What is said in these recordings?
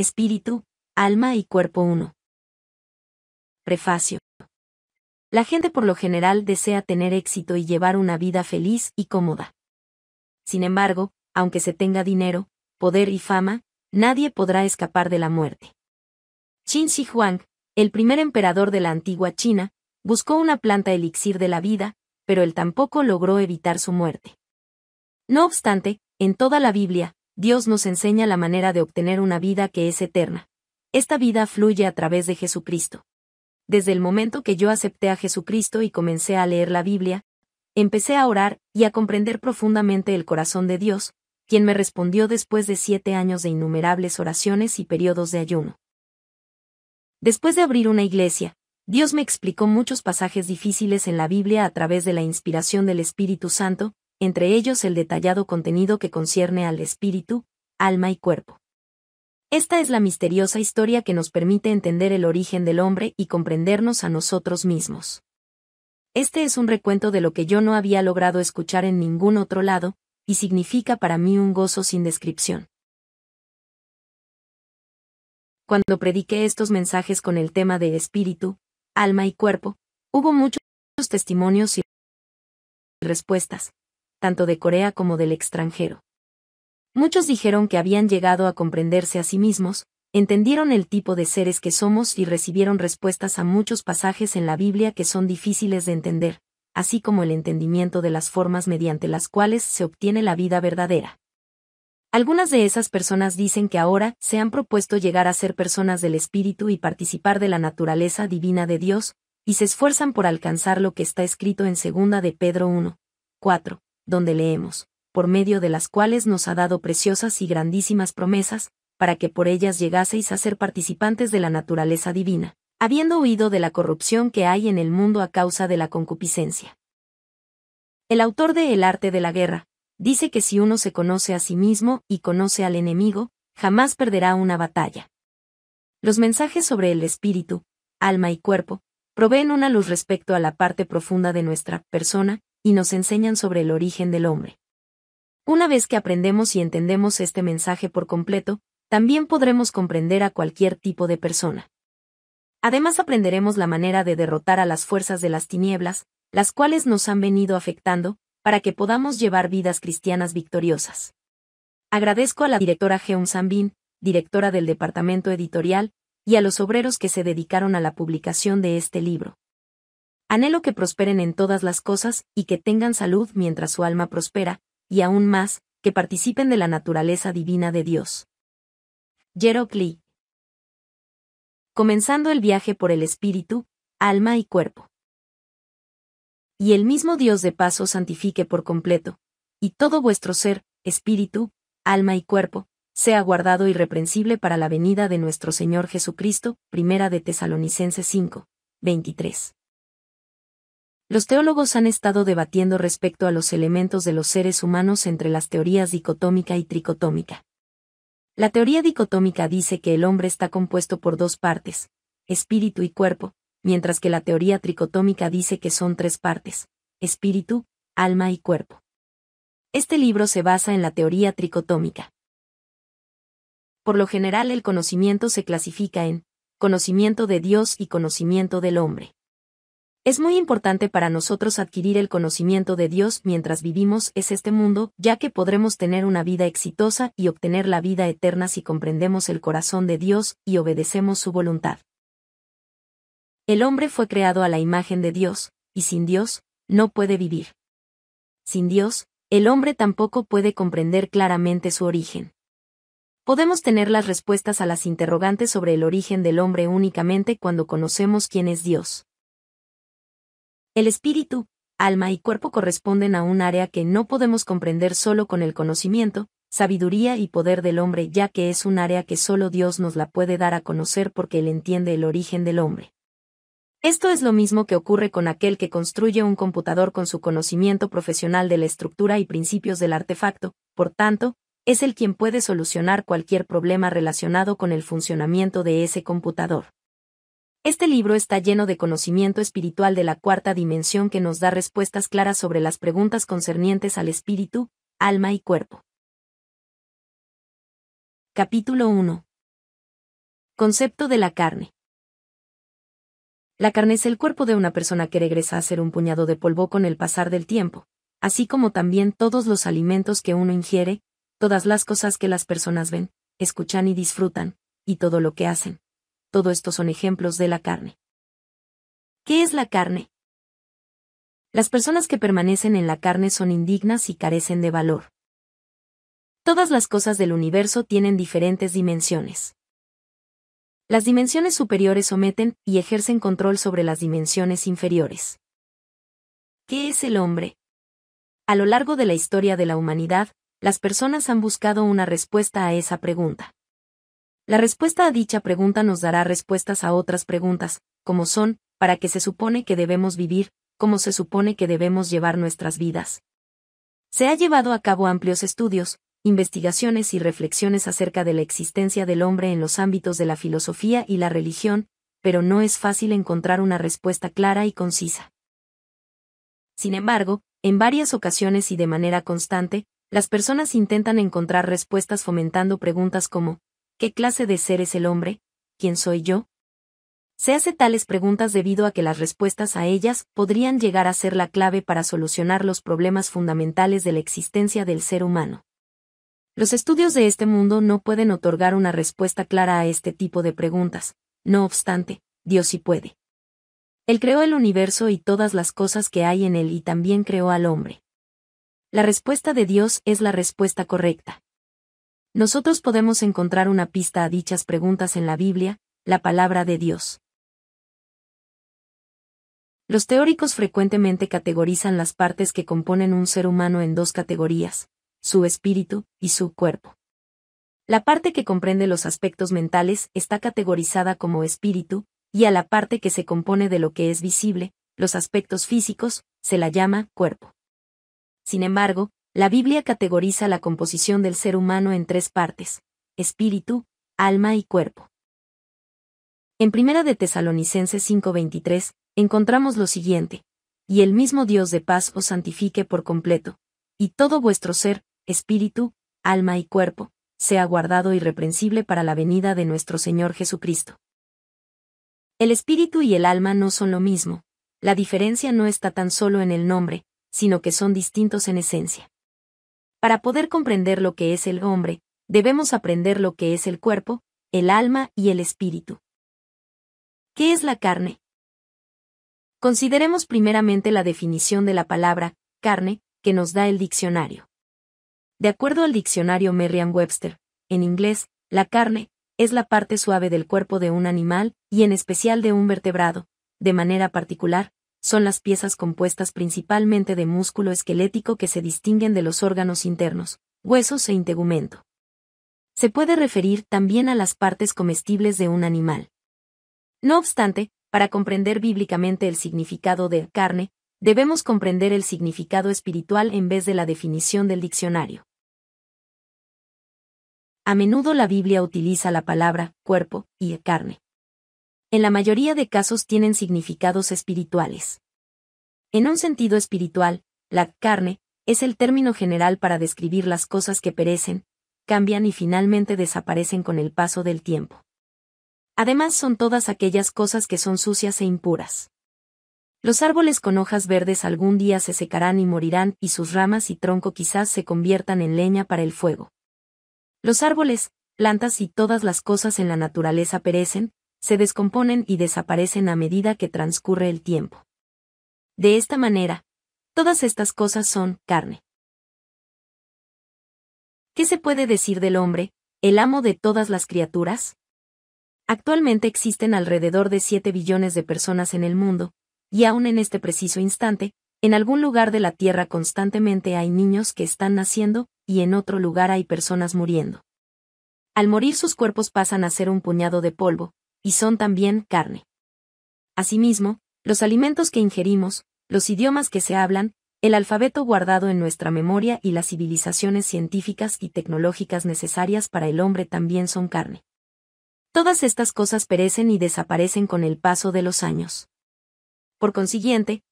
espíritu, alma y cuerpo uno. Prefacio. La gente por lo general desea tener éxito y llevar una vida feliz y cómoda. Sin embargo, aunque se tenga dinero, poder y fama, nadie podrá escapar de la muerte. Qin Shi Huang, el primer emperador de la antigua China, buscó una planta elixir de la vida, pero él tampoco logró evitar su muerte. No obstante, en toda la Biblia, Dios nos enseña la manera de obtener una vida que es eterna. Esta vida fluye a través de Jesucristo. Desde el momento que yo acepté a Jesucristo y comencé a leer la Biblia, empecé a orar y a comprender profundamente el corazón de Dios, quien me respondió después de siete años de innumerables oraciones y periodos de ayuno. Después de abrir una iglesia, Dios me explicó muchos pasajes difíciles en la Biblia a través de la inspiración del Espíritu Santo, entre ellos el detallado contenido que concierne al espíritu, alma y cuerpo. Esta es la misteriosa historia que nos permite entender el origen del hombre y comprendernos a nosotros mismos. Este es un recuento de lo que yo no había logrado escuchar en ningún otro lado, y significa para mí un gozo sin descripción. Cuando prediqué estos mensajes con el tema de espíritu, alma y cuerpo, hubo muchos testimonios y respuestas, tanto de Corea como del extranjero. Muchos dijeron que habían llegado a comprenderse a sí mismos, entendieron el tipo de seres que somos y recibieron respuestas a muchos pasajes en la Biblia que son difíciles de entender, así como el entendimiento de las formas mediante las cuales se obtiene la vida verdadera. Algunas de esas personas dicen que ahora se han propuesto llegar a ser personas del Espíritu y participar de la naturaleza divina de Dios, y se esfuerzan por alcanzar lo que está escrito en 2 de Pedro 1, 4, donde leemos, por medio de las cuales nos ha dado preciosas y grandísimas promesas, para que por ellas llegaseis a ser participantes de la naturaleza divina, habiendo huido de la corrupción que hay en el mundo a causa de la concupiscencia. El autor de El arte de la guerra, dice que si uno se conoce a sí mismo y conoce al enemigo, jamás perderá una batalla. Los mensajes sobre el espíritu, alma y cuerpo, proveen una luz respecto a la parte profunda de nuestra persona, y nos enseñan sobre el origen del hombre. Una vez que aprendemos y entendemos este mensaje por completo, también podremos comprender a cualquier tipo de persona. Además aprenderemos la manera de derrotar a las fuerzas de las tinieblas, las cuales nos han venido afectando, para que podamos llevar vidas cristianas victoriosas. Agradezco a la directora Geun Sambin, directora del departamento editorial, y a los obreros que se dedicaron a la publicación de este libro. Anhelo que prosperen en todas las cosas y que tengan salud mientras su alma prospera, y aún más, que participen de la naturaleza divina de Dios. Jerok Comenzando el viaje por el espíritu, alma y cuerpo. Y el mismo Dios de paso santifique por completo, y todo vuestro ser, espíritu, alma y cuerpo, sea guardado irreprensible para la venida de nuestro Señor Jesucristo, primera de Tesalonicenses 5, 23. Los teólogos han estado debatiendo respecto a los elementos de los seres humanos entre las teorías dicotómica y tricotómica. La teoría dicotómica dice que el hombre está compuesto por dos partes, espíritu y cuerpo, mientras que la teoría tricotómica dice que son tres partes, espíritu, alma y cuerpo. Este libro se basa en la teoría tricotómica. Por lo general el conocimiento se clasifica en conocimiento de Dios y conocimiento del hombre. Es muy importante para nosotros adquirir el conocimiento de Dios mientras vivimos es este mundo, ya que podremos tener una vida exitosa y obtener la vida eterna si comprendemos el corazón de Dios y obedecemos su voluntad. El hombre fue creado a la imagen de Dios, y sin Dios, no puede vivir. Sin Dios, el hombre tampoco puede comprender claramente su origen. Podemos tener las respuestas a las interrogantes sobre el origen del hombre únicamente cuando conocemos quién es Dios. El espíritu, alma y cuerpo corresponden a un área que no podemos comprender solo con el conocimiento, sabiduría y poder del hombre ya que es un área que solo Dios nos la puede dar a conocer porque Él entiende el origen del hombre. Esto es lo mismo que ocurre con aquel que construye un computador con su conocimiento profesional de la estructura y principios del artefacto, por tanto, es el quien puede solucionar cualquier problema relacionado con el funcionamiento de ese computador. Este libro está lleno de conocimiento espiritual de la cuarta dimensión que nos da respuestas claras sobre las preguntas concernientes al espíritu, alma y cuerpo. Capítulo 1. Concepto de la carne. La carne es el cuerpo de una persona que regresa a ser un puñado de polvo con el pasar del tiempo, así como también todos los alimentos que uno ingiere, todas las cosas que las personas ven, escuchan y disfrutan, y todo lo que hacen todo esto son ejemplos de la carne. ¿Qué es la carne? Las personas que permanecen en la carne son indignas y carecen de valor. Todas las cosas del universo tienen diferentes dimensiones. Las dimensiones superiores someten y ejercen control sobre las dimensiones inferiores. ¿Qué es el hombre? A lo largo de la historia de la humanidad, las personas han buscado una respuesta a esa pregunta. La respuesta a dicha pregunta nos dará respuestas a otras preguntas, como son, ¿para qué se supone que debemos vivir? ¿Cómo se supone que debemos llevar nuestras vidas? Se ha llevado a cabo amplios estudios, investigaciones y reflexiones acerca de la existencia del hombre en los ámbitos de la filosofía y la religión, pero no es fácil encontrar una respuesta clara y concisa. Sin embargo, en varias ocasiones y de manera constante, las personas intentan encontrar respuestas fomentando preguntas como, ¿Qué clase de ser es el hombre? ¿Quién soy yo? Se hace tales preguntas debido a que las respuestas a ellas podrían llegar a ser la clave para solucionar los problemas fundamentales de la existencia del ser humano. Los estudios de este mundo no pueden otorgar una respuesta clara a este tipo de preguntas, no obstante, Dios sí puede. Él creó el universo y todas las cosas que hay en él y también creó al hombre. La respuesta de Dios es la respuesta correcta. Nosotros podemos encontrar una pista a dichas preguntas en la Biblia, la palabra de Dios. Los teóricos frecuentemente categorizan las partes que componen un ser humano en dos categorías, su espíritu y su cuerpo. La parte que comprende los aspectos mentales está categorizada como espíritu, y a la parte que se compone de lo que es visible, los aspectos físicos, se la llama cuerpo. Sin embargo, la Biblia categoriza la composición del ser humano en tres partes, espíritu, alma y cuerpo. En Primera de Tesalonicenses 5:23, encontramos lo siguiente, y el mismo Dios de paz os santifique por completo, y todo vuestro ser, espíritu, alma y cuerpo, sea guardado irreprensible para la venida de nuestro Señor Jesucristo. El espíritu y el alma no son lo mismo, la diferencia no está tan solo en el nombre, sino que son distintos en esencia. Para poder comprender lo que es el hombre, debemos aprender lo que es el cuerpo, el alma y el espíritu. ¿Qué es la carne? Consideremos primeramente la definición de la palabra, carne, que nos da el diccionario. De acuerdo al diccionario Merriam-Webster, en inglés, la carne, es la parte suave del cuerpo de un animal, y en especial de un vertebrado, de manera particular, son las piezas compuestas principalmente de músculo esquelético que se distinguen de los órganos internos, huesos e integumento. Se puede referir también a las partes comestibles de un animal. No obstante, para comprender bíblicamente el significado de carne, debemos comprender el significado espiritual en vez de la definición del diccionario. A menudo la Biblia utiliza la palabra cuerpo y carne en la mayoría de casos tienen significados espirituales. En un sentido espiritual, la carne es el término general para describir las cosas que perecen, cambian y finalmente desaparecen con el paso del tiempo. Además son todas aquellas cosas que son sucias e impuras. Los árboles con hojas verdes algún día se secarán y morirán y sus ramas y tronco quizás se conviertan en leña para el fuego. Los árboles, plantas y todas las cosas en la naturaleza perecen, se descomponen y desaparecen a medida que transcurre el tiempo. De esta manera, todas estas cosas son carne. ¿Qué se puede decir del hombre, el amo de todas las criaturas? Actualmente existen alrededor de 7 billones de personas en el mundo, y aún en este preciso instante, en algún lugar de la Tierra constantemente hay niños que están naciendo, y en otro lugar hay personas muriendo. Al morir sus cuerpos pasan a ser un puñado de polvo, y son también carne. Asimismo, los alimentos que ingerimos, los idiomas que se hablan, el alfabeto guardado en nuestra memoria y las civilizaciones científicas y tecnológicas necesarias para el hombre también son carne. Todas estas cosas perecen y desaparecen con el paso de los años. Por consiguiente,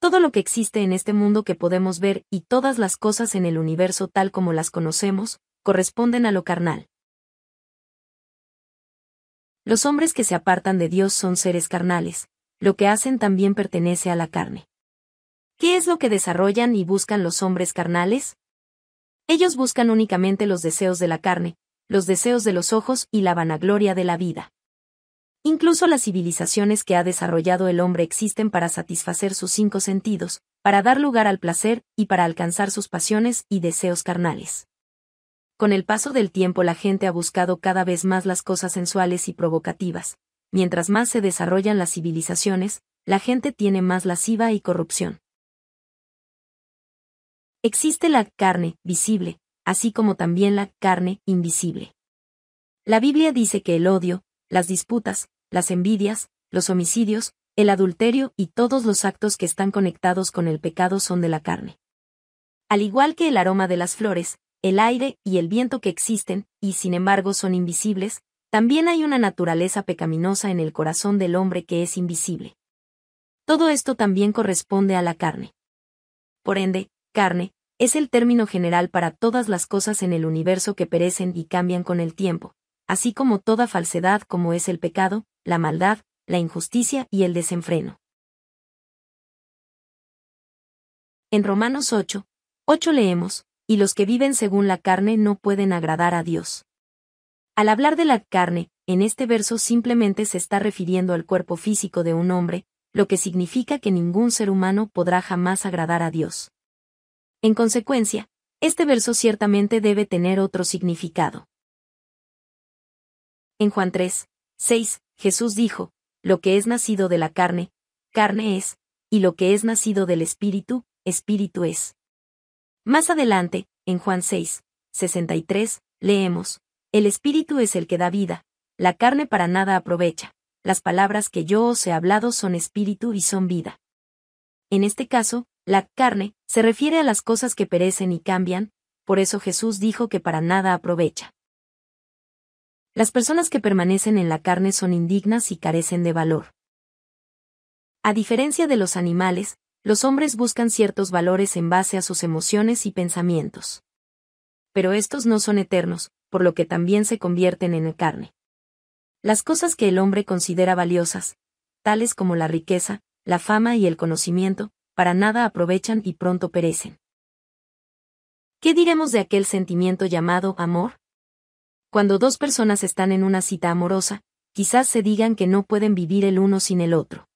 todo lo que existe en este mundo que podemos ver y todas las cosas en el universo tal como las conocemos, corresponden a lo carnal. Los hombres que se apartan de Dios son seres carnales, lo que hacen también pertenece a la carne. ¿Qué es lo que desarrollan y buscan los hombres carnales? Ellos buscan únicamente los deseos de la carne, los deseos de los ojos y la vanagloria de la vida. Incluso las civilizaciones que ha desarrollado el hombre existen para satisfacer sus cinco sentidos, para dar lugar al placer y para alcanzar sus pasiones y deseos carnales. Con el paso del tiempo la gente ha buscado cada vez más las cosas sensuales y provocativas. Mientras más se desarrollan las civilizaciones, la gente tiene más lasciva y corrupción. Existe la carne visible, así como también la carne invisible. La Biblia dice que el odio, las disputas, las envidias, los homicidios, el adulterio y todos los actos que están conectados con el pecado son de la carne. Al igual que el aroma de las flores, el aire y el viento que existen, y sin embargo son invisibles, también hay una naturaleza pecaminosa en el corazón del hombre que es invisible. Todo esto también corresponde a la carne. Por ende, carne, es el término general para todas las cosas en el universo que perecen y cambian con el tiempo, así como toda falsedad como es el pecado, la maldad, la injusticia y el desenfreno. En Romanos 8, 8 leemos, y los que viven según la carne no pueden agradar a Dios. Al hablar de la carne, en este verso simplemente se está refiriendo al cuerpo físico de un hombre, lo que significa que ningún ser humano podrá jamás agradar a Dios. En consecuencia, este verso ciertamente debe tener otro significado. En Juan 3, 6, Jesús dijo, Lo que es nacido de la carne, carne es, y lo que es nacido del Espíritu, Espíritu es. Más adelante, en Juan 6, 63, leemos, El Espíritu es el que da vida, la carne para nada aprovecha, las palabras que yo os he hablado son espíritu y son vida. En este caso, la carne se refiere a las cosas que perecen y cambian, por eso Jesús dijo que para nada aprovecha. Las personas que permanecen en la carne son indignas y carecen de valor. A diferencia de los animales, los hombres buscan ciertos valores en base a sus emociones y pensamientos. Pero estos no son eternos, por lo que también se convierten en carne. Las cosas que el hombre considera valiosas, tales como la riqueza, la fama y el conocimiento, para nada aprovechan y pronto perecen. ¿Qué diremos de aquel sentimiento llamado amor? Cuando dos personas están en una cita amorosa, quizás se digan que no pueden vivir el uno sin el otro.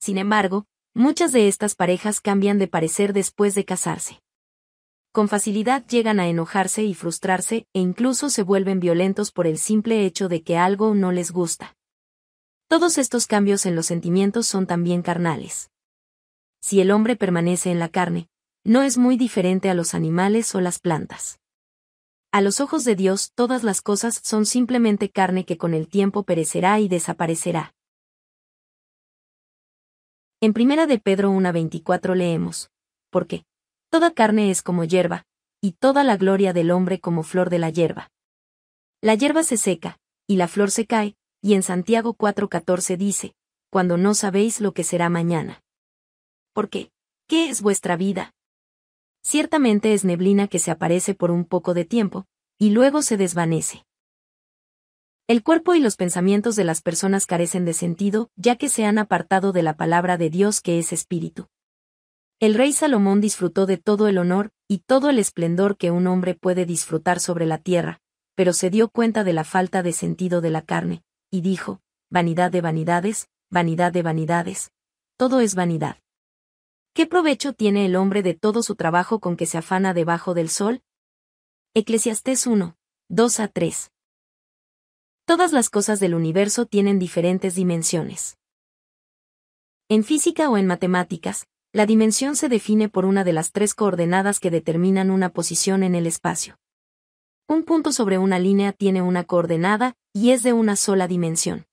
Sin embargo, Muchas de estas parejas cambian de parecer después de casarse. Con facilidad llegan a enojarse y frustrarse e incluso se vuelven violentos por el simple hecho de que algo no les gusta. Todos estos cambios en los sentimientos son también carnales. Si el hombre permanece en la carne, no es muy diferente a los animales o las plantas. A los ojos de Dios todas las cosas son simplemente carne que con el tiempo perecerá y desaparecerá. En primera de Pedro 1.24 leemos, porque toda carne es como hierba, y toda la gloria del hombre como flor de la hierba. La hierba se seca, y la flor se cae, y en Santiago 4.14 dice, cuando no sabéis lo que será mañana. Porque, ¿qué es vuestra vida? Ciertamente es neblina que se aparece por un poco de tiempo, y luego se desvanece. El cuerpo y los pensamientos de las personas carecen de sentido, ya que se han apartado de la palabra de Dios que es espíritu. El rey Salomón disfrutó de todo el honor y todo el esplendor que un hombre puede disfrutar sobre la tierra, pero se dio cuenta de la falta de sentido de la carne, y dijo, vanidad de vanidades, vanidad de vanidades, todo es vanidad. ¿Qué provecho tiene el hombre de todo su trabajo con que se afana debajo del sol? Eclesiastés 1, 2 a 3. Todas las cosas del universo tienen diferentes dimensiones. En física o en matemáticas, la dimensión se define por una de las tres coordenadas que determinan una posición en el espacio. Un punto sobre una línea tiene una coordenada y es de una sola dimensión.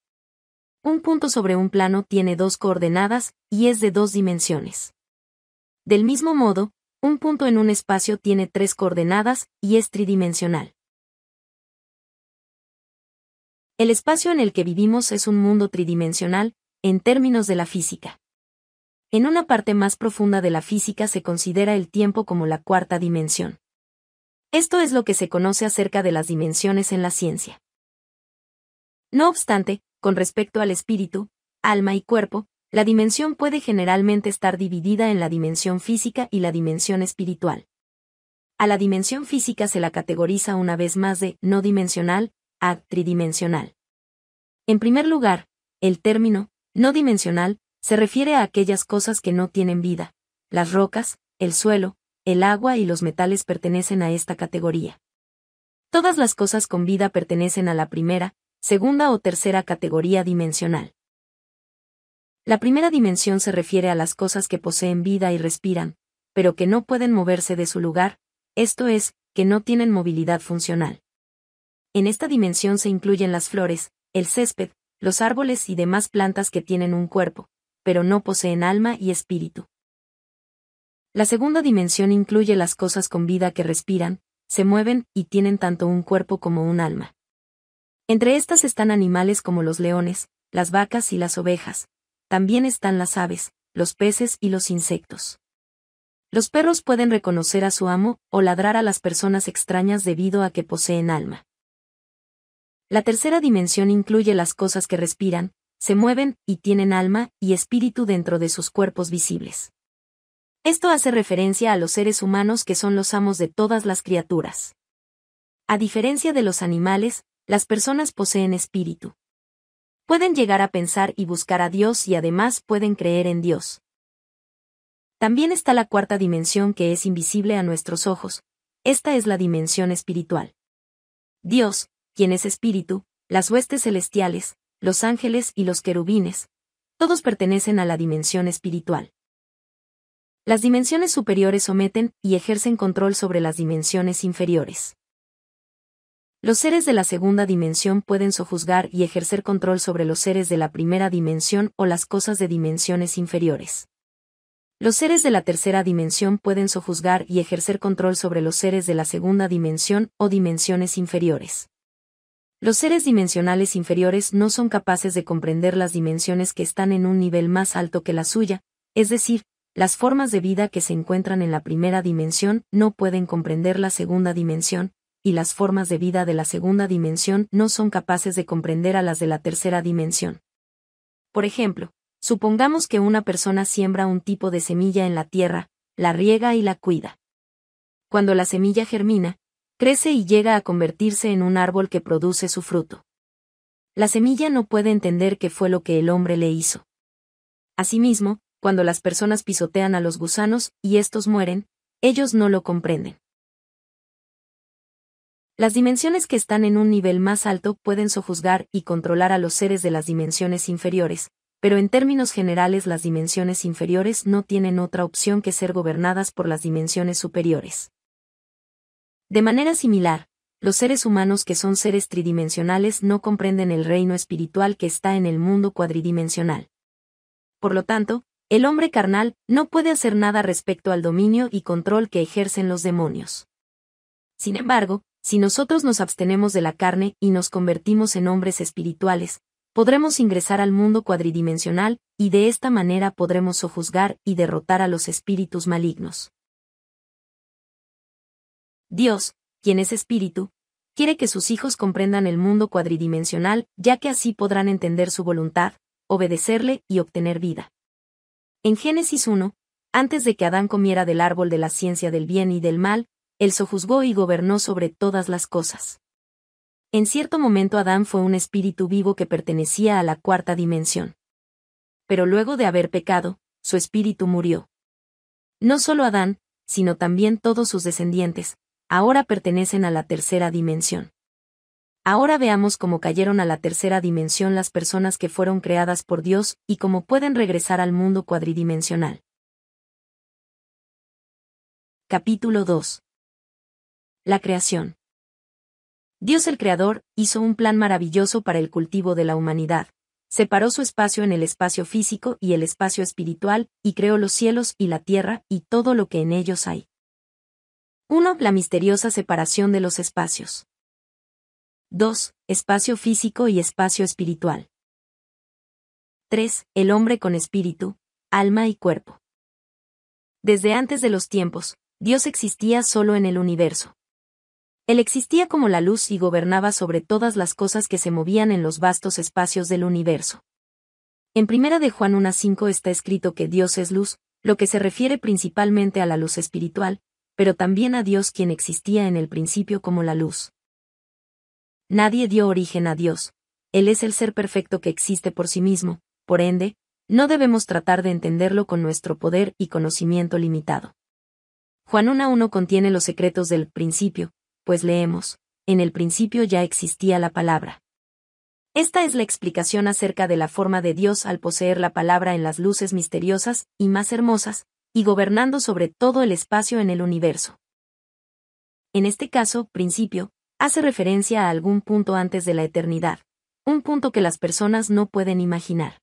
Un punto sobre un plano tiene dos coordenadas y es de dos dimensiones. Del mismo modo, un punto en un espacio tiene tres coordenadas y es tridimensional. El espacio en el que vivimos es un mundo tridimensional, en términos de la física. En una parte más profunda de la física se considera el tiempo como la cuarta dimensión. Esto es lo que se conoce acerca de las dimensiones en la ciencia. No obstante, con respecto al espíritu, alma y cuerpo, la dimensión puede generalmente estar dividida en la dimensión física y la dimensión espiritual. A la dimensión física se la categoriza una vez más de no dimensional, a tridimensional. En primer lugar, el término no dimensional se refiere a aquellas cosas que no tienen vida. Las rocas, el suelo, el agua y los metales pertenecen a esta categoría. Todas las cosas con vida pertenecen a la primera, segunda o tercera categoría dimensional. La primera dimensión se refiere a las cosas que poseen vida y respiran, pero que no pueden moverse de su lugar, esto es, que no tienen movilidad funcional. En esta dimensión se incluyen las flores, el césped, los árboles y demás plantas que tienen un cuerpo, pero no poseen alma y espíritu. La segunda dimensión incluye las cosas con vida que respiran, se mueven y tienen tanto un cuerpo como un alma. Entre estas están animales como los leones, las vacas y las ovejas. También están las aves, los peces y los insectos. Los perros pueden reconocer a su amo o ladrar a las personas extrañas debido a que poseen alma. La tercera dimensión incluye las cosas que respiran, se mueven y tienen alma y espíritu dentro de sus cuerpos visibles. Esto hace referencia a los seres humanos que son los amos de todas las criaturas. A diferencia de los animales, las personas poseen espíritu. Pueden llegar a pensar y buscar a Dios y además pueden creer en Dios. También está la cuarta dimensión que es invisible a nuestros ojos. Esta es la dimensión espiritual. Dios, quien es espíritu, las huestes celestiales, los ángeles y los querubines. Todos pertenecen a la dimensión espiritual. Las dimensiones superiores someten y ejercen control sobre las dimensiones inferiores. Los seres de la segunda dimensión pueden sojuzgar y ejercer control sobre los seres de la primera dimensión o las cosas de dimensiones inferiores. Los seres de la tercera dimensión pueden sojuzgar y ejercer control sobre los seres de la segunda dimensión o dimensiones inferiores. Los seres dimensionales inferiores no son capaces de comprender las dimensiones que están en un nivel más alto que la suya, es decir, las formas de vida que se encuentran en la primera dimensión no pueden comprender la segunda dimensión, y las formas de vida de la segunda dimensión no son capaces de comprender a las de la tercera dimensión. Por ejemplo, supongamos que una persona siembra un tipo de semilla en la tierra, la riega y la cuida. Cuando la semilla germina, crece y llega a convertirse en un árbol que produce su fruto. La semilla no puede entender qué fue lo que el hombre le hizo. Asimismo, cuando las personas pisotean a los gusanos y estos mueren, ellos no lo comprenden. Las dimensiones que están en un nivel más alto pueden sojuzgar y controlar a los seres de las dimensiones inferiores, pero en términos generales las dimensiones inferiores no tienen otra opción que ser gobernadas por las dimensiones superiores. De manera similar, los seres humanos que son seres tridimensionales no comprenden el reino espiritual que está en el mundo cuadridimensional. Por lo tanto, el hombre carnal no puede hacer nada respecto al dominio y control que ejercen los demonios. Sin embargo, si nosotros nos abstenemos de la carne y nos convertimos en hombres espirituales, podremos ingresar al mundo cuadridimensional, y de esta manera podremos sojuzgar y derrotar a los espíritus malignos. Dios, quien es espíritu, quiere que sus hijos comprendan el mundo cuadridimensional, ya que así podrán entender su voluntad, obedecerle y obtener vida. En Génesis 1, antes de que Adán comiera del árbol de la ciencia del bien y del mal, él sojuzgó y gobernó sobre todas las cosas. En cierto momento Adán fue un espíritu vivo que pertenecía a la cuarta dimensión. Pero luego de haber pecado, su espíritu murió. No solo Adán, sino también todos sus descendientes, ahora pertenecen a la tercera dimensión. Ahora veamos cómo cayeron a la tercera dimensión las personas que fueron creadas por Dios y cómo pueden regresar al mundo cuadridimensional. Capítulo 2. La creación. Dios el Creador hizo un plan maravilloso para el cultivo de la humanidad. Separó su espacio en el espacio físico y el espacio espiritual, y creó los cielos y la tierra y todo lo que en ellos hay. 1. La misteriosa separación de los espacios. 2. Espacio físico y espacio espiritual. 3. El hombre con espíritu, alma y cuerpo. Desde antes de los tiempos, Dios existía solo en el universo. Él existía como la luz y gobernaba sobre todas las cosas que se movían en los vastos espacios del universo. En primera de Juan 1.5 está escrito que Dios es luz, lo que se refiere principalmente a la luz espiritual, pero también a Dios quien existía en el principio como la luz. Nadie dio origen a Dios, Él es el ser perfecto que existe por sí mismo, por ende, no debemos tratar de entenderlo con nuestro poder y conocimiento limitado. Juan 1.1 contiene los secretos del principio, pues leemos, en el principio ya existía la palabra. Esta es la explicación acerca de la forma de Dios al poseer la palabra en las luces misteriosas y más hermosas, y gobernando sobre todo el espacio en el universo. En este caso, principio, hace referencia a algún punto antes de la eternidad, un punto que las personas no pueden imaginar.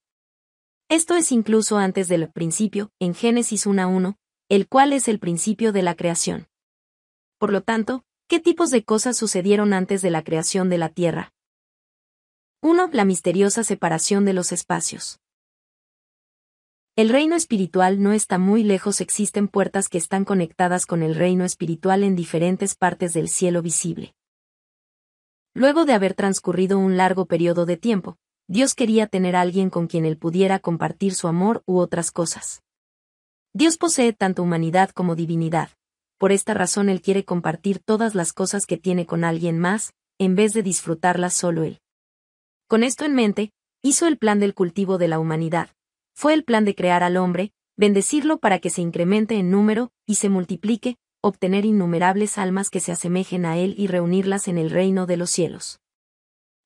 Esto es incluso antes del principio, en Génesis 1.1, el cual es el principio de la creación. Por lo tanto, ¿qué tipos de cosas sucedieron antes de la creación de la Tierra? 1. La misteriosa separación de los espacios. El reino espiritual no está muy lejos, existen puertas que están conectadas con el reino espiritual en diferentes partes del cielo visible. Luego de haber transcurrido un largo periodo de tiempo, Dios quería tener a alguien con quien él pudiera compartir su amor u otras cosas. Dios posee tanto humanidad como divinidad. Por esta razón Él quiere compartir todas las cosas que tiene con alguien más, en vez de disfrutarlas solo Él. Con esto en mente, hizo el plan del cultivo de la humanidad, fue el plan de crear al hombre, bendecirlo para que se incremente en número y se multiplique, obtener innumerables almas que se asemejen a él y reunirlas en el reino de los cielos.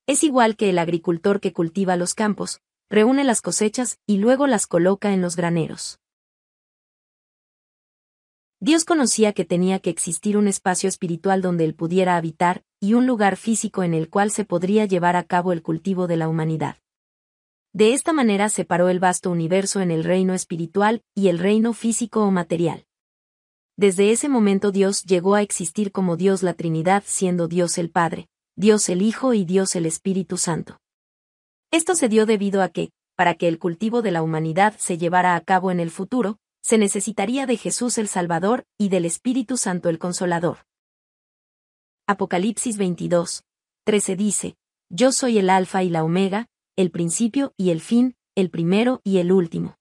Es igual que el agricultor que cultiva los campos, reúne las cosechas y luego las coloca en los graneros. Dios conocía que tenía que existir un espacio espiritual donde él pudiera habitar, y un lugar físico en el cual se podría llevar a cabo el cultivo de la humanidad. De esta manera separó el vasto universo en el reino espiritual y el reino físico o material. Desde ese momento Dios llegó a existir como Dios la Trinidad siendo Dios el Padre, Dios el Hijo y Dios el Espíritu Santo. Esto se dio debido a que, para que el cultivo de la humanidad se llevara a cabo en el futuro, se necesitaría de Jesús el Salvador y del Espíritu Santo el Consolador. Apocalipsis 22, 13 dice, Yo soy el Alfa y la Omega, el principio y el fin, el primero y el último.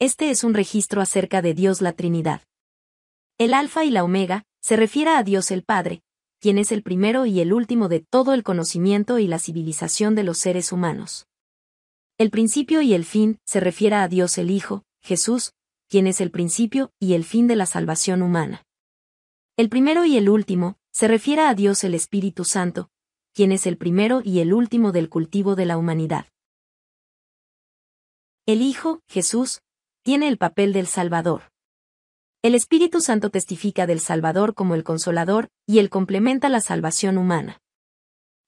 Este es un registro acerca de Dios la Trinidad. El Alfa y la Omega se refiere a Dios el Padre, quien es el primero y el último de todo el conocimiento y la civilización de los seres humanos. El principio y el fin se refiere a Dios el Hijo, Jesús, quien es el principio y el fin de la salvación humana. El primero y el último se refiere a Dios el Espíritu Santo, quien es el primero y el último del cultivo de la humanidad. El Hijo, Jesús, tiene el papel del Salvador. El Espíritu Santo testifica del Salvador como el Consolador, y él complementa la salvación humana.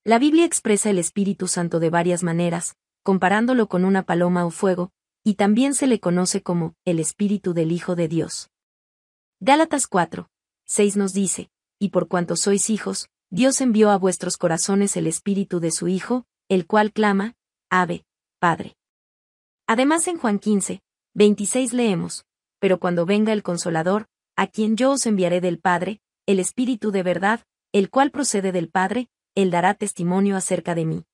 La Biblia expresa el Espíritu Santo de varias maneras, comparándolo con una paloma o fuego, y también se le conoce como el Espíritu del Hijo de Dios. Gálatas 4, 6 nos dice, y por cuanto sois hijos, Dios envió a vuestros corazones el Espíritu de su Hijo, el cual clama, Ave, Padre. Además en Juan 15, 26 leemos, pero cuando venga el consolador, a quien yo os enviaré del Padre, el Espíritu de verdad, el cual procede del Padre, él dará testimonio acerca de mí.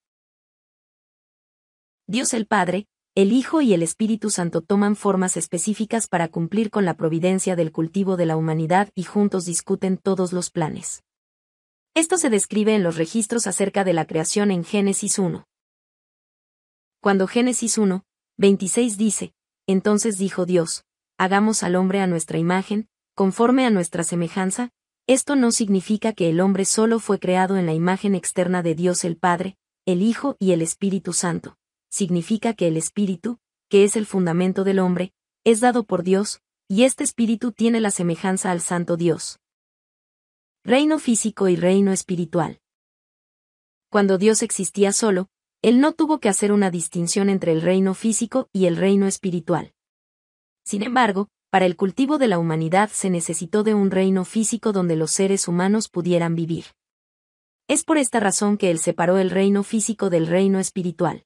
Dios el Padre, el Hijo y el Espíritu Santo toman formas específicas para cumplir con la providencia del cultivo de la humanidad y juntos discuten todos los planes. Esto se describe en los registros acerca de la creación en Génesis 1. Cuando Génesis 1, 26 dice, Entonces dijo Dios, hagamos al hombre a nuestra imagen, conforme a nuestra semejanza, esto no significa que el hombre solo fue creado en la imagen externa de Dios el Padre, el Hijo y el Espíritu Santo. Significa que el Espíritu, que es el fundamento del hombre, es dado por Dios, y este Espíritu tiene la semejanza al Santo Dios reino físico y reino espiritual. Cuando Dios existía solo, Él no tuvo que hacer una distinción entre el reino físico y el reino espiritual. Sin embargo, para el cultivo de la humanidad se necesitó de un reino físico donde los seres humanos pudieran vivir. Es por esta razón que Él separó el reino físico del reino espiritual.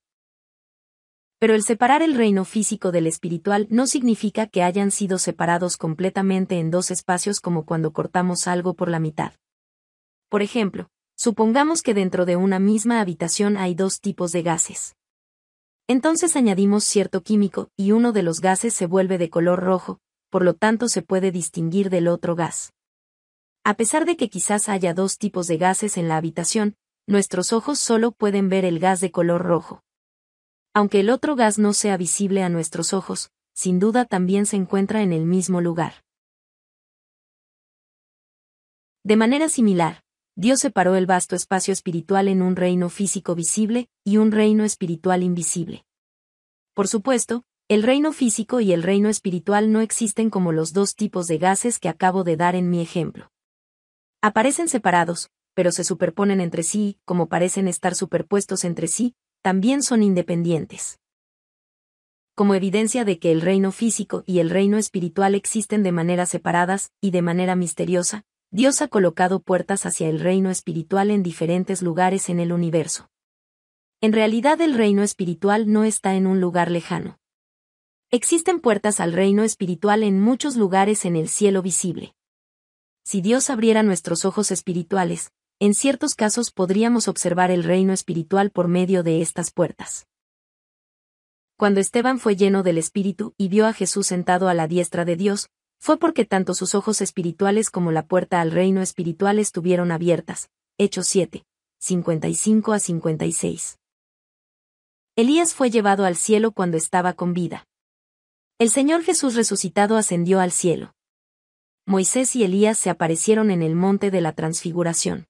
Pero el separar el reino físico del espiritual no significa que hayan sido separados completamente en dos espacios como cuando cortamos algo por la mitad. Por ejemplo, supongamos que dentro de una misma habitación hay dos tipos de gases. Entonces añadimos cierto químico, y uno de los gases se vuelve de color rojo, por lo tanto se puede distinguir del otro gas. A pesar de que quizás haya dos tipos de gases en la habitación, nuestros ojos solo pueden ver el gas de color rojo. Aunque el otro gas no sea visible a nuestros ojos, sin duda también se encuentra en el mismo lugar. De manera similar, Dios separó el vasto espacio espiritual en un reino físico visible y un reino espiritual invisible. Por supuesto, el reino físico y el reino espiritual no existen como los dos tipos de gases que acabo de dar en mi ejemplo. Aparecen separados, pero se superponen entre sí, como parecen estar superpuestos entre sí, también son independientes. Como evidencia de que el reino físico y el reino espiritual existen de manera separadas y de manera misteriosa, Dios ha colocado puertas hacia el reino espiritual en diferentes lugares en el universo. En realidad el reino espiritual no está en un lugar lejano. Existen puertas al reino espiritual en muchos lugares en el cielo visible. Si Dios abriera nuestros ojos espirituales, en ciertos casos podríamos observar el reino espiritual por medio de estas puertas. Cuando Esteban fue lleno del Espíritu y vio a Jesús sentado a la diestra de Dios, fue porque tanto sus ojos espirituales como la puerta al reino espiritual estuvieron abiertas. Hechos 7, 55 a 56. Elías fue llevado al cielo cuando estaba con vida. El Señor Jesús resucitado ascendió al cielo. Moisés y Elías se aparecieron en el monte de la transfiguración.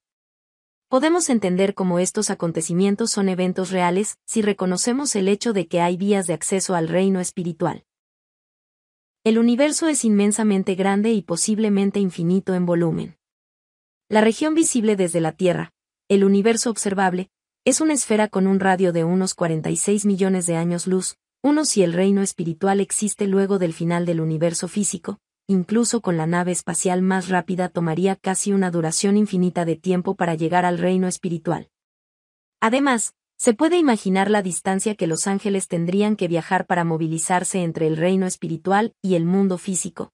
Podemos entender cómo estos acontecimientos son eventos reales si reconocemos el hecho de que hay vías de acceso al reino espiritual. El universo es inmensamente grande y posiblemente infinito en volumen. La región visible desde la Tierra, el universo observable, es una esfera con un radio de unos 46 millones de años luz, uno si el reino espiritual existe luego del final del universo físico, incluso con la nave espacial más rápida tomaría casi una duración infinita de tiempo para llegar al reino espiritual. Además, se puede imaginar la distancia que los ángeles tendrían que viajar para movilizarse entre el reino espiritual y el mundo físico.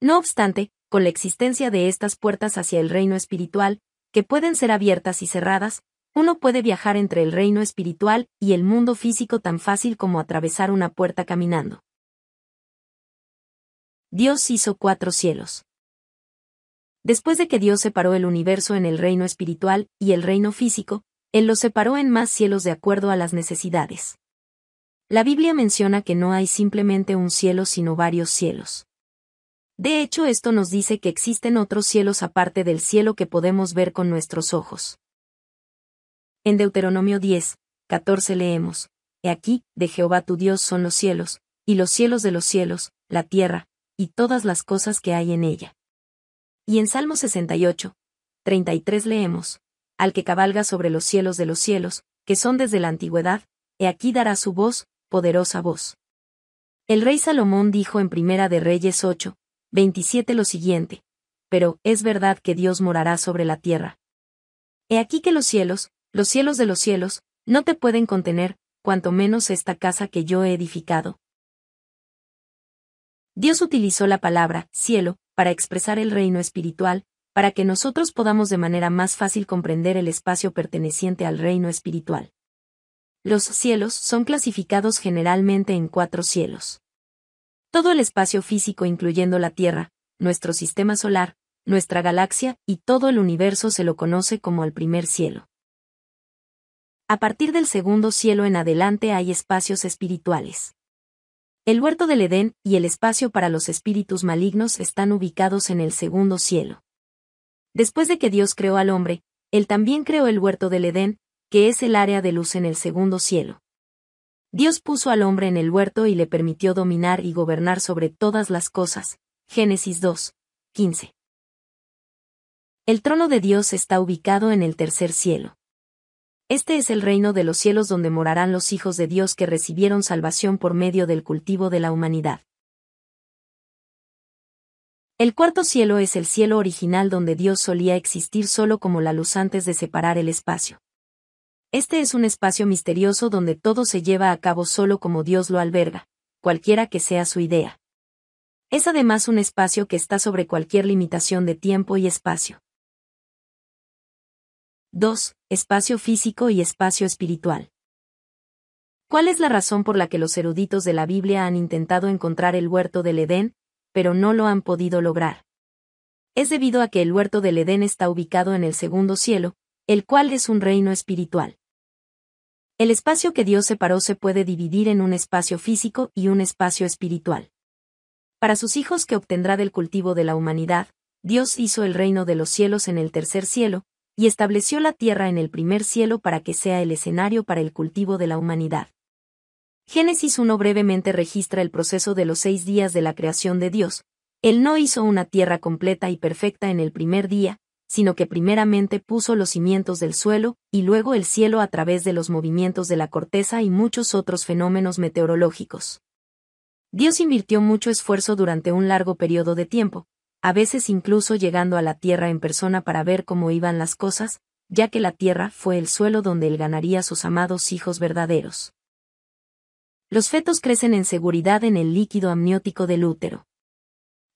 No obstante, con la existencia de estas puertas hacia el reino espiritual, que pueden ser abiertas y cerradas, uno puede viajar entre el reino espiritual y el mundo físico tan fácil como atravesar una puerta caminando. Dios hizo cuatro cielos. Después de que Dios separó el universo en el reino espiritual y el reino físico, Él los separó en más cielos de acuerdo a las necesidades. La Biblia menciona que no hay simplemente un cielo sino varios cielos. De hecho, esto nos dice que existen otros cielos aparte del cielo que podemos ver con nuestros ojos. En Deuteronomio 10, 14 leemos, He aquí, de Jehová tu Dios son los cielos, y los cielos de los cielos, la tierra, y todas las cosas que hay en ella. Y en Salmo 68, 33 leemos, Al que cabalga sobre los cielos de los cielos, que son desde la antigüedad, he aquí dará su voz, poderosa voz. El rey Salomón dijo en Primera de Reyes 8, 27 lo siguiente, pero es verdad que Dios morará sobre la tierra. He aquí que los cielos, los cielos de los cielos, no te pueden contener, cuanto menos esta casa que yo he edificado, Dios utilizó la palabra cielo para expresar el reino espiritual, para que nosotros podamos de manera más fácil comprender el espacio perteneciente al reino espiritual. Los cielos son clasificados generalmente en cuatro cielos. Todo el espacio físico incluyendo la Tierra, nuestro sistema solar, nuestra galaxia y todo el universo se lo conoce como el primer cielo. A partir del segundo cielo en adelante hay espacios espirituales. El huerto del Edén y el espacio para los espíritus malignos están ubicados en el segundo cielo. Después de que Dios creó al hombre, Él también creó el huerto del Edén, que es el área de luz en el segundo cielo. Dios puso al hombre en el huerto y le permitió dominar y gobernar sobre todas las cosas. Génesis 2, 15. El trono de Dios está ubicado en el tercer cielo. Este es el reino de los cielos donde morarán los hijos de Dios que recibieron salvación por medio del cultivo de la humanidad. El cuarto cielo es el cielo original donde Dios solía existir solo como la luz antes de separar el espacio. Este es un espacio misterioso donde todo se lleva a cabo solo como Dios lo alberga, cualquiera que sea su idea. Es además un espacio que está sobre cualquier limitación de tiempo y espacio. 2 espacio físico y espacio espiritual. ¿Cuál es la razón por la que los eruditos de la Biblia han intentado encontrar el huerto del Edén, pero no lo han podido lograr? Es debido a que el huerto del Edén está ubicado en el segundo cielo, el cual es un reino espiritual. El espacio que Dios separó se puede dividir en un espacio físico y un espacio espiritual. Para sus hijos que obtendrá del cultivo de la humanidad, Dios hizo el reino de los cielos en el tercer cielo, y estableció la tierra en el primer cielo para que sea el escenario para el cultivo de la humanidad. Génesis 1 brevemente registra el proceso de los seis días de la creación de Dios. Él no hizo una tierra completa y perfecta en el primer día, sino que primeramente puso los cimientos del suelo, y luego el cielo a través de los movimientos de la corteza y muchos otros fenómenos meteorológicos. Dios invirtió mucho esfuerzo durante un largo periodo de tiempo, a veces incluso llegando a la tierra en persona para ver cómo iban las cosas, ya que la tierra fue el suelo donde él ganaría a sus amados hijos verdaderos. Los fetos crecen en seguridad en el líquido amniótico del útero.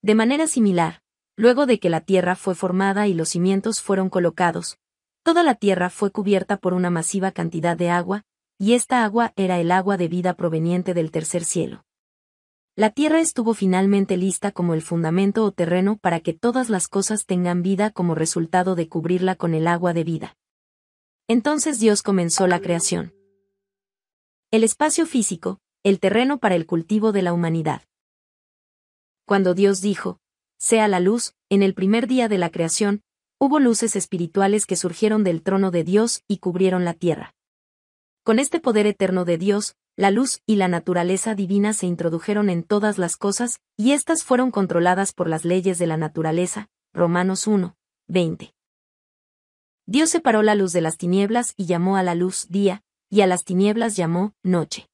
De manera similar, luego de que la tierra fue formada y los cimientos fueron colocados, toda la tierra fue cubierta por una masiva cantidad de agua, y esta agua era el agua de vida proveniente del tercer cielo. La tierra estuvo finalmente lista como el fundamento o terreno para que todas las cosas tengan vida como resultado de cubrirla con el agua de vida. Entonces Dios comenzó la creación. El espacio físico, el terreno para el cultivo de la humanidad. Cuando Dios dijo, sea la luz, en el primer día de la creación, hubo luces espirituales que surgieron del trono de Dios y cubrieron la tierra. Con este poder eterno de Dios, la luz y la naturaleza divina se introdujeron en todas las cosas, y éstas fueron controladas por las leyes de la naturaleza. Romanos 1, 20. Dios separó la luz de las tinieblas y llamó a la luz día, y a las tinieblas llamó noche.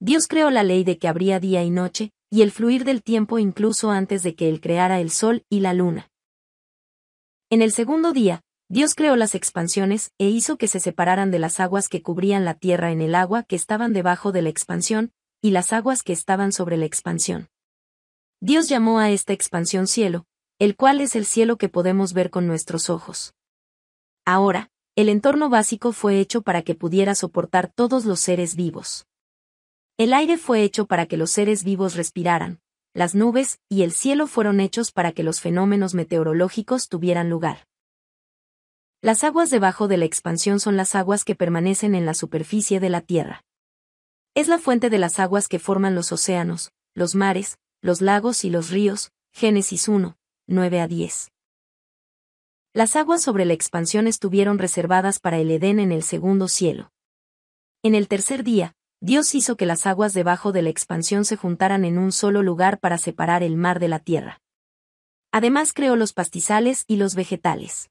Dios creó la ley de que habría día y noche, y el fluir del tiempo incluso antes de que Él creara el sol y la luna. En el segundo día, Dios creó las expansiones, e hizo que se separaran de las aguas que cubrían la tierra en el agua que estaban debajo de la expansión, y las aguas que estaban sobre la expansión. Dios llamó a esta expansión cielo, el cual es el cielo que podemos ver con nuestros ojos. Ahora, el entorno básico fue hecho para que pudiera soportar todos los seres vivos. El aire fue hecho para que los seres vivos respiraran, las nubes y el cielo fueron hechos para que los fenómenos meteorológicos tuvieran lugar. Las aguas debajo de la expansión son las aguas que permanecen en la superficie de la Tierra. Es la fuente de las aguas que forman los océanos, los mares, los lagos y los ríos, Génesis 1, 9 a 10. Las aguas sobre la expansión estuvieron reservadas para el Edén en el segundo cielo. En el tercer día, Dios hizo que las aguas debajo de la expansión se juntaran en un solo lugar para separar el mar de la tierra. Además creó los pastizales y los vegetales.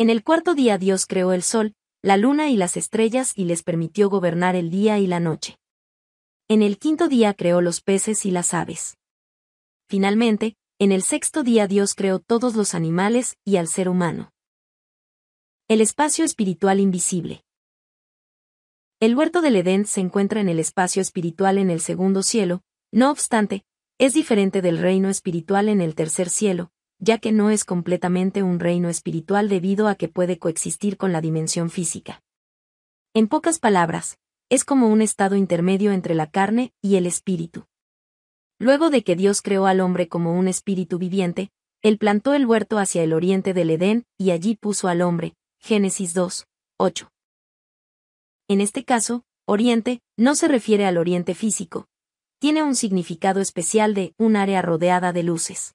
En el cuarto día Dios creó el sol, la luna y las estrellas y les permitió gobernar el día y la noche. En el quinto día creó los peces y las aves. Finalmente, en el sexto día Dios creó todos los animales y al ser humano. El espacio espiritual invisible. El huerto del Edén se encuentra en el espacio espiritual en el segundo cielo, no obstante, es diferente del reino espiritual en el tercer cielo, ya que no es completamente un reino espiritual debido a que puede coexistir con la dimensión física. En pocas palabras, es como un estado intermedio entre la carne y el espíritu. Luego de que Dios creó al hombre como un espíritu viviente, Él plantó el huerto hacia el oriente del Edén y allí puso al hombre, Génesis 2, 8. En este caso, oriente no se refiere al oriente físico. Tiene un significado especial de un área rodeada de luces.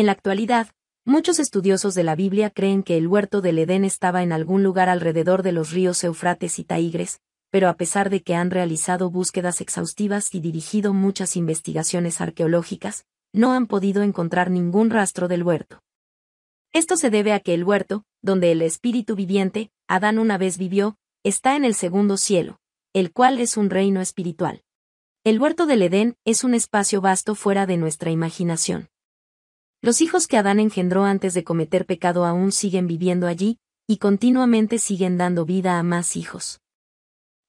En la actualidad, muchos estudiosos de la Biblia creen que el huerto del Edén estaba en algún lugar alrededor de los ríos Eufrates y Taigres, pero a pesar de que han realizado búsquedas exhaustivas y dirigido muchas investigaciones arqueológicas, no han podido encontrar ningún rastro del huerto. Esto se debe a que el huerto, donde el espíritu viviente, Adán una vez vivió, está en el segundo cielo, el cual es un reino espiritual. El huerto del Edén es un espacio vasto fuera de nuestra imaginación. Los hijos que Adán engendró antes de cometer pecado aún siguen viviendo allí, y continuamente siguen dando vida a más hijos.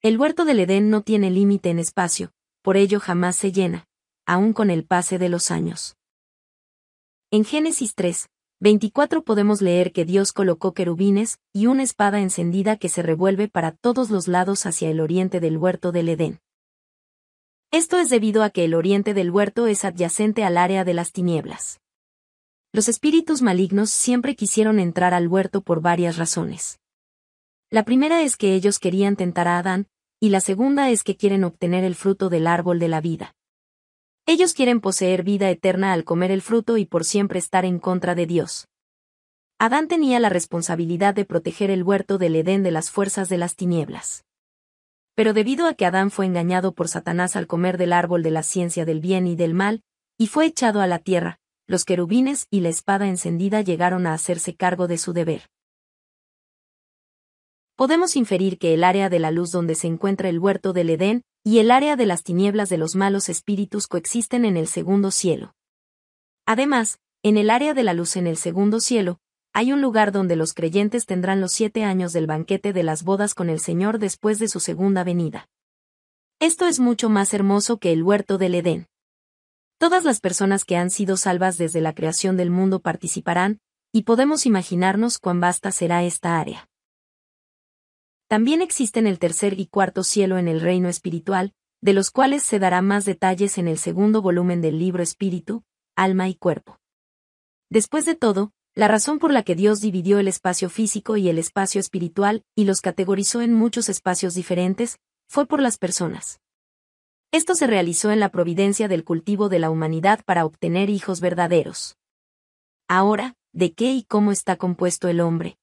El huerto del Edén no tiene límite en espacio, por ello jamás se llena, aún con el pase de los años. En Génesis 3, 24 podemos leer que Dios colocó querubines y una espada encendida que se revuelve para todos los lados hacia el oriente del huerto del Edén. Esto es debido a que el oriente del huerto es adyacente al área de las tinieblas. Los espíritus malignos siempre quisieron entrar al huerto por varias razones. La primera es que ellos querían tentar a Adán, y la segunda es que quieren obtener el fruto del árbol de la vida. Ellos quieren poseer vida eterna al comer el fruto y por siempre estar en contra de Dios. Adán tenía la responsabilidad de proteger el huerto del Edén de las fuerzas de las tinieblas. Pero debido a que Adán fue engañado por Satanás al comer del árbol de la ciencia del bien y del mal, y fue echado a la tierra, los querubines y la espada encendida llegaron a hacerse cargo de su deber. Podemos inferir que el área de la luz donde se encuentra el huerto del Edén y el área de las tinieblas de los malos espíritus coexisten en el segundo cielo. Además, en el área de la luz en el segundo cielo, hay un lugar donde los creyentes tendrán los siete años del banquete de las bodas con el Señor después de su segunda venida. Esto es mucho más hermoso que el huerto del Edén. Todas las personas que han sido salvas desde la creación del mundo participarán, y podemos imaginarnos cuán vasta será esta área. También existen el tercer y cuarto cielo en el reino espiritual, de los cuales se dará más detalles en el segundo volumen del libro Espíritu, Alma y Cuerpo. Después de todo, la razón por la que Dios dividió el espacio físico y el espacio espiritual y los categorizó en muchos espacios diferentes, fue por las personas. Esto se realizó en la providencia del cultivo de la humanidad para obtener hijos verdaderos. Ahora, ¿de qué y cómo está compuesto el hombre?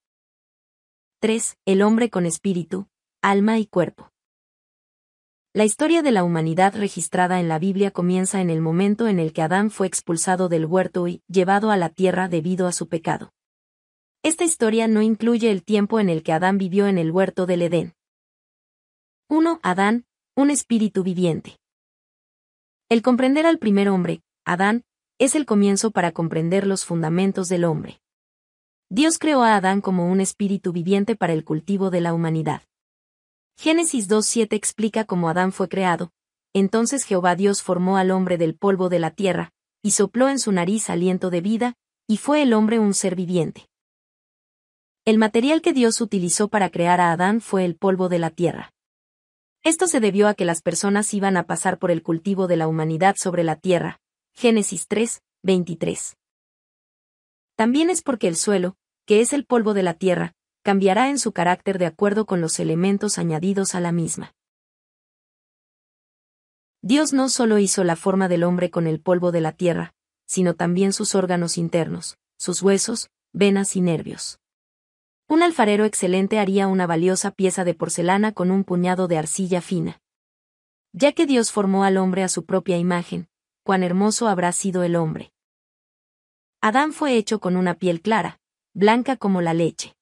3. El hombre con espíritu, alma y cuerpo. La historia de la humanidad registrada en la Biblia comienza en el momento en el que Adán fue expulsado del huerto y llevado a la tierra debido a su pecado. Esta historia no incluye el tiempo en el que Adán vivió en el huerto del Edén. 1. Adán, un espíritu viviente. El comprender al primer hombre, Adán, es el comienzo para comprender los fundamentos del hombre. Dios creó a Adán como un espíritu viviente para el cultivo de la humanidad. Génesis 2.7 explica cómo Adán fue creado, entonces Jehová Dios formó al hombre del polvo de la tierra, y sopló en su nariz aliento de vida, y fue el hombre un ser viviente. El material que Dios utilizó para crear a Adán fue el polvo de la tierra. Esto se debió a que las personas iban a pasar por el cultivo de la humanidad sobre la tierra. Génesis 3, 23. También es porque el suelo, que es el polvo de la tierra, cambiará en su carácter de acuerdo con los elementos añadidos a la misma. Dios no solo hizo la forma del hombre con el polvo de la tierra, sino también sus órganos internos, sus huesos, venas y nervios. Un alfarero excelente haría una valiosa pieza de porcelana con un puñado de arcilla fina. Ya que Dios formó al hombre a su propia imagen, cuán hermoso habrá sido el hombre. Adán fue hecho con una piel clara, blanca como la leche.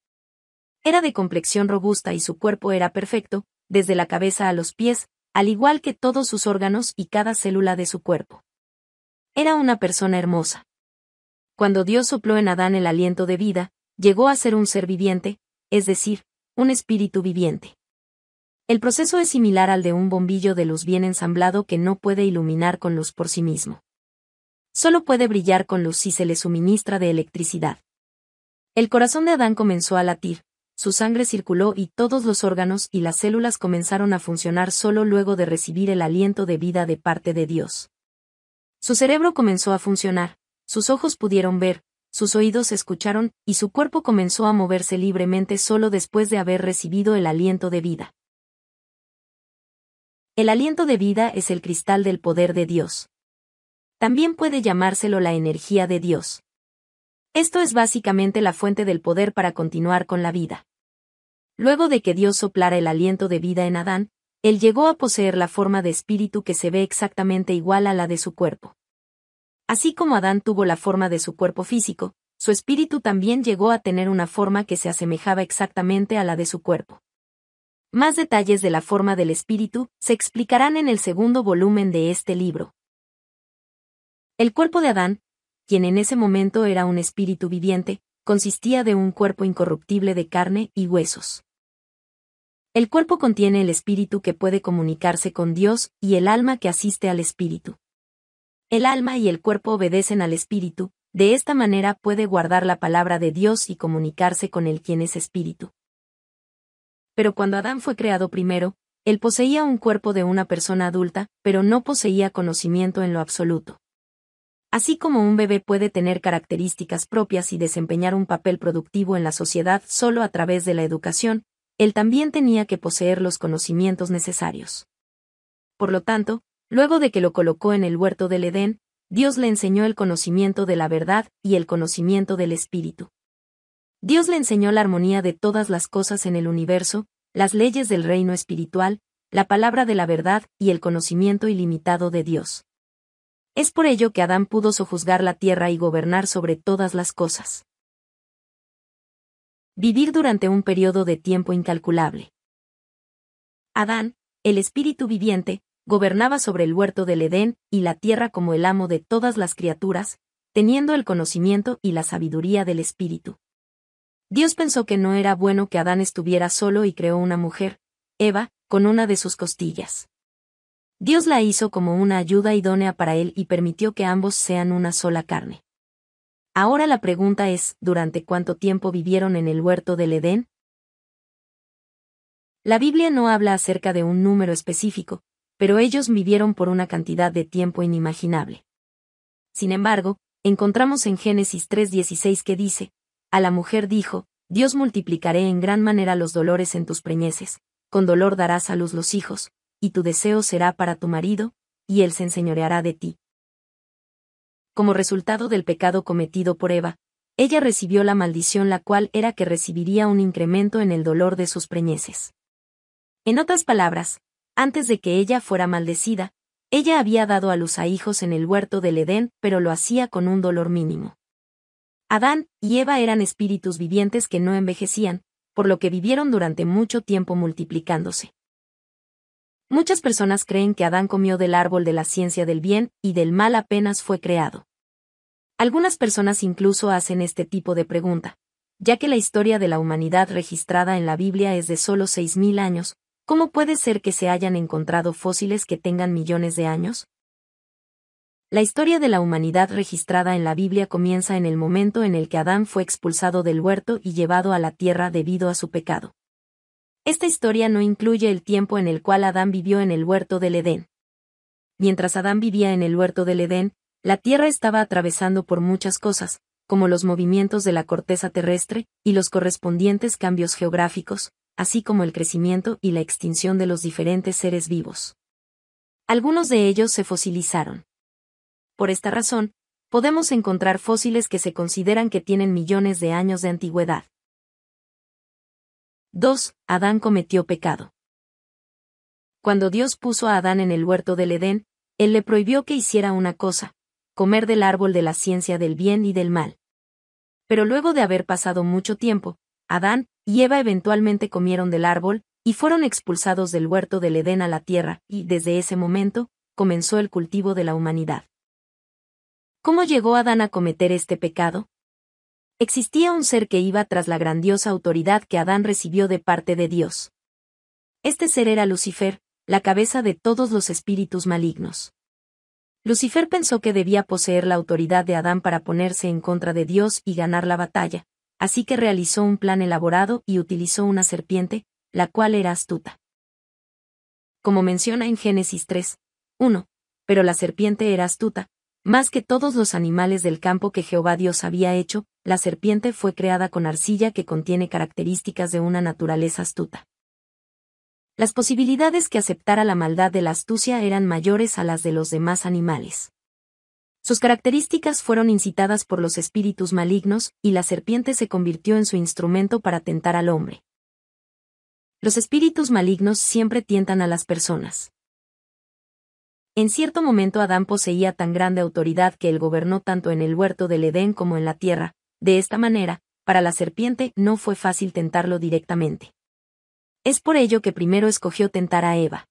Era de complexión robusta y su cuerpo era perfecto, desde la cabeza a los pies, al igual que todos sus órganos y cada célula de su cuerpo. Era una persona hermosa. Cuando Dios sopló en Adán el aliento de vida, llegó a ser un ser viviente, es decir, un espíritu viviente. El proceso es similar al de un bombillo de luz bien ensamblado que no puede iluminar con luz por sí mismo. Solo puede brillar con luz si se le suministra de electricidad. El corazón de Adán comenzó a latir, su sangre circuló y todos los órganos y las células comenzaron a funcionar solo luego de recibir el aliento de vida de parte de Dios. Su cerebro comenzó a funcionar, sus ojos pudieron ver, sus oídos escucharon, y su cuerpo comenzó a moverse libremente solo después de haber recibido el aliento de vida. El aliento de vida es el cristal del poder de Dios. También puede llamárselo la energía de Dios. Esto es básicamente la fuente del poder para continuar con la vida. Luego de que Dios soplara el aliento de vida en Adán, él llegó a poseer la forma de espíritu que se ve exactamente igual a la de su cuerpo. Así como Adán tuvo la forma de su cuerpo físico, su espíritu también llegó a tener una forma que se asemejaba exactamente a la de su cuerpo. Más detalles de la forma del espíritu se explicarán en el segundo volumen de este libro. El cuerpo de Adán, quien en ese momento era un espíritu viviente, consistía de un cuerpo incorruptible de carne y huesos. El cuerpo contiene el espíritu que puede comunicarse con Dios y el alma que asiste al espíritu. El alma y el cuerpo obedecen al espíritu, de esta manera puede guardar la palabra de Dios y comunicarse con el quien es espíritu. Pero cuando Adán fue creado primero, él poseía un cuerpo de una persona adulta, pero no poseía conocimiento en lo absoluto. Así como un bebé puede tener características propias y desempeñar un papel productivo en la sociedad solo a través de la educación, él también tenía que poseer los conocimientos necesarios. Por lo tanto, Luego de que lo colocó en el huerto del Edén, Dios le enseñó el conocimiento de la verdad y el conocimiento del Espíritu. Dios le enseñó la armonía de todas las cosas en el universo, las leyes del reino espiritual, la palabra de la verdad y el conocimiento ilimitado de Dios. Es por ello que Adán pudo sojuzgar la tierra y gobernar sobre todas las cosas. Vivir durante un periodo de tiempo incalculable. Adán, el espíritu viviente, gobernaba sobre el huerto del Edén y la tierra como el amo de todas las criaturas, teniendo el conocimiento y la sabiduría del Espíritu. Dios pensó que no era bueno que Adán estuviera solo y creó una mujer, Eva, con una de sus costillas. Dios la hizo como una ayuda idónea para él y permitió que ambos sean una sola carne. Ahora la pregunta es, ¿durante cuánto tiempo vivieron en el huerto del Edén? La Biblia no habla acerca de un número específico, pero ellos vivieron por una cantidad de tiempo inimaginable. Sin embargo, encontramos en Génesis 3:16 que dice, a la mujer dijo, Dios multiplicaré en gran manera los dolores en tus preñeces, con dolor darás a luz los hijos, y tu deseo será para tu marido, y él se enseñoreará de ti. Como resultado del pecado cometido por Eva, ella recibió la maldición la cual era que recibiría un incremento en el dolor de sus preñeces. En otras palabras, antes de que ella fuera maldecida, ella había dado a luz a hijos en el huerto del Edén, pero lo hacía con un dolor mínimo. Adán y Eva eran espíritus vivientes que no envejecían, por lo que vivieron durante mucho tiempo multiplicándose. Muchas personas creen que Adán comió del árbol de la ciencia del bien y del mal apenas fue creado. Algunas personas incluso hacen este tipo de pregunta, ya que la historia de la humanidad registrada en la Biblia es de solo 6.000 años, ¿Cómo puede ser que se hayan encontrado fósiles que tengan millones de años? La historia de la humanidad registrada en la Biblia comienza en el momento en el que Adán fue expulsado del huerto y llevado a la tierra debido a su pecado. Esta historia no incluye el tiempo en el cual Adán vivió en el huerto del Edén. Mientras Adán vivía en el huerto del Edén, la tierra estaba atravesando por muchas cosas, como los movimientos de la corteza terrestre, y los correspondientes cambios geográficos, así como el crecimiento y la extinción de los diferentes seres vivos. Algunos de ellos se fosilizaron. Por esta razón, podemos encontrar fósiles que se consideran que tienen millones de años de antigüedad. 2. Adán cometió pecado. Cuando Dios puso a Adán en el huerto del Edén, Él le prohibió que hiciera una cosa, comer del árbol de la ciencia del bien y del mal. Pero luego de haber pasado mucho tiempo, Adán, y Eva eventualmente comieron del árbol, y fueron expulsados del huerto del Edén a la tierra, y desde ese momento, comenzó el cultivo de la humanidad. ¿Cómo llegó Adán a cometer este pecado? Existía un ser que iba tras la grandiosa autoridad que Adán recibió de parte de Dios. Este ser era Lucifer, la cabeza de todos los espíritus malignos. Lucifer pensó que debía poseer la autoridad de Adán para ponerse en contra de Dios y ganar la batalla, Así que realizó un plan elaborado y utilizó una serpiente, la cual era astuta. Como menciona en Génesis 3, 1, pero la serpiente era astuta, más que todos los animales del campo que Jehová Dios había hecho, la serpiente fue creada con arcilla que contiene características de una naturaleza astuta. Las posibilidades que aceptara la maldad de la astucia eran mayores a las de los demás animales. Sus características fueron incitadas por los espíritus malignos, y la serpiente se convirtió en su instrumento para tentar al hombre. Los espíritus malignos siempre tientan a las personas. En cierto momento Adán poseía tan grande autoridad que él gobernó tanto en el huerto del Edén como en la tierra, de esta manera, para la serpiente no fue fácil tentarlo directamente. Es por ello que primero escogió tentar a Eva.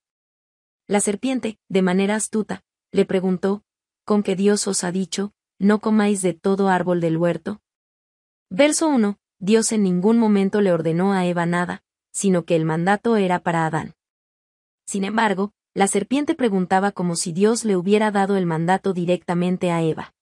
La serpiente, de manera astuta, le preguntó, con que Dios os ha dicho, no comáis de todo árbol del huerto? Verso 1. Dios en ningún momento le ordenó a Eva nada, sino que el mandato era para Adán. Sin embargo, la serpiente preguntaba como si Dios le hubiera dado el mandato directamente a Eva.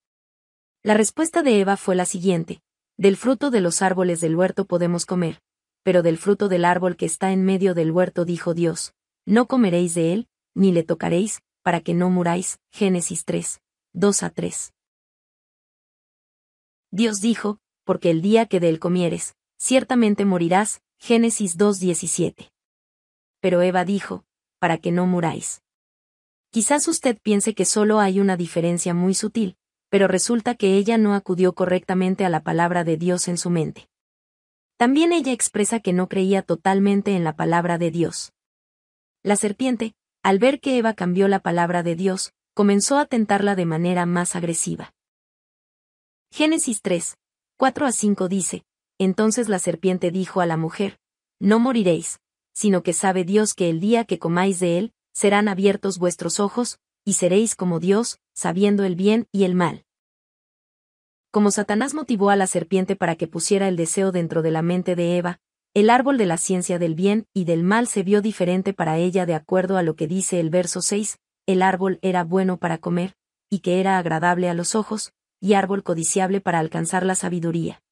La respuesta de Eva fue la siguiente, del fruto de los árboles del huerto podemos comer, pero del fruto del árbol que está en medio del huerto dijo Dios, no comeréis de él, ni le tocaréis, para que no muráis. Génesis 3. 2 a 3. Dios dijo, porque el día que de él comieres, ciertamente morirás. Génesis 2.17. Pero Eva dijo, para que no muráis. Quizás usted piense que solo hay una diferencia muy sutil, pero resulta que ella no acudió correctamente a la palabra de Dios en su mente. También ella expresa que no creía totalmente en la palabra de Dios. La serpiente, al ver que Eva cambió la palabra de Dios, comenzó a tentarla de manera más agresiva. Génesis 3, 4 a 5 dice, Entonces la serpiente dijo a la mujer, No moriréis, sino que sabe Dios que el día que comáis de él, serán abiertos vuestros ojos, y seréis como Dios, sabiendo el bien y el mal. Como Satanás motivó a la serpiente para que pusiera el deseo dentro de la mente de Eva, el árbol de la ciencia del bien y del mal se vio diferente para ella de acuerdo a lo que dice el verso 6, el árbol era bueno para comer, y que era agradable a los ojos, y árbol codiciable para alcanzar la sabiduría.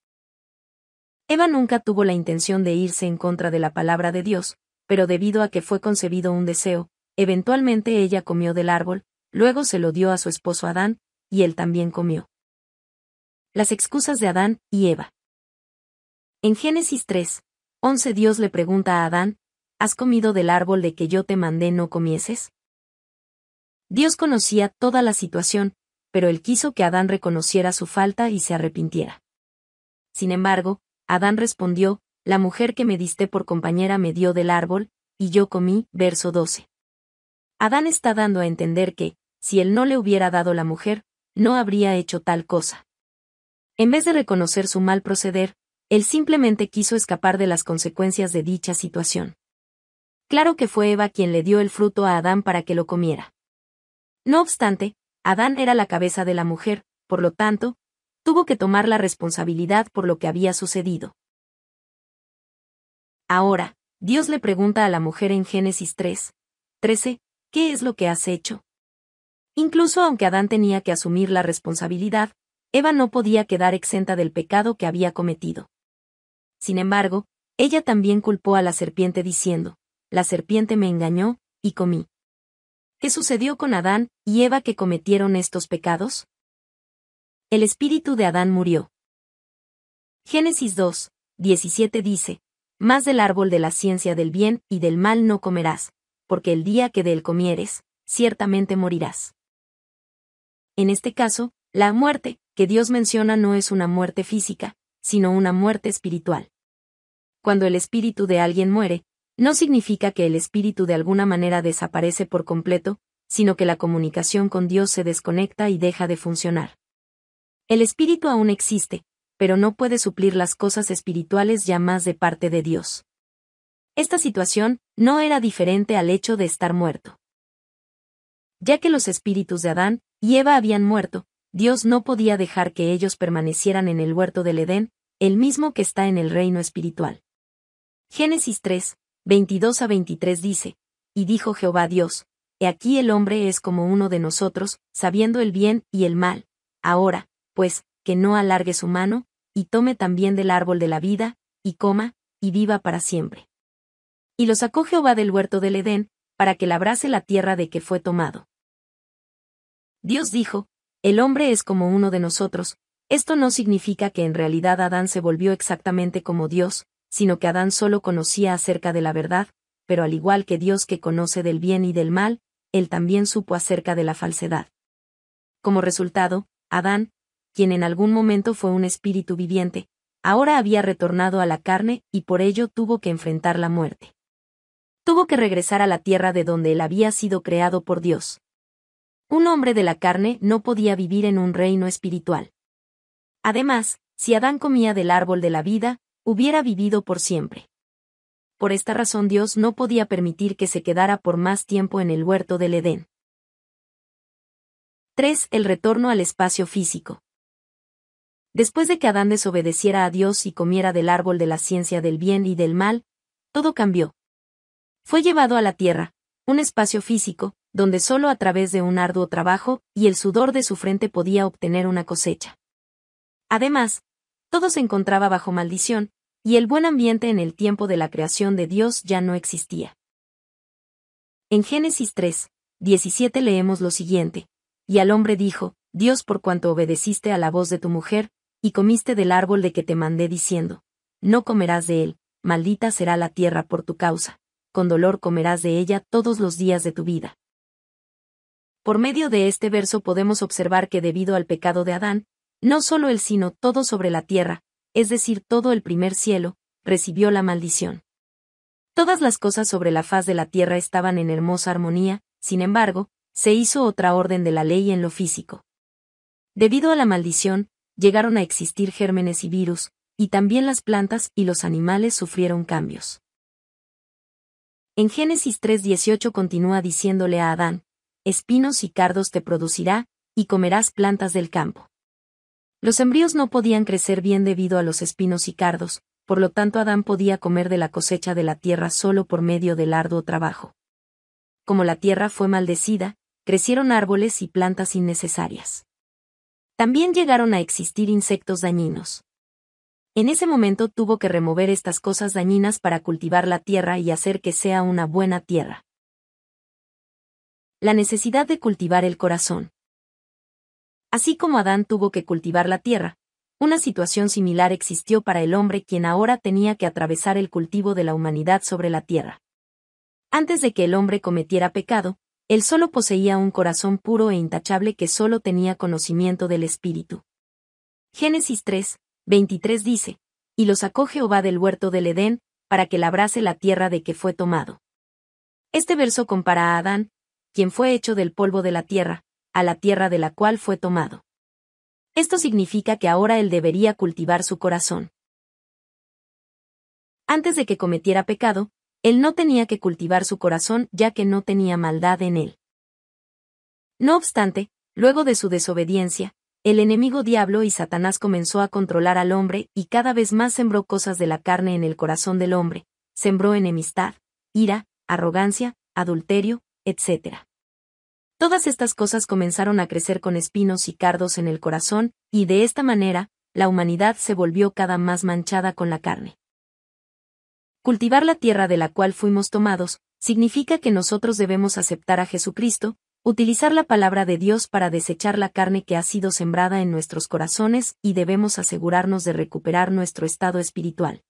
Eva nunca tuvo la intención de irse en contra de la palabra de Dios, pero debido a que fue concebido un deseo, eventualmente ella comió del árbol, luego se lo dio a su esposo Adán, y él también comió. Las excusas de Adán y Eva. En Génesis 3, 11 Dios le pregunta a Adán, ¿Has comido del árbol de que yo te mandé no comieses? Dios conocía toda la situación, pero él quiso que Adán reconociera su falta y se arrepintiera. Sin embargo, Adán respondió, La mujer que me diste por compañera me dio del árbol, y yo comí, verso 12. Adán está dando a entender que, si él no le hubiera dado la mujer, no habría hecho tal cosa. En vez de reconocer su mal proceder, él simplemente quiso escapar de las consecuencias de dicha situación. Claro que fue Eva quien le dio el fruto a Adán para que lo comiera. No obstante, Adán era la cabeza de la mujer, por lo tanto, tuvo que tomar la responsabilidad por lo que había sucedido. Ahora, Dios le pregunta a la mujer en Génesis 3, 13, ¿qué es lo que has hecho? Incluso aunque Adán tenía que asumir la responsabilidad, Eva no podía quedar exenta del pecado que había cometido. Sin embargo, ella también culpó a la serpiente diciendo, la serpiente me engañó, y comí. ¿Qué sucedió con Adán y Eva que cometieron estos pecados? El espíritu de Adán murió. Génesis 2, 17 dice, Más del árbol de la ciencia del bien y del mal no comerás, porque el día que de él comieres, ciertamente morirás. En este caso, la muerte, que Dios menciona no es una muerte física, sino una muerte espiritual. Cuando el espíritu de alguien muere, no significa que el espíritu de alguna manera desaparece por completo, sino que la comunicación con Dios se desconecta y deja de funcionar. El espíritu aún existe, pero no puede suplir las cosas espirituales ya más de parte de Dios. Esta situación no era diferente al hecho de estar muerto. Ya que los espíritus de Adán y Eva habían muerto, Dios no podía dejar que ellos permanecieran en el huerto del Edén, el mismo que está en el reino espiritual. Génesis 3, 22 a 23 dice, Y dijo Jehová Dios, He aquí el hombre es como uno de nosotros, sabiendo el bien y el mal. Ahora, pues, que no alargue su mano, y tome también del árbol de la vida, y coma, y viva para siempre. Y lo sacó Jehová del huerto del Edén, para que labrase la tierra de que fue tomado. Dios dijo, el hombre es como uno de nosotros, esto no significa que en realidad Adán se volvió exactamente como Dios, sino que Adán solo conocía acerca de la verdad, pero al igual que Dios que conoce del bien y del mal, él también supo acerca de la falsedad. Como resultado, Adán, quien en algún momento fue un espíritu viviente, ahora había retornado a la carne y por ello tuvo que enfrentar la muerte. Tuvo que regresar a la tierra de donde él había sido creado por Dios. Un hombre de la carne no podía vivir en un reino espiritual. Además, si Adán comía del árbol de la vida, hubiera vivido por siempre. Por esta razón Dios no podía permitir que se quedara por más tiempo en el huerto del Edén. 3. El retorno al espacio físico. Después de que Adán desobedeciera a Dios y comiera del árbol de la ciencia del bien y del mal, todo cambió. Fue llevado a la tierra, un espacio físico, donde solo a través de un arduo trabajo y el sudor de su frente podía obtener una cosecha. Además, todo se encontraba bajo maldición, y el buen ambiente en el tiempo de la creación de Dios ya no existía. En Génesis 3, 17 leemos lo siguiente, y al hombre dijo, Dios por cuanto obedeciste a la voz de tu mujer, y comiste del árbol de que te mandé diciendo, no comerás de él, maldita será la tierra por tu causa, con dolor comerás de ella todos los días de tu vida. Por medio de este verso podemos observar que debido al pecado de Adán, no solo el sino todo sobre la tierra, es decir, todo el primer cielo, recibió la maldición. Todas las cosas sobre la faz de la tierra estaban en hermosa armonía, sin embargo, se hizo otra orden de la ley en lo físico. Debido a la maldición, llegaron a existir gérmenes y virus, y también las plantas y los animales sufrieron cambios. En Génesis 3:18 continúa diciéndole a Adán, Espinos y cardos te producirá, y comerás plantas del campo. Los embrios no podían crecer bien debido a los espinos y cardos, por lo tanto Adán podía comer de la cosecha de la tierra solo por medio del arduo trabajo. Como la tierra fue maldecida, crecieron árboles y plantas innecesarias. También llegaron a existir insectos dañinos. En ese momento tuvo que remover estas cosas dañinas para cultivar la tierra y hacer que sea una buena tierra. La necesidad de cultivar el corazón. Así como Adán tuvo que cultivar la tierra, una situación similar existió para el hombre quien ahora tenía que atravesar el cultivo de la humanidad sobre la tierra. Antes de que el hombre cometiera pecado, él solo poseía un corazón puro e intachable que solo tenía conocimiento del Espíritu. Génesis 3, 23 dice, Y lo sacó Jehová del huerto del Edén, para que labrase la tierra de que fue tomado. Este verso compara a Adán, quien fue hecho del polvo de la tierra, a la tierra de la cual fue tomado. Esto significa que ahora él debería cultivar su corazón. Antes de que cometiera pecado, él no tenía que cultivar su corazón ya que no tenía maldad en él. No obstante, luego de su desobediencia, el enemigo diablo y Satanás comenzó a controlar al hombre y cada vez más sembró cosas de la carne en el corazón del hombre, sembró enemistad, ira, arrogancia, adulterio, etc. Todas estas cosas comenzaron a crecer con espinos y cardos en el corazón, y de esta manera, la humanidad se volvió cada más manchada con la carne. Cultivar la tierra de la cual fuimos tomados, significa que nosotros debemos aceptar a Jesucristo, utilizar la palabra de Dios para desechar la carne que ha sido sembrada en nuestros corazones y debemos asegurarnos de recuperar nuestro estado espiritual.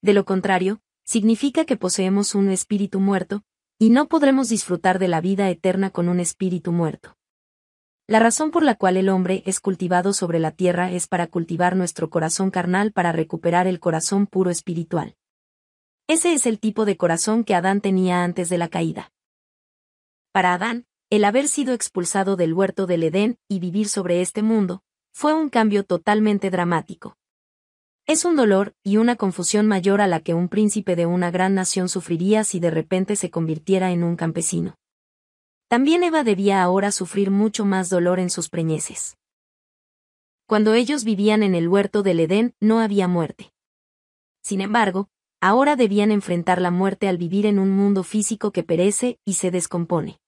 De lo contrario, significa que poseemos un espíritu muerto, y no podremos disfrutar de la vida eterna con un espíritu muerto. La razón por la cual el hombre es cultivado sobre la tierra es para cultivar nuestro corazón carnal para recuperar el corazón puro espiritual. Ese es el tipo de corazón que Adán tenía antes de la caída. Para Adán, el haber sido expulsado del huerto del Edén y vivir sobre este mundo, fue un cambio totalmente dramático. Es un dolor y una confusión mayor a la que un príncipe de una gran nación sufriría si de repente se convirtiera en un campesino. También Eva debía ahora sufrir mucho más dolor en sus preñeces. Cuando ellos vivían en el huerto del Edén no había muerte. Sin embargo, ahora debían enfrentar la muerte al vivir en un mundo físico que perece y se descompone.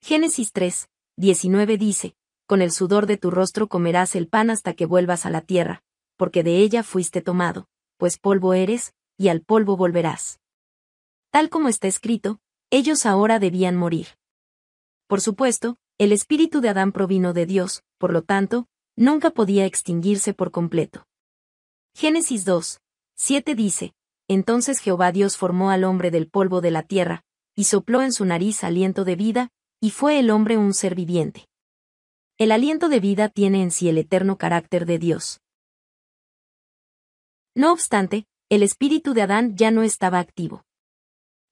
Génesis 3, 19 dice, Con el sudor de tu rostro comerás el pan hasta que vuelvas a la tierra, porque de ella fuiste tomado, pues polvo eres, y al polvo volverás. Tal como está escrito, ellos ahora debían morir. Por supuesto, el espíritu de Adán provino de Dios, por lo tanto, nunca podía extinguirse por completo. Génesis 2, 7 dice, Entonces Jehová Dios formó al hombre del polvo de la tierra, y sopló en su nariz aliento de vida, y fue el hombre un ser viviente. El aliento de vida tiene en sí el eterno carácter de Dios. No obstante, el espíritu de Adán ya no estaba activo.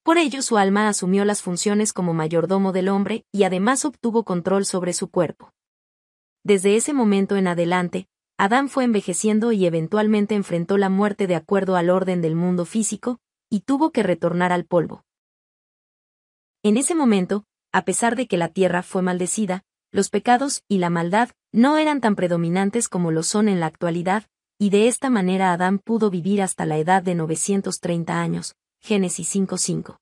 Por ello su alma asumió las funciones como mayordomo del hombre y además obtuvo control sobre su cuerpo. Desde ese momento en adelante, Adán fue envejeciendo y eventualmente enfrentó la muerte de acuerdo al orden del mundo físico, y tuvo que retornar al polvo. En ese momento, a pesar de que la tierra fue maldecida, los pecados y la maldad no eran tan predominantes como lo son en la actualidad, y de esta manera Adán pudo vivir hasta la edad de 930 años, Génesis 5.5.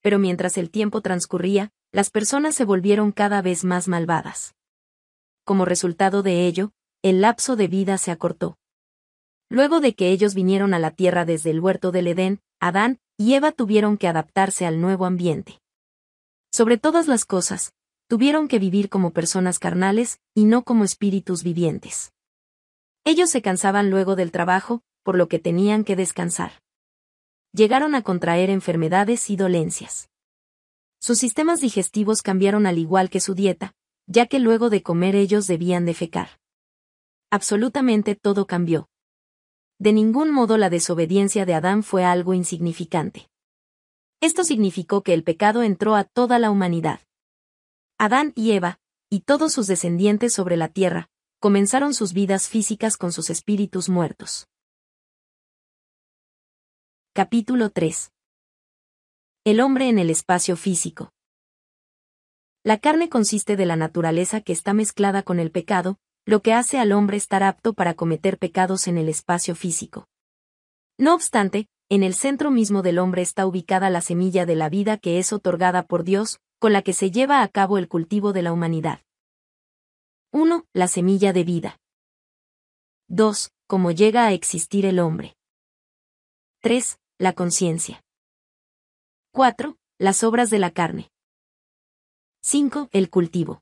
Pero mientras el tiempo transcurría, las personas se volvieron cada vez más malvadas. Como resultado de ello, el lapso de vida se acortó. Luego de que ellos vinieron a la tierra desde el huerto del Edén, Adán y Eva tuvieron que adaptarse al nuevo ambiente. Sobre todas las cosas, tuvieron que vivir como personas carnales y no como espíritus vivientes. Ellos se cansaban luego del trabajo, por lo que tenían que descansar. Llegaron a contraer enfermedades y dolencias. Sus sistemas digestivos cambiaron al igual que su dieta, ya que luego de comer ellos debían defecar. Absolutamente todo cambió. De ningún modo la desobediencia de Adán fue algo insignificante. Esto significó que el pecado entró a toda la humanidad. Adán y Eva, y todos sus descendientes sobre la tierra, comenzaron sus vidas físicas con sus espíritus muertos. Capítulo 3 El hombre en el espacio físico. La carne consiste de la naturaleza que está mezclada con el pecado, lo que hace al hombre estar apto para cometer pecados en el espacio físico. No obstante, en el centro mismo del hombre está ubicada la semilla de la vida que es otorgada por Dios, con la que se lleva a cabo el cultivo de la humanidad. 1. La semilla de vida. 2. Cómo llega a existir el hombre. 3. La conciencia. 4. Las obras de la carne. 5. El cultivo.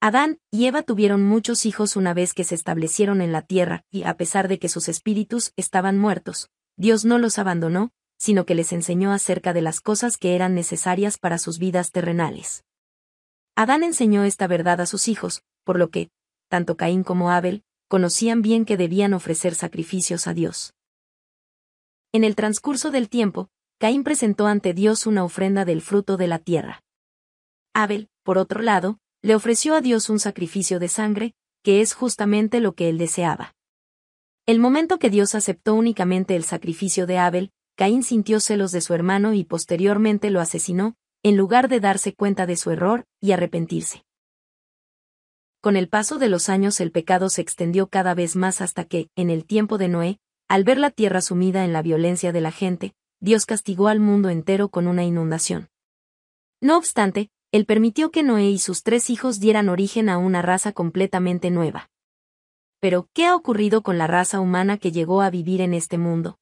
Adán y Eva tuvieron muchos hijos una vez que se establecieron en la tierra, y a pesar de que sus espíritus estaban muertos, Dios no los abandonó, sino que les enseñó acerca de las cosas que eran necesarias para sus vidas terrenales. Adán enseñó esta verdad a sus hijos, por lo que, tanto Caín como Abel, conocían bien que debían ofrecer sacrificios a Dios. En el transcurso del tiempo, Caín presentó ante Dios una ofrenda del fruto de la tierra. Abel, por otro lado, le ofreció a Dios un sacrificio de sangre, que es justamente lo que él deseaba. El momento que Dios aceptó únicamente el sacrificio de Abel, Caín sintió celos de su hermano y posteriormente lo asesinó, en lugar de darse cuenta de su error y arrepentirse. Con el paso de los años el pecado se extendió cada vez más hasta que, en el tiempo de Noé, al ver la tierra sumida en la violencia de la gente, Dios castigó al mundo entero con una inundación. No obstante, Él permitió que Noé y sus tres hijos dieran origen a una raza completamente nueva. Pero, ¿qué ha ocurrido con la raza humana que llegó a vivir en este mundo?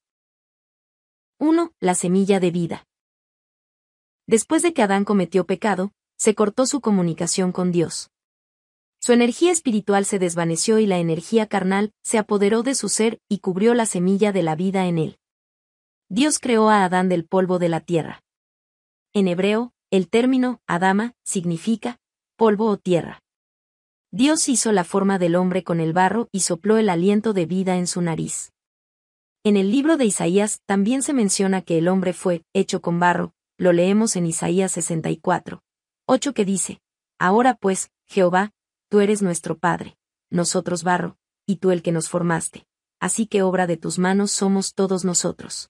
1. La semilla de vida después de que Adán cometió pecado, se cortó su comunicación con Dios. Su energía espiritual se desvaneció y la energía carnal se apoderó de su ser y cubrió la semilla de la vida en él. Dios creó a Adán del polvo de la tierra. En hebreo, el término Adama significa polvo o tierra. Dios hizo la forma del hombre con el barro y sopló el aliento de vida en su nariz. En el libro de Isaías también se menciona que el hombre fue hecho con barro, lo leemos en Isaías 64. 8 que dice, Ahora pues, Jehová, tú eres nuestro Padre, nosotros barro, y tú el que nos formaste. Así que obra de tus manos somos todos nosotros.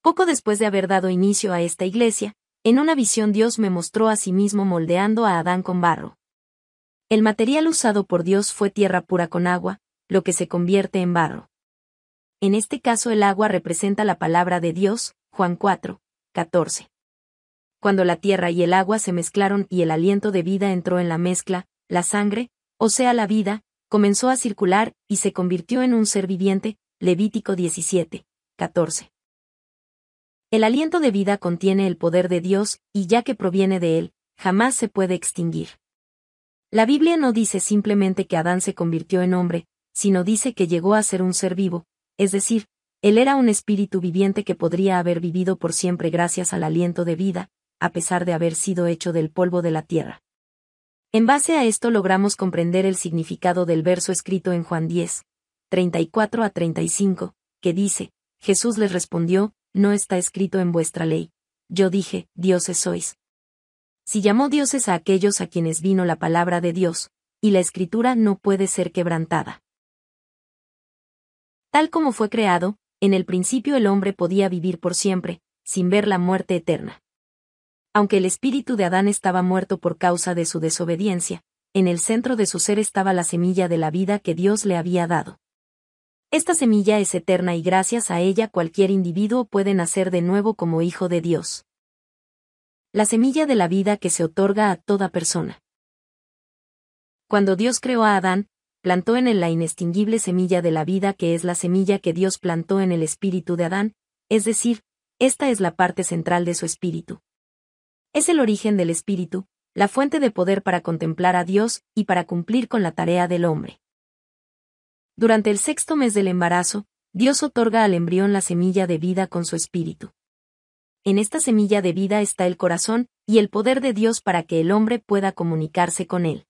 Poco después de haber dado inicio a esta iglesia, en una visión Dios me mostró a sí mismo moldeando a Adán con barro. El material usado por Dios fue tierra pura con agua, lo que se convierte en barro. En este caso el agua representa la palabra de Dios, Juan 4, 14. Cuando la tierra y el agua se mezclaron y el aliento de vida entró en la mezcla, la sangre, o sea la vida, comenzó a circular y se convirtió en un ser viviente, Levítico 17, 14. El aliento de vida contiene el poder de Dios, y ya que proviene de Él, jamás se puede extinguir. La Biblia no dice simplemente que Adán se convirtió en hombre, sino dice que llegó a ser un ser vivo, es decir, él era un espíritu viviente que podría haber vivido por siempre gracias al aliento de vida, a pesar de haber sido hecho del polvo de la tierra. En base a esto logramos comprender el significado del verso escrito en Juan 10, 34 a 35, que dice, Jesús les respondió, no está escrito en vuestra ley. Yo dije, dioses sois. Si llamó dioses a aquellos a quienes vino la palabra de Dios, y la escritura no puede ser quebrantada. Tal como fue creado, en el principio el hombre podía vivir por siempre, sin ver la muerte eterna. Aunque el espíritu de Adán estaba muerto por causa de su desobediencia, en el centro de su ser estaba la semilla de la vida que Dios le había dado. Esta semilla es eterna y gracias a ella cualquier individuo puede nacer de nuevo como hijo de Dios. La semilla de la vida que se otorga a toda persona. Cuando Dios creó a Adán, plantó en él la inextinguible semilla de la vida que es la semilla que Dios plantó en el espíritu de Adán, es decir, esta es la parte central de su espíritu. Es el origen del espíritu, la fuente de poder para contemplar a Dios y para cumplir con la tarea del hombre. Durante el sexto mes del embarazo, Dios otorga al embrión la semilla de vida con su espíritu. En esta semilla de vida está el corazón y el poder de Dios para que el hombre pueda comunicarse con él.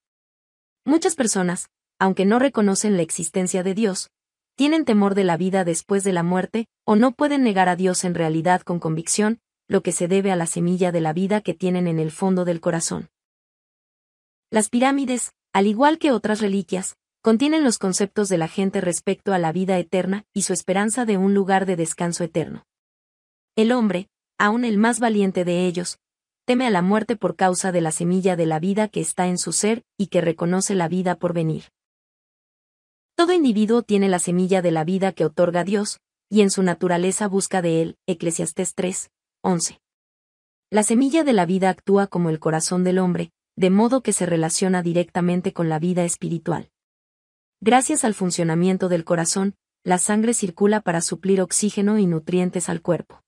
Muchas personas, aunque no reconocen la existencia de Dios, tienen temor de la vida después de la muerte, o no pueden negar a Dios en realidad con convicción, lo que se debe a la semilla de la vida que tienen en el fondo del corazón. Las pirámides, al igual que otras reliquias, contienen los conceptos de la gente respecto a la vida eterna y su esperanza de un lugar de descanso eterno. El hombre, aun el más valiente de ellos, teme a la muerte por causa de la semilla de la vida que está en su ser y que reconoce la vida por venir. Todo individuo tiene la semilla de la vida que otorga Dios, y en su naturaleza busca de él, Eclesiastes 3, 11. La semilla de la vida actúa como el corazón del hombre, de modo que se relaciona directamente con la vida espiritual. Gracias al funcionamiento del corazón, la sangre circula para suplir oxígeno y nutrientes al cuerpo.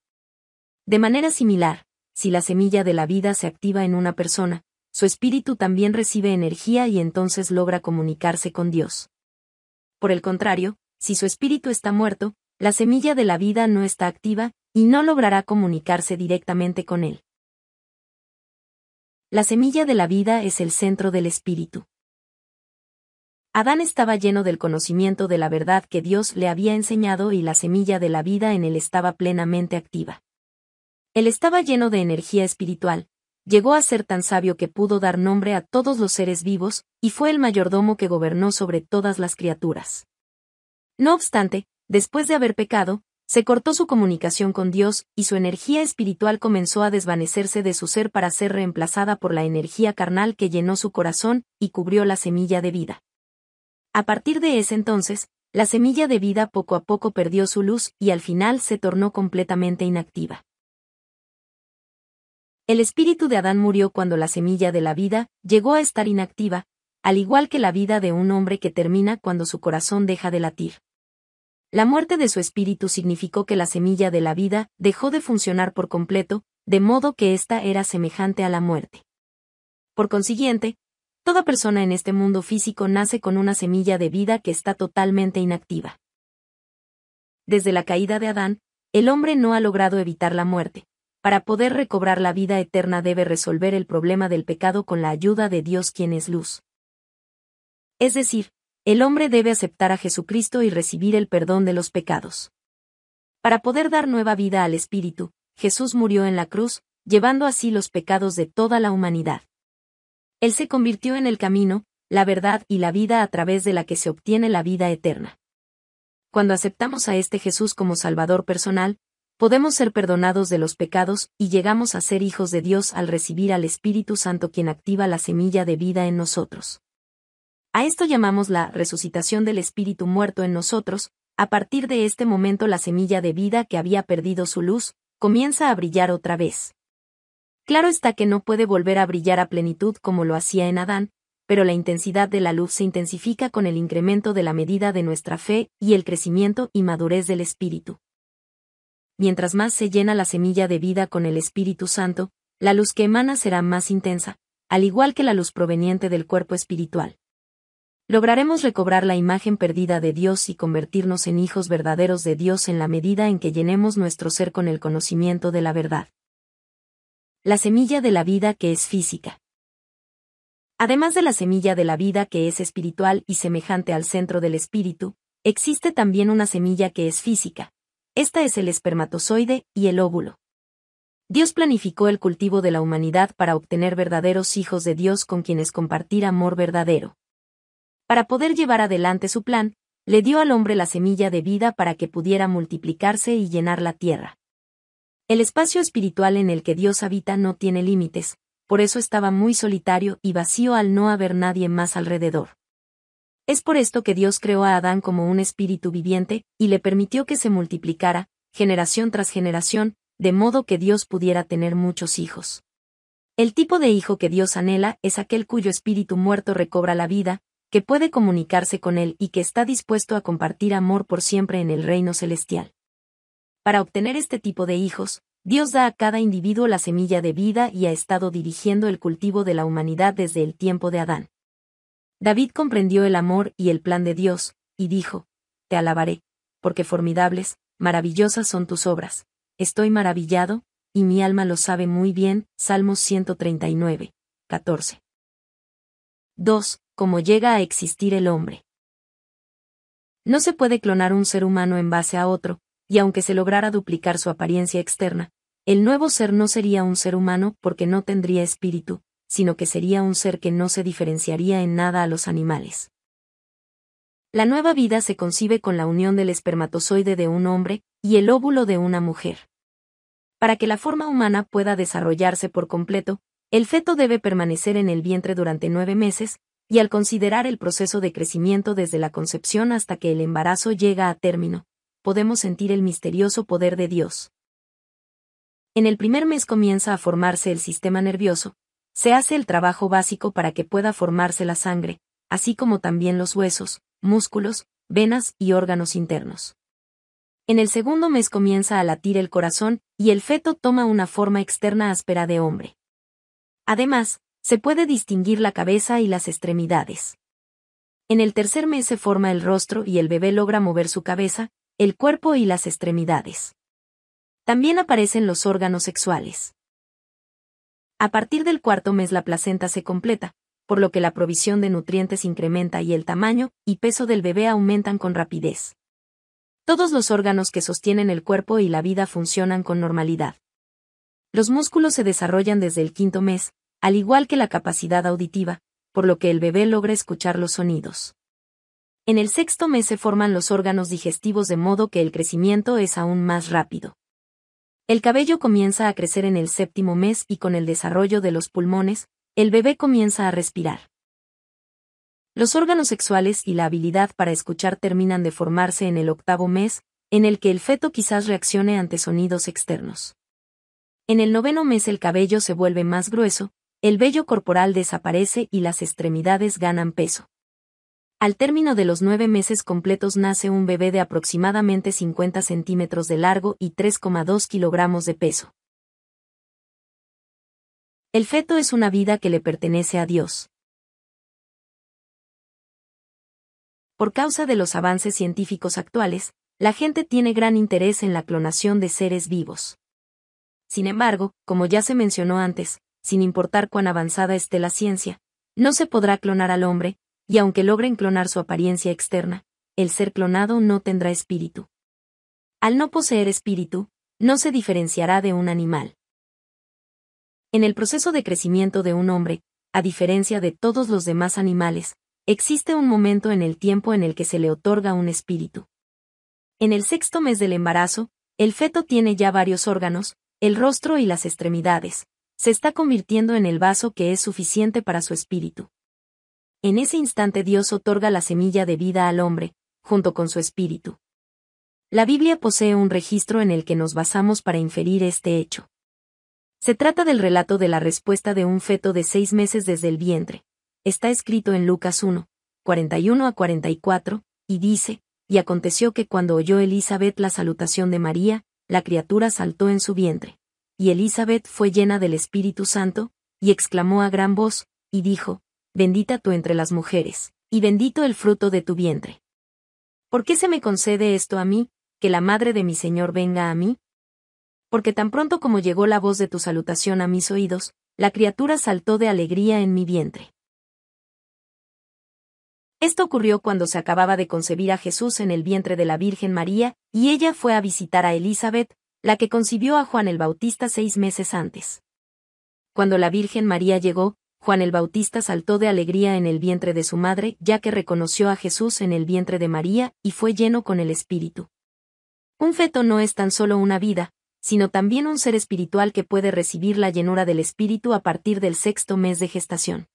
De manera similar, si la semilla de la vida se activa en una persona, su espíritu también recibe energía y entonces logra comunicarse con Dios. Por el contrario, si su espíritu está muerto, la semilla de la vida no está activa, y no logrará comunicarse directamente con él. La semilla de la vida es el centro del espíritu. Adán estaba lleno del conocimiento de la verdad que Dios le había enseñado y la semilla de la vida en él estaba plenamente activa. Él estaba lleno de energía espiritual, llegó a ser tan sabio que pudo dar nombre a todos los seres vivos, y fue el mayordomo que gobernó sobre todas las criaturas. No obstante, después de haber pecado, se cortó su comunicación con Dios, y su energía espiritual comenzó a desvanecerse de su ser para ser reemplazada por la energía carnal que llenó su corazón, y cubrió la semilla de vida. A partir de ese entonces, la semilla de vida poco a poco perdió su luz y al final se tornó completamente inactiva. El espíritu de Adán murió cuando la semilla de la vida llegó a estar inactiva, al igual que la vida de un hombre que termina cuando su corazón deja de latir. La muerte de su espíritu significó que la semilla de la vida dejó de funcionar por completo, de modo que ésta era semejante a la muerte. Por consiguiente, toda persona en este mundo físico nace con una semilla de vida que está totalmente inactiva. Desde la caída de Adán, el hombre no ha logrado evitar la muerte, para poder recobrar la vida eterna debe resolver el problema del pecado con la ayuda de Dios quien es luz. Es decir, el hombre debe aceptar a Jesucristo y recibir el perdón de los pecados. Para poder dar nueva vida al Espíritu, Jesús murió en la cruz, llevando así los pecados de toda la humanidad. Él se convirtió en el camino, la verdad y la vida a través de la que se obtiene la vida eterna. Cuando aceptamos a este Jesús como Salvador personal, podemos ser perdonados de los pecados y llegamos a ser hijos de Dios al recibir al Espíritu Santo quien activa la semilla de vida en nosotros. A esto llamamos la resucitación del Espíritu muerto en nosotros, a partir de este momento la semilla de vida que había perdido su luz, comienza a brillar otra vez. Claro está que no puede volver a brillar a plenitud como lo hacía en Adán, pero la intensidad de la luz se intensifica con el incremento de la medida de nuestra fe y el crecimiento y madurez del espíritu mientras más se llena la semilla de vida con el Espíritu Santo, la luz que emana será más intensa, al igual que la luz proveniente del cuerpo espiritual. Lograremos recobrar la imagen perdida de Dios y convertirnos en hijos verdaderos de Dios en la medida en que llenemos nuestro ser con el conocimiento de la verdad. La semilla de la vida que es física. Además de la semilla de la vida que es espiritual y semejante al centro del espíritu, existe también una semilla que es física, esta es el espermatozoide y el óvulo. Dios planificó el cultivo de la humanidad para obtener verdaderos hijos de Dios con quienes compartir amor verdadero. Para poder llevar adelante su plan, le dio al hombre la semilla de vida para que pudiera multiplicarse y llenar la tierra. El espacio espiritual en el que Dios habita no tiene límites, por eso estaba muy solitario y vacío al no haber nadie más alrededor. Es por esto que Dios creó a Adán como un espíritu viviente, y le permitió que se multiplicara, generación tras generación, de modo que Dios pudiera tener muchos hijos. El tipo de hijo que Dios anhela es aquel cuyo espíritu muerto recobra la vida, que puede comunicarse con Él y que está dispuesto a compartir amor por siempre en el reino celestial. Para obtener este tipo de hijos, Dios da a cada individuo la semilla de vida y ha estado dirigiendo el cultivo de la humanidad desde el tiempo de Adán. David comprendió el amor y el plan de Dios, y dijo, Te alabaré, porque formidables, maravillosas son tus obras. Estoy maravillado, y mi alma lo sabe muy bien. Salmos 139, 14. 2. Cómo llega a existir el hombre. No se puede clonar un ser humano en base a otro, y aunque se lograra duplicar su apariencia externa, el nuevo ser no sería un ser humano porque no tendría espíritu, sino que sería un ser que no se diferenciaría en nada a los animales. La nueva vida se concibe con la unión del espermatozoide de un hombre y el óvulo de una mujer. Para que la forma humana pueda desarrollarse por completo, el feto debe permanecer en el vientre durante nueve meses, y al considerar el proceso de crecimiento desde la concepción hasta que el embarazo llega a término, podemos sentir el misterioso poder de Dios. En el primer mes comienza a formarse el sistema nervioso, se hace el trabajo básico para que pueda formarse la sangre, así como también los huesos, músculos, venas y órganos internos. En el segundo mes comienza a latir el corazón y el feto toma una forma externa áspera de hombre. Además, se puede distinguir la cabeza y las extremidades. En el tercer mes se forma el rostro y el bebé logra mover su cabeza, el cuerpo y las extremidades. También aparecen los órganos sexuales. A partir del cuarto mes la placenta se completa, por lo que la provisión de nutrientes incrementa y el tamaño y peso del bebé aumentan con rapidez. Todos los órganos que sostienen el cuerpo y la vida funcionan con normalidad. Los músculos se desarrollan desde el quinto mes, al igual que la capacidad auditiva, por lo que el bebé logra escuchar los sonidos. En el sexto mes se forman los órganos digestivos de modo que el crecimiento es aún más rápido. El cabello comienza a crecer en el séptimo mes y con el desarrollo de los pulmones, el bebé comienza a respirar. Los órganos sexuales y la habilidad para escuchar terminan de formarse en el octavo mes, en el que el feto quizás reaccione ante sonidos externos. En el noveno mes el cabello se vuelve más grueso, el vello corporal desaparece y las extremidades ganan peso. Al término de los nueve meses completos nace un bebé de aproximadamente 50 centímetros de largo y 3,2 kilogramos de peso. El feto es una vida que le pertenece a Dios. Por causa de los avances científicos actuales, la gente tiene gran interés en la clonación de seres vivos. Sin embargo, como ya se mencionó antes, sin importar cuán avanzada esté la ciencia, no se podrá clonar al hombre, y aunque logren clonar su apariencia externa, el ser clonado no tendrá espíritu. Al no poseer espíritu, no se diferenciará de un animal. En el proceso de crecimiento de un hombre, a diferencia de todos los demás animales, existe un momento en el tiempo en el que se le otorga un espíritu. En el sexto mes del embarazo, el feto tiene ya varios órganos, el rostro y las extremidades, se está convirtiendo en el vaso que es suficiente para su espíritu. En ese instante Dios otorga la semilla de vida al hombre, junto con su espíritu. La Biblia posee un registro en el que nos basamos para inferir este hecho. Se trata del relato de la respuesta de un feto de seis meses desde el vientre. Está escrito en Lucas 1, 41 a 44, y dice, y aconteció que cuando oyó Elizabeth la salutación de María, la criatura saltó en su vientre. Y Elizabeth fue llena del Espíritu Santo, y exclamó a gran voz, y dijo, bendita tú entre las mujeres, y bendito el fruto de tu vientre. ¿Por qué se me concede esto a mí, que la madre de mi Señor venga a mí? Porque tan pronto como llegó la voz de tu salutación a mis oídos, la criatura saltó de alegría en mi vientre. Esto ocurrió cuando se acababa de concebir a Jesús en el vientre de la Virgen María, y ella fue a visitar a Elizabeth, la que concibió a Juan el Bautista seis meses antes. Cuando la Virgen María llegó, Juan el Bautista saltó de alegría en el vientre de su madre, ya que reconoció a Jesús en el vientre de María, y fue lleno con el Espíritu. Un feto no es tan solo una vida, sino también un ser espiritual que puede recibir la llenura del Espíritu a partir del sexto mes de gestación.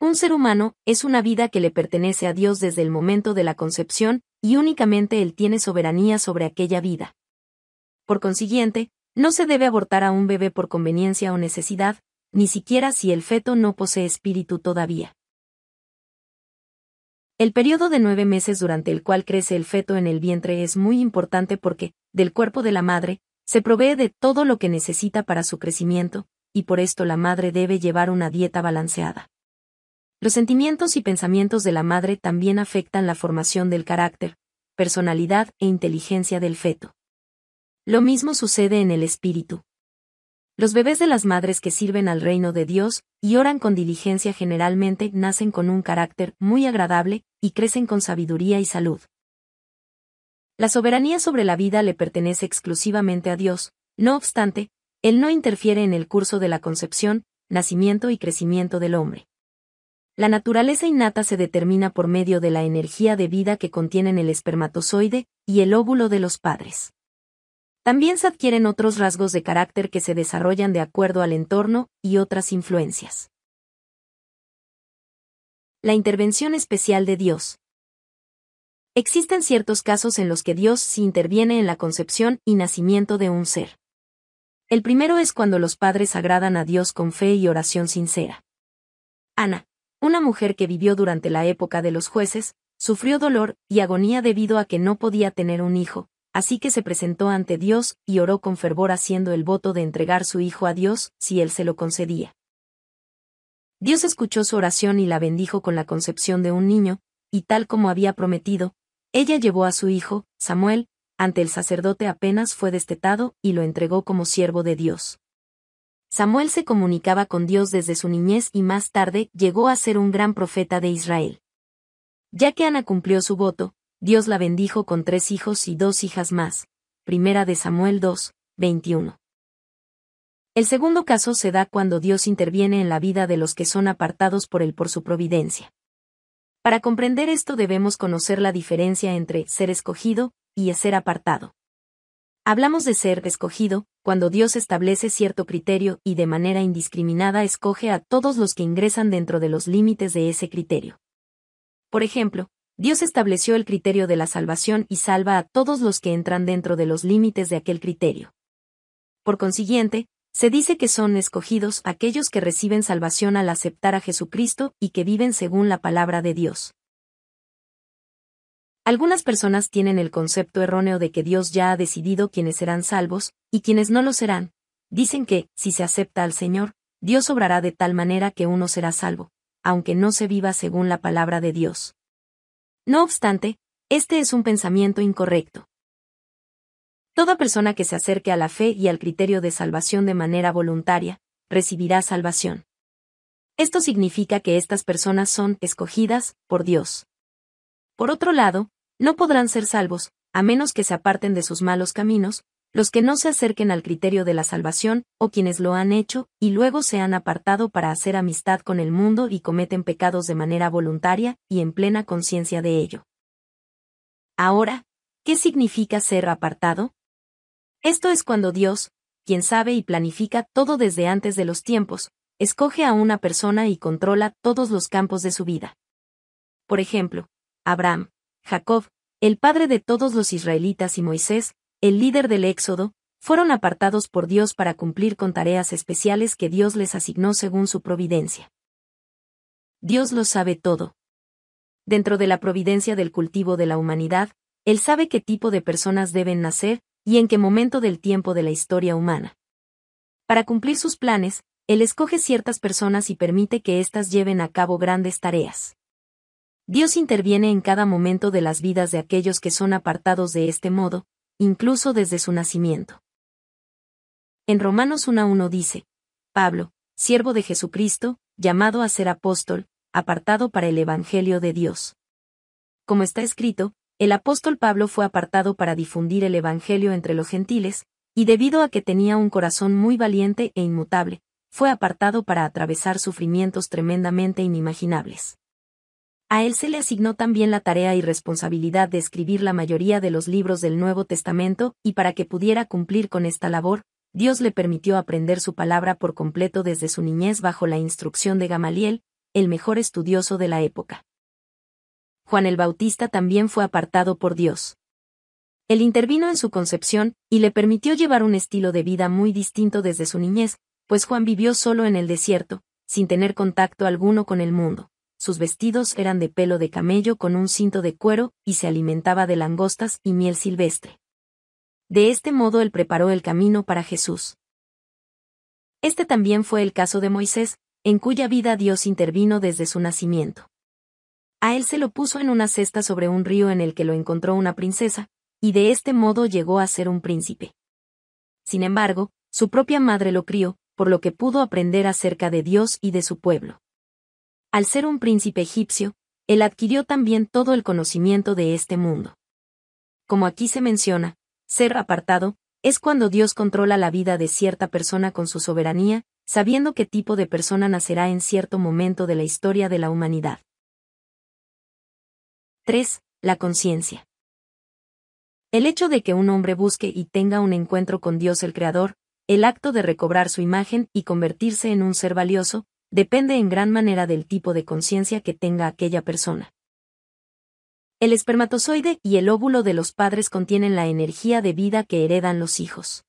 Un ser humano es una vida que le pertenece a Dios desde el momento de la concepción, y únicamente Él tiene soberanía sobre aquella vida. Por consiguiente, no se debe abortar a un bebé por conveniencia o necesidad, ni siquiera si el feto no posee espíritu todavía. El periodo de nueve meses durante el cual crece el feto en el vientre es muy importante porque, del cuerpo de la madre, se provee de todo lo que necesita para su crecimiento, y por esto la madre debe llevar una dieta balanceada. Los sentimientos y pensamientos de la madre también afectan la formación del carácter, personalidad e inteligencia del feto. Lo mismo sucede en el espíritu. Los bebés de las madres que sirven al reino de Dios y oran con diligencia generalmente nacen con un carácter muy agradable y crecen con sabiduría y salud. La soberanía sobre la vida le pertenece exclusivamente a Dios, no obstante, Él no interfiere en el curso de la concepción, nacimiento y crecimiento del hombre. La naturaleza innata se determina por medio de la energía de vida que contienen el espermatozoide y el óvulo de los padres. También se adquieren otros rasgos de carácter que se desarrollan de acuerdo al entorno y otras influencias. La intervención especial de Dios. Existen ciertos casos en los que Dios se interviene en la concepción y nacimiento de un ser. El primero es cuando los padres agradan a Dios con fe y oración sincera. Ana, una mujer que vivió durante la época de los jueces, sufrió dolor y agonía debido a que no podía tener un hijo, Así que se presentó ante Dios, y oró con fervor haciendo el voto de entregar su hijo a Dios, si él se lo concedía. Dios escuchó su oración y la bendijo con la concepción de un niño, y tal como había prometido, ella llevó a su hijo, Samuel, ante el sacerdote apenas fue destetado y lo entregó como siervo de Dios. Samuel se comunicaba con Dios desde su niñez y más tarde llegó a ser un gran profeta de Israel. Ya que Ana cumplió su voto, Dios la bendijo con tres hijos y dos hijas más. Primera de Samuel 2, 21. El segundo caso se da cuando Dios interviene en la vida de los que son apartados por Él por su providencia. Para comprender esto debemos conocer la diferencia entre ser escogido y ser apartado. Hablamos de ser escogido, cuando Dios establece cierto criterio y de manera indiscriminada escoge a todos los que ingresan dentro de los límites de ese criterio. Por ejemplo, Dios estableció el criterio de la salvación y salva a todos los que entran dentro de los límites de aquel criterio. Por consiguiente, se dice que son escogidos aquellos que reciben salvación al aceptar a Jesucristo y que viven según la palabra de Dios. Algunas personas tienen el concepto erróneo de que Dios ya ha decidido quiénes serán salvos y quienes no lo serán. Dicen que, si se acepta al Señor, Dios obrará de tal manera que uno será salvo, aunque no se viva según la palabra de Dios. No obstante, este es un pensamiento incorrecto. Toda persona que se acerque a la fe y al criterio de salvación de manera voluntaria, recibirá salvación. Esto significa que estas personas son escogidas por Dios. Por otro lado, no podrán ser salvos, a menos que se aparten de sus malos caminos, los que no se acerquen al criterio de la salvación, o quienes lo han hecho, y luego se han apartado para hacer amistad con el mundo y cometen pecados de manera voluntaria, y en plena conciencia de ello. Ahora, ¿qué significa ser apartado? Esto es cuando Dios, quien sabe y planifica todo desde antes de los tiempos, escoge a una persona y controla todos los campos de su vida. Por ejemplo, Abraham, Jacob, el padre de todos los israelitas y Moisés, el líder del Éxodo, fueron apartados por Dios para cumplir con tareas especiales que Dios les asignó según su providencia. Dios lo sabe todo. Dentro de la providencia del cultivo de la humanidad, Él sabe qué tipo de personas deben nacer y en qué momento del tiempo de la historia humana. Para cumplir sus planes, Él escoge ciertas personas y permite que éstas lleven a cabo grandes tareas. Dios interviene en cada momento de las vidas de aquellos que son apartados de este modo, incluso desde su nacimiento. En Romanos 1.1 dice, Pablo, siervo de Jesucristo, llamado a ser apóstol, apartado para el Evangelio de Dios. Como está escrito, el apóstol Pablo fue apartado para difundir el Evangelio entre los gentiles, y debido a que tenía un corazón muy valiente e inmutable, fue apartado para atravesar sufrimientos tremendamente inimaginables. A él se le asignó también la tarea y responsabilidad de escribir la mayoría de los libros del Nuevo Testamento, y para que pudiera cumplir con esta labor, Dios le permitió aprender su palabra por completo desde su niñez bajo la instrucción de Gamaliel, el mejor estudioso de la época. Juan el Bautista también fue apartado por Dios. Él intervino en su concepción, y le permitió llevar un estilo de vida muy distinto desde su niñez, pues Juan vivió solo en el desierto, sin tener contacto alguno con el mundo sus vestidos eran de pelo de camello con un cinto de cuero, y se alimentaba de langostas y miel silvestre. De este modo él preparó el camino para Jesús. Este también fue el caso de Moisés, en cuya vida Dios intervino desde su nacimiento. A él se lo puso en una cesta sobre un río en el que lo encontró una princesa, y de este modo llegó a ser un príncipe. Sin embargo, su propia madre lo crió, por lo que pudo aprender acerca de Dios y de su pueblo. Al ser un príncipe egipcio, él adquirió también todo el conocimiento de este mundo. Como aquí se menciona, ser apartado, es cuando Dios controla la vida de cierta persona con su soberanía, sabiendo qué tipo de persona nacerá en cierto momento de la historia de la humanidad. 3. La conciencia. El hecho de que un hombre busque y tenga un encuentro con Dios el Creador, el acto de recobrar su imagen y convertirse en un ser valioso, depende en gran manera del tipo de conciencia que tenga aquella persona. El espermatozoide y el óvulo de los padres contienen la energía de vida que heredan los hijos.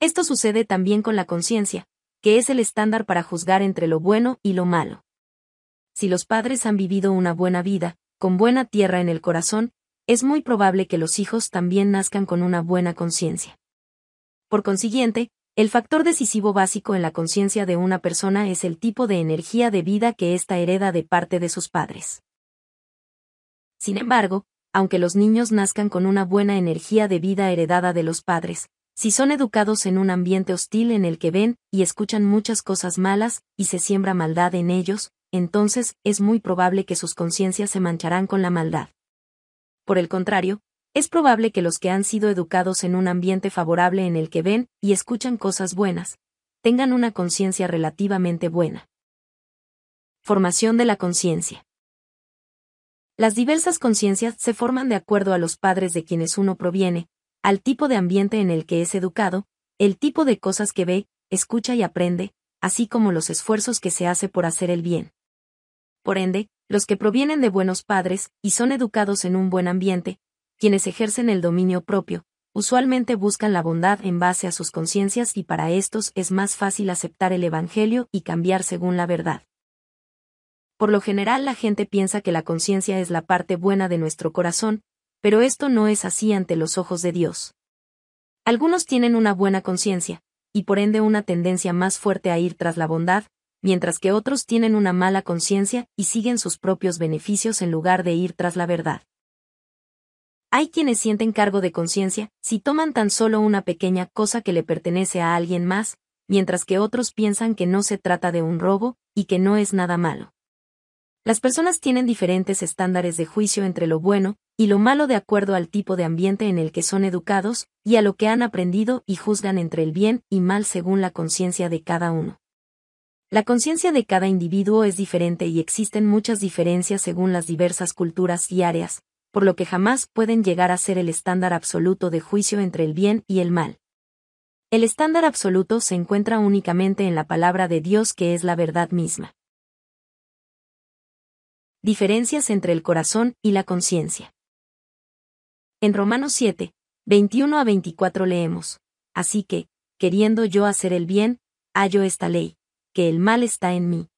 Esto sucede también con la conciencia, que es el estándar para juzgar entre lo bueno y lo malo. Si los padres han vivido una buena vida, con buena tierra en el corazón, es muy probable que los hijos también nazcan con una buena conciencia. Por consiguiente, el factor decisivo básico en la conciencia de una persona es el tipo de energía de vida que ésta hereda de parte de sus padres. Sin embargo, aunque los niños nazcan con una buena energía de vida heredada de los padres, si son educados en un ambiente hostil en el que ven y escuchan muchas cosas malas y se siembra maldad en ellos, entonces es muy probable que sus conciencias se mancharán con la maldad. Por el contrario, es probable que los que han sido educados en un ambiente favorable en el que ven y escuchan cosas buenas, tengan una conciencia relativamente buena. Formación de la conciencia. Las diversas conciencias se forman de acuerdo a los padres de quienes uno proviene, al tipo de ambiente en el que es educado, el tipo de cosas que ve, escucha y aprende, así como los esfuerzos que se hace por hacer el bien. Por ende, los que provienen de buenos padres y son educados en un buen ambiente, quienes ejercen el dominio propio, usualmente buscan la bondad en base a sus conciencias y para estos es más fácil aceptar el Evangelio y cambiar según la verdad. Por lo general la gente piensa que la conciencia es la parte buena de nuestro corazón, pero esto no es así ante los ojos de Dios. Algunos tienen una buena conciencia, y por ende una tendencia más fuerte a ir tras la bondad, mientras que otros tienen una mala conciencia y siguen sus propios beneficios en lugar de ir tras la verdad. Hay quienes sienten cargo de conciencia si toman tan solo una pequeña cosa que le pertenece a alguien más, mientras que otros piensan que no se trata de un robo y que no es nada malo. Las personas tienen diferentes estándares de juicio entre lo bueno y lo malo de acuerdo al tipo de ambiente en el que son educados y a lo que han aprendido y juzgan entre el bien y mal según la conciencia de cada uno. La conciencia de cada individuo es diferente y existen muchas diferencias según las diversas culturas y áreas, por lo que jamás pueden llegar a ser el estándar absoluto de juicio entre el bien y el mal. El estándar absoluto se encuentra únicamente en la palabra de Dios que es la verdad misma. Diferencias entre el corazón y la conciencia. En Romanos 7, 21 a 24 leemos, Así que, queriendo yo hacer el bien, hallo esta ley, que el mal está en mí.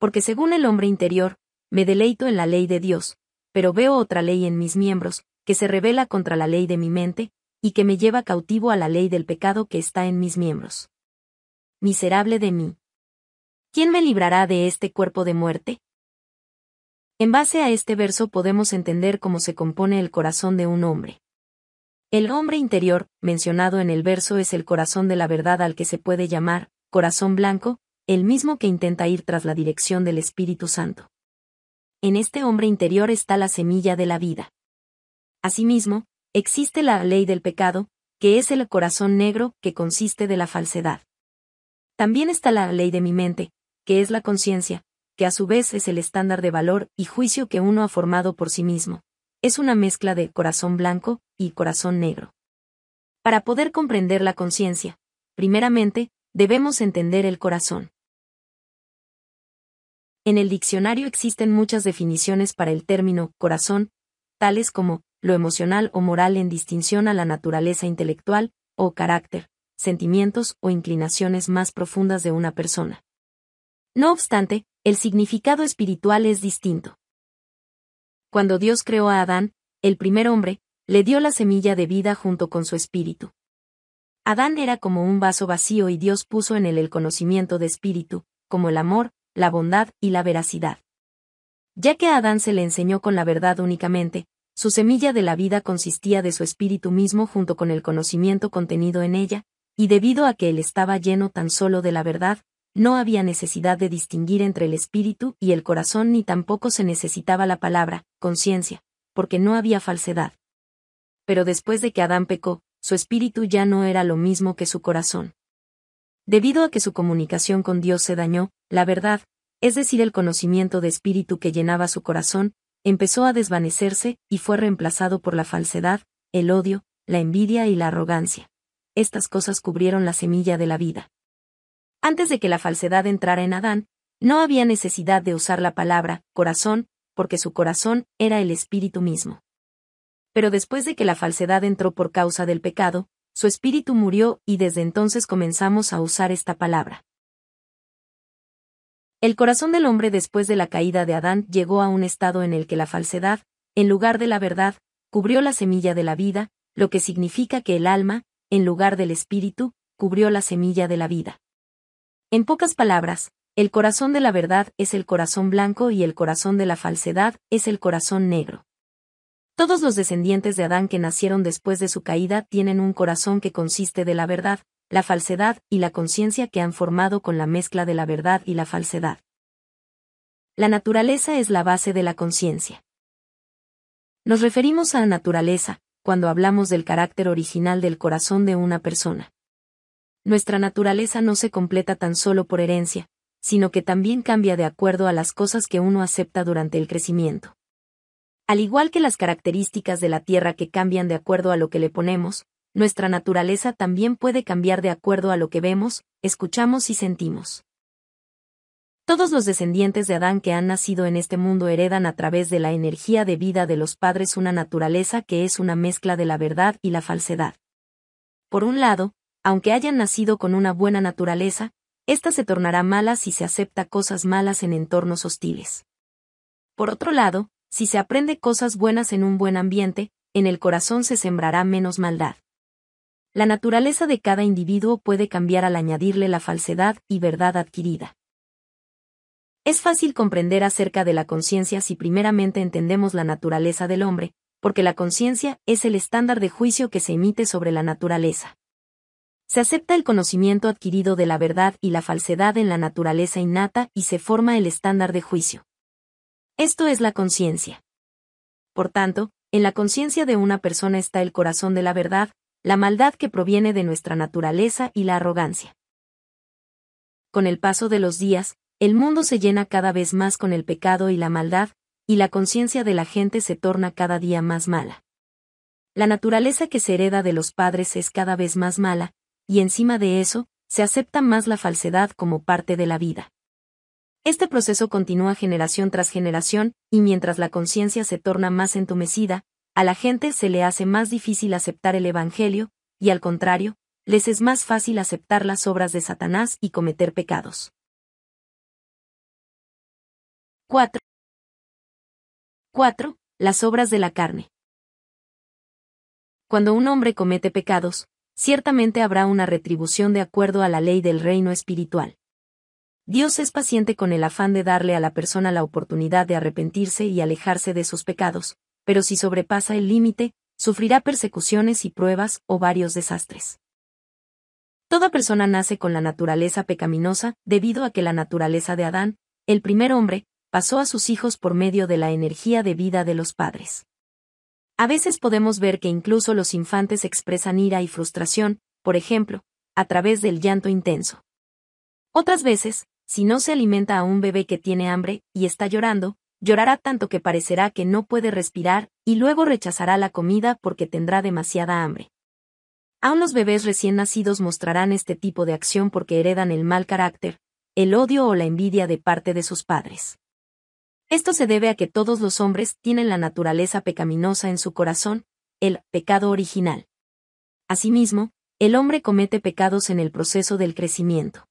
Porque según el hombre interior, me deleito en la ley de Dios, pero veo otra ley en mis miembros, que se revela contra la ley de mi mente, y que me lleva cautivo a la ley del pecado que está en mis miembros. Miserable de mí. ¿Quién me librará de este cuerpo de muerte? En base a este verso podemos entender cómo se compone el corazón de un hombre. El hombre interior, mencionado en el verso, es el corazón de la verdad al que se puede llamar, corazón blanco, el mismo que intenta ir tras la dirección del Espíritu Santo en este hombre interior está la semilla de la vida. Asimismo, existe la ley del pecado, que es el corazón negro que consiste de la falsedad. También está la ley de mi mente, que es la conciencia, que a su vez es el estándar de valor y juicio que uno ha formado por sí mismo. Es una mezcla de corazón blanco y corazón negro. Para poder comprender la conciencia, primeramente, debemos entender el corazón. En el diccionario existen muchas definiciones para el término corazón, tales como lo emocional o moral en distinción a la naturaleza intelectual, o carácter, sentimientos o inclinaciones más profundas de una persona. No obstante, el significado espiritual es distinto. Cuando Dios creó a Adán, el primer hombre, le dio la semilla de vida junto con su espíritu. Adán era como un vaso vacío y Dios puso en él el conocimiento de espíritu, como el amor, la bondad y la veracidad. Ya que Adán se le enseñó con la verdad únicamente, su semilla de la vida consistía de su espíritu mismo junto con el conocimiento contenido en ella, y debido a que él estaba lleno tan solo de la verdad, no había necesidad de distinguir entre el espíritu y el corazón ni tampoco se necesitaba la palabra, conciencia, porque no había falsedad. Pero después de que Adán pecó, su espíritu ya no era lo mismo que su corazón. Debido a que su comunicación con Dios se dañó, la verdad, es decir, el conocimiento de espíritu que llenaba su corazón, empezó a desvanecerse y fue reemplazado por la falsedad, el odio, la envidia y la arrogancia. Estas cosas cubrieron la semilla de la vida. Antes de que la falsedad entrara en Adán, no había necesidad de usar la palabra corazón, porque su corazón era el espíritu mismo. Pero después de que la falsedad entró por causa del pecado, su espíritu murió y desde entonces comenzamos a usar esta palabra. El corazón del hombre después de la caída de Adán llegó a un estado en el que la falsedad, en lugar de la verdad, cubrió la semilla de la vida, lo que significa que el alma, en lugar del espíritu, cubrió la semilla de la vida. En pocas palabras, el corazón de la verdad es el corazón blanco y el corazón de la falsedad es el corazón negro. Todos los descendientes de Adán que nacieron después de su caída tienen un corazón que consiste de la verdad, la falsedad y la conciencia que han formado con la mezcla de la verdad y la falsedad. La naturaleza es la base de la conciencia. Nos referimos a la naturaleza, cuando hablamos del carácter original del corazón de una persona. Nuestra naturaleza no se completa tan solo por herencia, sino que también cambia de acuerdo a las cosas que uno acepta durante el crecimiento. Al igual que las características de la Tierra que cambian de acuerdo a lo que le ponemos, nuestra naturaleza también puede cambiar de acuerdo a lo que vemos, escuchamos y sentimos. Todos los descendientes de Adán que han nacido en este mundo heredan a través de la energía de vida de los padres una naturaleza que es una mezcla de la verdad y la falsedad. Por un lado, aunque hayan nacido con una buena naturaleza, ésta se tornará mala si se acepta cosas malas en entornos hostiles. Por otro lado, si se aprende cosas buenas en un buen ambiente, en el corazón se sembrará menos maldad. La naturaleza de cada individuo puede cambiar al añadirle la falsedad y verdad adquirida. Es fácil comprender acerca de la conciencia si primeramente entendemos la naturaleza del hombre, porque la conciencia es el estándar de juicio que se emite sobre la naturaleza. Se acepta el conocimiento adquirido de la verdad y la falsedad en la naturaleza innata y se forma el estándar de juicio. Esto es la conciencia. Por tanto, en la conciencia de una persona está el corazón de la verdad, la maldad que proviene de nuestra naturaleza y la arrogancia. Con el paso de los días, el mundo se llena cada vez más con el pecado y la maldad, y la conciencia de la gente se torna cada día más mala. La naturaleza que se hereda de los padres es cada vez más mala, y encima de eso, se acepta más la falsedad como parte de la vida. Este proceso continúa generación tras generación, y mientras la conciencia se torna más entumecida, a la gente se le hace más difícil aceptar el Evangelio, y al contrario, les es más fácil aceptar las obras de Satanás y cometer pecados. 4. 4. Las obras de la carne. Cuando un hombre comete pecados, ciertamente habrá una retribución de acuerdo a la ley del reino espiritual. Dios es paciente con el afán de darle a la persona la oportunidad de arrepentirse y alejarse de sus pecados, pero si sobrepasa el límite, sufrirá persecuciones y pruebas o varios desastres. Toda persona nace con la naturaleza pecaminosa debido a que la naturaleza de Adán, el primer hombre, pasó a sus hijos por medio de la energía de vida de los padres. A veces podemos ver que incluso los infantes expresan ira y frustración, por ejemplo, a través del llanto intenso. Otras veces, si no se alimenta a un bebé que tiene hambre y está llorando, llorará tanto que parecerá que no puede respirar y luego rechazará la comida porque tendrá demasiada hambre. Aún los bebés recién nacidos mostrarán este tipo de acción porque heredan el mal carácter, el odio o la envidia de parte de sus padres. Esto se debe a que todos los hombres tienen la naturaleza pecaminosa en su corazón, el pecado original. Asimismo, el hombre comete pecados en el proceso del crecimiento.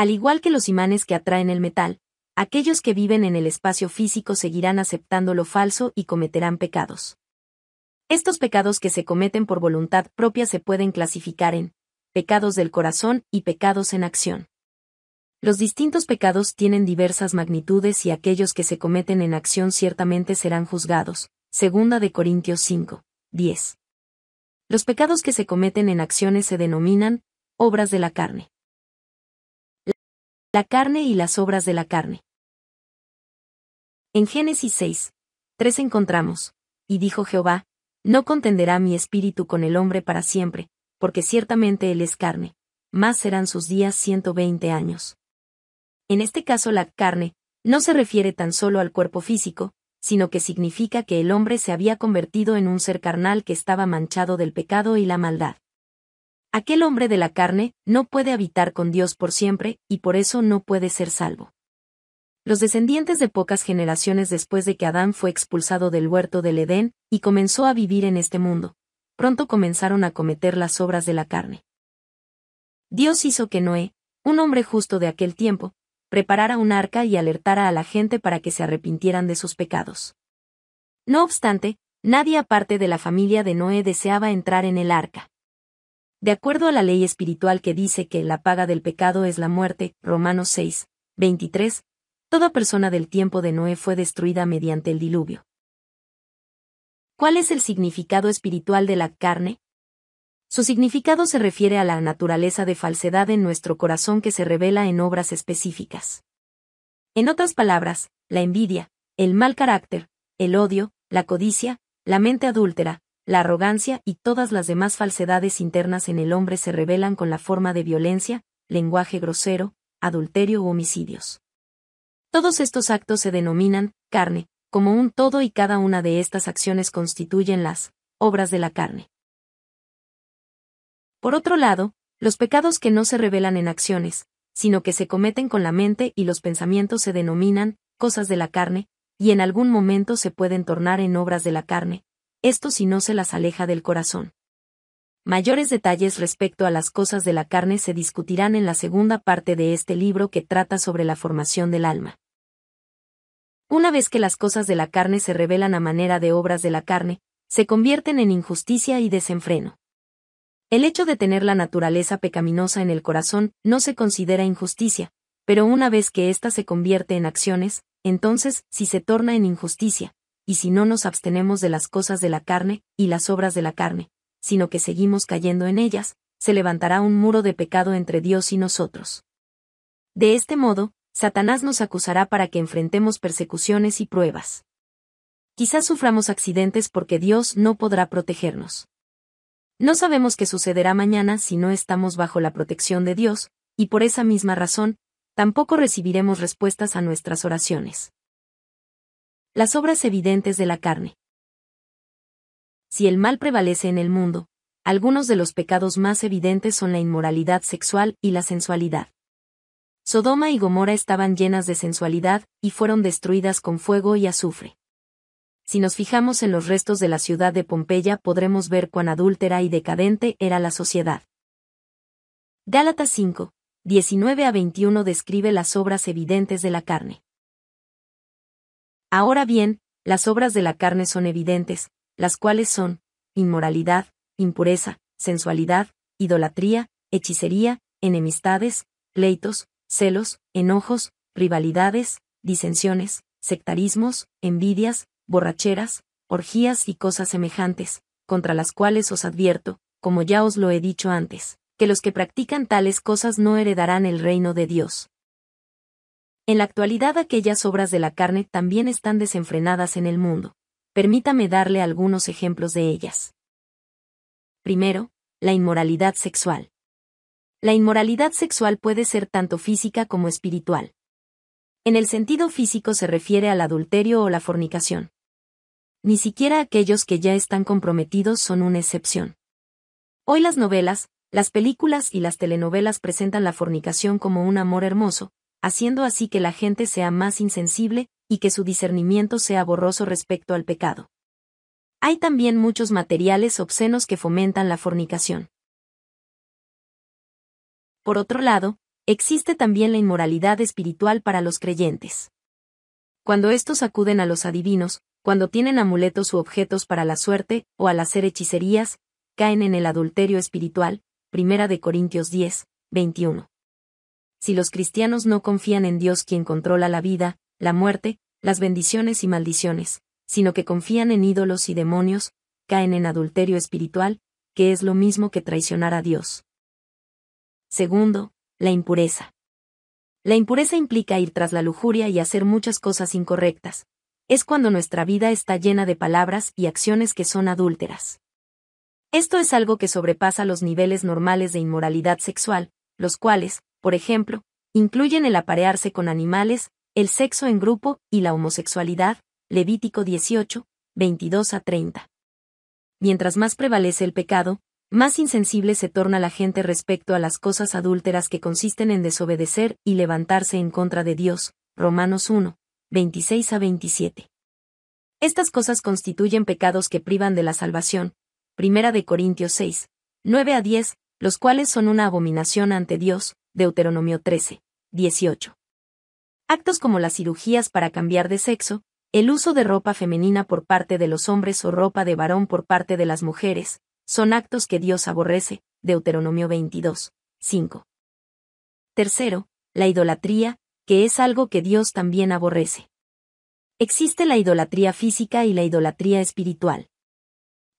Al igual que los imanes que atraen el metal, aquellos que viven en el espacio físico seguirán aceptando lo falso y cometerán pecados. Estos pecados que se cometen por voluntad propia se pueden clasificar en pecados del corazón y pecados en acción. Los distintos pecados tienen diversas magnitudes y aquellos que se cometen en acción ciertamente serán juzgados. Segunda de Corintios 5, 10. Los pecados que se cometen en acciones se denominan obras de la carne. La carne y las obras de la carne. En Génesis 6, 3 encontramos, y dijo Jehová, no contenderá mi espíritu con el hombre para siempre, porque ciertamente él es carne, más serán sus días 120 años. En este caso la carne, no se refiere tan solo al cuerpo físico, sino que significa que el hombre se había convertido en un ser carnal que estaba manchado del pecado y la maldad. Aquel hombre de la carne no puede habitar con Dios por siempre, y por eso no puede ser salvo. Los descendientes de pocas generaciones después de que Adán fue expulsado del huerto del Edén, y comenzó a vivir en este mundo, pronto comenzaron a cometer las obras de la carne. Dios hizo que Noé, un hombre justo de aquel tiempo, preparara un arca y alertara a la gente para que se arrepintieran de sus pecados. No obstante, nadie aparte de la familia de Noé deseaba entrar en el arca. De acuerdo a la ley espiritual que dice que la paga del pecado es la muerte, Romanos 6, 23, toda persona del tiempo de Noé fue destruida mediante el diluvio. ¿Cuál es el significado espiritual de la carne? Su significado se refiere a la naturaleza de falsedad en nuestro corazón que se revela en obras específicas. En otras palabras, la envidia, el mal carácter, el odio, la codicia, la mente adúltera, la arrogancia y todas las demás falsedades internas en el hombre se revelan con la forma de violencia, lenguaje grosero, adulterio u homicidios. Todos estos actos se denominan carne, como un todo y cada una de estas acciones constituyen las obras de la carne. Por otro lado, los pecados que no se revelan en acciones, sino que se cometen con la mente y los pensamientos se denominan cosas de la carne, y en algún momento se pueden tornar en obras de la carne, esto si no se las aleja del corazón. Mayores detalles respecto a las cosas de la carne se discutirán en la segunda parte de este libro que trata sobre la formación del alma. Una vez que las cosas de la carne se revelan a manera de obras de la carne, se convierten en injusticia y desenfreno. El hecho de tener la naturaleza pecaminosa en el corazón no se considera injusticia, pero una vez que ésta se convierte en acciones, entonces si se torna en injusticia, y si no nos abstenemos de las cosas de la carne, y las obras de la carne, sino que seguimos cayendo en ellas, se levantará un muro de pecado entre Dios y nosotros. De este modo, Satanás nos acusará para que enfrentemos persecuciones y pruebas. Quizás suframos accidentes porque Dios no podrá protegernos. No sabemos qué sucederá mañana si no estamos bajo la protección de Dios, y por esa misma razón, tampoco recibiremos respuestas a nuestras oraciones las obras evidentes de la carne. Si el mal prevalece en el mundo, algunos de los pecados más evidentes son la inmoralidad sexual y la sensualidad. Sodoma y Gomorra estaban llenas de sensualidad, y fueron destruidas con fuego y azufre. Si nos fijamos en los restos de la ciudad de Pompeya podremos ver cuán adúltera y decadente era la sociedad. Gálatas 5, 19 a 21 describe las obras evidentes de la carne. Ahora bien, las obras de la carne son evidentes, las cuales son inmoralidad, impureza, sensualidad, idolatría, hechicería, enemistades, pleitos, celos, enojos, rivalidades, disensiones, sectarismos, envidias, borracheras, orgías y cosas semejantes, contra las cuales os advierto, como ya os lo he dicho antes, que los que practican tales cosas no heredarán el reino de Dios. En la actualidad aquellas obras de la carne también están desenfrenadas en el mundo. Permítame darle algunos ejemplos de ellas. Primero, la inmoralidad sexual. La inmoralidad sexual puede ser tanto física como espiritual. En el sentido físico se refiere al adulterio o la fornicación. Ni siquiera aquellos que ya están comprometidos son una excepción. Hoy las novelas, las películas y las telenovelas presentan la fornicación como un amor hermoso, haciendo así que la gente sea más insensible, y que su discernimiento sea borroso respecto al pecado. Hay también muchos materiales obscenos que fomentan la fornicación. Por otro lado, existe también la inmoralidad espiritual para los creyentes. Cuando estos acuden a los adivinos, cuando tienen amuletos u objetos para la suerte, o al hacer hechicerías, caen en el adulterio espiritual, 1 Corintios 10, 21 si los cristianos no confían en Dios quien controla la vida, la muerte, las bendiciones y maldiciones, sino que confían en ídolos y demonios, caen en adulterio espiritual, que es lo mismo que traicionar a Dios. Segundo, la impureza. La impureza implica ir tras la lujuria y hacer muchas cosas incorrectas. Es cuando nuestra vida está llena de palabras y acciones que son adúlteras. Esto es algo que sobrepasa los niveles normales de inmoralidad sexual, los cuales, por ejemplo, incluyen el aparearse con animales, el sexo en grupo y la homosexualidad, Levítico 18, 22 a 30. Mientras más prevalece el pecado, más insensible se torna la gente respecto a las cosas adúlteras que consisten en desobedecer y levantarse en contra de Dios, Romanos 1, 26 a 27. Estas cosas constituyen pecados que privan de la salvación, Primera de Corintios 6, 9 a 10, los cuales son una abominación ante Dios, Deuteronomio 13, 18. Actos como las cirugías para cambiar de sexo, el uso de ropa femenina por parte de los hombres o ropa de varón por parte de las mujeres, son actos que Dios aborrece, Deuteronomio 22, 5. Tercero, la idolatría, que es algo que Dios también aborrece. Existe la idolatría física y la idolatría espiritual.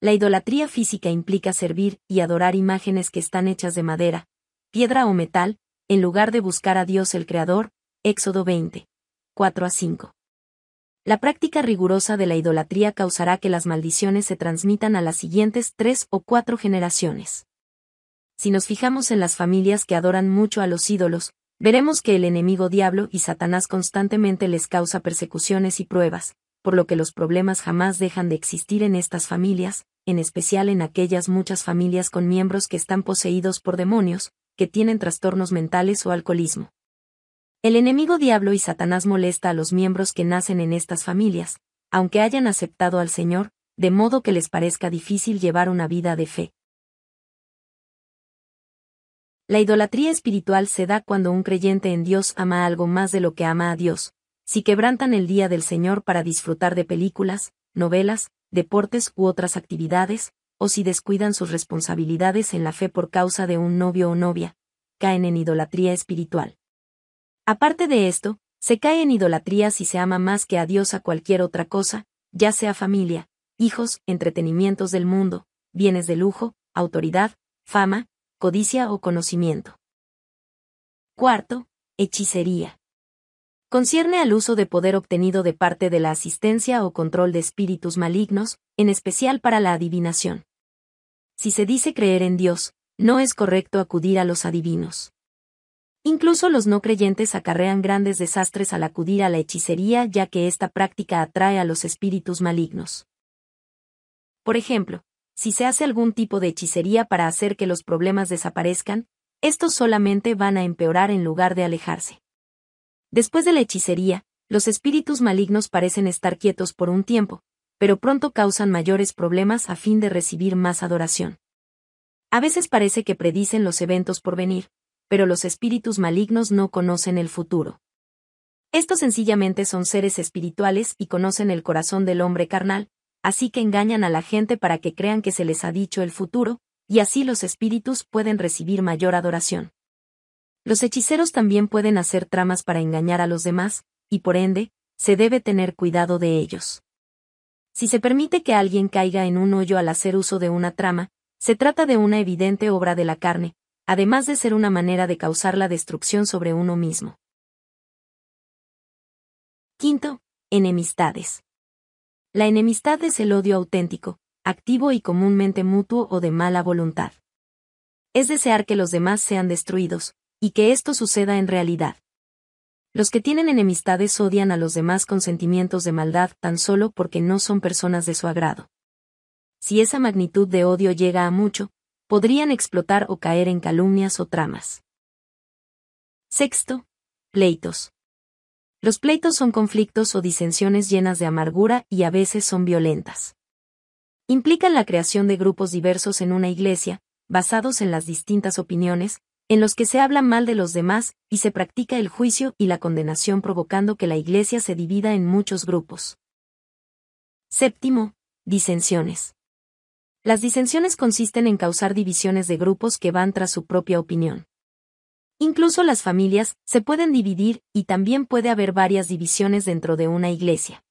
La idolatría física implica servir y adorar imágenes que están hechas de madera, piedra o metal, en lugar de buscar a Dios el Creador, Éxodo 20. 4 a 5. La práctica rigurosa de la idolatría causará que las maldiciones se transmitan a las siguientes tres o cuatro generaciones. Si nos fijamos en las familias que adoran mucho a los ídolos, veremos que el enemigo diablo y Satanás constantemente les causa persecuciones y pruebas, por lo que los problemas jamás dejan de existir en estas familias, en especial en aquellas muchas familias con miembros que están poseídos por demonios, que tienen trastornos mentales o alcoholismo. El enemigo diablo y Satanás molesta a los miembros que nacen en estas familias, aunque hayan aceptado al Señor, de modo que les parezca difícil llevar una vida de fe. La idolatría espiritual se da cuando un creyente en Dios ama algo más de lo que ama a Dios, si quebrantan el día del Señor para disfrutar de películas, novelas, deportes u otras actividades, o si descuidan sus responsabilidades en la fe por causa de un novio o novia, caen en idolatría espiritual. Aparte de esto, se cae en idolatría si se ama más que a Dios a cualquier otra cosa, ya sea familia, hijos, entretenimientos del mundo, bienes de lujo, autoridad, fama, codicia o conocimiento. Cuarto, hechicería. Concierne al uso de poder obtenido de parte de la asistencia o control de espíritus malignos, en especial para la adivinación si se dice creer en Dios, no es correcto acudir a los adivinos. Incluso los no creyentes acarrean grandes desastres al acudir a la hechicería ya que esta práctica atrae a los espíritus malignos. Por ejemplo, si se hace algún tipo de hechicería para hacer que los problemas desaparezcan, estos solamente van a empeorar en lugar de alejarse. Después de la hechicería, los espíritus malignos parecen estar quietos por un tiempo, pero pronto causan mayores problemas a fin de recibir más adoración. A veces parece que predicen los eventos por venir, pero los espíritus malignos no conocen el futuro. Estos sencillamente son seres espirituales y conocen el corazón del hombre carnal, así que engañan a la gente para que crean que se les ha dicho el futuro, y así los espíritus pueden recibir mayor adoración. Los hechiceros también pueden hacer tramas para engañar a los demás, y por ende, se debe tener cuidado de ellos. Si se permite que alguien caiga en un hoyo al hacer uso de una trama, se trata de una evidente obra de la carne, además de ser una manera de causar la destrucción sobre uno mismo. Quinto, enemistades. La enemistad es el odio auténtico, activo y comúnmente mutuo o de mala voluntad. Es desear que los demás sean destruidos, y que esto suceda en realidad, los que tienen enemistades odian a los demás con sentimientos de maldad tan solo porque no son personas de su agrado. Si esa magnitud de odio llega a mucho, podrían explotar o caer en calumnias o tramas. Sexto. Pleitos. Los pleitos son conflictos o disensiones llenas de amargura y a veces son violentas. Implican la creación de grupos diversos en una iglesia, basados en las distintas opiniones, en los que se habla mal de los demás, y se practica el juicio y la condenación provocando que la Iglesia se divida en muchos grupos. Séptimo, disensiones. Las disensiones consisten en causar divisiones de grupos que van tras su propia opinión. Incluso las familias se pueden dividir y también puede haber varias divisiones dentro de una iglesia.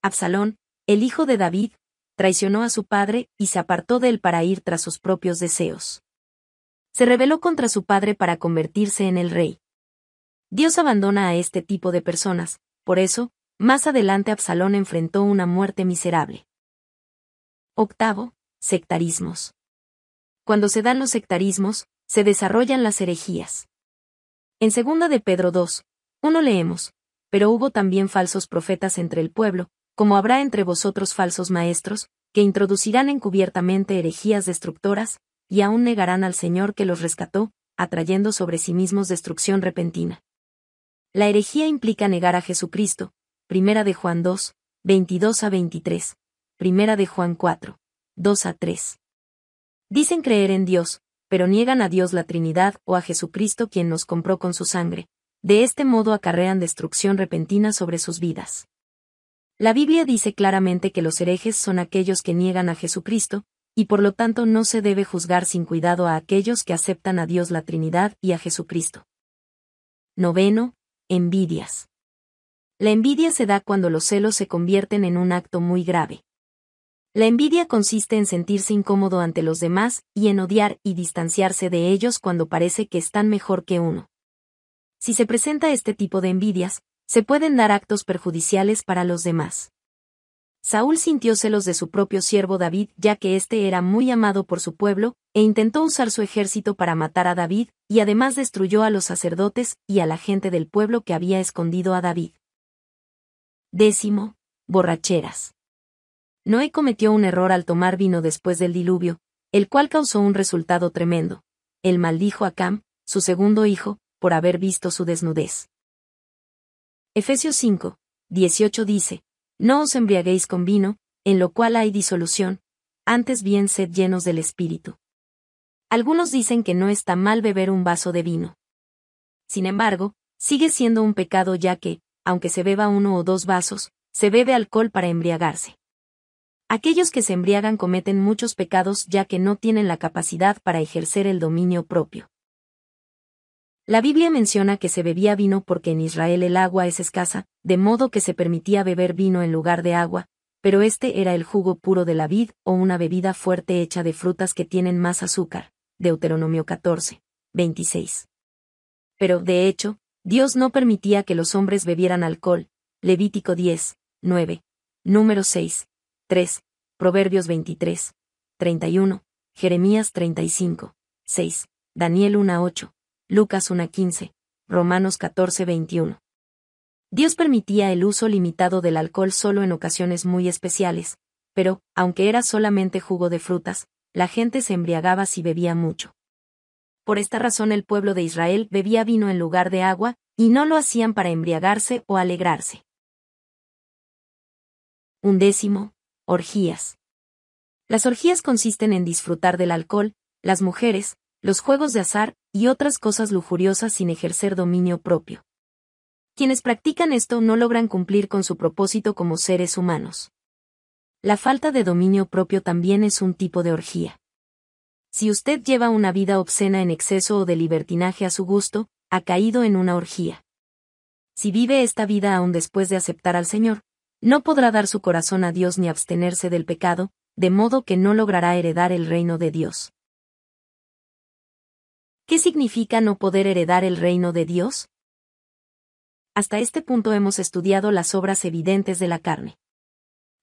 Absalón, el hijo de David, traicionó a su padre y se apartó de él para ir tras sus propios deseos se rebeló contra su padre para convertirse en el rey. Dios abandona a este tipo de personas, por eso, más adelante Absalón enfrentó una muerte miserable. Octavo, sectarismos. Cuando se dan los sectarismos, se desarrollan las herejías. En segunda de Pedro 2, 1 leemos, pero hubo también falsos profetas entre el pueblo, como habrá entre vosotros falsos maestros, que introducirán encubiertamente herejías destructoras, y aún negarán al Señor que los rescató, atrayendo sobre sí mismos destrucción repentina. La herejía implica negar a Jesucristo, Primera de Juan 2, 22 a 23, Primera de Juan 4, 2 a 3. Dicen creer en Dios, pero niegan a Dios la Trinidad o a Jesucristo quien nos compró con su sangre. De este modo acarrean destrucción repentina sobre sus vidas. La Biblia dice claramente que los herejes son aquellos que niegan a Jesucristo, y por lo tanto no se debe juzgar sin cuidado a aquellos que aceptan a Dios la Trinidad y a Jesucristo. Noveno, envidias. La envidia se da cuando los celos se convierten en un acto muy grave. La envidia consiste en sentirse incómodo ante los demás y en odiar y distanciarse de ellos cuando parece que están mejor que uno. Si se presenta este tipo de envidias, se pueden dar actos perjudiciales para los demás. Saúl sintió celos de su propio siervo David, ya que éste era muy amado por su pueblo, e intentó usar su ejército para matar a David, y además destruyó a los sacerdotes y a la gente del pueblo que había escondido a David. Décimo. Borracheras. Noé cometió un error al tomar vino después del diluvio, el cual causó un resultado tremendo. Él maldijo a Cam, su segundo hijo, por haber visto su desnudez. Efesios 5, 18 dice, no os embriaguéis con vino, en lo cual hay disolución, antes bien sed llenos del Espíritu. Algunos dicen que no está mal beber un vaso de vino. Sin embargo, sigue siendo un pecado ya que, aunque se beba uno o dos vasos, se bebe alcohol para embriagarse. Aquellos que se embriagan cometen muchos pecados ya que no tienen la capacidad para ejercer el dominio propio. La Biblia menciona que se bebía vino porque en Israel el agua es escasa, de modo que se permitía beber vino en lugar de agua, pero este era el jugo puro de la vid o una bebida fuerte hecha de frutas que tienen más azúcar. Deuteronomio 14, 26. Pero, de hecho, Dios no permitía que los hombres bebieran alcohol. Levítico 10, 9. Número 6, 3. Proverbios 23, 31. Jeremías 35, 6. Daniel 1, 8. Lucas 1.15, Romanos 14.21. Dios permitía el uso limitado del alcohol solo en ocasiones muy especiales, pero, aunque era solamente jugo de frutas, la gente se embriagaba si bebía mucho. Por esta razón el pueblo de Israel bebía vino en lugar de agua, y no lo hacían para embriagarse o alegrarse. Undécimo. Orgías. Las orgías consisten en disfrutar del alcohol, las mujeres, los juegos de azar y otras cosas lujuriosas sin ejercer dominio propio. Quienes practican esto no logran cumplir con su propósito como seres humanos. La falta de dominio propio también es un tipo de orgía. Si usted lleva una vida obscena en exceso o de libertinaje a su gusto, ha caído en una orgía. Si vive esta vida aún después de aceptar al Señor, no podrá dar su corazón a Dios ni abstenerse del pecado, de modo que no logrará heredar el reino de Dios. ¿Qué significa no poder heredar el reino de Dios? Hasta este punto hemos estudiado las obras evidentes de la carne.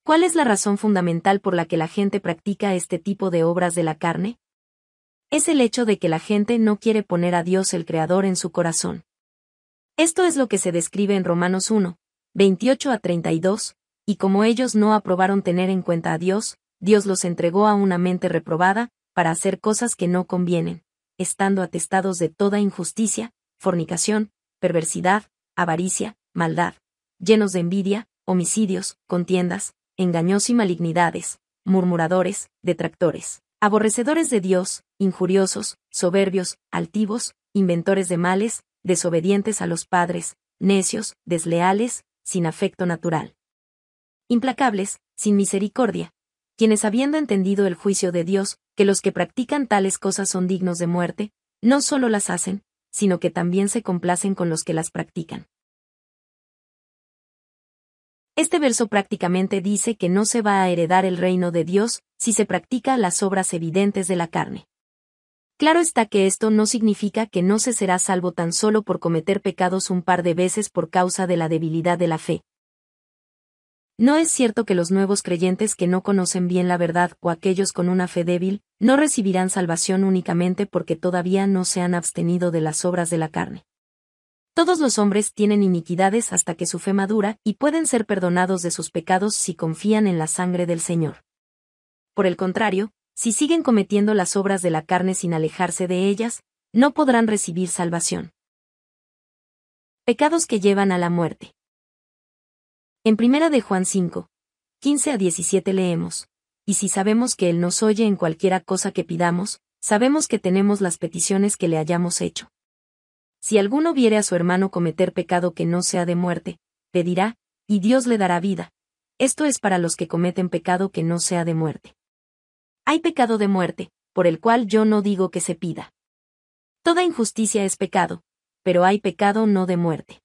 ¿Cuál es la razón fundamental por la que la gente practica este tipo de obras de la carne? Es el hecho de que la gente no quiere poner a Dios el Creador en su corazón. Esto es lo que se describe en Romanos 1, 28 a 32, y como ellos no aprobaron tener en cuenta a Dios, Dios los entregó a una mente reprobada, para hacer cosas que no convienen estando atestados de toda injusticia, fornicación, perversidad, avaricia, maldad, llenos de envidia, homicidios, contiendas, engaños y malignidades, murmuradores, detractores, aborrecedores de Dios, injuriosos, soberbios, altivos, inventores de males, desobedientes a los padres, necios, desleales, sin afecto natural. Implacables, sin misericordia, quienes habiendo entendido el juicio de Dios, que los que practican tales cosas son dignos de muerte, no solo las hacen, sino que también se complacen con los que las practican. Este verso prácticamente dice que no se va a heredar el reino de Dios si se practica las obras evidentes de la carne. Claro está que esto no significa que no se será salvo tan solo por cometer pecados un par de veces por causa de la debilidad de la fe, no es cierto que los nuevos creyentes que no conocen bien la verdad o aquellos con una fe débil, no recibirán salvación únicamente porque todavía no se han abstenido de las obras de la carne. Todos los hombres tienen iniquidades hasta que su fe madura y pueden ser perdonados de sus pecados si confían en la sangre del Señor. Por el contrario, si siguen cometiendo las obras de la carne sin alejarse de ellas, no podrán recibir salvación. Pecados que llevan a la muerte. En primera de Juan 5, 15 a 17 leemos, y si sabemos que Él nos oye en cualquiera cosa que pidamos, sabemos que tenemos las peticiones que le hayamos hecho. Si alguno viere a su hermano cometer pecado que no sea de muerte, pedirá, y Dios le dará vida. Esto es para los que cometen pecado que no sea de muerte. Hay pecado de muerte, por el cual yo no digo que se pida. Toda injusticia es pecado, pero hay pecado no de muerte.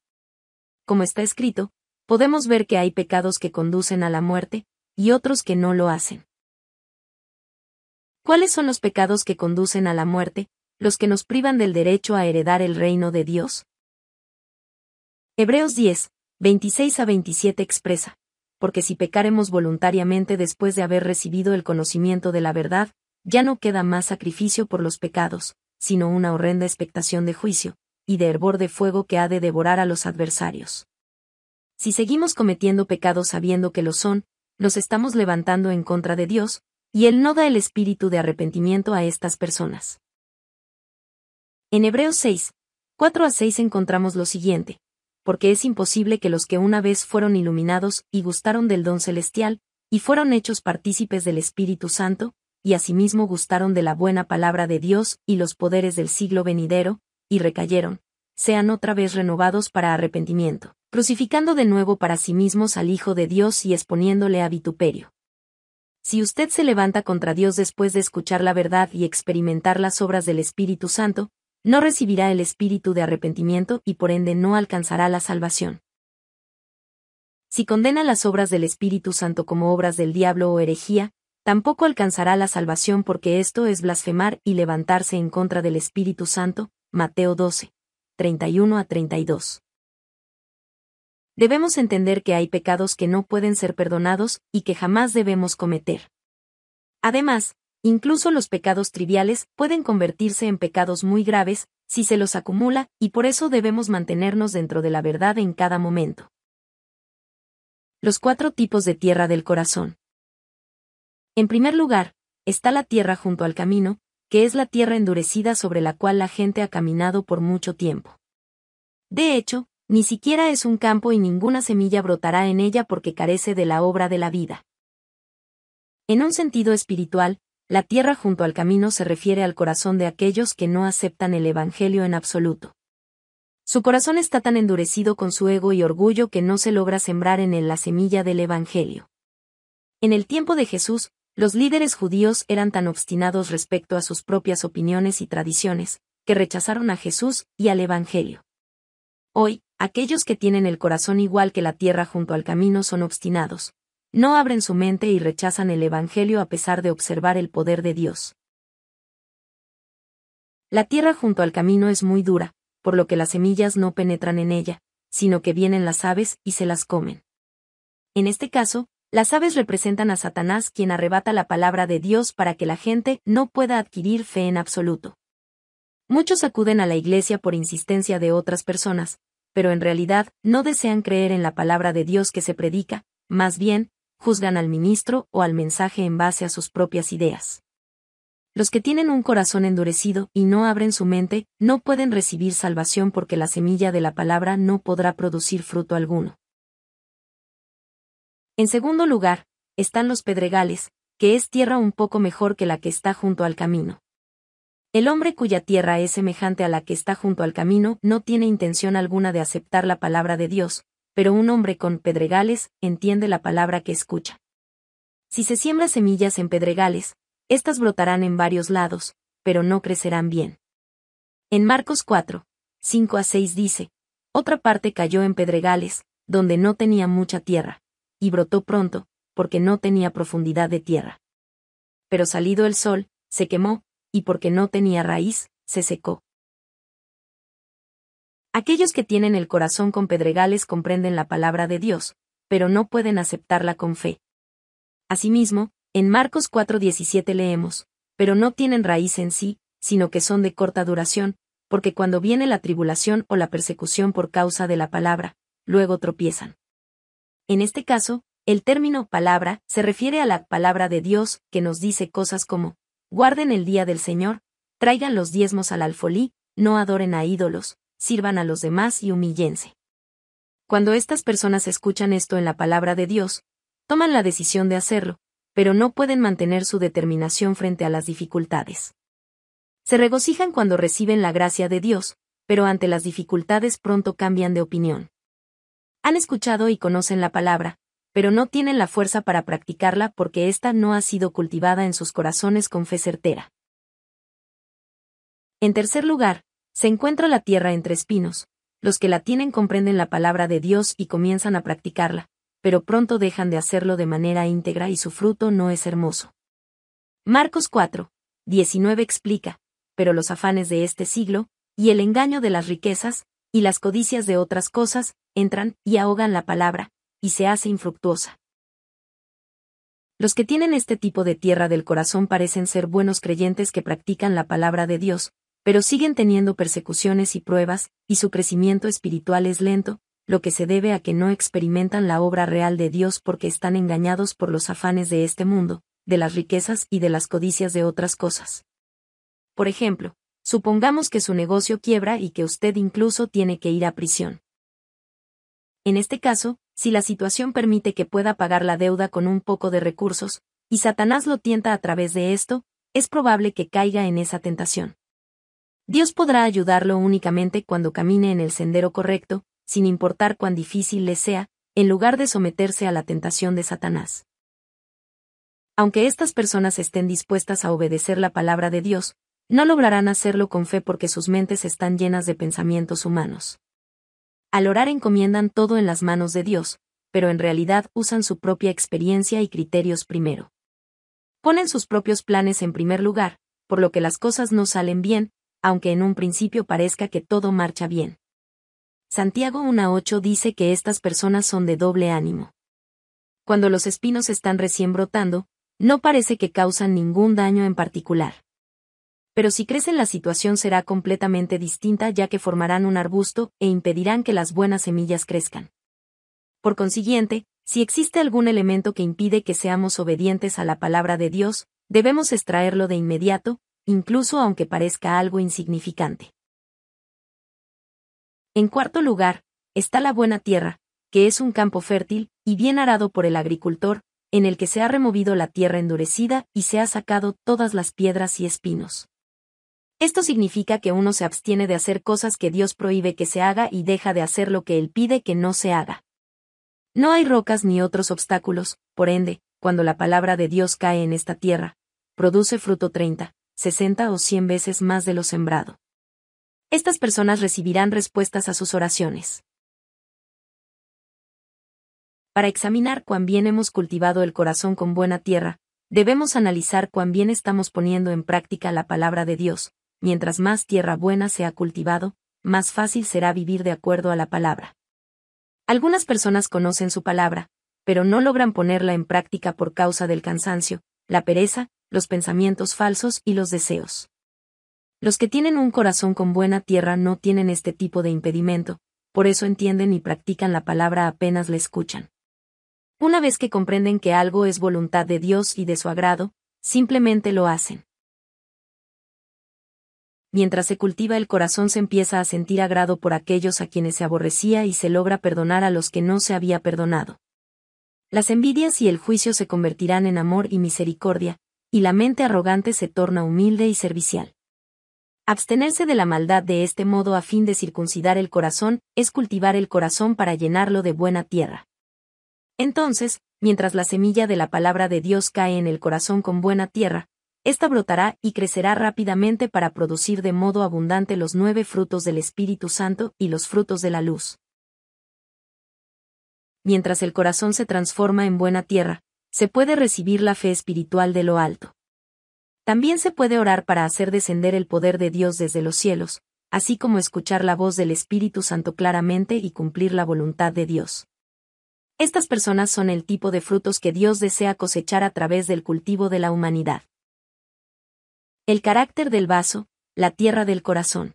Como está escrito, podemos ver que hay pecados que conducen a la muerte, y otros que no lo hacen. ¿Cuáles son los pecados que conducen a la muerte, los que nos privan del derecho a heredar el reino de Dios? Hebreos 10, 26 a 27 expresa, porque si pecaremos voluntariamente después de haber recibido el conocimiento de la verdad, ya no queda más sacrificio por los pecados, sino una horrenda expectación de juicio, y de hervor de fuego que ha de devorar a los adversarios. Si seguimos cometiendo pecados sabiendo que lo son, nos estamos levantando en contra de Dios, y Él no da el espíritu de arrepentimiento a estas personas. En Hebreos 6, 4 a 6 encontramos lo siguiente, porque es imposible que los que una vez fueron iluminados y gustaron del don celestial, y fueron hechos partícipes del Espíritu Santo, y asimismo gustaron de la buena palabra de Dios y los poderes del siglo venidero, y recayeron, sean otra vez renovados para arrepentimiento crucificando de nuevo para sí mismos al Hijo de Dios y exponiéndole a vituperio. Si usted se levanta contra Dios después de escuchar la verdad y experimentar las obras del Espíritu Santo, no recibirá el espíritu de arrepentimiento y por ende no alcanzará la salvación. Si condena las obras del Espíritu Santo como obras del diablo o herejía, tampoco alcanzará la salvación porque esto es blasfemar y levantarse en contra del Espíritu Santo. Mateo 12, 31 a 32 debemos entender que hay pecados que no pueden ser perdonados y que jamás debemos cometer. Además, incluso los pecados triviales pueden convertirse en pecados muy graves si se los acumula y por eso debemos mantenernos dentro de la verdad en cada momento. Los cuatro tipos de tierra del corazón. En primer lugar, está la tierra junto al camino, que es la tierra endurecida sobre la cual la gente ha caminado por mucho tiempo. De hecho, ni siquiera es un campo y ninguna semilla brotará en ella porque carece de la obra de la vida. En un sentido espiritual, la tierra junto al camino se refiere al corazón de aquellos que no aceptan el Evangelio en absoluto. Su corazón está tan endurecido con su ego y orgullo que no se logra sembrar en él la semilla del Evangelio. En el tiempo de Jesús, los líderes judíos eran tan obstinados respecto a sus propias opiniones y tradiciones, que rechazaron a Jesús y al Evangelio. Hoy, Aquellos que tienen el corazón igual que la tierra junto al camino son obstinados. No abren su mente y rechazan el Evangelio a pesar de observar el poder de Dios. La tierra junto al camino es muy dura, por lo que las semillas no penetran en ella, sino que vienen las aves y se las comen. En este caso, las aves representan a Satanás quien arrebata la palabra de Dios para que la gente no pueda adquirir fe en absoluto. Muchos acuden a la iglesia por insistencia de otras personas, pero en realidad no desean creer en la palabra de Dios que se predica, más bien, juzgan al ministro o al mensaje en base a sus propias ideas. Los que tienen un corazón endurecido y no abren su mente, no pueden recibir salvación porque la semilla de la palabra no podrá producir fruto alguno. En segundo lugar, están los pedregales, que es tierra un poco mejor que la que está junto al camino. El hombre cuya tierra es semejante a la que está junto al camino no tiene intención alguna de aceptar la palabra de Dios, pero un hombre con pedregales entiende la palabra que escucha. Si se siembra semillas en pedregales, éstas brotarán en varios lados, pero no crecerán bien. En Marcos 4, 5 a 6 dice, otra parte cayó en pedregales, donde no tenía mucha tierra, y brotó pronto, porque no tenía profundidad de tierra. Pero salido el sol, se quemó, y porque no tenía raíz, se secó. Aquellos que tienen el corazón con pedregales comprenden la palabra de Dios, pero no pueden aceptarla con fe. Asimismo, en Marcos 4:17 leemos, pero no tienen raíz en sí, sino que son de corta duración, porque cuando viene la tribulación o la persecución por causa de la palabra, luego tropiezan. En este caso, el término palabra se refiere a la palabra de Dios que nos dice cosas como, Guarden el día del Señor, traigan los diezmos al alfolí, no adoren a ídolos, sirvan a los demás y humillense. Cuando estas personas escuchan esto en la palabra de Dios, toman la decisión de hacerlo, pero no pueden mantener su determinación frente a las dificultades. Se regocijan cuando reciben la gracia de Dios, pero ante las dificultades pronto cambian de opinión. Han escuchado y conocen la palabra, pero no tienen la fuerza para practicarla porque ésta no ha sido cultivada en sus corazones con fe certera. En tercer lugar, se encuentra la tierra entre espinos. Los que la tienen comprenden la palabra de Dios y comienzan a practicarla, pero pronto dejan de hacerlo de manera íntegra y su fruto no es hermoso. Marcos 4, 19 explica, pero los afanes de este siglo, y el engaño de las riquezas, y las codicias de otras cosas, entran y ahogan la palabra, y se hace infructuosa. Los que tienen este tipo de tierra del corazón parecen ser buenos creyentes que practican la palabra de Dios, pero siguen teniendo persecuciones y pruebas, y su crecimiento espiritual es lento, lo que se debe a que no experimentan la obra real de Dios porque están engañados por los afanes de este mundo, de las riquezas y de las codicias de otras cosas. Por ejemplo, supongamos que su negocio quiebra y que usted incluso tiene que ir a prisión. En este caso, si la situación permite que pueda pagar la deuda con un poco de recursos, y Satanás lo tienta a través de esto, es probable que caiga en esa tentación. Dios podrá ayudarlo únicamente cuando camine en el sendero correcto, sin importar cuán difícil le sea, en lugar de someterse a la tentación de Satanás. Aunque estas personas estén dispuestas a obedecer la palabra de Dios, no lograrán hacerlo con fe porque sus mentes están llenas de pensamientos humanos. Al orar encomiendan todo en las manos de Dios, pero en realidad usan su propia experiencia y criterios primero. Ponen sus propios planes en primer lugar, por lo que las cosas no salen bien, aunque en un principio parezca que todo marcha bien. Santiago 1.8 dice que estas personas son de doble ánimo. Cuando los espinos están recién brotando, no parece que causan ningún daño en particular pero si crecen la situación será completamente distinta ya que formarán un arbusto e impedirán que las buenas semillas crezcan. Por consiguiente, si existe algún elemento que impide que seamos obedientes a la palabra de Dios, debemos extraerlo de inmediato, incluso aunque parezca algo insignificante. En cuarto lugar, está la buena tierra, que es un campo fértil y bien arado por el agricultor, en el que se ha removido la tierra endurecida y se ha sacado todas las piedras y espinos. Esto significa que uno se abstiene de hacer cosas que Dios prohíbe que se haga y deja de hacer lo que Él pide que no se haga. No hay rocas ni otros obstáculos, por ende, cuando la palabra de Dios cae en esta tierra, produce fruto 30, 60 o 100 veces más de lo sembrado. Estas personas recibirán respuestas a sus oraciones. Para examinar cuán bien hemos cultivado el corazón con buena tierra, debemos analizar cuán bien estamos poniendo en práctica la palabra de Dios, mientras más tierra buena se ha cultivado, más fácil será vivir de acuerdo a la palabra. Algunas personas conocen su palabra, pero no logran ponerla en práctica por causa del cansancio, la pereza, los pensamientos falsos y los deseos. Los que tienen un corazón con buena tierra no tienen este tipo de impedimento, por eso entienden y practican la palabra apenas la escuchan. Una vez que comprenden que algo es voluntad de Dios y de su agrado, simplemente lo hacen mientras se cultiva el corazón se empieza a sentir agrado por aquellos a quienes se aborrecía y se logra perdonar a los que no se había perdonado. Las envidias y el juicio se convertirán en amor y misericordia, y la mente arrogante se torna humilde y servicial. Abstenerse de la maldad de este modo a fin de circuncidar el corazón es cultivar el corazón para llenarlo de buena tierra. Entonces, mientras la semilla de la palabra de Dios cae en el corazón con buena tierra, esta brotará y crecerá rápidamente para producir de modo abundante los nueve frutos del Espíritu Santo y los frutos de la luz. Mientras el corazón se transforma en buena tierra, se puede recibir la fe espiritual de lo alto. También se puede orar para hacer descender el poder de Dios desde los cielos, así como escuchar la voz del Espíritu Santo claramente y cumplir la voluntad de Dios. Estas personas son el tipo de frutos que Dios desea cosechar a través del cultivo de la humanidad. El carácter del vaso, la tierra del corazón.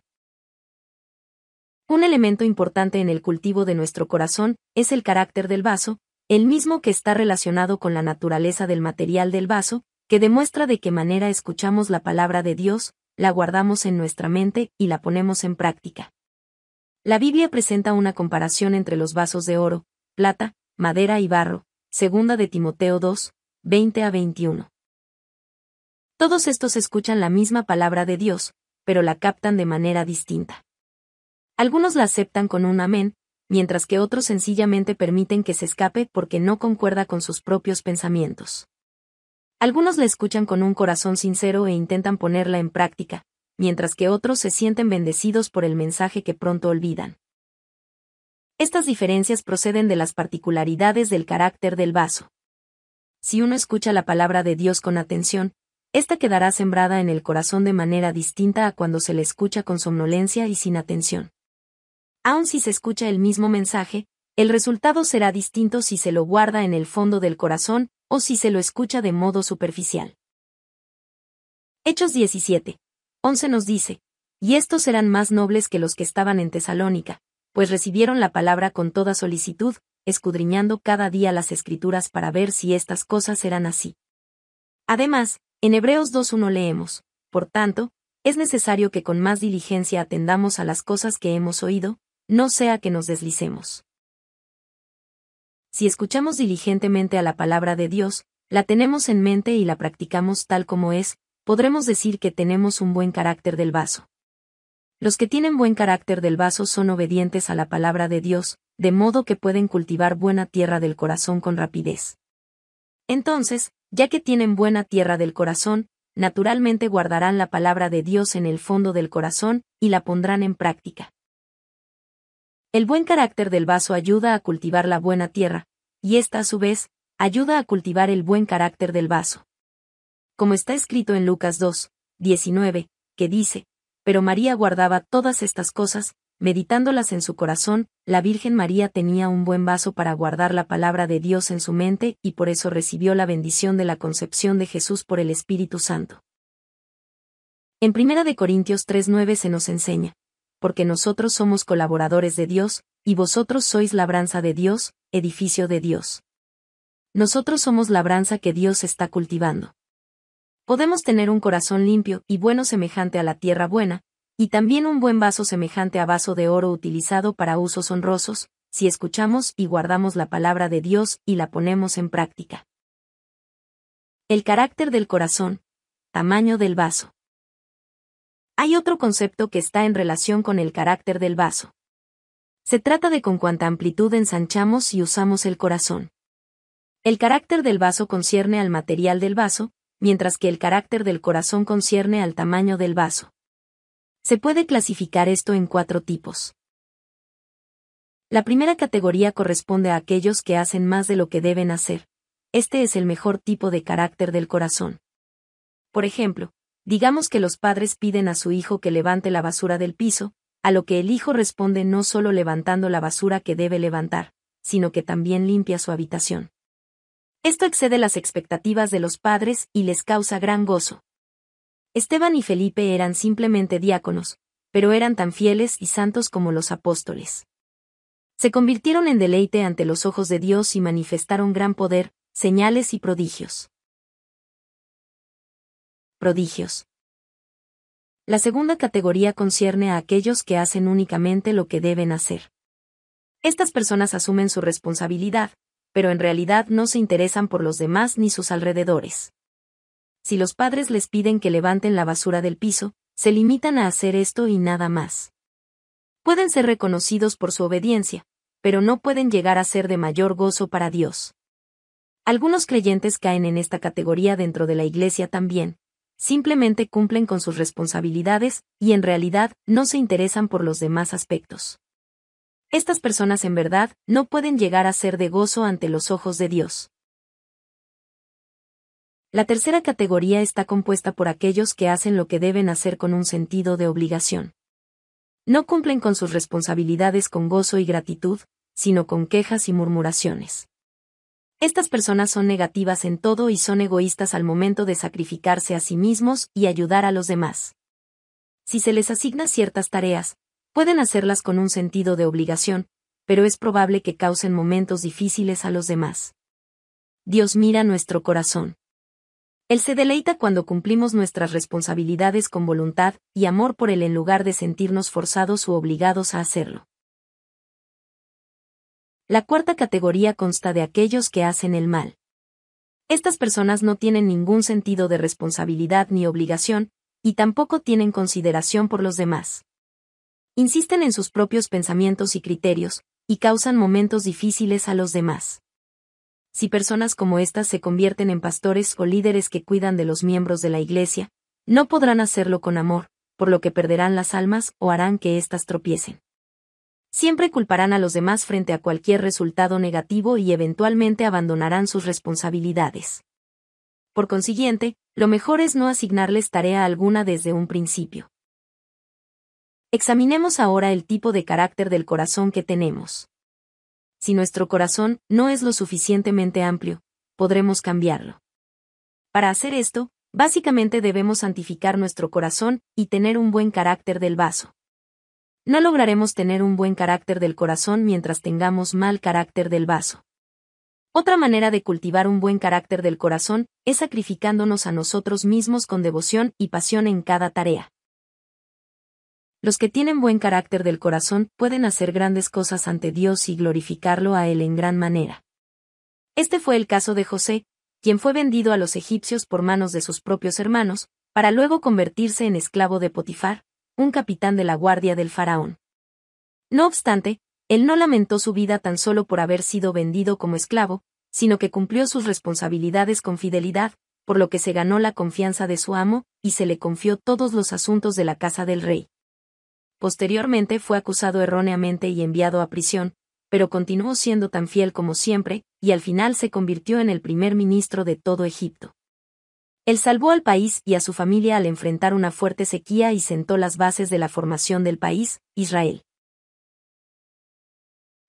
Un elemento importante en el cultivo de nuestro corazón es el carácter del vaso, el mismo que está relacionado con la naturaleza del material del vaso, que demuestra de qué manera escuchamos la palabra de Dios, la guardamos en nuestra mente y la ponemos en práctica. La Biblia presenta una comparación entre los vasos de oro, plata, madera y barro, segunda de Timoteo 2, 20 a 21. Todos estos escuchan la misma palabra de Dios, pero la captan de manera distinta. Algunos la aceptan con un amén, mientras que otros sencillamente permiten que se escape porque no concuerda con sus propios pensamientos. Algunos la escuchan con un corazón sincero e intentan ponerla en práctica, mientras que otros se sienten bendecidos por el mensaje que pronto olvidan. Estas diferencias proceden de las particularidades del carácter del vaso. Si uno escucha la palabra de Dios con atención, esta quedará sembrada en el corazón de manera distinta a cuando se le escucha con somnolencia y sin atención. Aun si se escucha el mismo mensaje, el resultado será distinto si se lo guarda en el fondo del corazón o si se lo escucha de modo superficial. Hechos 17. 11 nos dice, y estos eran más nobles que los que estaban en Tesalónica, pues recibieron la palabra con toda solicitud, escudriñando cada día las escrituras para ver si estas cosas eran así. Además, en Hebreos 2.1 leemos, Por tanto, es necesario que con más diligencia atendamos a las cosas que hemos oído, no sea que nos deslicemos. Si escuchamos diligentemente a la palabra de Dios, la tenemos en mente y la practicamos tal como es, podremos decir que tenemos un buen carácter del vaso. Los que tienen buen carácter del vaso son obedientes a la palabra de Dios, de modo que pueden cultivar buena tierra del corazón con rapidez. Entonces, ya que tienen buena tierra del corazón, naturalmente guardarán la palabra de Dios en el fondo del corazón y la pondrán en práctica. El buen carácter del vaso ayuda a cultivar la buena tierra, y esta a su vez, ayuda a cultivar el buen carácter del vaso. Como está escrito en Lucas 2, 19, que dice, Pero María guardaba todas estas cosas, meditándolas en su corazón, la Virgen María tenía un buen vaso para guardar la palabra de Dios en su mente y por eso recibió la bendición de la concepción de Jesús por el Espíritu Santo. En 1 Corintios 3:9 se nos enseña, porque nosotros somos colaboradores de Dios, y vosotros sois labranza de Dios, edificio de Dios. Nosotros somos labranza que Dios está cultivando. Podemos tener un corazón limpio y bueno semejante a la tierra buena, y también un buen vaso semejante a vaso de oro utilizado para usos honrosos, si escuchamos y guardamos la palabra de Dios y la ponemos en práctica. El carácter del corazón, tamaño del vaso. Hay otro concepto que está en relación con el carácter del vaso. Se trata de con cuánta amplitud ensanchamos y usamos el corazón. El carácter del vaso concierne al material del vaso, mientras que el carácter del corazón concierne al tamaño del vaso. Se puede clasificar esto en cuatro tipos. La primera categoría corresponde a aquellos que hacen más de lo que deben hacer. Este es el mejor tipo de carácter del corazón. Por ejemplo, digamos que los padres piden a su hijo que levante la basura del piso, a lo que el hijo responde no solo levantando la basura que debe levantar, sino que también limpia su habitación. Esto excede las expectativas de los padres y les causa gran gozo, Esteban y Felipe eran simplemente diáconos, pero eran tan fieles y santos como los apóstoles. Se convirtieron en deleite ante los ojos de Dios y manifestaron gran poder, señales y prodigios. Prodigios. La segunda categoría concierne a aquellos que hacen únicamente lo que deben hacer. Estas personas asumen su responsabilidad, pero en realidad no se interesan por los demás ni sus alrededores si los padres les piden que levanten la basura del piso, se limitan a hacer esto y nada más. Pueden ser reconocidos por su obediencia, pero no pueden llegar a ser de mayor gozo para Dios. Algunos creyentes caen en esta categoría dentro de la Iglesia también. Simplemente cumplen con sus responsabilidades y en realidad no se interesan por los demás aspectos. Estas personas en verdad no pueden llegar a ser de gozo ante los ojos de Dios. La tercera categoría está compuesta por aquellos que hacen lo que deben hacer con un sentido de obligación. No cumplen con sus responsabilidades con gozo y gratitud, sino con quejas y murmuraciones. Estas personas son negativas en todo y son egoístas al momento de sacrificarse a sí mismos y ayudar a los demás. Si se les asigna ciertas tareas, pueden hacerlas con un sentido de obligación, pero es probable que causen momentos difíciles a los demás. Dios mira nuestro corazón. Él se deleita cuando cumplimos nuestras responsabilidades con voluntad y amor por Él en lugar de sentirnos forzados u obligados a hacerlo. La cuarta categoría consta de aquellos que hacen el mal. Estas personas no tienen ningún sentido de responsabilidad ni obligación, y tampoco tienen consideración por los demás. Insisten en sus propios pensamientos y criterios, y causan momentos difíciles a los demás si personas como estas se convierten en pastores o líderes que cuidan de los miembros de la Iglesia, no podrán hacerlo con amor, por lo que perderán las almas o harán que éstas tropiecen. Siempre culparán a los demás frente a cualquier resultado negativo y eventualmente abandonarán sus responsabilidades. Por consiguiente, lo mejor es no asignarles tarea alguna desde un principio. Examinemos ahora el tipo de carácter del corazón que tenemos si nuestro corazón no es lo suficientemente amplio, podremos cambiarlo. Para hacer esto, básicamente debemos santificar nuestro corazón y tener un buen carácter del vaso. No lograremos tener un buen carácter del corazón mientras tengamos mal carácter del vaso. Otra manera de cultivar un buen carácter del corazón es sacrificándonos a nosotros mismos con devoción y pasión en cada tarea. Los que tienen buen carácter del corazón pueden hacer grandes cosas ante Dios y glorificarlo a Él en gran manera. Este fue el caso de José, quien fue vendido a los egipcios por manos de sus propios hermanos, para luego convertirse en esclavo de Potifar, un capitán de la guardia del faraón. No obstante, él no lamentó su vida tan solo por haber sido vendido como esclavo, sino que cumplió sus responsabilidades con fidelidad, por lo que se ganó la confianza de su amo, y se le confió todos los asuntos de la casa del rey. Posteriormente fue acusado erróneamente y enviado a prisión, pero continuó siendo tan fiel como siempre, y al final se convirtió en el primer ministro de todo Egipto. Él salvó al país y a su familia al enfrentar una fuerte sequía y sentó las bases de la formación del país, Israel.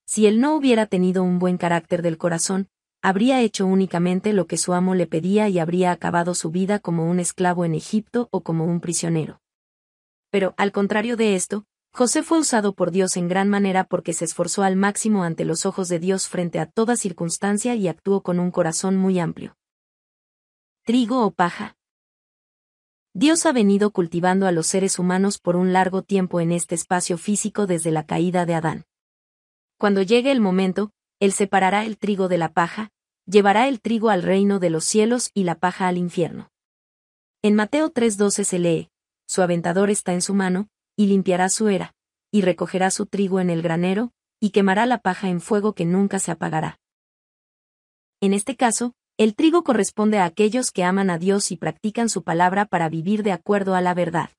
Si él no hubiera tenido un buen carácter del corazón, habría hecho únicamente lo que su amo le pedía y habría acabado su vida como un esclavo en Egipto o como un prisionero pero, al contrario de esto, José fue usado por Dios en gran manera porque se esforzó al máximo ante los ojos de Dios frente a toda circunstancia y actuó con un corazón muy amplio. Trigo o paja. Dios ha venido cultivando a los seres humanos por un largo tiempo en este espacio físico desde la caída de Adán. Cuando llegue el momento, Él separará el trigo de la paja, llevará el trigo al reino de los cielos y la paja al infierno. En Mateo 3:12 se lee, su aventador está en su mano, y limpiará su era, y recogerá su trigo en el granero, y quemará la paja en fuego que nunca se apagará. En este caso, el trigo corresponde a aquellos que aman a Dios y practican su palabra para vivir de acuerdo a la verdad.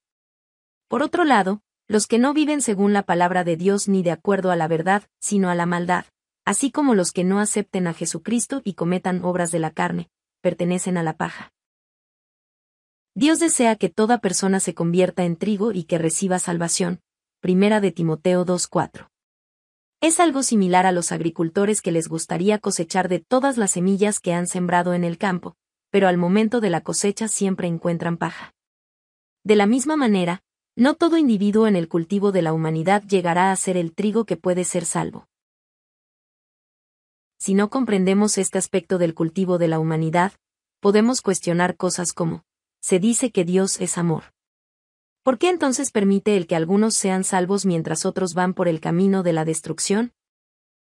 Por otro lado, los que no viven según la palabra de Dios ni de acuerdo a la verdad, sino a la maldad, así como los que no acepten a Jesucristo y cometan obras de la carne, pertenecen a la paja. Dios desea que toda persona se convierta en trigo y que reciba salvación. Primera de Timoteo 2.4. Es algo similar a los agricultores que les gustaría cosechar de todas las semillas que han sembrado en el campo, pero al momento de la cosecha siempre encuentran paja. De la misma manera, no todo individuo en el cultivo de la humanidad llegará a ser el trigo que puede ser salvo. Si no comprendemos este aspecto del cultivo de la humanidad, podemos cuestionar cosas como se dice que Dios es amor. ¿Por qué entonces permite el que algunos sean salvos mientras otros van por el camino de la destrucción?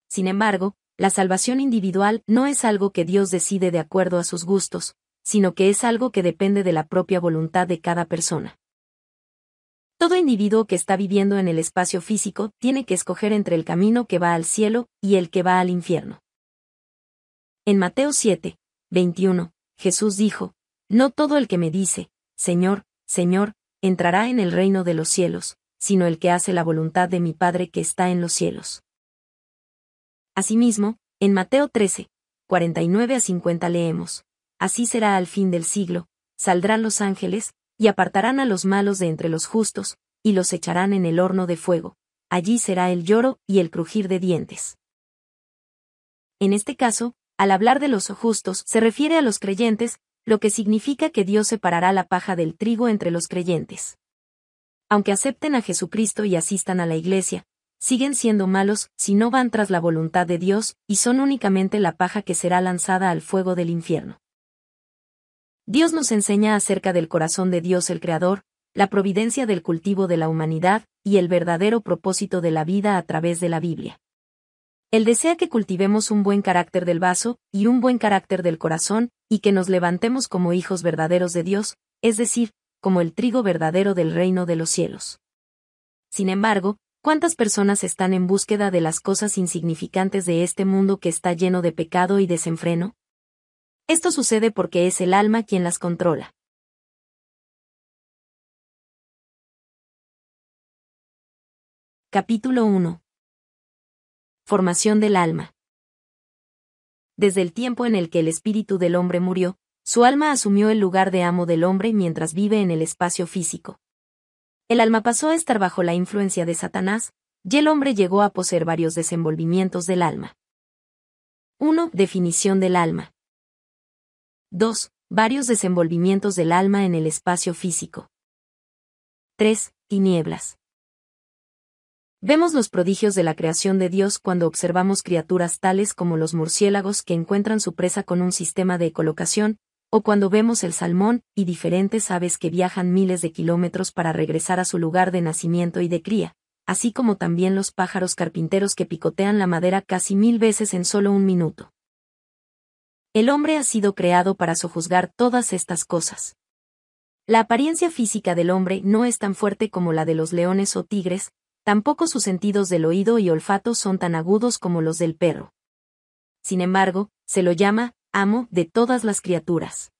Sin embargo, la salvación individual no es algo que Dios decide de acuerdo a sus gustos, sino que es algo que depende de la propia voluntad de cada persona. Todo individuo que está viviendo en el espacio físico tiene que escoger entre el camino que va al cielo y el que va al infierno. En Mateo 7, 21, Jesús dijo, no todo el que me dice, Señor, Señor, entrará en el reino de los cielos, sino el que hace la voluntad de mi Padre que está en los cielos. Asimismo, en Mateo 13, 49 a 50 leemos, Así será al fin del siglo, saldrán los ángeles, y apartarán a los malos de entre los justos, y los echarán en el horno de fuego. Allí será el lloro y el crujir de dientes. En este caso, al hablar de los justos se refiere a los creyentes, lo que significa que Dios separará la paja del trigo entre los creyentes. Aunque acepten a Jesucristo y asistan a la iglesia, siguen siendo malos si no van tras la voluntad de Dios y son únicamente la paja que será lanzada al fuego del infierno. Dios nos enseña acerca del corazón de Dios el Creador, la providencia del cultivo de la humanidad y el verdadero propósito de la vida a través de la Biblia. Él desea que cultivemos un buen carácter del vaso, y un buen carácter del corazón, y que nos levantemos como hijos verdaderos de Dios, es decir, como el trigo verdadero del reino de los cielos. Sin embargo, ¿cuántas personas están en búsqueda de las cosas insignificantes de este mundo que está lleno de pecado y desenfreno? Esto sucede porque es el alma quien las controla. Capítulo 1 Formación del alma. Desde el tiempo en el que el espíritu del hombre murió, su alma asumió el lugar de amo del hombre mientras vive en el espacio físico. El alma pasó a estar bajo la influencia de Satanás, y el hombre llegó a poseer varios desenvolvimientos del alma. 1. Definición del alma. 2. Varios desenvolvimientos del alma en el espacio físico. 3. Tinieblas. Vemos los prodigios de la creación de Dios cuando observamos criaturas tales como los murciélagos que encuentran su presa con un sistema de ecolocación, o cuando vemos el salmón y diferentes aves que viajan miles de kilómetros para regresar a su lugar de nacimiento y de cría, así como también los pájaros carpinteros que picotean la madera casi mil veces en solo un minuto. El hombre ha sido creado para sojuzgar todas estas cosas. La apariencia física del hombre no es tan fuerte como la de los leones o tigres, Tampoco sus sentidos del oído y olfato son tan agudos como los del perro. Sin embargo, se lo llama amo de todas las criaturas.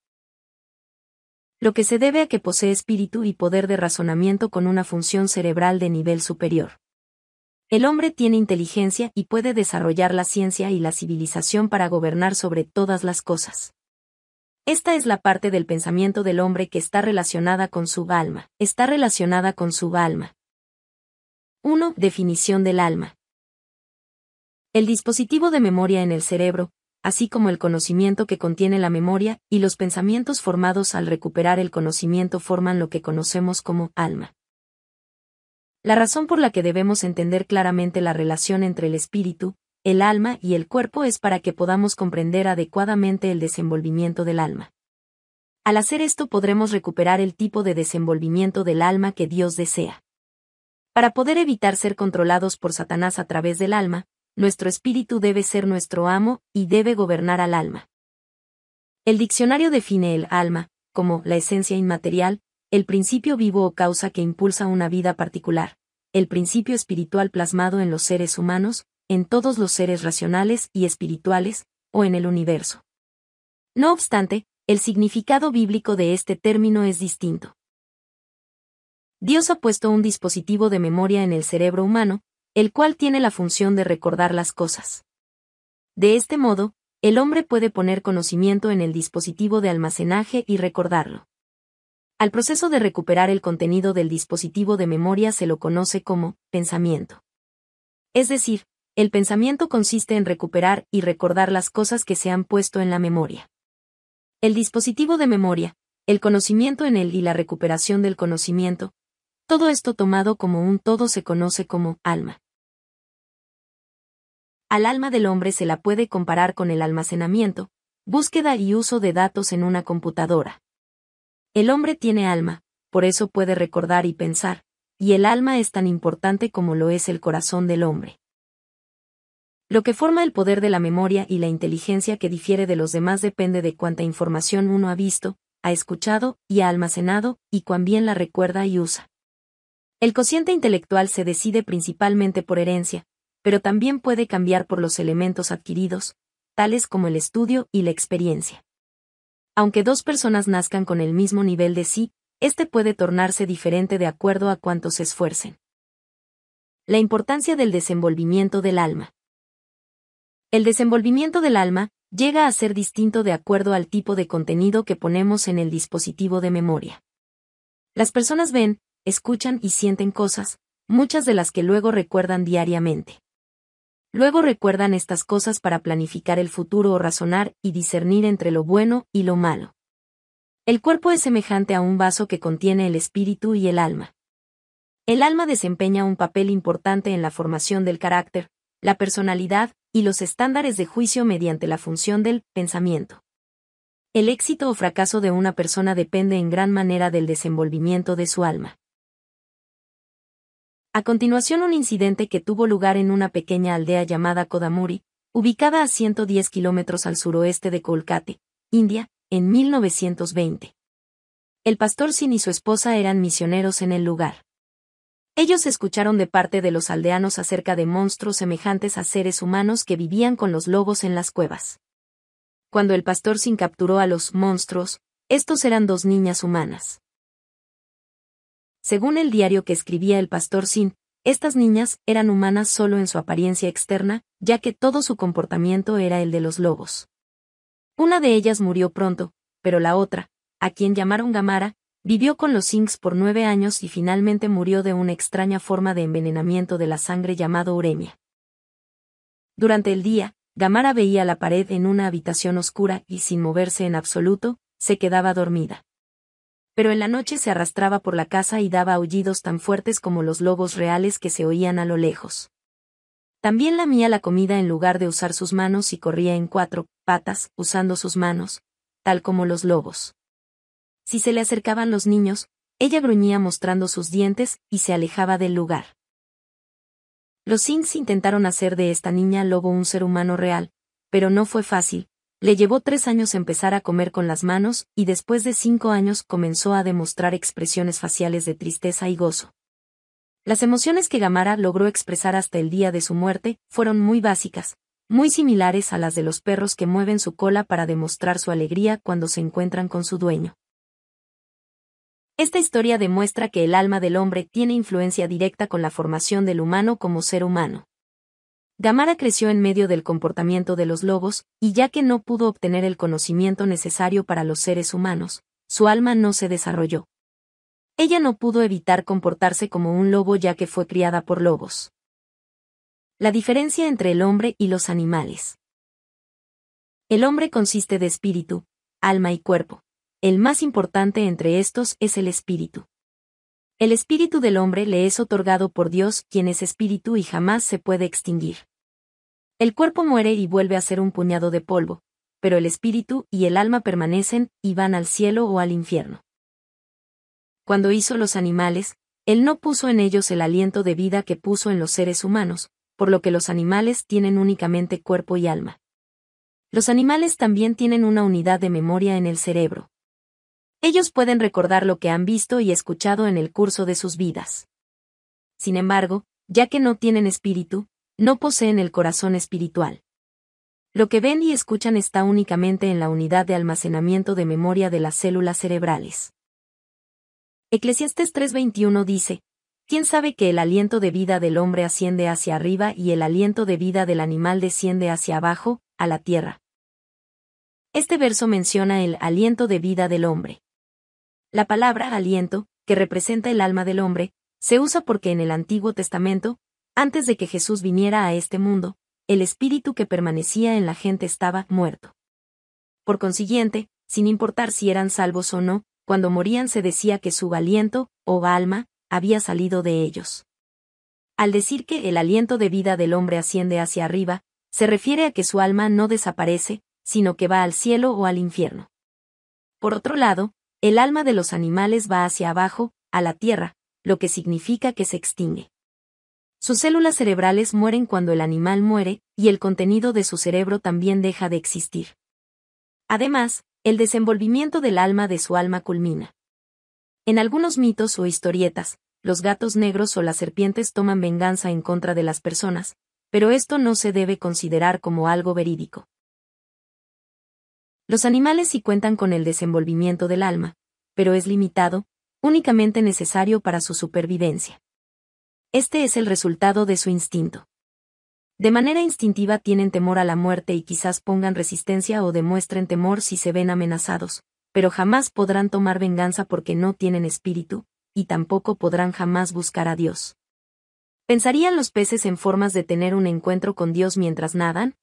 Lo que se debe a que posee espíritu y poder de razonamiento con una función cerebral de nivel superior. El hombre tiene inteligencia y puede desarrollar la ciencia y la civilización para gobernar sobre todas las cosas. Esta es la parte del pensamiento del hombre que está relacionada con su alma, está relacionada con su alma, 1. Definición del alma. El dispositivo de memoria en el cerebro, así como el conocimiento que contiene la memoria y los pensamientos formados al recuperar el conocimiento forman lo que conocemos como alma. La razón por la que debemos entender claramente la relación entre el espíritu, el alma y el cuerpo es para que podamos comprender adecuadamente el desenvolvimiento del alma. Al hacer esto podremos recuperar el tipo de desenvolvimiento del alma que Dios desea. Para poder evitar ser controlados por Satanás a través del alma, nuestro espíritu debe ser nuestro amo y debe gobernar al alma. El diccionario define el alma como la esencia inmaterial, el principio vivo o causa que impulsa una vida particular, el principio espiritual plasmado en los seres humanos, en todos los seres racionales y espirituales, o en el universo. No obstante, el significado bíblico de este término es distinto. Dios ha puesto un dispositivo de memoria en el cerebro humano, el cual tiene la función de recordar las cosas. De este modo, el hombre puede poner conocimiento en el dispositivo de almacenaje y recordarlo. Al proceso de recuperar el contenido del dispositivo de memoria se lo conoce como pensamiento. Es decir, el pensamiento consiste en recuperar y recordar las cosas que se han puesto en la memoria. El dispositivo de memoria, el conocimiento en él y la recuperación del conocimiento, todo esto tomado como un todo se conoce como alma. Al alma del hombre se la puede comparar con el almacenamiento, búsqueda y uso de datos en una computadora. El hombre tiene alma, por eso puede recordar y pensar, y el alma es tan importante como lo es el corazón del hombre. Lo que forma el poder de la memoria y la inteligencia que difiere de los demás depende de cuánta información uno ha visto, ha escuchado y ha almacenado, y cuán bien la recuerda y usa. El cociente intelectual se decide principalmente por herencia, pero también puede cambiar por los elementos adquiridos, tales como el estudio y la experiencia. Aunque dos personas nazcan con el mismo nivel de sí, este puede tornarse diferente de acuerdo a cuánto se esfuercen. La importancia del desenvolvimiento del alma. El desenvolvimiento del alma llega a ser distinto de acuerdo al tipo de contenido que ponemos en el dispositivo de memoria. Las personas ven, escuchan y sienten cosas, muchas de las que luego recuerdan diariamente. Luego recuerdan estas cosas para planificar el futuro o razonar y discernir entre lo bueno y lo malo. El cuerpo es semejante a un vaso que contiene el espíritu y el alma. El alma desempeña un papel importante en la formación del carácter, la personalidad y los estándares de juicio mediante la función del pensamiento. El éxito o fracaso de una persona depende en gran manera del desenvolvimiento de su alma. A continuación un incidente que tuvo lugar en una pequeña aldea llamada Kodamuri, ubicada a 110 kilómetros al suroeste de Kolkate, India, en 1920. El pastor Sin y su esposa eran misioneros en el lugar. Ellos escucharon de parte de los aldeanos acerca de monstruos semejantes a seres humanos que vivían con los lobos en las cuevas. Cuando el pastor Sin capturó a los monstruos, estos eran dos niñas humanas. Según el diario que escribía el pastor Sin, estas niñas eran humanas solo en su apariencia externa, ya que todo su comportamiento era el de los lobos. Una de ellas murió pronto, pero la otra, a quien llamaron Gamara, vivió con los Sinks por nueve años y finalmente murió de una extraña forma de envenenamiento de la sangre llamado uremia. Durante el día, Gamara veía la pared en una habitación oscura y sin moverse en absoluto, se quedaba dormida pero en la noche se arrastraba por la casa y daba aullidos tan fuertes como los lobos reales que se oían a lo lejos. También lamía la comida en lugar de usar sus manos y corría en cuatro patas, usando sus manos, tal como los lobos. Si se le acercaban los niños, ella gruñía mostrando sus dientes y se alejaba del lugar. Los Sims intentaron hacer de esta niña lobo un ser humano real, pero no fue fácil, le llevó tres años empezar a comer con las manos, y después de cinco años comenzó a demostrar expresiones faciales de tristeza y gozo. Las emociones que Gamara logró expresar hasta el día de su muerte fueron muy básicas, muy similares a las de los perros que mueven su cola para demostrar su alegría cuando se encuentran con su dueño. Esta historia demuestra que el alma del hombre tiene influencia directa con la formación del humano como ser humano. Gamara creció en medio del comportamiento de los lobos, y ya que no pudo obtener el conocimiento necesario para los seres humanos, su alma no se desarrolló. Ella no pudo evitar comportarse como un lobo ya que fue criada por lobos. La diferencia entre el hombre y los animales. El hombre consiste de espíritu, alma y cuerpo. El más importante entre estos es el espíritu. El espíritu del hombre le es otorgado por Dios quien es espíritu y jamás se puede extinguir. El cuerpo muere y vuelve a ser un puñado de polvo, pero el espíritu y el alma permanecen y van al cielo o al infierno. Cuando hizo los animales, Él no puso en ellos el aliento de vida que puso en los seres humanos, por lo que los animales tienen únicamente cuerpo y alma. Los animales también tienen una unidad de memoria en el cerebro. Ellos pueden recordar lo que han visto y escuchado en el curso de sus vidas. Sin embargo, ya que no tienen espíritu, no poseen el corazón espiritual. Lo que ven y escuchan está únicamente en la unidad de almacenamiento de memoria de las células cerebrales. Eclesiastes 3:21 dice, ¿Quién sabe que el aliento de vida del hombre asciende hacia arriba y el aliento de vida del animal desciende hacia abajo, a la tierra? Este verso menciona el aliento de vida del hombre. La palabra aliento, que representa el alma del hombre, se usa porque en el Antiguo Testamento, antes de que Jesús viniera a este mundo, el espíritu que permanecía en la gente estaba muerto. Por consiguiente, sin importar si eran salvos o no, cuando morían se decía que su aliento, o alma, había salido de ellos. Al decir que el aliento de vida del hombre asciende hacia arriba, se refiere a que su alma no desaparece, sino que va al cielo o al infierno. Por otro lado, el alma de los animales va hacia abajo, a la tierra, lo que significa que se extingue. Sus células cerebrales mueren cuando el animal muere, y el contenido de su cerebro también deja de existir. Además, el desenvolvimiento del alma de su alma culmina. En algunos mitos o historietas, los gatos negros o las serpientes toman venganza en contra de las personas, pero esto no se debe considerar como algo verídico. Los animales sí cuentan con el desenvolvimiento del alma, pero es limitado, únicamente necesario para su supervivencia. Este es el resultado de su instinto. De manera instintiva tienen temor a la muerte y quizás pongan resistencia o demuestren temor si se ven amenazados, pero jamás podrán tomar venganza porque no tienen espíritu, y tampoco podrán jamás buscar a Dios. ¿Pensarían los peces en formas de tener un encuentro con Dios mientras nadan?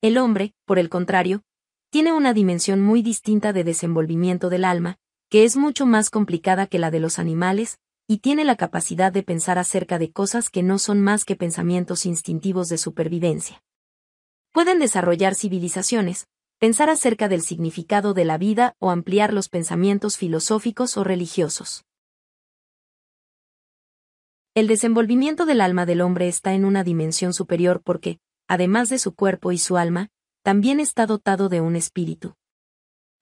El hombre, por el contrario, tiene una dimensión muy distinta de desenvolvimiento del alma, que es mucho más complicada que la de los animales, y tiene la capacidad de pensar acerca de cosas que no son más que pensamientos instintivos de supervivencia. Pueden desarrollar civilizaciones, pensar acerca del significado de la vida o ampliar los pensamientos filosóficos o religiosos. El desenvolvimiento del alma del hombre está en una dimensión superior porque, además de su cuerpo y su alma, también está dotado de un espíritu.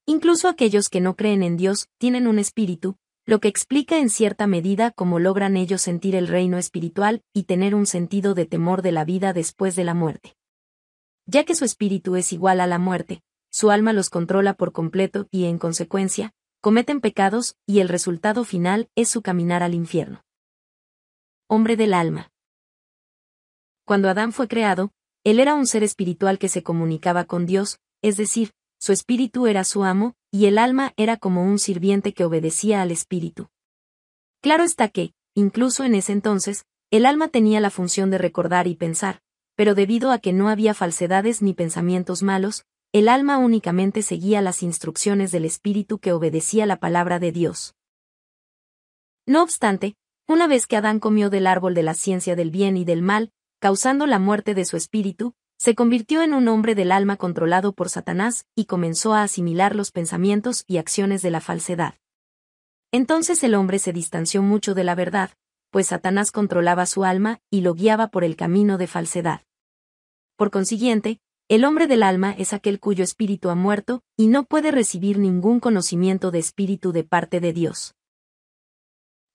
Incluso aquellos que no creen en Dios tienen un espíritu, lo que explica en cierta medida cómo logran ellos sentir el reino espiritual y tener un sentido de temor de la vida después de la muerte. Ya que su espíritu es igual a la muerte, su alma los controla por completo y, en consecuencia, cometen pecados, y el resultado final es su caminar al infierno. Hombre del alma. Cuando Adán fue creado, él era un ser espiritual que se comunicaba con Dios, es decir, su espíritu era su amo, y el alma era como un sirviente que obedecía al espíritu. Claro está que, incluso en ese entonces, el alma tenía la función de recordar y pensar, pero debido a que no había falsedades ni pensamientos malos, el alma únicamente seguía las instrucciones del espíritu que obedecía la palabra de Dios. No obstante, una vez que Adán comió del árbol de la ciencia del bien y del mal, causando la muerte de su espíritu, se convirtió en un hombre del alma controlado por Satanás y comenzó a asimilar los pensamientos y acciones de la falsedad. Entonces el hombre se distanció mucho de la verdad, pues Satanás controlaba su alma y lo guiaba por el camino de falsedad. Por consiguiente, el hombre del alma es aquel cuyo espíritu ha muerto y no puede recibir ningún conocimiento de espíritu de parte de Dios.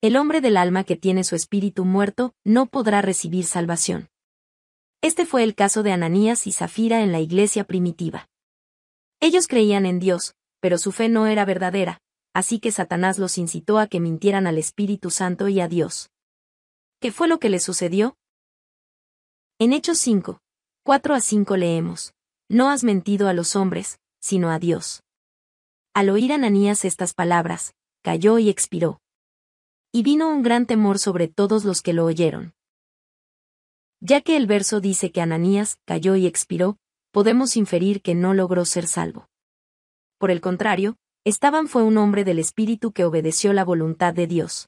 El hombre del alma que tiene su espíritu muerto no podrá recibir salvación. Este fue el caso de Ananías y Zafira en la iglesia primitiva. Ellos creían en Dios, pero su fe no era verdadera, así que Satanás los incitó a que mintieran al Espíritu Santo y a Dios. ¿Qué fue lo que le sucedió? En Hechos 5, 4 a 5 leemos, No has mentido a los hombres, sino a Dios. Al oír Ananías estas palabras, cayó y expiró. Y vino un gran temor sobre todos los que lo oyeron. Ya que el verso dice que Ananías cayó y expiró, podemos inferir que no logró ser salvo. Por el contrario, Esteban fue un hombre del Espíritu que obedeció la voluntad de Dios.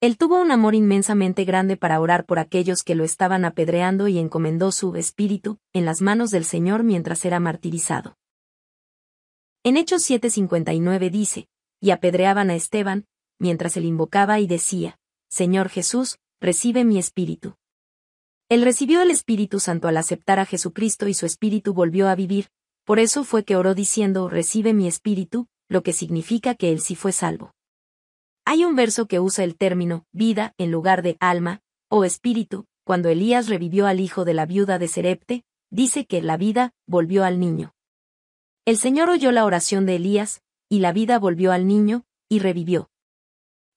Él tuvo un amor inmensamente grande para orar por aquellos que lo estaban apedreando y encomendó su espíritu en las manos del Señor mientras era martirizado. En Hechos 7:59 dice, y apedreaban a Esteban, mientras él invocaba y decía, Señor Jesús, recibe mi espíritu. Él recibió el Espíritu Santo al aceptar a Jesucristo y su espíritu volvió a vivir, por eso fue que oró diciendo, recibe mi espíritu, lo que significa que él sí fue salvo. Hay un verso que usa el término vida en lugar de alma, o espíritu, cuando Elías revivió al hijo de la viuda de Serepte, dice que la vida volvió al niño. El Señor oyó la oración de Elías, y la vida volvió al niño, y revivió.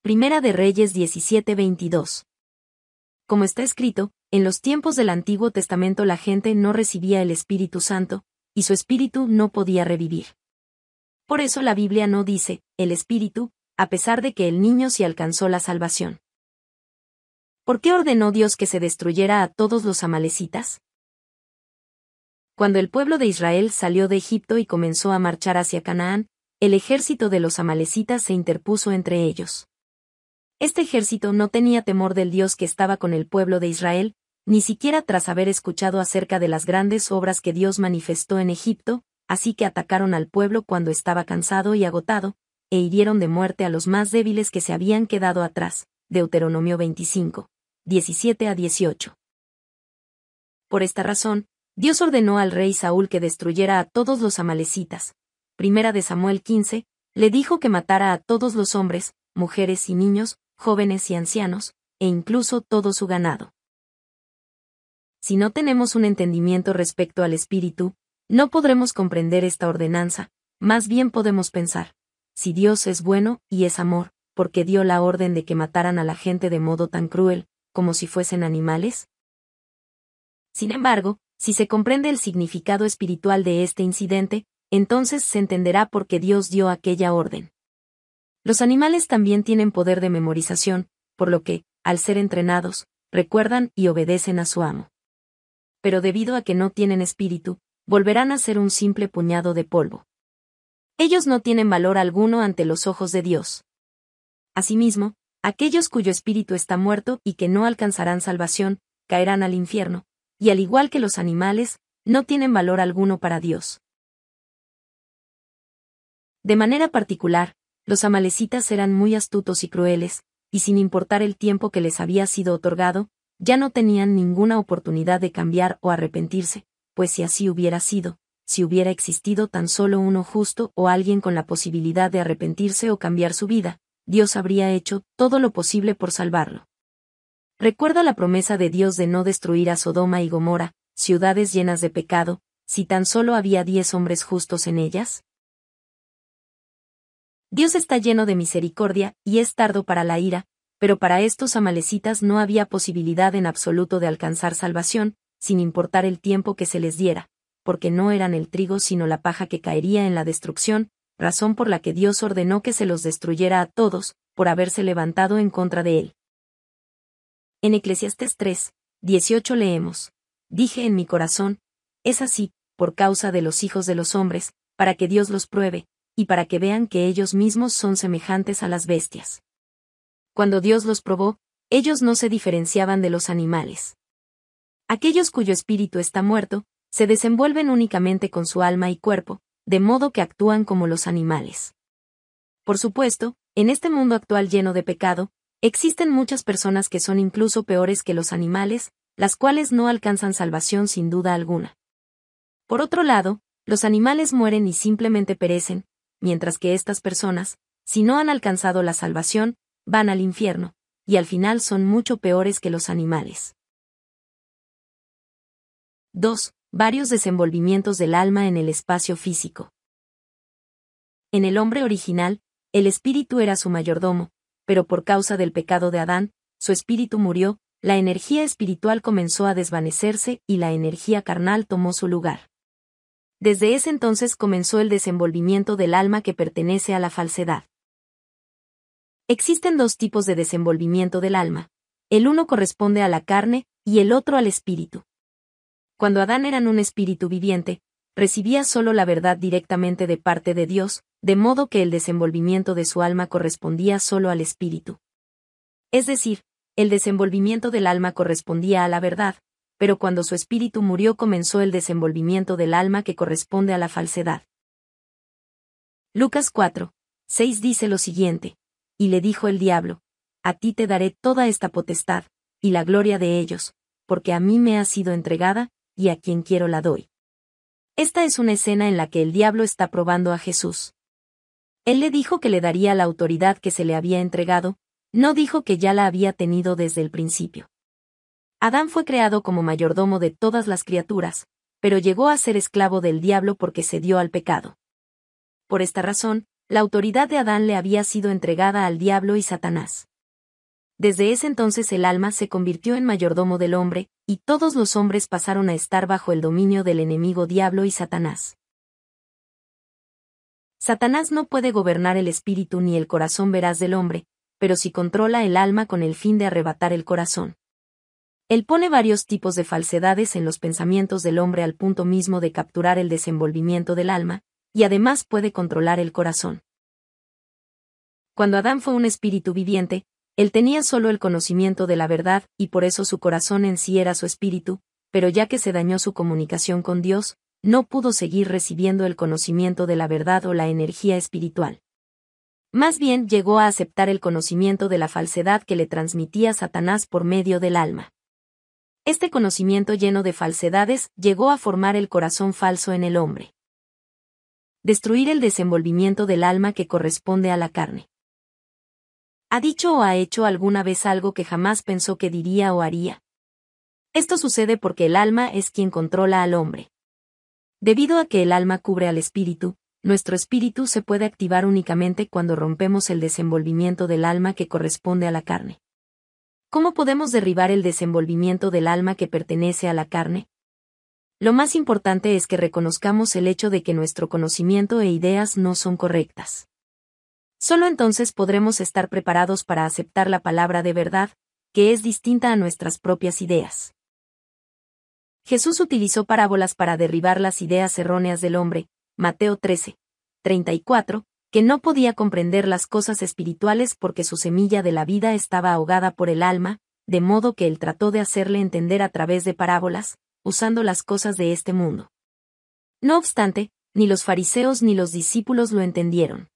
Primera de Reyes 17:22. Como está escrito, en los tiempos del Antiguo Testamento la gente no recibía el Espíritu Santo, y su espíritu no podía revivir. Por eso la Biblia no dice, el espíritu, a pesar de que el niño sí alcanzó la salvación. ¿Por qué ordenó Dios que se destruyera a todos los amalecitas? Cuando el pueblo de Israel salió de Egipto y comenzó a marchar hacia Canaán, el ejército de los amalecitas se interpuso entre ellos. Este ejército no tenía temor del Dios que estaba con el pueblo de Israel, ni siquiera tras haber escuchado acerca de las grandes obras que Dios manifestó en Egipto, así que atacaron al pueblo cuando estaba cansado y agotado, e hirieron de muerte a los más débiles que se habían quedado atrás. Deuteronomio 25, 17 a 18. Por esta razón, Dios ordenó al rey Saúl que destruyera a todos los amalecitas. Primera de Samuel 15, le dijo que matara a todos los hombres, mujeres y niños, jóvenes y ancianos, e incluso todo su ganado si no tenemos un entendimiento respecto al Espíritu, no podremos comprender esta ordenanza, más bien podemos pensar, si Dios es bueno y es amor, porque dio la orden de que mataran a la gente de modo tan cruel, como si fuesen animales? Sin embargo, si se comprende el significado espiritual de este incidente, entonces se entenderá por qué Dios dio aquella orden. Los animales también tienen poder de memorización, por lo que, al ser entrenados, recuerdan y obedecen a su amo pero debido a que no tienen espíritu, volverán a ser un simple puñado de polvo. Ellos no tienen valor alguno ante los ojos de Dios. Asimismo, aquellos cuyo espíritu está muerto y que no alcanzarán salvación, caerán al infierno, y al igual que los animales, no tienen valor alguno para Dios. De manera particular, los amalecitas eran muy astutos y crueles, y sin importar el tiempo que les había sido otorgado, ya no tenían ninguna oportunidad de cambiar o arrepentirse, pues si así hubiera sido, si hubiera existido tan solo uno justo o alguien con la posibilidad de arrepentirse o cambiar su vida, Dios habría hecho todo lo posible por salvarlo. Recuerda la promesa de Dios de no destruir a Sodoma y Gomorra, ciudades llenas de pecado, si tan solo había diez hombres justos en ellas. Dios está lleno de misericordia y es tardo para la ira, pero para estos amalecitas no había posibilidad en absoluto de alcanzar salvación, sin importar el tiempo que se les diera, porque no eran el trigo sino la paja que caería en la destrucción, razón por la que Dios ordenó que se los destruyera a todos, por haberse levantado en contra de él. En Eclesiastes 3, 18 leemos, Dije en mi corazón, es así, por causa de los hijos de los hombres, para que Dios los pruebe, y para que vean que ellos mismos son semejantes a las bestias cuando Dios los probó, ellos no se diferenciaban de los animales. Aquellos cuyo espíritu está muerto, se desenvuelven únicamente con su alma y cuerpo, de modo que actúan como los animales. Por supuesto, en este mundo actual lleno de pecado, existen muchas personas que son incluso peores que los animales, las cuales no alcanzan salvación sin duda alguna. Por otro lado, los animales mueren y simplemente perecen, mientras que estas personas, si no han alcanzado la salvación, van al infierno, y al final son mucho peores que los animales. 2. Varios desenvolvimientos del alma en el espacio físico. En el hombre original, el espíritu era su mayordomo, pero por causa del pecado de Adán, su espíritu murió, la energía espiritual comenzó a desvanecerse y la energía carnal tomó su lugar. Desde ese entonces comenzó el desenvolvimiento del alma que pertenece a la falsedad. Existen dos tipos de desenvolvimiento del alma. El uno corresponde a la carne y el otro al espíritu. Cuando Adán era un espíritu viviente, recibía solo la verdad directamente de parte de Dios, de modo que el desenvolvimiento de su alma correspondía solo al espíritu. Es decir, el desenvolvimiento del alma correspondía a la verdad, pero cuando su espíritu murió comenzó el desenvolvimiento del alma que corresponde a la falsedad. Lucas 4, 6 dice lo siguiente. Y le dijo el diablo, A ti te daré toda esta potestad, y la gloria de ellos, porque a mí me ha sido entregada, y a quien quiero la doy. Esta es una escena en la que el diablo está probando a Jesús. Él le dijo que le daría la autoridad que se le había entregado, no dijo que ya la había tenido desde el principio. Adán fue creado como mayordomo de todas las criaturas, pero llegó a ser esclavo del diablo porque dio al pecado. Por esta razón, la autoridad de Adán le había sido entregada al diablo y Satanás. Desde ese entonces el alma se convirtió en mayordomo del hombre, y todos los hombres pasaron a estar bajo el dominio del enemigo diablo y Satanás. Satanás no puede gobernar el espíritu ni el corazón veraz del hombre, pero sí controla el alma con el fin de arrebatar el corazón. Él pone varios tipos de falsedades en los pensamientos del hombre al punto mismo de capturar el desenvolvimiento del alma, y además puede controlar el corazón. Cuando Adán fue un espíritu viviente, él tenía solo el conocimiento de la verdad, y por eso su corazón en sí era su espíritu, pero ya que se dañó su comunicación con Dios, no pudo seguir recibiendo el conocimiento de la verdad o la energía espiritual. Más bien llegó a aceptar el conocimiento de la falsedad que le transmitía Satanás por medio del alma. Este conocimiento lleno de falsedades llegó a formar el corazón falso en el hombre destruir el desenvolvimiento del alma que corresponde a la carne. ¿Ha dicho o ha hecho alguna vez algo que jamás pensó que diría o haría? Esto sucede porque el alma es quien controla al hombre. Debido a que el alma cubre al espíritu, nuestro espíritu se puede activar únicamente cuando rompemos el desenvolvimiento del alma que corresponde a la carne. ¿Cómo podemos derribar el desenvolvimiento del alma que pertenece a la carne? Lo más importante es que reconozcamos el hecho de que nuestro conocimiento e ideas no son correctas. Solo entonces podremos estar preparados para aceptar la palabra de verdad, que es distinta a nuestras propias ideas. Jesús utilizó parábolas para derribar las ideas erróneas del hombre, Mateo 13, 34, que no podía comprender las cosas espirituales porque su semilla de la vida estaba ahogada por el alma, de modo que él trató de hacerle entender a través de parábolas, usando las cosas de este mundo. No obstante, ni los fariseos ni los discípulos lo entendieron.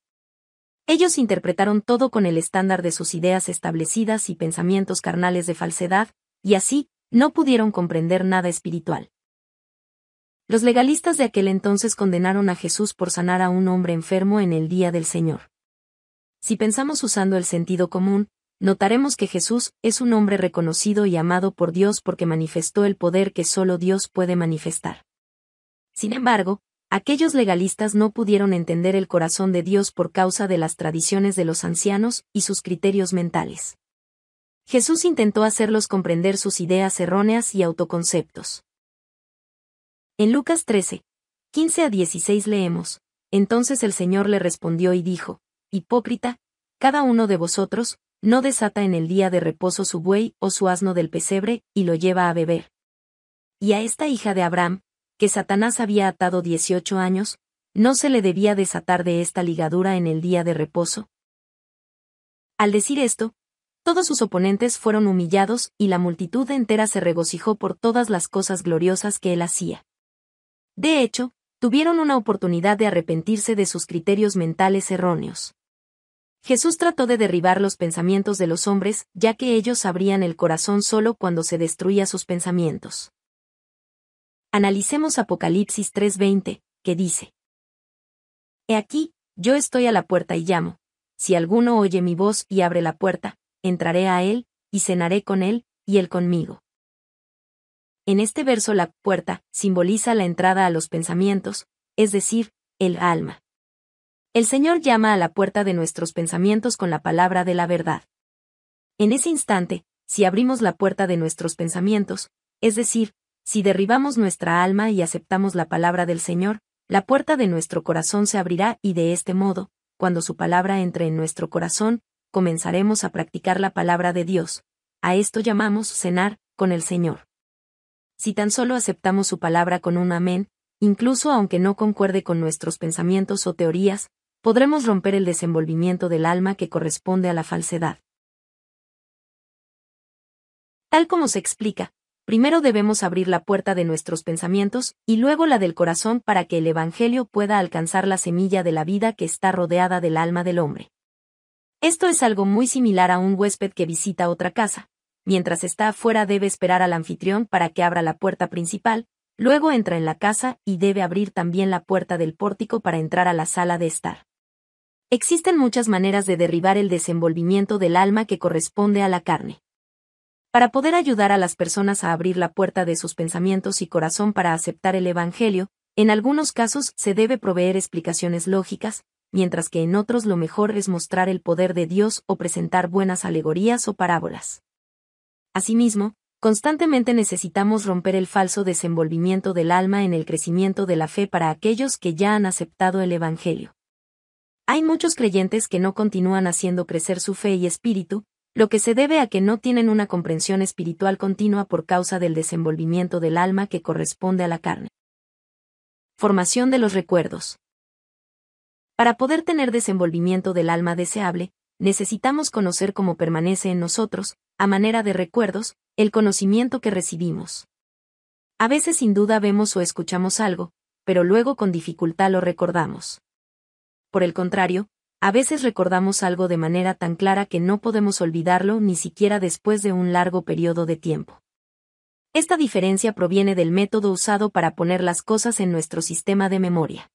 Ellos interpretaron todo con el estándar de sus ideas establecidas y pensamientos carnales de falsedad, y así, no pudieron comprender nada espiritual. Los legalistas de aquel entonces condenaron a Jesús por sanar a un hombre enfermo en el día del Señor. Si pensamos usando el sentido común, notaremos que Jesús es un hombre reconocido y amado por Dios porque manifestó el poder que solo Dios puede manifestar. Sin embargo, aquellos legalistas no pudieron entender el corazón de Dios por causa de las tradiciones de los ancianos y sus criterios mentales. Jesús intentó hacerlos comprender sus ideas erróneas y autoconceptos. En Lucas 13, 15 a 16 leemos, Entonces el Señor le respondió y dijo, Hipócrita, cada uno de vosotros, no desata en el día de reposo su buey o su asno del pesebre, y lo lleva a beber. Y a esta hija de Abraham, que Satanás había atado 18 años, no se le debía desatar de esta ligadura en el día de reposo. Al decir esto, todos sus oponentes fueron humillados y la multitud entera se regocijó por todas las cosas gloriosas que él hacía. De hecho, tuvieron una oportunidad de arrepentirse de sus criterios mentales erróneos. Jesús trató de derribar los pensamientos de los hombres, ya que ellos abrían el corazón solo cuando se destruía sus pensamientos. Analicemos Apocalipsis 3:20, que dice, He aquí, yo estoy a la puerta y llamo. Si alguno oye mi voz y abre la puerta, entraré a él, y cenaré con él, y él conmigo. En este verso la puerta simboliza la entrada a los pensamientos, es decir, el alma. El Señor llama a la puerta de nuestros pensamientos con la palabra de la verdad. En ese instante, si abrimos la puerta de nuestros pensamientos, es decir, si derribamos nuestra alma y aceptamos la palabra del Señor, la puerta de nuestro corazón se abrirá y de este modo, cuando su palabra entre en nuestro corazón, comenzaremos a practicar la palabra de Dios. A esto llamamos cenar con el Señor. Si tan solo aceptamos su palabra con un amén, incluso aunque no concuerde con nuestros pensamientos o teorías, podremos romper el desenvolvimiento del alma que corresponde a la falsedad. Tal como se explica, primero debemos abrir la puerta de nuestros pensamientos y luego la del corazón para que el Evangelio pueda alcanzar la semilla de la vida que está rodeada del alma del hombre. Esto es algo muy similar a un huésped que visita otra casa. Mientras está afuera debe esperar al anfitrión para que abra la puerta principal, luego entra en la casa y debe abrir también la puerta del pórtico para entrar a la sala de estar. Existen muchas maneras de derribar el desenvolvimiento del alma que corresponde a la carne. Para poder ayudar a las personas a abrir la puerta de sus pensamientos y corazón para aceptar el Evangelio, en algunos casos se debe proveer explicaciones lógicas, mientras que en otros lo mejor es mostrar el poder de Dios o presentar buenas alegorías o parábolas. Asimismo, constantemente necesitamos romper el falso desenvolvimiento del alma en el crecimiento de la fe para aquellos que ya han aceptado el Evangelio. Hay muchos creyentes que no continúan haciendo crecer su fe y espíritu, lo que se debe a que no tienen una comprensión espiritual continua por causa del desenvolvimiento del alma que corresponde a la carne. Formación de los recuerdos. Para poder tener desenvolvimiento del alma deseable, necesitamos conocer cómo permanece en nosotros, a manera de recuerdos, el conocimiento que recibimos. A veces sin duda vemos o escuchamos algo, pero luego con dificultad lo recordamos. Por el contrario, a veces recordamos algo de manera tan clara que no podemos olvidarlo ni siquiera después de un largo periodo de tiempo. Esta diferencia proviene del método usado para poner las cosas en nuestro sistema de memoria.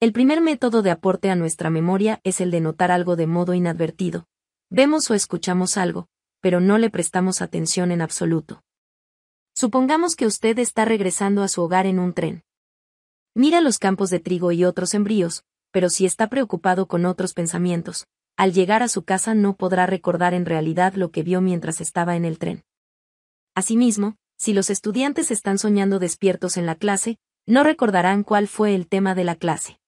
El primer método de aporte a nuestra memoria es el de notar algo de modo inadvertido. Vemos o escuchamos algo, pero no le prestamos atención en absoluto. Supongamos que usted está regresando a su hogar en un tren. Mira los campos de trigo y otros embrios, pero si está preocupado con otros pensamientos, al llegar a su casa no podrá recordar en realidad lo que vio mientras estaba en el tren. Asimismo, si los estudiantes están soñando despiertos en la clase, no recordarán cuál fue el tema de la clase.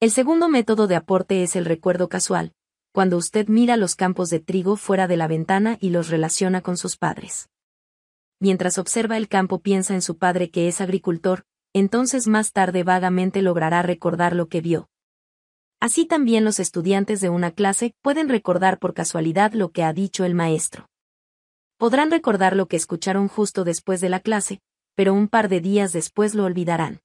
El segundo método de aporte es el recuerdo casual, cuando usted mira los campos de trigo fuera de la ventana y los relaciona con sus padres. Mientras observa el campo piensa en su padre que es agricultor, entonces más tarde vagamente logrará recordar lo que vio. Así también los estudiantes de una clase pueden recordar por casualidad lo que ha dicho el maestro. Podrán recordar lo que escucharon justo después de la clase, pero un par de días después lo olvidarán.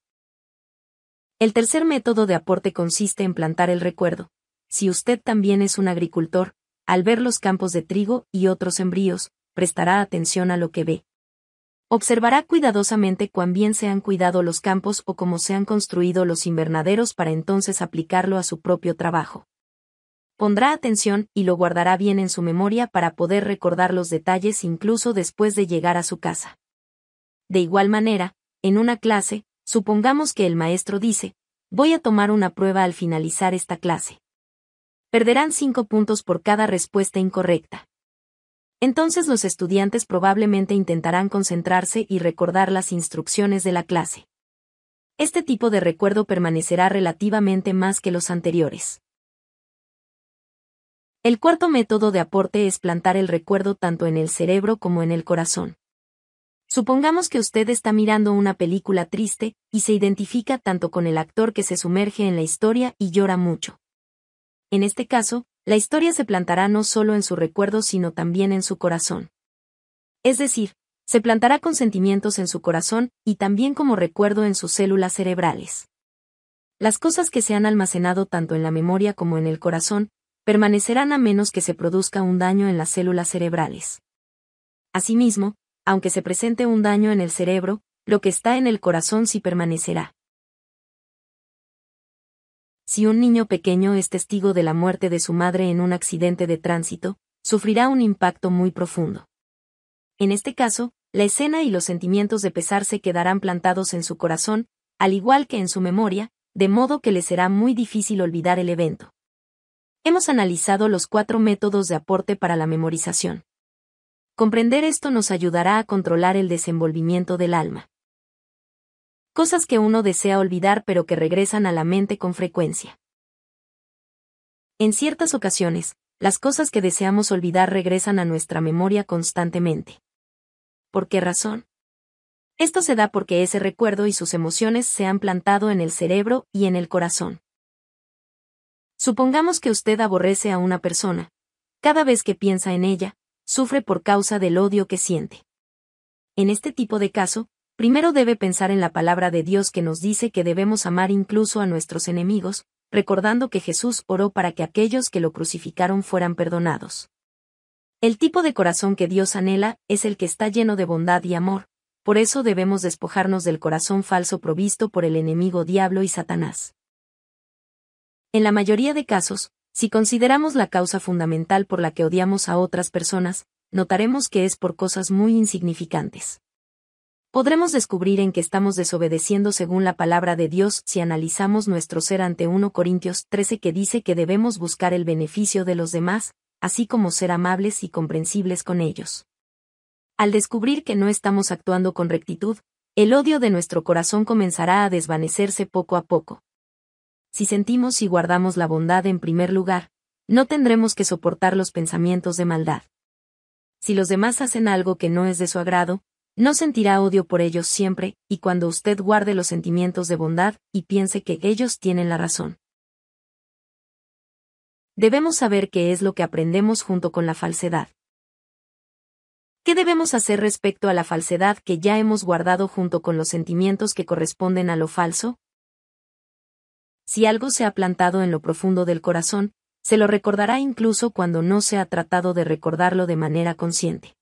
El tercer método de aporte consiste en plantar el recuerdo. Si usted también es un agricultor, al ver los campos de trigo y otros sembríos, prestará atención a lo que ve. Observará cuidadosamente cuán bien se han cuidado los campos o cómo se han construido los invernaderos para entonces aplicarlo a su propio trabajo. Pondrá atención y lo guardará bien en su memoria para poder recordar los detalles incluso después de llegar a su casa. De igual manera, en una clase, supongamos que el maestro dice, voy a tomar una prueba al finalizar esta clase. Perderán cinco puntos por cada respuesta incorrecta entonces los estudiantes probablemente intentarán concentrarse y recordar las instrucciones de la clase. Este tipo de recuerdo permanecerá relativamente más que los anteriores. El cuarto método de aporte es plantar el recuerdo tanto en el cerebro como en el corazón. Supongamos que usted está mirando una película triste, y se identifica tanto con el actor que se sumerge en la historia y llora mucho. En este caso, la historia se plantará no solo en su recuerdo sino también en su corazón. Es decir, se plantará con sentimientos en su corazón y también como recuerdo en sus células cerebrales. Las cosas que se han almacenado tanto en la memoria como en el corazón, permanecerán a menos que se produzca un daño en las células cerebrales. Asimismo, aunque se presente un daño en el cerebro, lo que está en el corazón sí permanecerá. Si un niño pequeño es testigo de la muerte de su madre en un accidente de tránsito, sufrirá un impacto muy profundo. En este caso, la escena y los sentimientos de pesar se quedarán plantados en su corazón, al igual que en su memoria, de modo que le será muy difícil olvidar el evento. Hemos analizado los cuatro métodos de aporte para la memorización. Comprender esto nos ayudará a controlar el desenvolvimiento del alma cosas que uno desea olvidar pero que regresan a la mente con frecuencia. En ciertas ocasiones, las cosas que deseamos olvidar regresan a nuestra memoria constantemente. ¿Por qué razón? Esto se da porque ese recuerdo y sus emociones se han plantado en el cerebro y en el corazón. Supongamos que usted aborrece a una persona. Cada vez que piensa en ella, sufre por causa del odio que siente. En este tipo de caso, primero debe pensar en la palabra de Dios que nos dice que debemos amar incluso a nuestros enemigos, recordando que Jesús oró para que aquellos que lo crucificaron fueran perdonados. El tipo de corazón que Dios anhela es el que está lleno de bondad y amor, por eso debemos despojarnos del corazón falso provisto por el enemigo diablo y Satanás. En la mayoría de casos, si consideramos la causa fundamental por la que odiamos a otras personas, notaremos que es por cosas muy insignificantes. Podremos descubrir en qué estamos desobedeciendo según la palabra de Dios si analizamos nuestro ser ante 1 Corintios 13 que dice que debemos buscar el beneficio de los demás, así como ser amables y comprensibles con ellos. Al descubrir que no estamos actuando con rectitud, el odio de nuestro corazón comenzará a desvanecerse poco a poco. Si sentimos y guardamos la bondad en primer lugar, no tendremos que soportar los pensamientos de maldad. Si los demás hacen algo que no es de su agrado, no sentirá odio por ellos siempre, y cuando usted guarde los sentimientos de bondad, y piense que ellos tienen la razón. Debemos saber qué es lo que aprendemos junto con la falsedad. ¿Qué debemos hacer respecto a la falsedad que ya hemos guardado junto con los sentimientos que corresponden a lo falso? Si algo se ha plantado en lo profundo del corazón, se lo recordará incluso cuando no se ha tratado de recordarlo de manera consciente.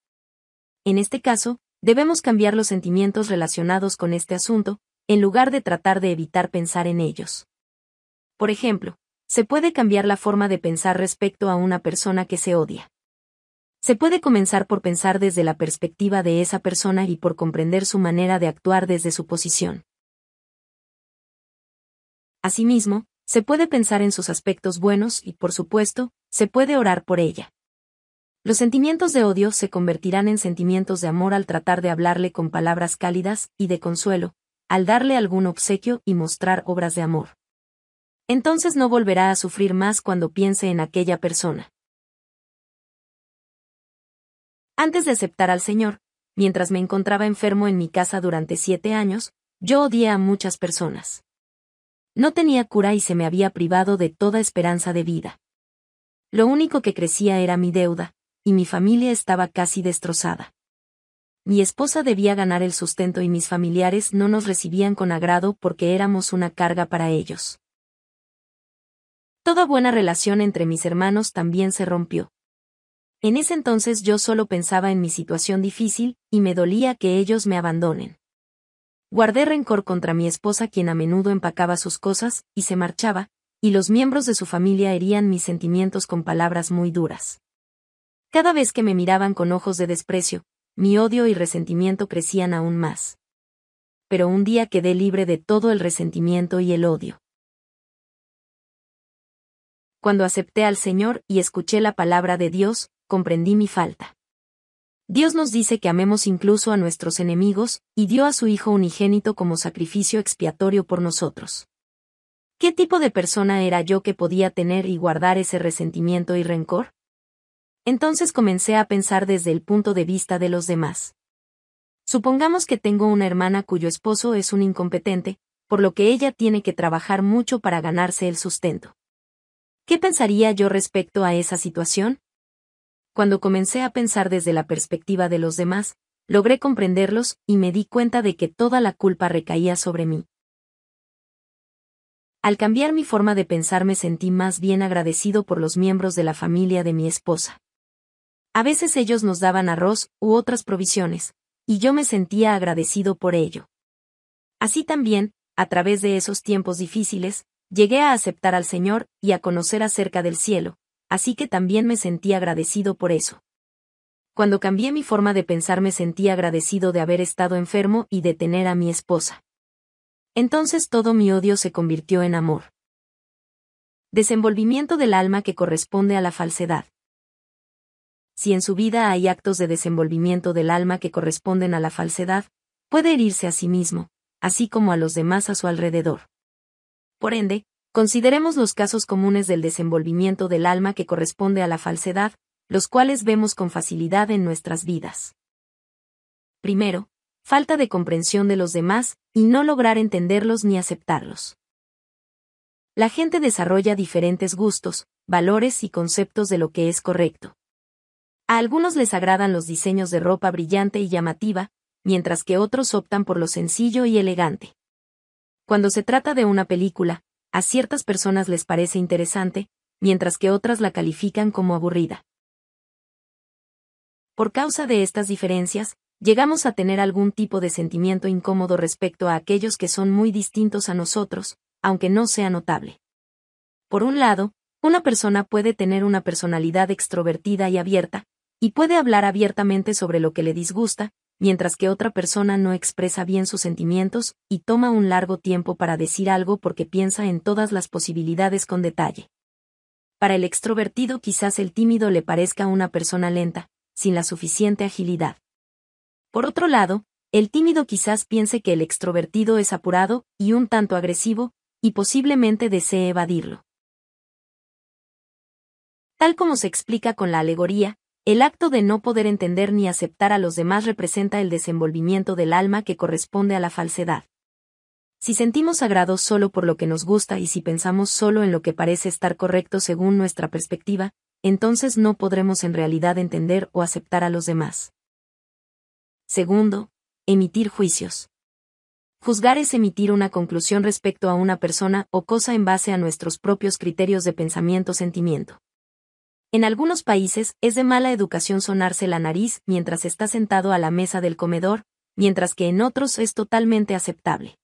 En este caso, Debemos cambiar los sentimientos relacionados con este asunto, en lugar de tratar de evitar pensar en ellos. Por ejemplo, se puede cambiar la forma de pensar respecto a una persona que se odia. Se puede comenzar por pensar desde la perspectiva de esa persona y por comprender su manera de actuar desde su posición. Asimismo, se puede pensar en sus aspectos buenos y, por supuesto, se puede orar por ella. Los sentimientos de odio se convertirán en sentimientos de amor al tratar de hablarle con palabras cálidas y de consuelo, al darle algún obsequio y mostrar obras de amor. Entonces no volverá a sufrir más cuando piense en aquella persona. Antes de aceptar al Señor, mientras me encontraba enfermo en mi casa durante siete años, yo odié a muchas personas. No tenía cura y se me había privado de toda esperanza de vida. Lo único que crecía era mi deuda, y mi familia estaba casi destrozada. Mi esposa debía ganar el sustento y mis familiares no nos recibían con agrado porque éramos una carga para ellos. Toda buena relación entre mis hermanos también se rompió. En ese entonces yo solo pensaba en mi situación difícil, y me dolía que ellos me abandonen. Guardé rencor contra mi esposa quien a menudo empacaba sus cosas, y se marchaba, y los miembros de su familia herían mis sentimientos con palabras muy duras. Cada vez que me miraban con ojos de desprecio, mi odio y resentimiento crecían aún más. Pero un día quedé libre de todo el resentimiento y el odio. Cuando acepté al Señor y escuché la palabra de Dios, comprendí mi falta. Dios nos dice que amemos incluso a nuestros enemigos, y dio a su Hijo unigénito como sacrificio expiatorio por nosotros. ¿Qué tipo de persona era yo que podía tener y guardar ese resentimiento y rencor? entonces comencé a pensar desde el punto de vista de los demás. Supongamos que tengo una hermana cuyo esposo es un incompetente, por lo que ella tiene que trabajar mucho para ganarse el sustento. ¿Qué pensaría yo respecto a esa situación? Cuando comencé a pensar desde la perspectiva de los demás, logré comprenderlos y me di cuenta de que toda la culpa recaía sobre mí. Al cambiar mi forma de pensar me sentí más bien agradecido por los miembros de la familia de mi esposa. A veces ellos nos daban arroz u otras provisiones, y yo me sentía agradecido por ello. Así también, a través de esos tiempos difíciles, llegué a aceptar al Señor y a conocer acerca del cielo, así que también me sentí agradecido por eso. Cuando cambié mi forma de pensar me sentí agradecido de haber estado enfermo y de tener a mi esposa. Entonces todo mi odio se convirtió en amor. Desenvolvimiento del alma que corresponde a la falsedad si en su vida hay actos de desenvolvimiento del alma que corresponden a la falsedad, puede herirse a sí mismo, así como a los demás a su alrededor. Por ende, consideremos los casos comunes del desenvolvimiento del alma que corresponde a la falsedad, los cuales vemos con facilidad en nuestras vidas. Primero, falta de comprensión de los demás, y no lograr entenderlos ni aceptarlos. La gente desarrolla diferentes gustos, valores y conceptos de lo que es correcto. A algunos les agradan los diseños de ropa brillante y llamativa, mientras que otros optan por lo sencillo y elegante. Cuando se trata de una película, a ciertas personas les parece interesante, mientras que otras la califican como aburrida. Por causa de estas diferencias, llegamos a tener algún tipo de sentimiento incómodo respecto a aquellos que son muy distintos a nosotros, aunque no sea notable. Por un lado, una persona puede tener una personalidad extrovertida y abierta, y puede hablar abiertamente sobre lo que le disgusta, mientras que otra persona no expresa bien sus sentimientos y toma un largo tiempo para decir algo porque piensa en todas las posibilidades con detalle. Para el extrovertido quizás el tímido le parezca una persona lenta, sin la suficiente agilidad. Por otro lado, el tímido quizás piense que el extrovertido es apurado y un tanto agresivo, y posiblemente desee evadirlo. Tal como se explica con la alegoría, el acto de no poder entender ni aceptar a los demás representa el desenvolvimiento del alma que corresponde a la falsedad. Si sentimos agrado solo por lo que nos gusta y si pensamos solo en lo que parece estar correcto según nuestra perspectiva, entonces no podremos en realidad entender o aceptar a los demás. Segundo, emitir juicios. Juzgar es emitir una conclusión respecto a una persona o cosa en base a nuestros propios criterios de pensamiento-sentimiento. En algunos países es de mala educación sonarse la nariz mientras está sentado a la mesa del comedor, mientras que en otros es totalmente aceptable.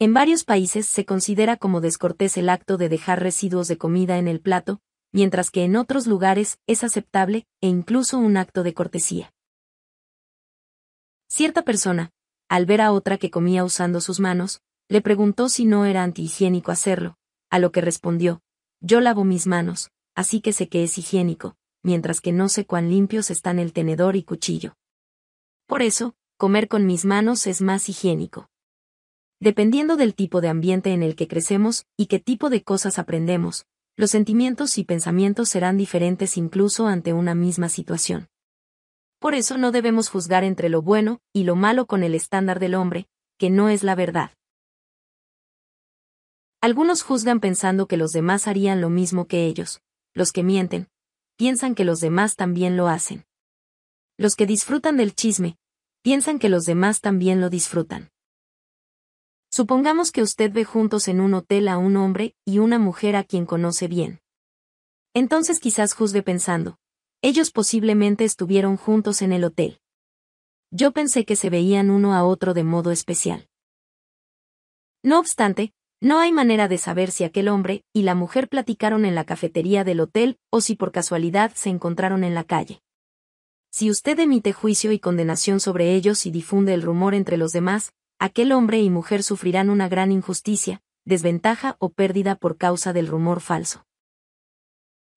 En varios países se considera como descortés el acto de dejar residuos de comida en el plato, mientras que en otros lugares es aceptable e incluso un acto de cortesía. Cierta persona, al ver a otra que comía usando sus manos, le preguntó si no era antihigiénico hacerlo, a lo que respondió, yo lavo mis manos, así que sé que es higiénico, mientras que no sé cuán limpios están el tenedor y cuchillo. Por eso, comer con mis manos es más higiénico. Dependiendo del tipo de ambiente en el que crecemos y qué tipo de cosas aprendemos, los sentimientos y pensamientos serán diferentes incluso ante una misma situación. Por eso no debemos juzgar entre lo bueno y lo malo con el estándar del hombre, que no es la verdad. Algunos juzgan pensando que los demás harían lo mismo que ellos, los que mienten, piensan que los demás también lo hacen. Los que disfrutan del chisme, piensan que los demás también lo disfrutan. Supongamos que usted ve juntos en un hotel a un hombre y una mujer a quien conoce bien. Entonces quizás juzgue pensando, ellos posiblemente estuvieron juntos en el hotel. Yo pensé que se veían uno a otro de modo especial. No obstante, no hay manera de saber si aquel hombre y la mujer platicaron en la cafetería del hotel o si por casualidad se encontraron en la calle. Si usted emite juicio y condenación sobre ellos y difunde el rumor entre los demás, aquel hombre y mujer sufrirán una gran injusticia, desventaja o pérdida por causa del rumor falso.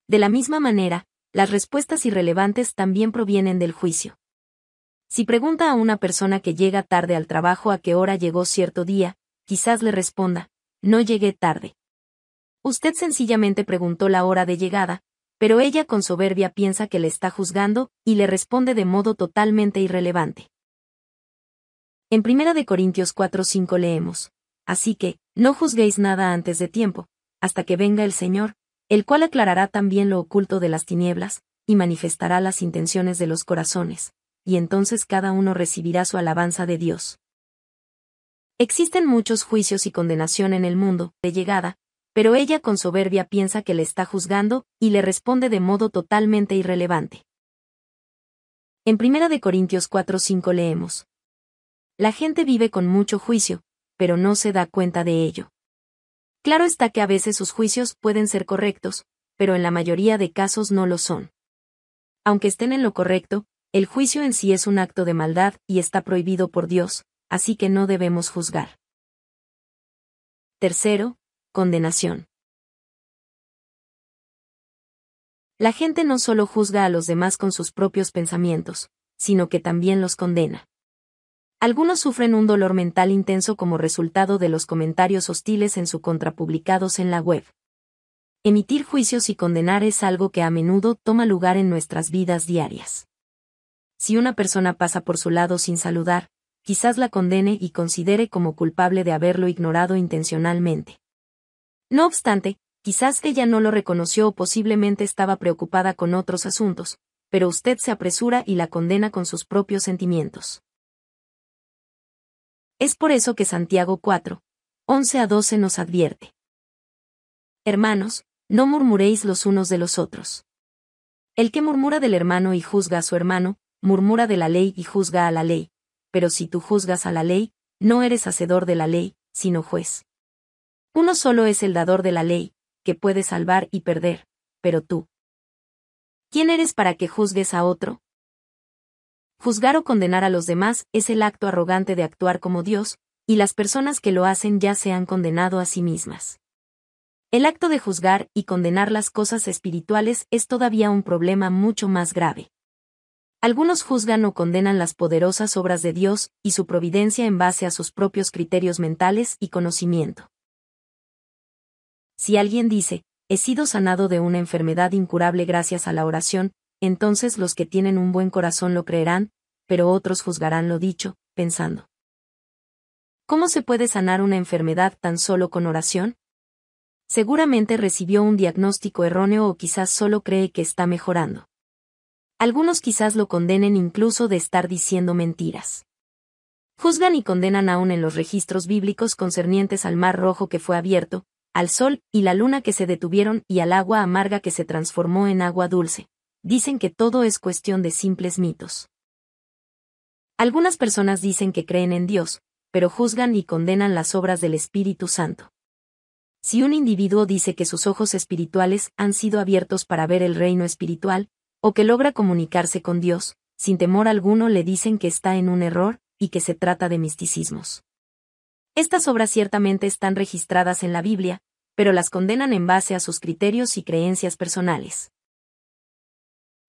De la misma manera, las respuestas irrelevantes también provienen del juicio. Si pregunta a una persona que llega tarde al trabajo a qué hora llegó cierto día, quizás le responda, no llegué tarde. Usted sencillamente preguntó la hora de llegada, pero ella con soberbia piensa que le está juzgando, y le responde de modo totalmente irrelevante. En 1 Corintios 4:5 leemos, Así que, no juzguéis nada antes de tiempo, hasta que venga el Señor, el cual aclarará también lo oculto de las tinieblas, y manifestará las intenciones de los corazones, y entonces cada uno recibirá su alabanza de Dios. Existen muchos juicios y condenación en el mundo, de llegada, pero ella con soberbia piensa que le está juzgando, y le responde de modo totalmente irrelevante. En 1 Corintios 4:5 leemos. La gente vive con mucho juicio, pero no se da cuenta de ello. Claro está que a veces sus juicios pueden ser correctos, pero en la mayoría de casos no lo son. Aunque estén en lo correcto, el juicio en sí es un acto de maldad y está prohibido por Dios, así que no debemos juzgar. Tercero, condenación. La gente no solo juzga a los demás con sus propios pensamientos, sino que también los condena. Algunos sufren un dolor mental intenso como resultado de los comentarios hostiles en su contra publicados en la web. Emitir juicios y condenar es algo que a menudo toma lugar en nuestras vidas diarias. Si una persona pasa por su lado sin saludar, quizás la condene y considere como culpable de haberlo ignorado intencionalmente. No obstante, quizás ella no lo reconoció o posiblemente estaba preocupada con otros asuntos, pero usted se apresura y la condena con sus propios sentimientos. Es por eso que Santiago 4, 11 a 12 nos advierte. Hermanos, no murmuréis los unos de los otros. El que murmura del hermano y juzga a su hermano, murmura de la ley y juzga a la ley, pero si tú juzgas a la ley, no eres hacedor de la ley, sino juez. Uno solo es el dador de la ley, que puede salvar y perder, pero tú. ¿Quién eres para que juzgues a otro? Juzgar o condenar a los demás es el acto arrogante de actuar como Dios, y las personas que lo hacen ya se han condenado a sí mismas. El acto de juzgar y condenar las cosas espirituales es todavía un problema mucho más grave. Algunos juzgan o condenan las poderosas obras de Dios y su providencia en base a sus propios criterios mentales y conocimiento. Si alguien dice, he sido sanado de una enfermedad incurable gracias a la oración, entonces los que tienen un buen corazón lo creerán, pero otros juzgarán lo dicho, pensando. ¿Cómo se puede sanar una enfermedad tan solo con oración? Seguramente recibió un diagnóstico erróneo o quizás solo cree que está mejorando algunos quizás lo condenen incluso de estar diciendo mentiras. Juzgan y condenan aún en los registros bíblicos concernientes al mar rojo que fue abierto, al sol y la luna que se detuvieron y al agua amarga que se transformó en agua dulce. Dicen que todo es cuestión de simples mitos. Algunas personas dicen que creen en Dios, pero juzgan y condenan las obras del Espíritu Santo. Si un individuo dice que sus ojos espirituales han sido abiertos para ver el reino espiritual, o que logra comunicarse con Dios, sin temor alguno le dicen que está en un error, y que se trata de misticismos. Estas obras ciertamente están registradas en la Biblia, pero las condenan en base a sus criterios y creencias personales.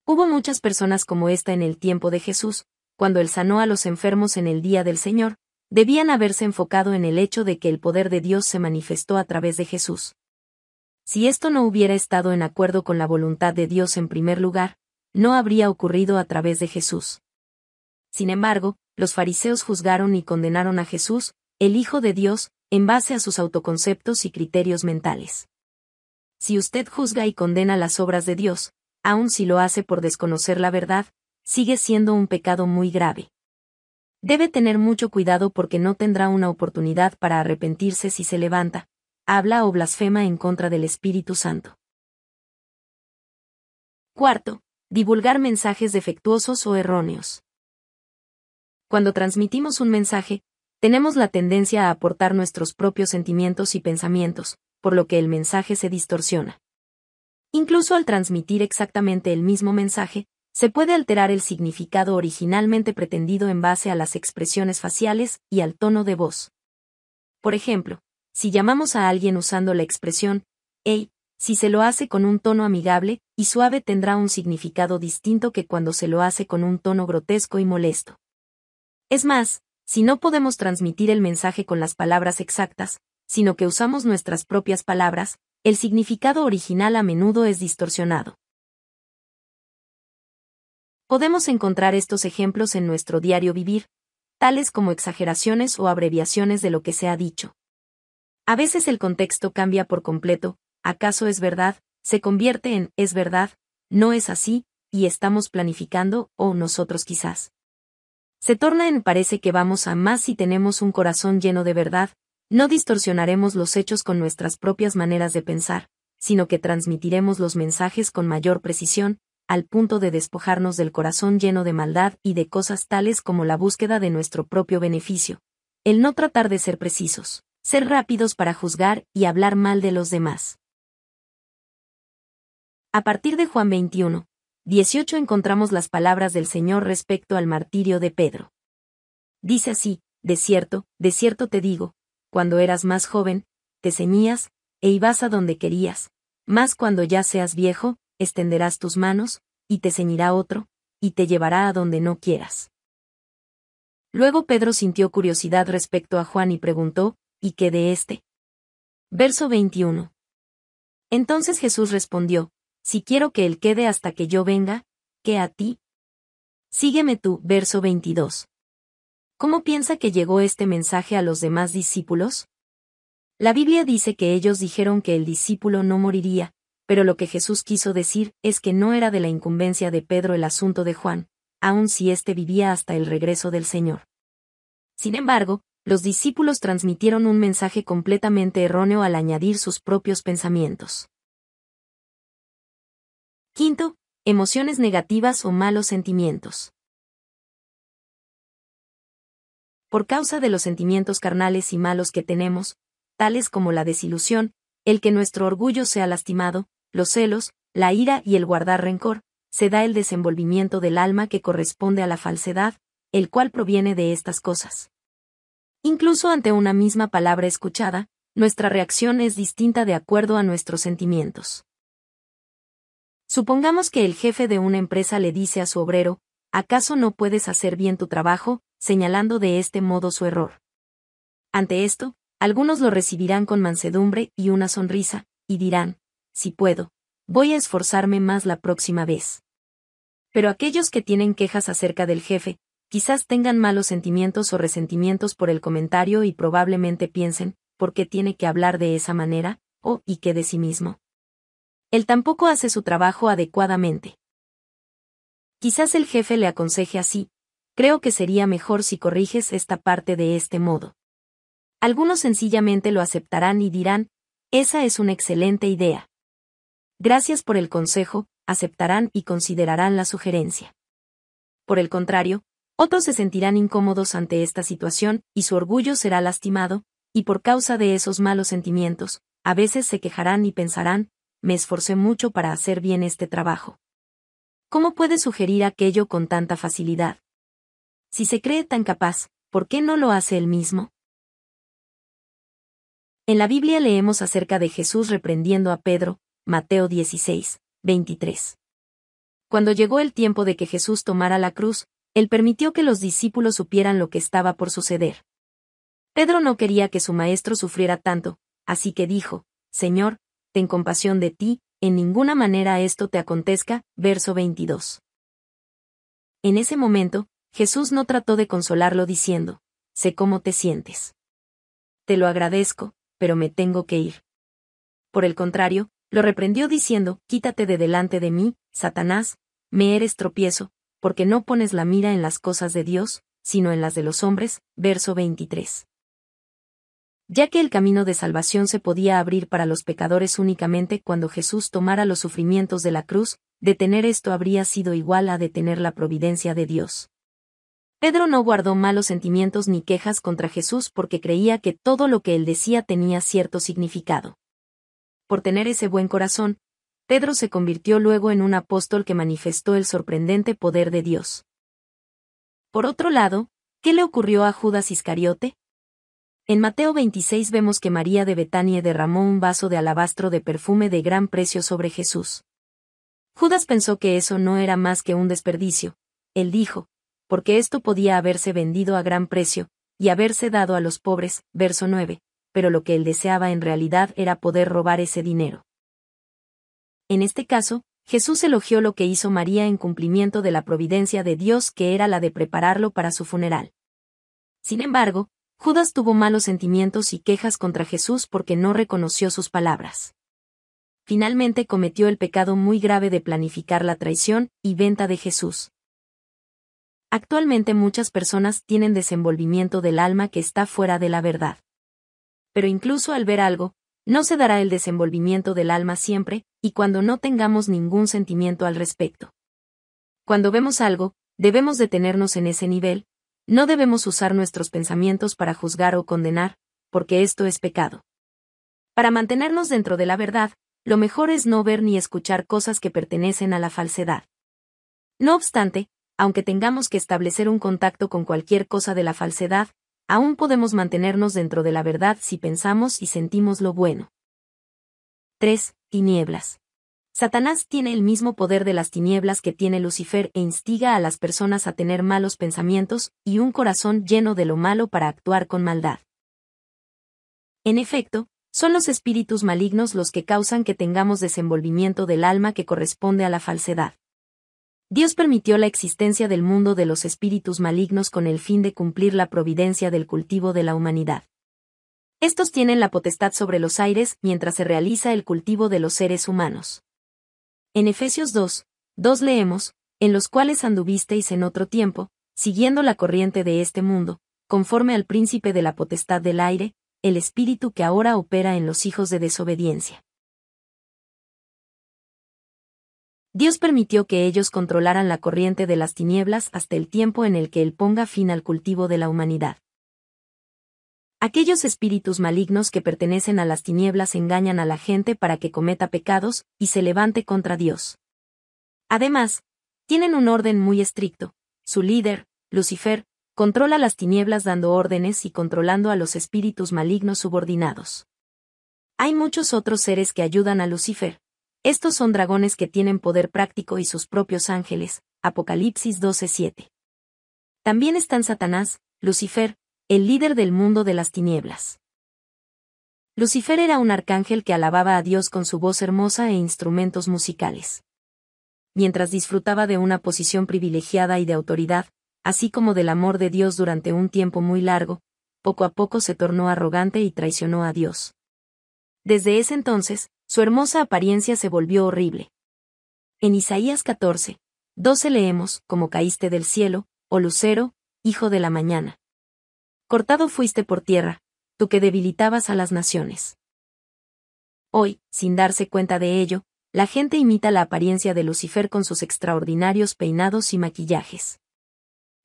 Hubo muchas personas como esta en el tiempo de Jesús, cuando él sanó a los enfermos en el día del Señor, debían haberse enfocado en el hecho de que el poder de Dios se manifestó a través de Jesús. Si esto no hubiera estado en acuerdo con la voluntad de Dios en primer lugar, no habría ocurrido a través de Jesús. Sin embargo, los fariseos juzgaron y condenaron a Jesús, el Hijo de Dios, en base a sus autoconceptos y criterios mentales. Si usted juzga y condena las obras de Dios, aun si lo hace por desconocer la verdad, sigue siendo un pecado muy grave. Debe tener mucho cuidado porque no tendrá una oportunidad para arrepentirse si se levanta, habla o blasfema en contra del Espíritu Santo. Cuarto, divulgar mensajes defectuosos o erróneos. Cuando transmitimos un mensaje, tenemos la tendencia a aportar nuestros propios sentimientos y pensamientos, por lo que el mensaje se distorsiona. Incluso al transmitir exactamente el mismo mensaje, se puede alterar el significado originalmente pretendido en base a las expresiones faciales y al tono de voz. Por ejemplo, si llamamos a alguien usando la expresión, hey, si se lo hace con un tono amigable y suave tendrá un significado distinto que cuando se lo hace con un tono grotesco y molesto. Es más, si no podemos transmitir el mensaje con las palabras exactas, sino que usamos nuestras propias palabras, el significado original a menudo es distorsionado. Podemos encontrar estos ejemplos en nuestro diario vivir, tales como exageraciones o abreviaciones de lo que se ha dicho. A veces el contexto cambia por completo, ¿acaso es verdad? se convierte en es verdad, no es así, y estamos planificando, o nosotros quizás. Se torna en parece que vamos a más si tenemos un corazón lleno de verdad, no distorsionaremos los hechos con nuestras propias maneras de pensar, sino que transmitiremos los mensajes con mayor precisión, al punto de despojarnos del corazón lleno de maldad y de cosas tales como la búsqueda de nuestro propio beneficio, el no tratar de ser precisos, ser rápidos para juzgar y hablar mal de los demás. A partir de Juan 21, 18 encontramos las palabras del Señor respecto al martirio de Pedro. Dice así, de cierto, de cierto te digo, cuando eras más joven, te ceñías, e ibas a donde querías, mas cuando ya seas viejo, extenderás tus manos, y te ceñirá otro, y te llevará a donde no quieras. Luego Pedro sintió curiosidad respecto a Juan y preguntó, ¿y qué de éste? Verso 21. Entonces Jesús respondió, si quiero que Él quede hasta que yo venga, ¿qué a ti. Sígueme tú, verso 22. ¿Cómo piensa que llegó este mensaje a los demás discípulos? La Biblia dice que ellos dijeron que el discípulo no moriría, pero lo que Jesús quiso decir es que no era de la incumbencia de Pedro el asunto de Juan, aun si éste vivía hasta el regreso del Señor. Sin embargo, los discípulos transmitieron un mensaje completamente erróneo al añadir sus propios pensamientos. Quinto, emociones negativas o malos sentimientos. Por causa de los sentimientos carnales y malos que tenemos, tales como la desilusión, el que nuestro orgullo sea lastimado, los celos, la ira y el guardar rencor, se da el desenvolvimiento del alma que corresponde a la falsedad, el cual proviene de estas cosas. Incluso ante una misma palabra escuchada, nuestra reacción es distinta de acuerdo a nuestros sentimientos. Supongamos que el jefe de una empresa le dice a su obrero, ¿acaso no puedes hacer bien tu trabajo? señalando de este modo su error. Ante esto, algunos lo recibirán con mansedumbre y una sonrisa, y dirán, si puedo, voy a esforzarme más la próxima vez. Pero aquellos que tienen quejas acerca del jefe, quizás tengan malos sentimientos o resentimientos por el comentario y probablemente piensen, ¿por qué tiene que hablar de esa manera? o y qué de sí mismo él tampoco hace su trabajo adecuadamente. Quizás el jefe le aconseje así, creo que sería mejor si corriges esta parte de este modo. Algunos sencillamente lo aceptarán y dirán, esa es una excelente idea. Gracias por el consejo, aceptarán y considerarán la sugerencia. Por el contrario, otros se sentirán incómodos ante esta situación y su orgullo será lastimado, y por causa de esos malos sentimientos, a veces se quejarán y pensarán, me esforcé mucho para hacer bien este trabajo. ¿Cómo puede sugerir aquello con tanta facilidad? Si se cree tan capaz, ¿por qué no lo hace él mismo? En la Biblia leemos acerca de Jesús reprendiendo a Pedro, Mateo 16, 23. Cuando llegó el tiempo de que Jesús tomara la cruz, él permitió que los discípulos supieran lo que estaba por suceder. Pedro no quería que su maestro sufriera tanto, así que dijo, Señor, ten compasión de ti, en ninguna manera esto te acontezca, verso 22. En ese momento, Jesús no trató de consolarlo diciendo, sé cómo te sientes. Te lo agradezco, pero me tengo que ir. Por el contrario, lo reprendió diciendo, quítate de delante de mí, Satanás, me eres tropiezo, porque no pones la mira en las cosas de Dios, sino en las de los hombres, verso 23 ya que el camino de salvación se podía abrir para los pecadores únicamente cuando Jesús tomara los sufrimientos de la cruz, detener esto habría sido igual a detener la providencia de Dios. Pedro no guardó malos sentimientos ni quejas contra Jesús porque creía que todo lo que él decía tenía cierto significado. Por tener ese buen corazón, Pedro se convirtió luego en un apóstol que manifestó el sorprendente poder de Dios. Por otro lado, ¿qué le ocurrió a Judas Iscariote? En Mateo 26 vemos que María de Betania derramó un vaso de alabastro de perfume de gran precio sobre Jesús. Judas pensó que eso no era más que un desperdicio. Él dijo, porque esto podía haberse vendido a gran precio, y haberse dado a los pobres, verso 9, pero lo que él deseaba en realidad era poder robar ese dinero. En este caso, Jesús elogió lo que hizo María en cumplimiento de la providencia de Dios que era la de prepararlo para su funeral. Sin embargo, Judas tuvo malos sentimientos y quejas contra Jesús porque no reconoció sus palabras. Finalmente cometió el pecado muy grave de planificar la traición y venta de Jesús. Actualmente muchas personas tienen desenvolvimiento del alma que está fuera de la verdad. Pero incluso al ver algo, no se dará el desenvolvimiento del alma siempre, y cuando no tengamos ningún sentimiento al respecto. Cuando vemos algo, debemos detenernos en ese nivel, no debemos usar nuestros pensamientos para juzgar o condenar, porque esto es pecado. Para mantenernos dentro de la verdad, lo mejor es no ver ni escuchar cosas que pertenecen a la falsedad. No obstante, aunque tengamos que establecer un contacto con cualquier cosa de la falsedad, aún podemos mantenernos dentro de la verdad si pensamos y sentimos lo bueno. 3. Tinieblas. Satanás tiene el mismo poder de las tinieblas que tiene Lucifer e instiga a las personas a tener malos pensamientos y un corazón lleno de lo malo para actuar con maldad. En efecto, son los espíritus malignos los que causan que tengamos desenvolvimiento del alma que corresponde a la falsedad. Dios permitió la existencia del mundo de los espíritus malignos con el fin de cumplir la providencia del cultivo de la humanidad. Estos tienen la potestad sobre los aires mientras se realiza el cultivo de los seres humanos. En Efesios 2, 2 leemos, en los cuales anduvisteis en otro tiempo, siguiendo la corriente de este mundo, conforme al príncipe de la potestad del aire, el espíritu que ahora opera en los hijos de desobediencia. Dios permitió que ellos controlaran la corriente de las tinieblas hasta el tiempo en el que Él ponga fin al cultivo de la humanidad. Aquellos espíritus malignos que pertenecen a las tinieblas engañan a la gente para que cometa pecados y se levante contra Dios. Además, tienen un orden muy estricto. Su líder, Lucifer, controla las tinieblas dando órdenes y controlando a los espíritus malignos subordinados. Hay muchos otros seres que ayudan a Lucifer. Estos son dragones que tienen poder práctico y sus propios ángeles. Apocalipsis 12:7. También están Satanás, Lucifer, el líder del mundo de las tinieblas. Lucifer era un arcángel que alababa a Dios con su voz hermosa e instrumentos musicales. Mientras disfrutaba de una posición privilegiada y de autoridad, así como del amor de Dios durante un tiempo muy largo, poco a poco se tornó arrogante y traicionó a Dios. Desde ese entonces, su hermosa apariencia se volvió horrible. En Isaías 14, 12 leemos, como caíste del cielo, o oh lucero, hijo de la mañana cortado fuiste por tierra, tú que debilitabas a las naciones. Hoy, sin darse cuenta de ello, la gente imita la apariencia de Lucifer con sus extraordinarios peinados y maquillajes.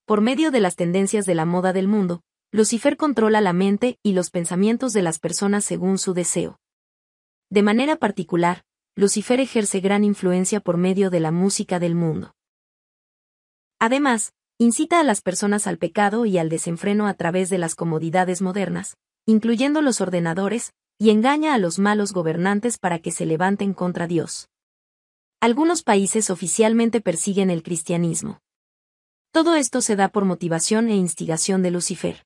Por medio de las tendencias de la moda del mundo, Lucifer controla la mente y los pensamientos de las personas según su deseo. De manera particular, Lucifer ejerce gran influencia por medio de la música del mundo. Además, incita a las personas al pecado y al desenfreno a través de las comodidades modernas, incluyendo los ordenadores, y engaña a los malos gobernantes para que se levanten contra Dios. Algunos países oficialmente persiguen el cristianismo. Todo esto se da por motivación e instigación de Lucifer.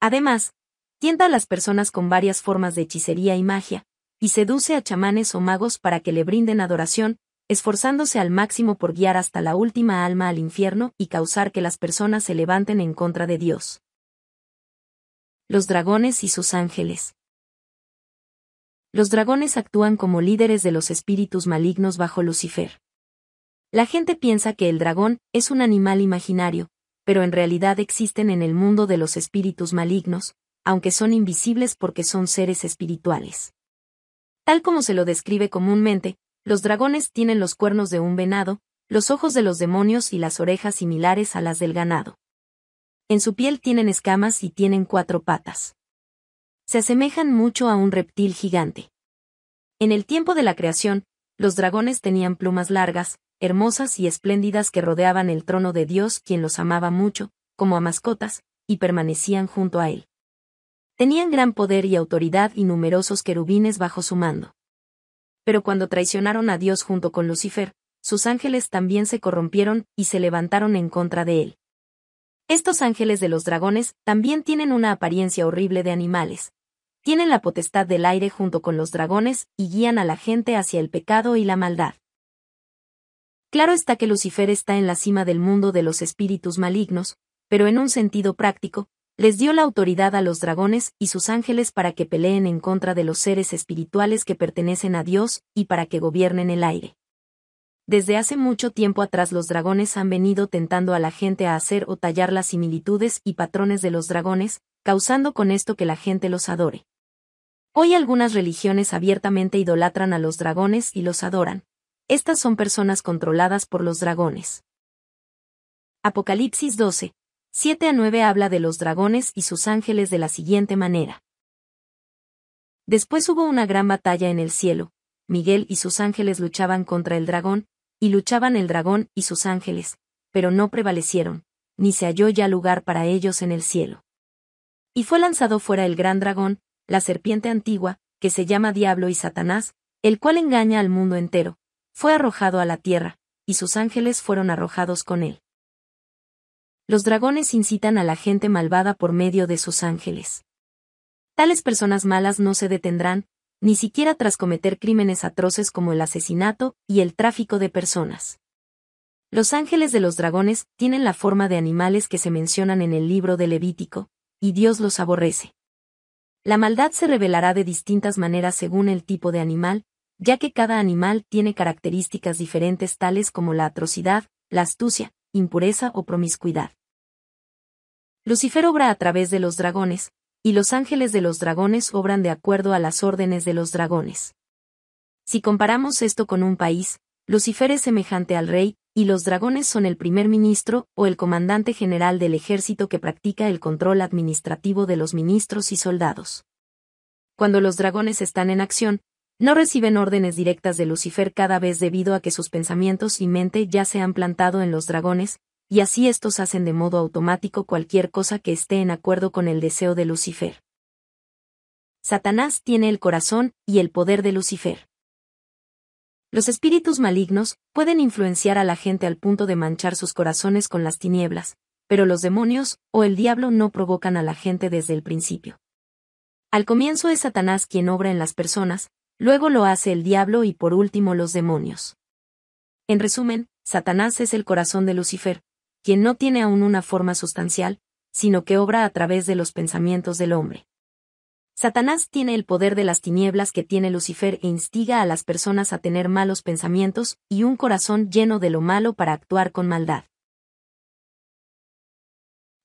Además, tienta a las personas con varias formas de hechicería y magia, y seduce a chamanes o magos para que le brinden adoración, esforzándose al máximo por guiar hasta la última alma al infierno y causar que las personas se levanten en contra de Dios. Los dragones y sus ángeles. Los dragones actúan como líderes de los espíritus malignos bajo Lucifer. La gente piensa que el dragón es un animal imaginario, pero en realidad existen en el mundo de los espíritus malignos, aunque son invisibles porque son seres espirituales. Tal como se lo describe comúnmente, los dragones tienen los cuernos de un venado, los ojos de los demonios y las orejas similares a las del ganado. En su piel tienen escamas y tienen cuatro patas. Se asemejan mucho a un reptil gigante. En el tiempo de la creación, los dragones tenían plumas largas, hermosas y espléndidas que rodeaban el trono de Dios quien los amaba mucho, como a mascotas, y permanecían junto a él. Tenían gran poder y autoridad y numerosos querubines bajo su mando pero cuando traicionaron a Dios junto con Lucifer, sus ángeles también se corrompieron y se levantaron en contra de él. Estos ángeles de los dragones también tienen una apariencia horrible de animales. Tienen la potestad del aire junto con los dragones y guían a la gente hacia el pecado y la maldad. Claro está que Lucifer está en la cima del mundo de los espíritus malignos, pero en un sentido práctico, les dio la autoridad a los dragones y sus ángeles para que peleen en contra de los seres espirituales que pertenecen a Dios y para que gobiernen el aire. Desde hace mucho tiempo atrás los dragones han venido tentando a la gente a hacer o tallar las similitudes y patrones de los dragones, causando con esto que la gente los adore. Hoy algunas religiones abiertamente idolatran a los dragones y los adoran. Estas son personas controladas por los dragones. Apocalipsis 12, 7 a 9 habla de los dragones y sus ángeles de la siguiente manera. Después hubo una gran batalla en el cielo, Miguel y sus ángeles luchaban contra el dragón, y luchaban el dragón y sus ángeles, pero no prevalecieron, ni se halló ya lugar para ellos en el cielo. Y fue lanzado fuera el gran dragón, la serpiente antigua, que se llama Diablo y Satanás, el cual engaña al mundo entero, fue arrojado a la tierra, y sus ángeles fueron arrojados con él los dragones incitan a la gente malvada por medio de sus ángeles. Tales personas malas no se detendrán, ni siquiera tras cometer crímenes atroces como el asesinato y el tráfico de personas. Los ángeles de los dragones tienen la forma de animales que se mencionan en el libro de Levítico, y Dios los aborrece. La maldad se revelará de distintas maneras según el tipo de animal, ya que cada animal tiene características diferentes tales como la atrocidad, la astucia, impureza o promiscuidad. Lucifer obra a través de los dragones, y los ángeles de los dragones obran de acuerdo a las órdenes de los dragones. Si comparamos esto con un país, Lucifer es semejante al rey, y los dragones son el primer ministro o el comandante general del ejército que practica el control administrativo de los ministros y soldados. Cuando los dragones están en acción, no reciben órdenes directas de Lucifer cada vez debido a que sus pensamientos y mente ya se han plantado en los dragones, y así estos hacen de modo automático cualquier cosa que esté en acuerdo con el deseo de Lucifer. Satanás tiene el corazón y el poder de Lucifer. Los espíritus malignos pueden influenciar a la gente al punto de manchar sus corazones con las tinieblas, pero los demonios o el diablo no provocan a la gente desde el principio. Al comienzo es Satanás quien obra en las personas, Luego lo hace el diablo y por último los demonios. En resumen, Satanás es el corazón de Lucifer, quien no tiene aún una forma sustancial, sino que obra a través de los pensamientos del hombre. Satanás tiene el poder de las tinieblas que tiene Lucifer e instiga a las personas a tener malos pensamientos y un corazón lleno de lo malo para actuar con maldad.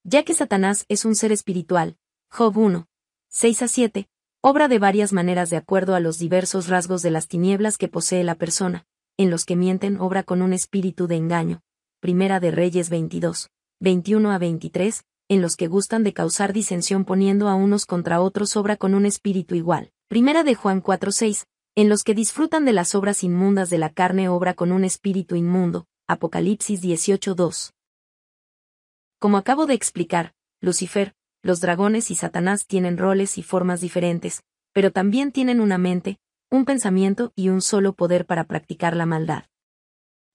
Ya que Satanás es un ser espiritual, Job 1, 6 a 7, obra de varias maneras de acuerdo a los diversos rasgos de las tinieblas que posee la persona, en los que mienten obra con un espíritu de engaño. Primera de Reyes 22, 21 a 23, en los que gustan de causar disensión poniendo a unos contra otros obra con un espíritu igual. Primera de Juan 4, 6, en los que disfrutan de las obras inmundas de la carne obra con un espíritu inmundo. Apocalipsis 18, 2. Como acabo de explicar, Lucifer, los dragones y Satanás tienen roles y formas diferentes, pero también tienen una mente, un pensamiento y un solo poder para practicar la maldad.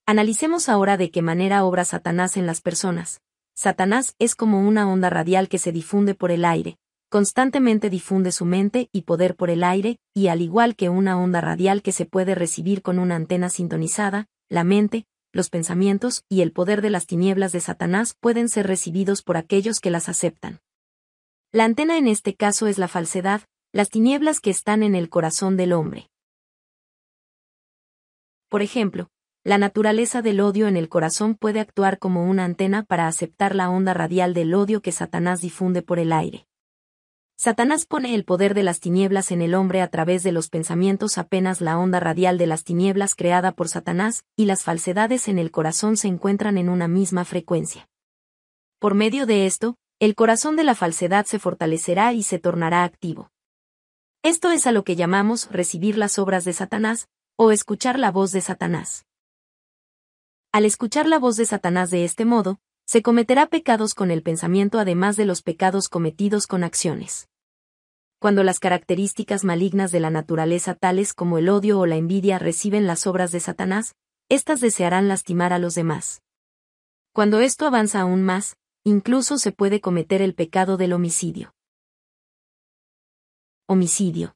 Analicemos ahora de qué manera obra Satanás en las personas. Satanás es como una onda radial que se difunde por el aire, constantemente difunde su mente y poder por el aire, y al igual que una onda radial que se puede recibir con una antena sintonizada, la mente, los pensamientos y el poder de las tinieblas de Satanás pueden ser recibidos por aquellos que las aceptan. La antena en este caso es la falsedad, las tinieblas que están en el corazón del hombre. Por ejemplo, la naturaleza del odio en el corazón puede actuar como una antena para aceptar la onda radial del odio que Satanás difunde por el aire. Satanás pone el poder de las tinieblas en el hombre a través de los pensamientos apenas la onda radial de las tinieblas creada por Satanás y las falsedades en el corazón se encuentran en una misma frecuencia. Por medio de esto, el corazón de la falsedad se fortalecerá y se tornará activo. Esto es a lo que llamamos recibir las obras de Satanás, o escuchar la voz de Satanás. Al escuchar la voz de Satanás de este modo, se cometerá pecados con el pensamiento además de los pecados cometidos con acciones. Cuando las características malignas de la naturaleza tales como el odio o la envidia reciben las obras de Satanás, éstas desearán lastimar a los demás. Cuando esto avanza aún más, incluso se puede cometer el pecado del homicidio. Homicidio.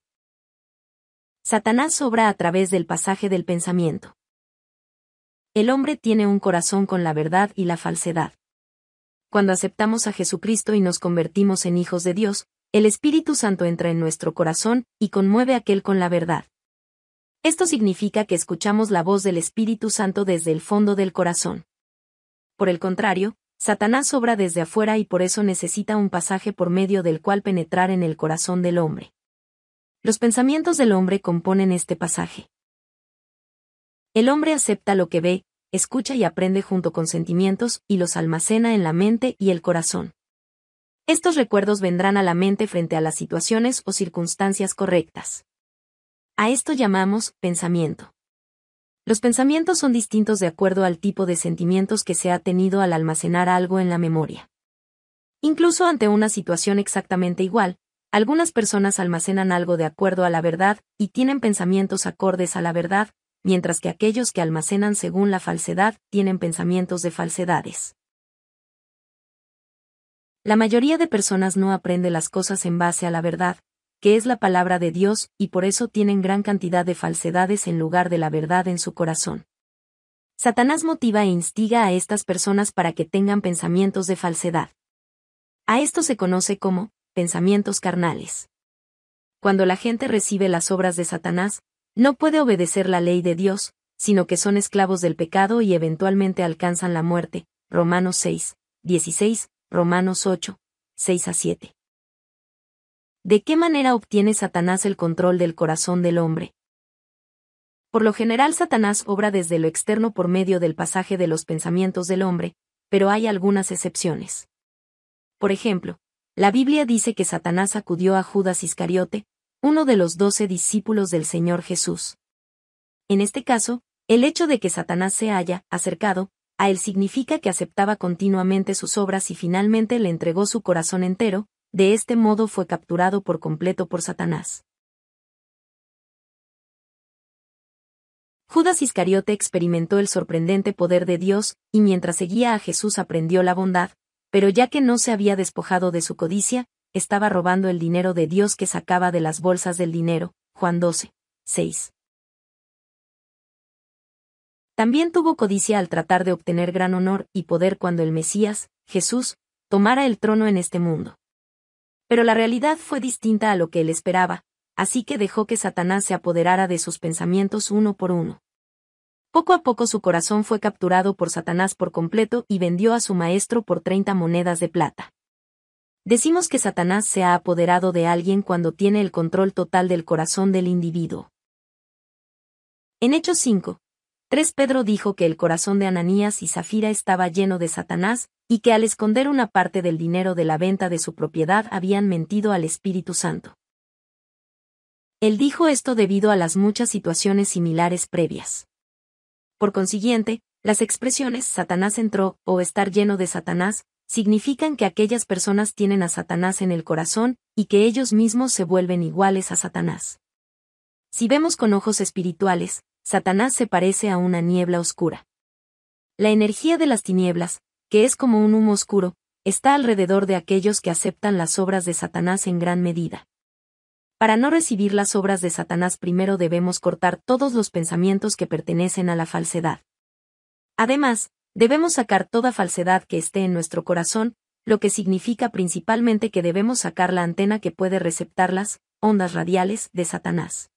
Satanás obra a través del pasaje del pensamiento. El hombre tiene un corazón con la verdad y la falsedad. Cuando aceptamos a Jesucristo y nos convertimos en hijos de Dios, el Espíritu Santo entra en nuestro corazón y conmueve aquel con la verdad. Esto significa que escuchamos la voz del Espíritu Santo desde el fondo del corazón. Por el contrario, Satanás obra desde afuera y por eso necesita un pasaje por medio del cual penetrar en el corazón del hombre. Los pensamientos del hombre componen este pasaje. El hombre acepta lo que ve, escucha y aprende junto con sentimientos y los almacena en la mente y el corazón. Estos recuerdos vendrán a la mente frente a las situaciones o circunstancias correctas. A esto llamamos pensamiento. Los pensamientos son distintos de acuerdo al tipo de sentimientos que se ha tenido al almacenar algo en la memoria. Incluso ante una situación exactamente igual, algunas personas almacenan algo de acuerdo a la verdad y tienen pensamientos acordes a la verdad, mientras que aquellos que almacenan según la falsedad tienen pensamientos de falsedades. La mayoría de personas no aprende las cosas en base a la verdad, que es la palabra de Dios, y por eso tienen gran cantidad de falsedades en lugar de la verdad en su corazón. Satanás motiva e instiga a estas personas para que tengan pensamientos de falsedad. A esto se conoce como pensamientos carnales. Cuando la gente recibe las obras de Satanás, no puede obedecer la ley de Dios, sino que son esclavos del pecado y eventualmente alcanzan la muerte. Romanos 6, 16, Romanos 8, 6 a 7. ¿De qué manera obtiene Satanás el control del corazón del hombre? Por lo general Satanás obra desde lo externo por medio del pasaje de los pensamientos del hombre, pero hay algunas excepciones. Por ejemplo, la Biblia dice que Satanás acudió a Judas Iscariote, uno de los doce discípulos del Señor Jesús. En este caso, el hecho de que Satanás se haya acercado a él significa que aceptaba continuamente sus obras y finalmente le entregó su corazón entero, de este modo fue capturado por completo por Satanás. Judas Iscariote experimentó el sorprendente poder de Dios, y mientras seguía a Jesús aprendió la bondad, pero ya que no se había despojado de su codicia, estaba robando el dinero de Dios que sacaba de las bolsas del dinero. Juan 12, 6. También tuvo codicia al tratar de obtener gran honor y poder cuando el Mesías, Jesús, tomara el trono en este mundo. Pero la realidad fue distinta a lo que él esperaba, así que dejó que Satanás se apoderara de sus pensamientos uno por uno. Poco a poco su corazón fue capturado por Satanás por completo y vendió a su maestro por 30 monedas de plata. Decimos que Satanás se ha apoderado de alguien cuando tiene el control total del corazón del individuo. En Hechos 5, 3 Pedro dijo que el corazón de Ananías y Zafira estaba lleno de Satanás, y que al esconder una parte del dinero de la venta de su propiedad habían mentido al Espíritu Santo. Él dijo esto debido a las muchas situaciones similares previas. Por consiguiente, las expresiones Satanás entró o estar lleno de Satanás significan que aquellas personas tienen a Satanás en el corazón y que ellos mismos se vuelven iguales a Satanás. Si vemos con ojos espirituales, Satanás se parece a una niebla oscura. La energía de las tinieblas, que es como un humo oscuro, está alrededor de aquellos que aceptan las obras de Satanás en gran medida. Para no recibir las obras de Satanás primero debemos cortar todos los pensamientos que pertenecen a la falsedad. Además, debemos sacar toda falsedad que esté en nuestro corazón, lo que significa principalmente que debemos sacar la antena que puede receptar las ondas radiales de Satanás.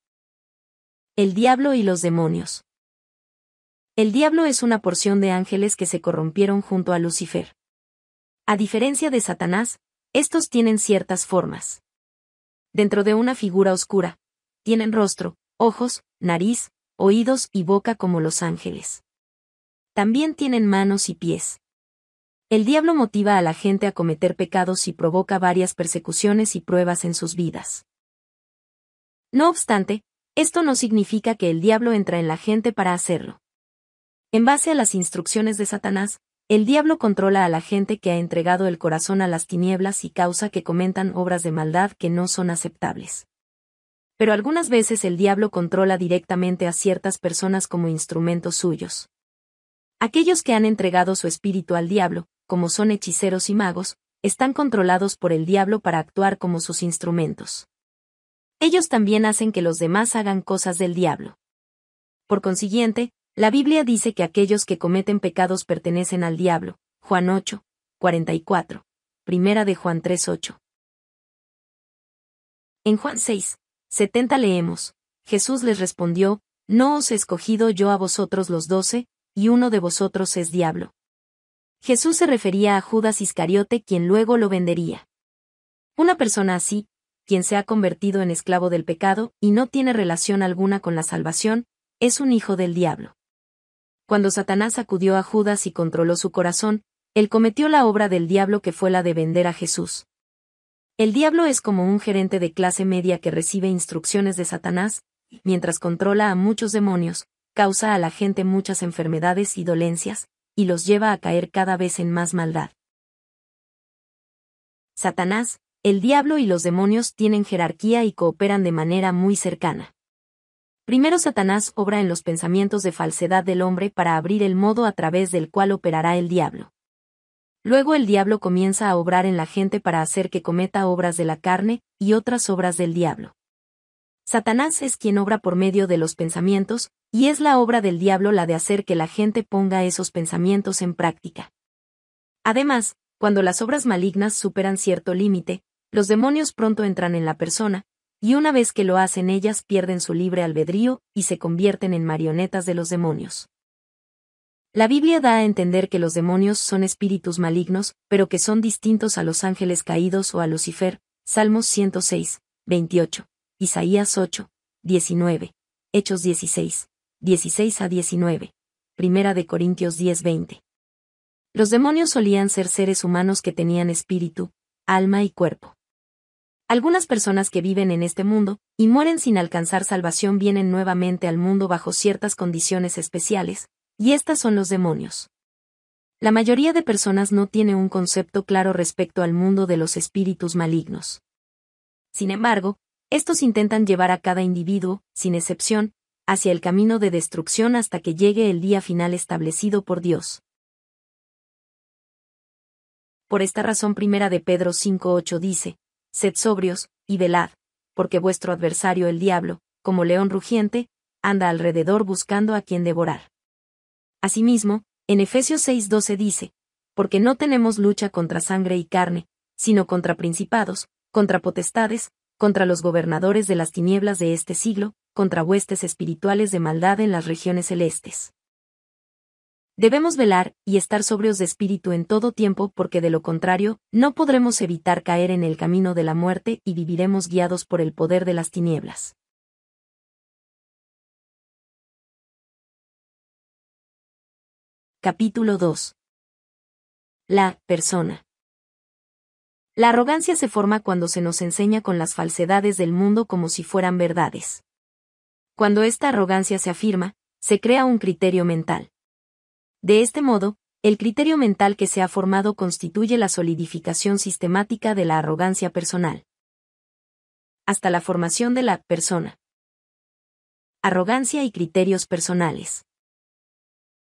El diablo y los demonios. El diablo es una porción de ángeles que se corrompieron junto a Lucifer. A diferencia de Satanás, estos tienen ciertas formas. Dentro de una figura oscura, tienen rostro, ojos, nariz, oídos y boca como los ángeles. También tienen manos y pies. El diablo motiva a la gente a cometer pecados y provoca varias persecuciones y pruebas en sus vidas. No obstante, esto no significa que el diablo entra en la gente para hacerlo. En base a las instrucciones de Satanás, el diablo controla a la gente que ha entregado el corazón a las tinieblas y causa que cometan obras de maldad que no son aceptables. Pero algunas veces el diablo controla directamente a ciertas personas como instrumentos suyos. Aquellos que han entregado su espíritu al diablo, como son hechiceros y magos, están controlados por el diablo para actuar como sus instrumentos ellos también hacen que los demás hagan cosas del diablo. Por consiguiente, la Biblia dice que aquellos que cometen pecados pertenecen al diablo. Juan 8, 44. Primera de Juan 3, 8. En Juan 6, 70 leemos, Jesús les respondió, No os he escogido yo a vosotros los doce, y uno de vosotros es diablo. Jesús se refería a Judas Iscariote quien luego lo vendería. Una persona así, quien se ha convertido en esclavo del pecado y no tiene relación alguna con la salvación, es un hijo del diablo. Cuando Satanás acudió a Judas y controló su corazón, él cometió la obra del diablo que fue la de vender a Jesús. El diablo es como un gerente de clase media que recibe instrucciones de Satanás, mientras controla a muchos demonios, causa a la gente muchas enfermedades y dolencias, y los lleva a caer cada vez en más maldad. Satanás, el diablo y los demonios tienen jerarquía y cooperan de manera muy cercana. Primero Satanás obra en los pensamientos de falsedad del hombre para abrir el modo a través del cual operará el diablo. Luego el diablo comienza a obrar en la gente para hacer que cometa obras de la carne y otras obras del diablo. Satanás es quien obra por medio de los pensamientos, y es la obra del diablo la de hacer que la gente ponga esos pensamientos en práctica. Además, cuando las obras malignas superan cierto límite, los demonios pronto entran en la persona, y una vez que lo hacen ellas pierden su libre albedrío y se convierten en marionetas de los demonios. La Biblia da a entender que los demonios son espíritus malignos, pero que son distintos a los ángeles caídos o a Lucifer, Salmos 106, 28, Isaías 8, 19, Hechos 16, 16 a 19, Primera de Corintios 10, 20. Los demonios solían ser seres humanos que tenían espíritu, alma y cuerpo. Algunas personas que viven en este mundo y mueren sin alcanzar salvación vienen nuevamente al mundo bajo ciertas condiciones especiales, y estas son los demonios. La mayoría de personas no tiene un concepto claro respecto al mundo de los espíritus malignos. Sin embargo, estos intentan llevar a cada individuo, sin excepción, hacia el camino de destrucción hasta que llegue el día final establecido por Dios. Por esta razón primera de Pedro 5.8 dice, sed sobrios, y velad, porque vuestro adversario el diablo, como león rugiente, anda alrededor buscando a quien devorar. Asimismo, en Efesios 6:12 dice, porque no tenemos lucha contra sangre y carne, sino contra principados, contra potestades, contra los gobernadores de las tinieblas de este siglo, contra huestes espirituales de maldad en las regiones celestes. Debemos velar y estar sobrios de espíritu en todo tiempo porque de lo contrario, no podremos evitar caer en el camino de la muerte y viviremos guiados por el poder de las tinieblas. Capítulo 2. La persona. La arrogancia se forma cuando se nos enseña con las falsedades del mundo como si fueran verdades. Cuando esta arrogancia se afirma, se crea un criterio mental. De este modo, el criterio mental que se ha formado constituye la solidificación sistemática de la arrogancia personal. Hasta la formación de la persona. Arrogancia y criterios personales.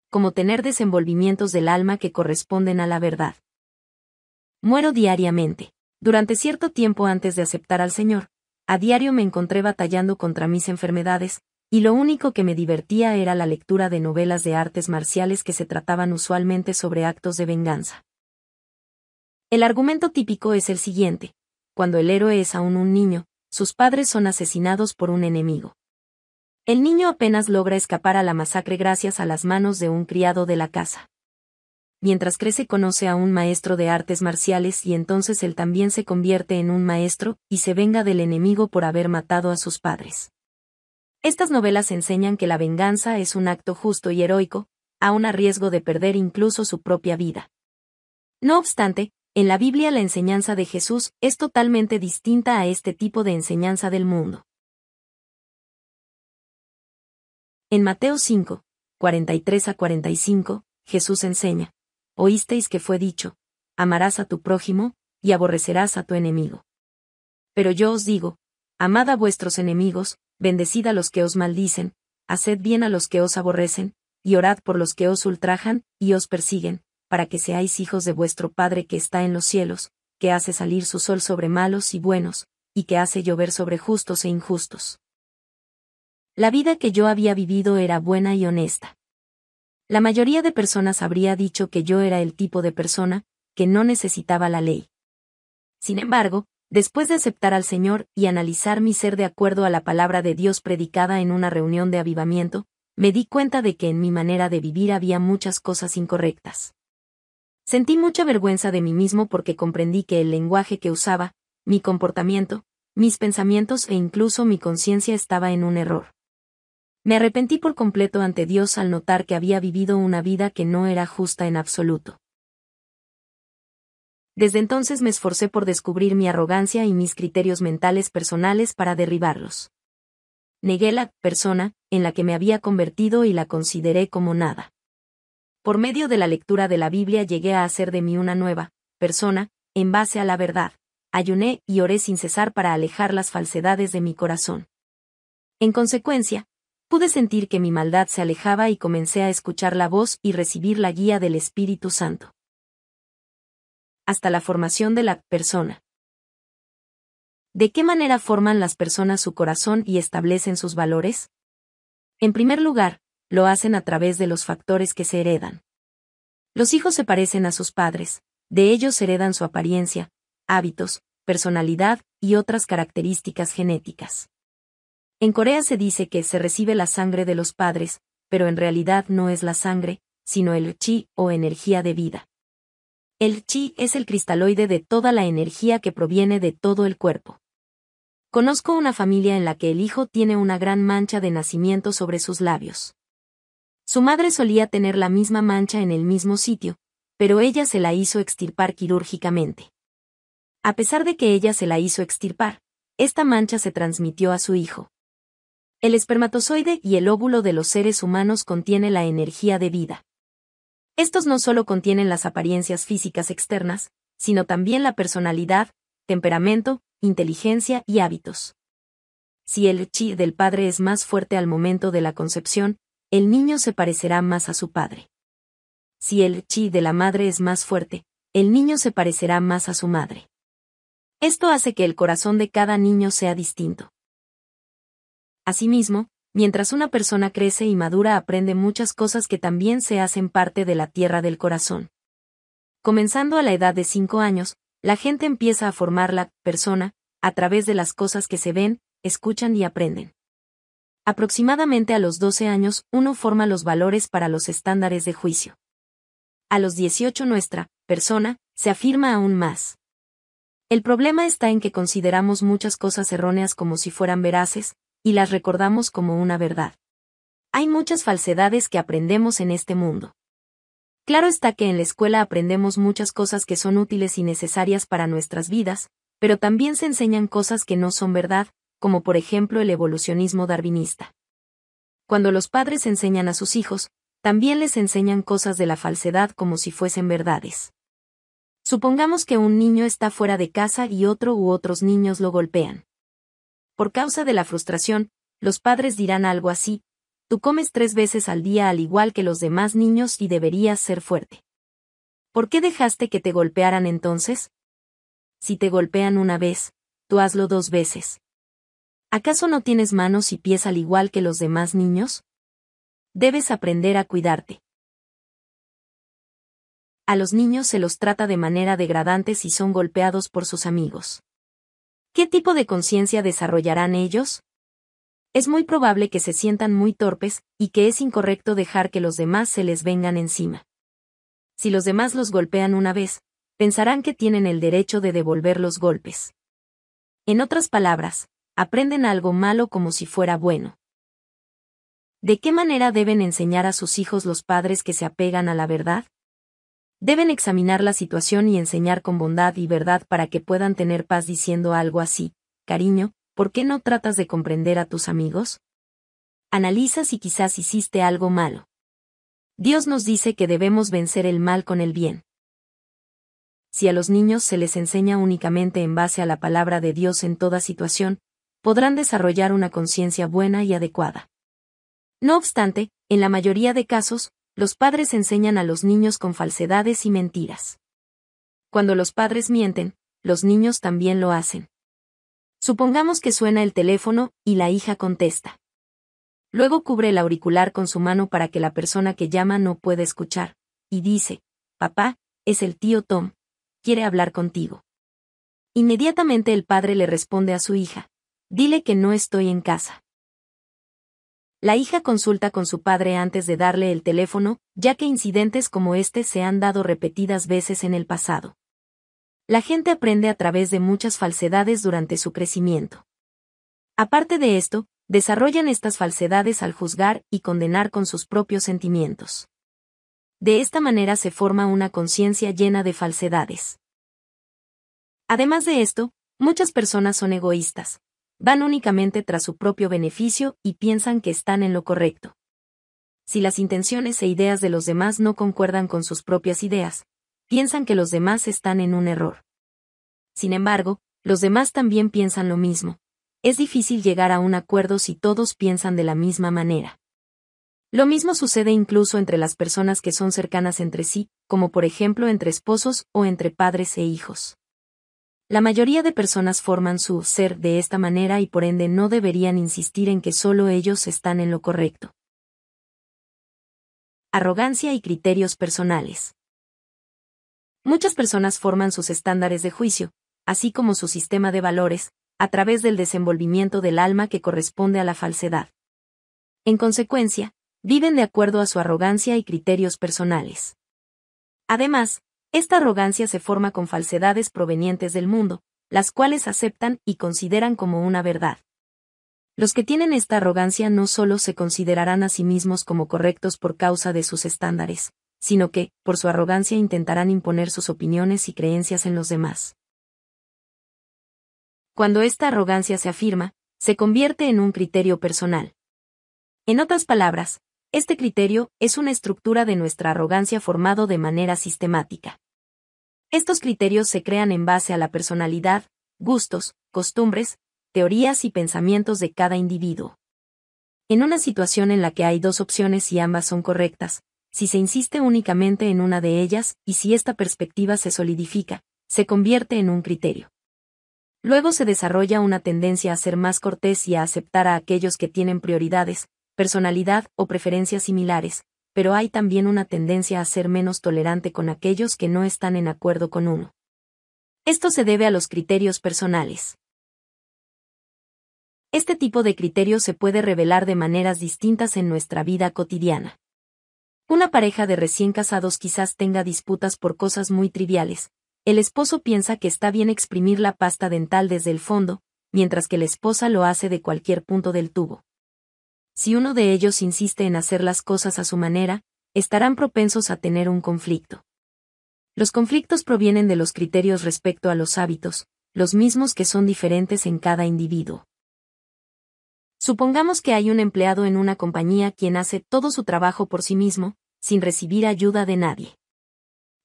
Como tener desenvolvimientos del alma que corresponden a la verdad. Muero diariamente. Durante cierto tiempo antes de aceptar al Señor, a diario me encontré batallando contra mis enfermedades, y lo único que me divertía era la lectura de novelas de artes marciales que se trataban usualmente sobre actos de venganza. El argumento típico es el siguiente. Cuando el héroe es aún un niño, sus padres son asesinados por un enemigo. El niño apenas logra escapar a la masacre gracias a las manos de un criado de la casa. Mientras crece conoce a un maestro de artes marciales y entonces él también se convierte en un maestro y se venga del enemigo por haber matado a sus padres. Estas novelas enseñan que la venganza es un acto justo y heroico, aun a riesgo de perder incluso su propia vida. No obstante, en la Biblia la enseñanza de Jesús es totalmente distinta a este tipo de enseñanza del mundo. En Mateo 5, 43 a 45, Jesús enseña, oísteis que fue dicho, amarás a tu prójimo, y aborrecerás a tu enemigo. Pero yo os digo, amad a vuestros enemigos, bendecid a los que os maldicen, haced bien a los que os aborrecen, y orad por los que os ultrajan, y os persiguen, para que seáis hijos de vuestro Padre que está en los cielos, que hace salir su sol sobre malos y buenos, y que hace llover sobre justos e injustos. La vida que yo había vivido era buena y honesta. La mayoría de personas habría dicho que yo era el tipo de persona, que no necesitaba la ley. Sin embargo, Después de aceptar al Señor y analizar mi ser de acuerdo a la palabra de Dios predicada en una reunión de avivamiento, me di cuenta de que en mi manera de vivir había muchas cosas incorrectas. Sentí mucha vergüenza de mí mismo porque comprendí que el lenguaje que usaba, mi comportamiento, mis pensamientos e incluso mi conciencia estaba en un error. Me arrepentí por completo ante Dios al notar que había vivido una vida que no era justa en absoluto. Desde entonces me esforcé por descubrir mi arrogancia y mis criterios mentales personales para derribarlos. Negué la persona en la que me había convertido y la consideré como nada. Por medio de la lectura de la Biblia llegué a hacer de mí una nueva persona, en base a la verdad. Ayuné y oré sin cesar para alejar las falsedades de mi corazón. En consecuencia, pude sentir que mi maldad se alejaba y comencé a escuchar la voz y recibir la guía del Espíritu Santo hasta la formación de la persona. ¿De qué manera forman las personas su corazón y establecen sus valores? En primer lugar, lo hacen a través de los factores que se heredan. Los hijos se parecen a sus padres, de ellos heredan su apariencia, hábitos, personalidad y otras características genéticas. En Corea se dice que se recibe la sangre de los padres, pero en realidad no es la sangre, sino el chi o energía de vida. El chi es el cristaloide de toda la energía que proviene de todo el cuerpo. Conozco una familia en la que el hijo tiene una gran mancha de nacimiento sobre sus labios. Su madre solía tener la misma mancha en el mismo sitio, pero ella se la hizo extirpar quirúrgicamente. A pesar de que ella se la hizo extirpar, esta mancha se transmitió a su hijo. El espermatozoide y el óvulo de los seres humanos contiene la energía de vida. Estos no solo contienen las apariencias físicas externas, sino también la personalidad, temperamento, inteligencia y hábitos. Si el chi del padre es más fuerte al momento de la concepción, el niño se parecerá más a su padre. Si el chi de la madre es más fuerte, el niño se parecerá más a su madre. Esto hace que el corazón de cada niño sea distinto. Asimismo, Mientras una persona crece y madura aprende muchas cosas que también se hacen parte de la tierra del corazón. Comenzando a la edad de 5 años, la gente empieza a formar la persona a través de las cosas que se ven, escuchan y aprenden. Aproximadamente a los 12 años uno forma los valores para los estándares de juicio. A los 18 nuestra persona se afirma aún más. El problema está en que consideramos muchas cosas erróneas como si fueran veraces, y las recordamos como una verdad. Hay muchas falsedades que aprendemos en este mundo. Claro está que en la escuela aprendemos muchas cosas que son útiles y necesarias para nuestras vidas, pero también se enseñan cosas que no son verdad, como por ejemplo el evolucionismo darwinista. Cuando los padres enseñan a sus hijos, también les enseñan cosas de la falsedad como si fuesen verdades. Supongamos que un niño está fuera de casa y otro u otros niños lo golpean. Por causa de la frustración, los padres dirán algo así, tú comes tres veces al día al igual que los demás niños y deberías ser fuerte. ¿Por qué dejaste que te golpearan entonces? Si te golpean una vez, tú hazlo dos veces. ¿Acaso no tienes manos y pies al igual que los demás niños? Debes aprender a cuidarte. A los niños se los trata de manera degradante si son golpeados por sus amigos. ¿Qué tipo de conciencia desarrollarán ellos? Es muy probable que se sientan muy torpes, y que es incorrecto dejar que los demás se les vengan encima. Si los demás los golpean una vez, pensarán que tienen el derecho de devolver los golpes. En otras palabras, aprenden algo malo como si fuera bueno. ¿De qué manera deben enseñar a sus hijos los padres que se apegan a la verdad? Deben examinar la situación y enseñar con bondad y verdad para que puedan tener paz diciendo algo así, cariño, ¿por qué no tratas de comprender a tus amigos? Analiza si quizás hiciste algo malo. Dios nos dice que debemos vencer el mal con el bien. Si a los niños se les enseña únicamente en base a la palabra de Dios en toda situación, podrán desarrollar una conciencia buena y adecuada. No obstante, en la mayoría de casos, los padres enseñan a los niños con falsedades y mentiras. Cuando los padres mienten, los niños también lo hacen. Supongamos que suena el teléfono, y la hija contesta. Luego cubre el auricular con su mano para que la persona que llama no pueda escuchar, y dice, Papá, es el tío Tom, quiere hablar contigo. Inmediatamente el padre le responde a su hija, Dile que no estoy en casa. La hija consulta con su padre antes de darle el teléfono, ya que incidentes como este se han dado repetidas veces en el pasado. La gente aprende a través de muchas falsedades durante su crecimiento. Aparte de esto, desarrollan estas falsedades al juzgar y condenar con sus propios sentimientos. De esta manera se forma una conciencia llena de falsedades. Además de esto, muchas personas son egoístas, van únicamente tras su propio beneficio y piensan que están en lo correcto. Si las intenciones e ideas de los demás no concuerdan con sus propias ideas, piensan que los demás están en un error. Sin embargo, los demás también piensan lo mismo. Es difícil llegar a un acuerdo si todos piensan de la misma manera. Lo mismo sucede incluso entre las personas que son cercanas entre sí, como por ejemplo entre esposos o entre padres e hijos. La mayoría de personas forman su ser de esta manera y por ende no deberían insistir en que solo ellos están en lo correcto. Arrogancia y criterios personales. Muchas personas forman sus estándares de juicio, así como su sistema de valores, a través del desenvolvimiento del alma que corresponde a la falsedad. En consecuencia, viven de acuerdo a su arrogancia y criterios personales. Además, esta arrogancia se forma con falsedades provenientes del mundo, las cuales aceptan y consideran como una verdad. Los que tienen esta arrogancia no solo se considerarán a sí mismos como correctos por causa de sus estándares, sino que, por su arrogancia, intentarán imponer sus opiniones y creencias en los demás. Cuando esta arrogancia se afirma, se convierte en un criterio personal. En otras palabras, este criterio es una estructura de nuestra arrogancia formado de manera sistemática. Estos criterios se crean en base a la personalidad, gustos, costumbres, teorías y pensamientos de cada individuo. En una situación en la que hay dos opciones y ambas son correctas, si se insiste únicamente en una de ellas y si esta perspectiva se solidifica, se convierte en un criterio. Luego se desarrolla una tendencia a ser más cortés y a aceptar a aquellos que tienen prioridades, personalidad o preferencias similares, pero hay también una tendencia a ser menos tolerante con aquellos que no están en acuerdo con uno. Esto se debe a los criterios personales. Este tipo de criterio se puede revelar de maneras distintas en nuestra vida cotidiana. Una pareja de recién casados quizás tenga disputas por cosas muy triviales. El esposo piensa que está bien exprimir la pasta dental desde el fondo, mientras que la esposa lo hace de cualquier punto del tubo si uno de ellos insiste en hacer las cosas a su manera, estarán propensos a tener un conflicto. Los conflictos provienen de los criterios respecto a los hábitos, los mismos que son diferentes en cada individuo. Supongamos que hay un empleado en una compañía quien hace todo su trabajo por sí mismo, sin recibir ayuda de nadie.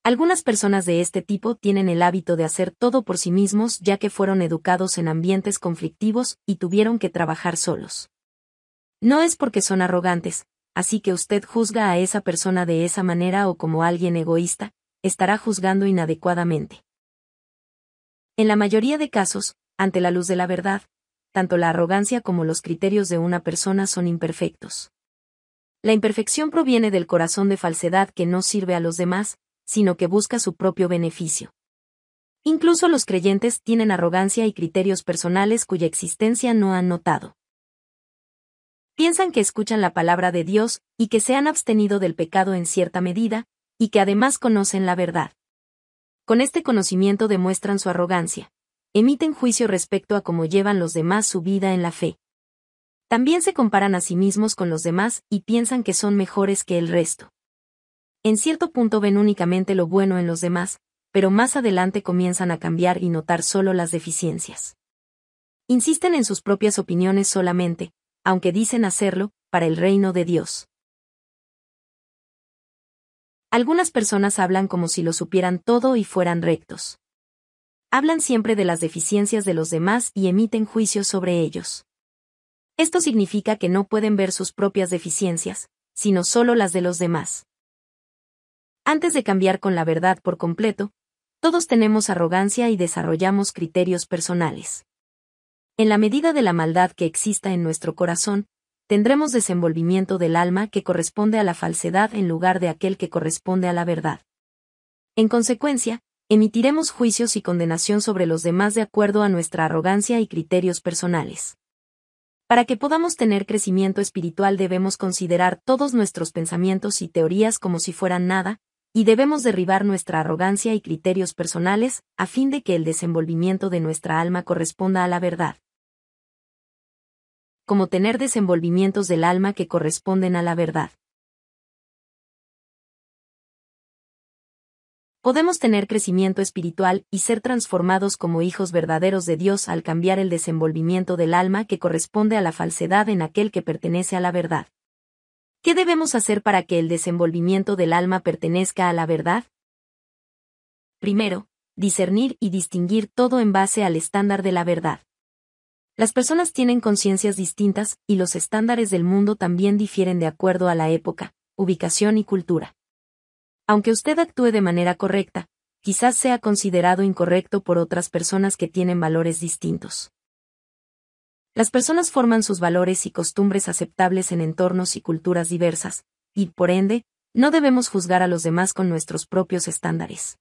Algunas personas de este tipo tienen el hábito de hacer todo por sí mismos ya que fueron educados en ambientes conflictivos y tuvieron que trabajar solos. No es porque son arrogantes, así que usted juzga a esa persona de esa manera o como alguien egoísta, estará juzgando inadecuadamente. En la mayoría de casos, ante la luz de la verdad, tanto la arrogancia como los criterios de una persona son imperfectos. La imperfección proviene del corazón de falsedad que no sirve a los demás, sino que busca su propio beneficio. Incluso los creyentes tienen arrogancia y criterios personales cuya existencia no han notado piensan que escuchan la palabra de Dios y que se han abstenido del pecado en cierta medida, y que además conocen la verdad. Con este conocimiento demuestran su arrogancia. Emiten juicio respecto a cómo llevan los demás su vida en la fe. También se comparan a sí mismos con los demás y piensan que son mejores que el resto. En cierto punto ven únicamente lo bueno en los demás, pero más adelante comienzan a cambiar y notar solo las deficiencias. Insisten en sus propias opiniones solamente, aunque dicen hacerlo, para el reino de Dios. Algunas personas hablan como si lo supieran todo y fueran rectos. Hablan siempre de las deficiencias de los demás y emiten juicios sobre ellos. Esto significa que no pueden ver sus propias deficiencias, sino solo las de los demás. Antes de cambiar con la verdad por completo, todos tenemos arrogancia y desarrollamos criterios personales. En la medida de la maldad que exista en nuestro corazón, tendremos desenvolvimiento del alma que corresponde a la falsedad en lugar de aquel que corresponde a la verdad. En consecuencia, emitiremos juicios y condenación sobre los demás de acuerdo a nuestra arrogancia y criterios personales. Para que podamos tener crecimiento espiritual debemos considerar todos nuestros pensamientos y teorías como si fueran nada, y debemos derribar nuestra arrogancia y criterios personales, a fin de que el desenvolvimiento de nuestra alma corresponda a la verdad como tener desenvolvimientos del alma que corresponden a la verdad. Podemos tener crecimiento espiritual y ser transformados como hijos verdaderos de Dios al cambiar el desenvolvimiento del alma que corresponde a la falsedad en aquel que pertenece a la verdad. ¿Qué debemos hacer para que el desenvolvimiento del alma pertenezca a la verdad? Primero, discernir y distinguir todo en base al estándar de la verdad. Las personas tienen conciencias distintas, y los estándares del mundo también difieren de acuerdo a la época, ubicación y cultura. Aunque usted actúe de manera correcta, quizás sea considerado incorrecto por otras personas que tienen valores distintos. Las personas forman sus valores y costumbres aceptables en entornos y culturas diversas, y, por ende, no debemos juzgar a los demás con nuestros propios estándares.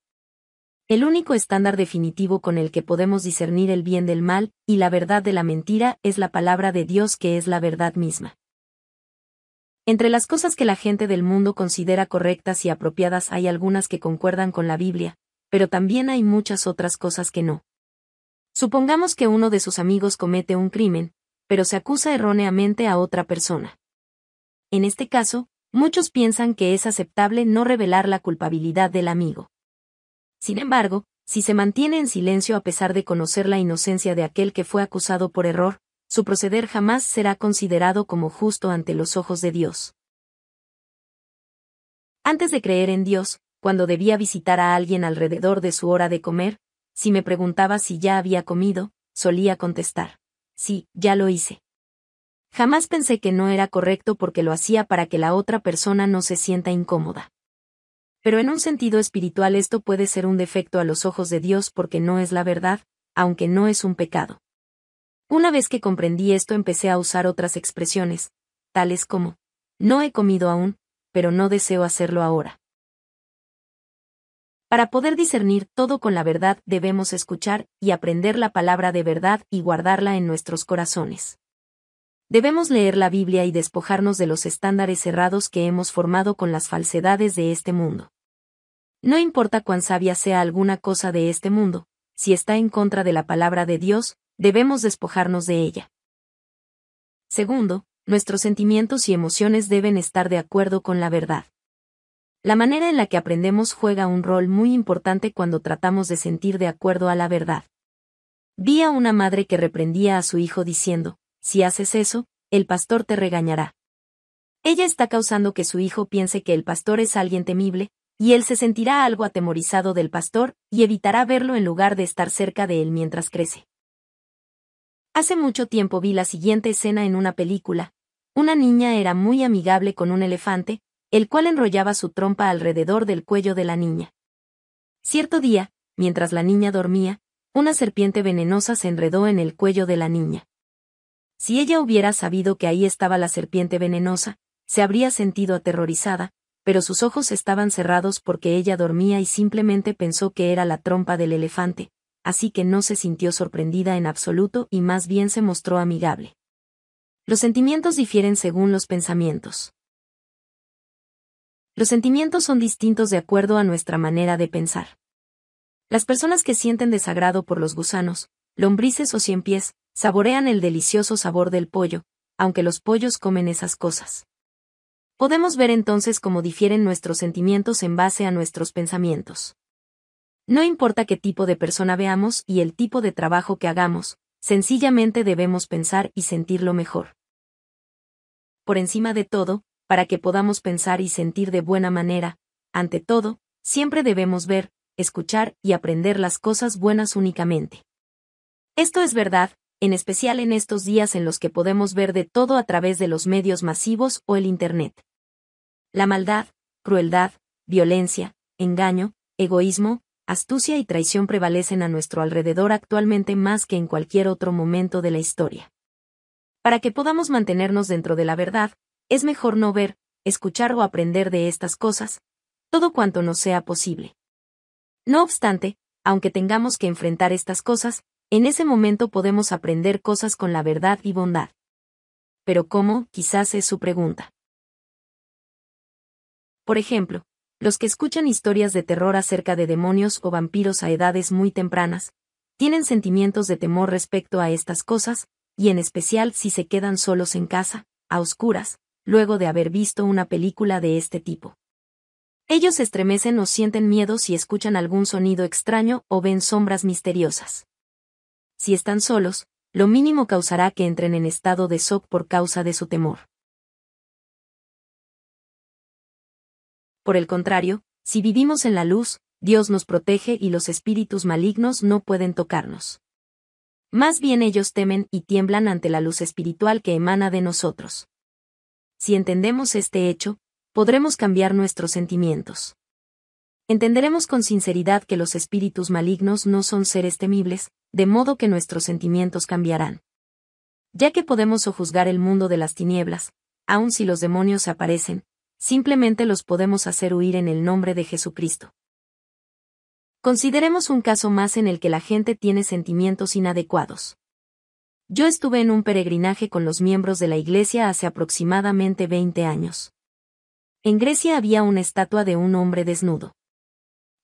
El único estándar definitivo con el que podemos discernir el bien del mal y la verdad de la mentira es la palabra de Dios que es la verdad misma. Entre las cosas que la gente del mundo considera correctas y apropiadas hay algunas que concuerdan con la Biblia, pero también hay muchas otras cosas que no. Supongamos que uno de sus amigos comete un crimen, pero se acusa erróneamente a otra persona. En este caso, muchos piensan que es aceptable no revelar la culpabilidad del amigo. Sin embargo, si se mantiene en silencio a pesar de conocer la inocencia de aquel que fue acusado por error, su proceder jamás será considerado como justo ante los ojos de Dios. Antes de creer en Dios, cuando debía visitar a alguien alrededor de su hora de comer, si me preguntaba si ya había comido, solía contestar, sí, ya lo hice. Jamás pensé que no era correcto porque lo hacía para que la otra persona no se sienta incómoda. Pero en un sentido espiritual esto puede ser un defecto a los ojos de Dios porque no es la verdad, aunque no es un pecado. Una vez que comprendí esto empecé a usar otras expresiones, tales como, no he comido aún, pero no deseo hacerlo ahora. Para poder discernir todo con la verdad debemos escuchar y aprender la palabra de verdad y guardarla en nuestros corazones. Debemos leer la Biblia y despojarnos de los estándares cerrados que hemos formado con las falsedades de este mundo. No importa cuán sabia sea alguna cosa de este mundo, si está en contra de la palabra de Dios, debemos despojarnos de ella. Segundo, nuestros sentimientos y emociones deben estar de acuerdo con la verdad. La manera en la que aprendemos juega un rol muy importante cuando tratamos de sentir de acuerdo a la verdad. Vi a una madre que reprendía a su hijo diciendo, si haces eso, el pastor te regañará. Ella está causando que su hijo piense que el pastor es alguien temible, y él se sentirá algo atemorizado del pastor, y evitará verlo en lugar de estar cerca de él mientras crece. Hace mucho tiempo vi la siguiente escena en una película. Una niña era muy amigable con un elefante, el cual enrollaba su trompa alrededor del cuello de la niña. Cierto día, mientras la niña dormía, una serpiente venenosa se enredó en el cuello de la niña. Si ella hubiera sabido que ahí estaba la serpiente venenosa, se habría sentido aterrorizada, pero sus ojos estaban cerrados porque ella dormía y simplemente pensó que era la trompa del elefante, así que no se sintió sorprendida en absoluto y más bien se mostró amigable. Los sentimientos difieren según los pensamientos. Los sentimientos son distintos de acuerdo a nuestra manera de pensar. Las personas que sienten desagrado por los gusanos, lombrices o pies, saborean el delicioso sabor del pollo, aunque los pollos comen esas cosas. Podemos ver entonces cómo difieren nuestros sentimientos en base a nuestros pensamientos. No importa qué tipo de persona veamos y el tipo de trabajo que hagamos, sencillamente debemos pensar y sentirlo mejor. Por encima de todo, para que podamos pensar y sentir de buena manera, ante todo, siempre debemos ver, escuchar y aprender las cosas buenas únicamente. Esto es verdad, en especial en estos días en los que podemos ver de todo a través de los medios masivos o el Internet. La maldad, crueldad, violencia, engaño, egoísmo, astucia y traición prevalecen a nuestro alrededor actualmente más que en cualquier otro momento de la historia. Para que podamos mantenernos dentro de la verdad, es mejor no ver, escuchar o aprender de estas cosas, todo cuanto nos sea posible. No obstante, aunque tengamos que enfrentar estas cosas, en ese momento podemos aprender cosas con la verdad y bondad. Pero ¿cómo? Quizás es su pregunta. Por ejemplo, los que escuchan historias de terror acerca de demonios o vampiros a edades muy tempranas, tienen sentimientos de temor respecto a estas cosas, y en especial si se quedan solos en casa, a oscuras, luego de haber visto una película de este tipo. Ellos estremecen o sienten miedo si escuchan algún sonido extraño o ven sombras misteriosas si están solos, lo mínimo causará que entren en estado de shock por causa de su temor. Por el contrario, si vivimos en la luz, Dios nos protege y los espíritus malignos no pueden tocarnos. Más bien ellos temen y tiemblan ante la luz espiritual que emana de nosotros. Si entendemos este hecho, podremos cambiar nuestros sentimientos. Entenderemos con sinceridad que los espíritus malignos no son seres temibles, de modo que nuestros sentimientos cambiarán. Ya que podemos sojuzgar el mundo de las tinieblas, aun si los demonios aparecen, simplemente los podemos hacer huir en el nombre de Jesucristo. Consideremos un caso más en el que la gente tiene sentimientos inadecuados. Yo estuve en un peregrinaje con los miembros de la iglesia hace aproximadamente 20 años. En Grecia había una estatua de un hombre desnudo.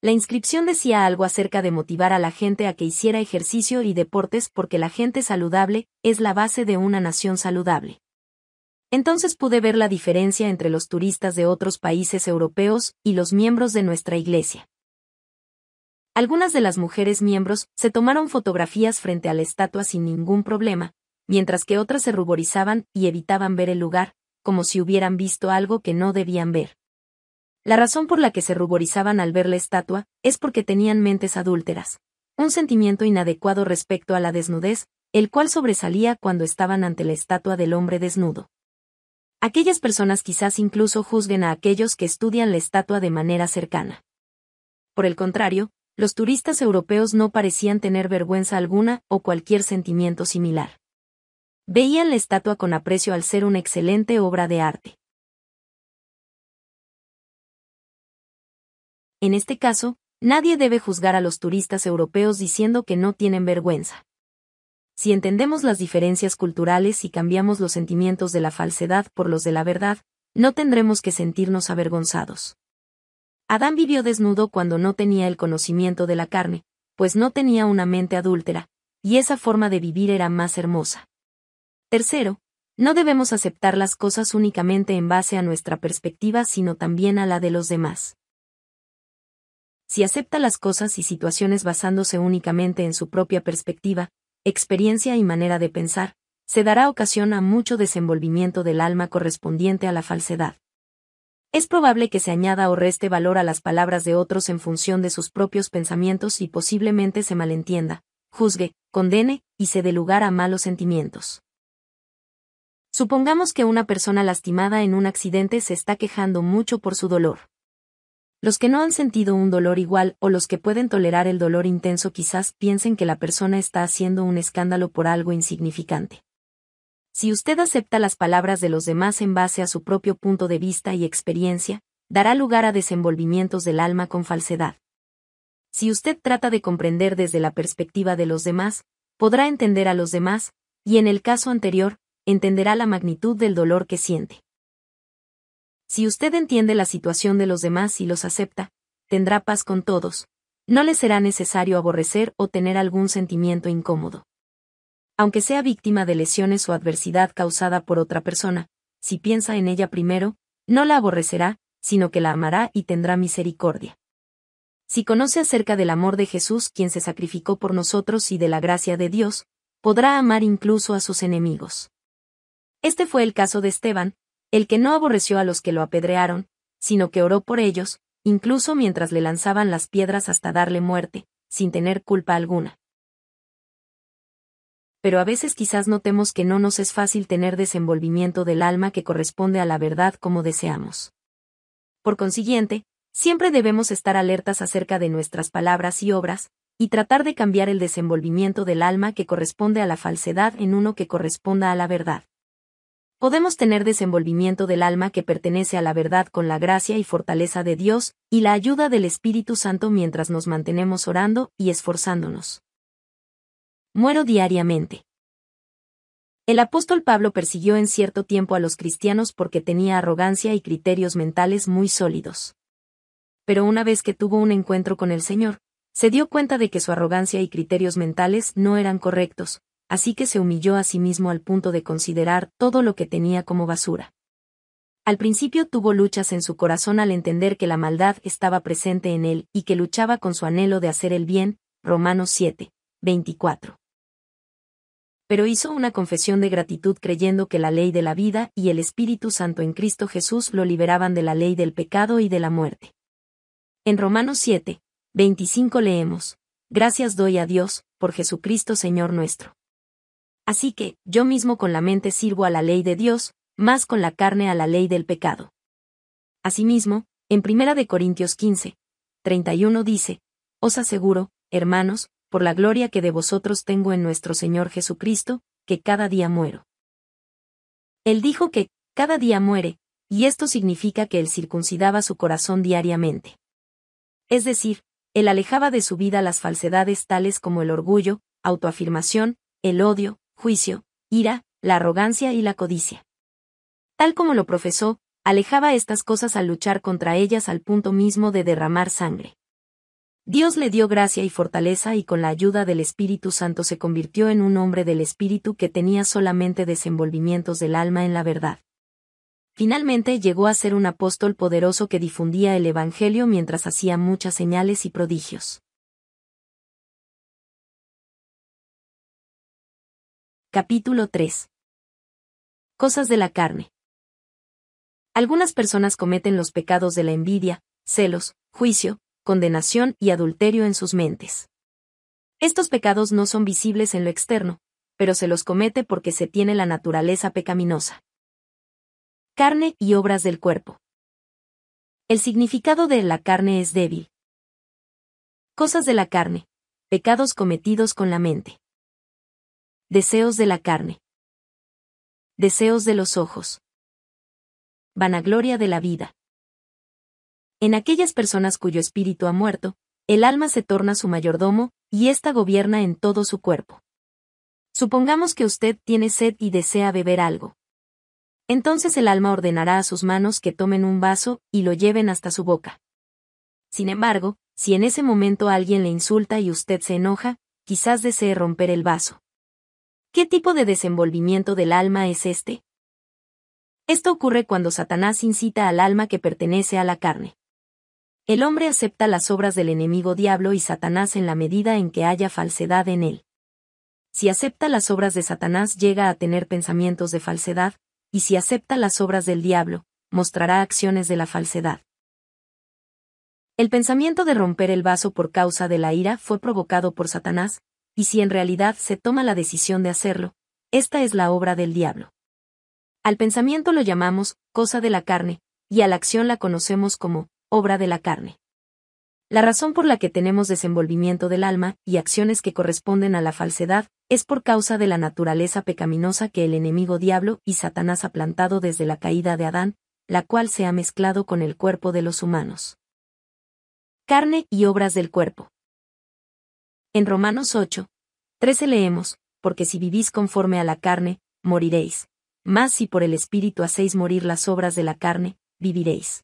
La inscripción decía algo acerca de motivar a la gente a que hiciera ejercicio y deportes porque la gente saludable es la base de una nación saludable. Entonces pude ver la diferencia entre los turistas de otros países europeos y los miembros de nuestra iglesia. Algunas de las mujeres miembros se tomaron fotografías frente a la estatua sin ningún problema, mientras que otras se ruborizaban y evitaban ver el lugar, como si hubieran visto algo que no debían ver. La razón por la que se ruborizaban al ver la estatua es porque tenían mentes adúlteras. Un sentimiento inadecuado respecto a la desnudez, el cual sobresalía cuando estaban ante la estatua del hombre desnudo. Aquellas personas quizás incluso juzguen a aquellos que estudian la estatua de manera cercana. Por el contrario, los turistas europeos no parecían tener vergüenza alguna o cualquier sentimiento similar. Veían la estatua con aprecio al ser una excelente obra de arte. En este caso, nadie debe juzgar a los turistas europeos diciendo que no tienen vergüenza. Si entendemos las diferencias culturales y cambiamos los sentimientos de la falsedad por los de la verdad, no tendremos que sentirnos avergonzados. Adán vivió desnudo cuando no tenía el conocimiento de la carne, pues no tenía una mente adúltera, y esa forma de vivir era más hermosa. Tercero, no debemos aceptar las cosas únicamente en base a nuestra perspectiva, sino también a la de los demás si acepta las cosas y situaciones basándose únicamente en su propia perspectiva, experiencia y manera de pensar, se dará ocasión a mucho desenvolvimiento del alma correspondiente a la falsedad. Es probable que se añada o reste valor a las palabras de otros en función de sus propios pensamientos y posiblemente se malentienda, juzgue, condene y se dé lugar a malos sentimientos. Supongamos que una persona lastimada en un accidente se está quejando mucho por su dolor. Los que no han sentido un dolor igual o los que pueden tolerar el dolor intenso quizás piensen que la persona está haciendo un escándalo por algo insignificante. Si usted acepta las palabras de los demás en base a su propio punto de vista y experiencia, dará lugar a desenvolvimientos del alma con falsedad. Si usted trata de comprender desde la perspectiva de los demás, podrá entender a los demás, y en el caso anterior, entenderá la magnitud del dolor que siente. Si usted entiende la situación de los demás y los acepta, tendrá paz con todos. No le será necesario aborrecer o tener algún sentimiento incómodo. Aunque sea víctima de lesiones o adversidad causada por otra persona, si piensa en ella primero, no la aborrecerá, sino que la amará y tendrá misericordia. Si conoce acerca del amor de Jesús quien se sacrificó por nosotros y de la gracia de Dios, podrá amar incluso a sus enemigos. Este fue el caso de Esteban, el que no aborreció a los que lo apedrearon, sino que oró por ellos, incluso mientras le lanzaban las piedras hasta darle muerte, sin tener culpa alguna. Pero a veces quizás notemos que no nos es fácil tener desenvolvimiento del alma que corresponde a la verdad como deseamos. Por consiguiente, siempre debemos estar alertas acerca de nuestras palabras y obras, y tratar de cambiar el desenvolvimiento del alma que corresponde a la falsedad en uno que corresponda a la verdad podemos tener desenvolvimiento del alma que pertenece a la verdad con la gracia y fortaleza de Dios, y la ayuda del Espíritu Santo mientras nos mantenemos orando y esforzándonos. Muero diariamente. El apóstol Pablo persiguió en cierto tiempo a los cristianos porque tenía arrogancia y criterios mentales muy sólidos. Pero una vez que tuvo un encuentro con el Señor, se dio cuenta de que su arrogancia y criterios mentales no eran correctos, así que se humilló a sí mismo al punto de considerar todo lo que tenía como basura. Al principio tuvo luchas en su corazón al entender que la maldad estaba presente en él y que luchaba con su anhelo de hacer el bien, Romanos 7, 24. Pero hizo una confesión de gratitud creyendo que la ley de la vida y el Espíritu Santo en Cristo Jesús lo liberaban de la ley del pecado y de la muerte. En Romanos 7, 25 leemos, Gracias doy a Dios, por Jesucristo Señor nuestro. Así que, yo mismo con la mente sirvo a la ley de Dios, más con la carne a la ley del pecado. Asimismo, en 1 Corintios 15, 31 dice, Os aseguro, hermanos, por la gloria que de vosotros tengo en nuestro Señor Jesucristo, que cada día muero. Él dijo que, cada día muere, y esto significa que él circuncidaba su corazón diariamente. Es decir, él alejaba de su vida las falsedades tales como el orgullo, autoafirmación, el odio, juicio, ira, la arrogancia y la codicia. Tal como lo profesó, alejaba estas cosas al luchar contra ellas al punto mismo de derramar sangre. Dios le dio gracia y fortaleza y con la ayuda del Espíritu Santo se convirtió en un hombre del Espíritu que tenía solamente desenvolvimientos del alma en la verdad. Finalmente llegó a ser un apóstol poderoso que difundía el Evangelio mientras hacía muchas señales y prodigios. Capítulo 3. Cosas de la carne. Algunas personas cometen los pecados de la envidia, celos, juicio, condenación y adulterio en sus mentes. Estos pecados no son visibles en lo externo, pero se los comete porque se tiene la naturaleza pecaminosa. Carne y obras del cuerpo. El significado de la carne es débil. Cosas de la carne. Pecados cometidos con la mente. Deseos de la carne. Deseos de los ojos. Vanagloria de la vida. En aquellas personas cuyo espíritu ha muerto, el alma se torna su mayordomo, y ésta gobierna en todo su cuerpo. Supongamos que usted tiene sed y desea beber algo. Entonces el alma ordenará a sus manos que tomen un vaso y lo lleven hasta su boca. Sin embargo, si en ese momento alguien le insulta y usted se enoja, quizás desee romper el vaso. ¿Qué tipo de desenvolvimiento del alma es este? Esto ocurre cuando Satanás incita al alma que pertenece a la carne. El hombre acepta las obras del enemigo diablo y Satanás en la medida en que haya falsedad en él. Si acepta las obras de Satanás llega a tener pensamientos de falsedad, y si acepta las obras del diablo, mostrará acciones de la falsedad. El pensamiento de romper el vaso por causa de la ira fue provocado por Satanás, y si en realidad se toma la decisión de hacerlo, esta es la obra del diablo. Al pensamiento lo llamamos cosa de la carne, y a la acción la conocemos como obra de la carne. La razón por la que tenemos desenvolvimiento del alma y acciones que corresponden a la falsedad es por causa de la naturaleza pecaminosa que el enemigo diablo y Satanás ha plantado desde la caída de Adán, la cual se ha mezclado con el cuerpo de los humanos. Carne y obras del cuerpo. En Romanos 8, 13 leemos, porque si vivís conforme a la carne, moriréis, mas si por el Espíritu hacéis morir las obras de la carne, viviréis.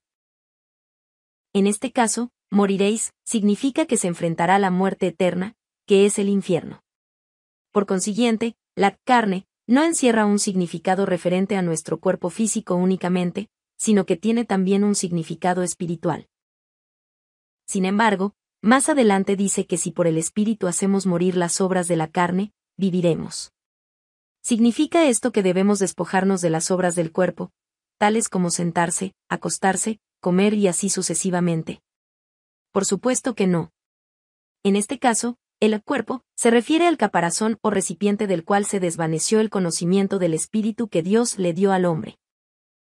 En este caso, moriréis significa que se enfrentará la muerte eterna, que es el infierno. Por consiguiente, la carne no encierra un significado referente a nuestro cuerpo físico únicamente, sino que tiene también un significado espiritual. Sin embargo, más adelante dice que si por el Espíritu hacemos morir las obras de la carne, viviremos. Significa esto que debemos despojarnos de las obras del cuerpo, tales como sentarse, acostarse, comer y así sucesivamente. Por supuesto que no. En este caso, el cuerpo se refiere al caparazón o recipiente del cual se desvaneció el conocimiento del espíritu que Dios le dio al hombre.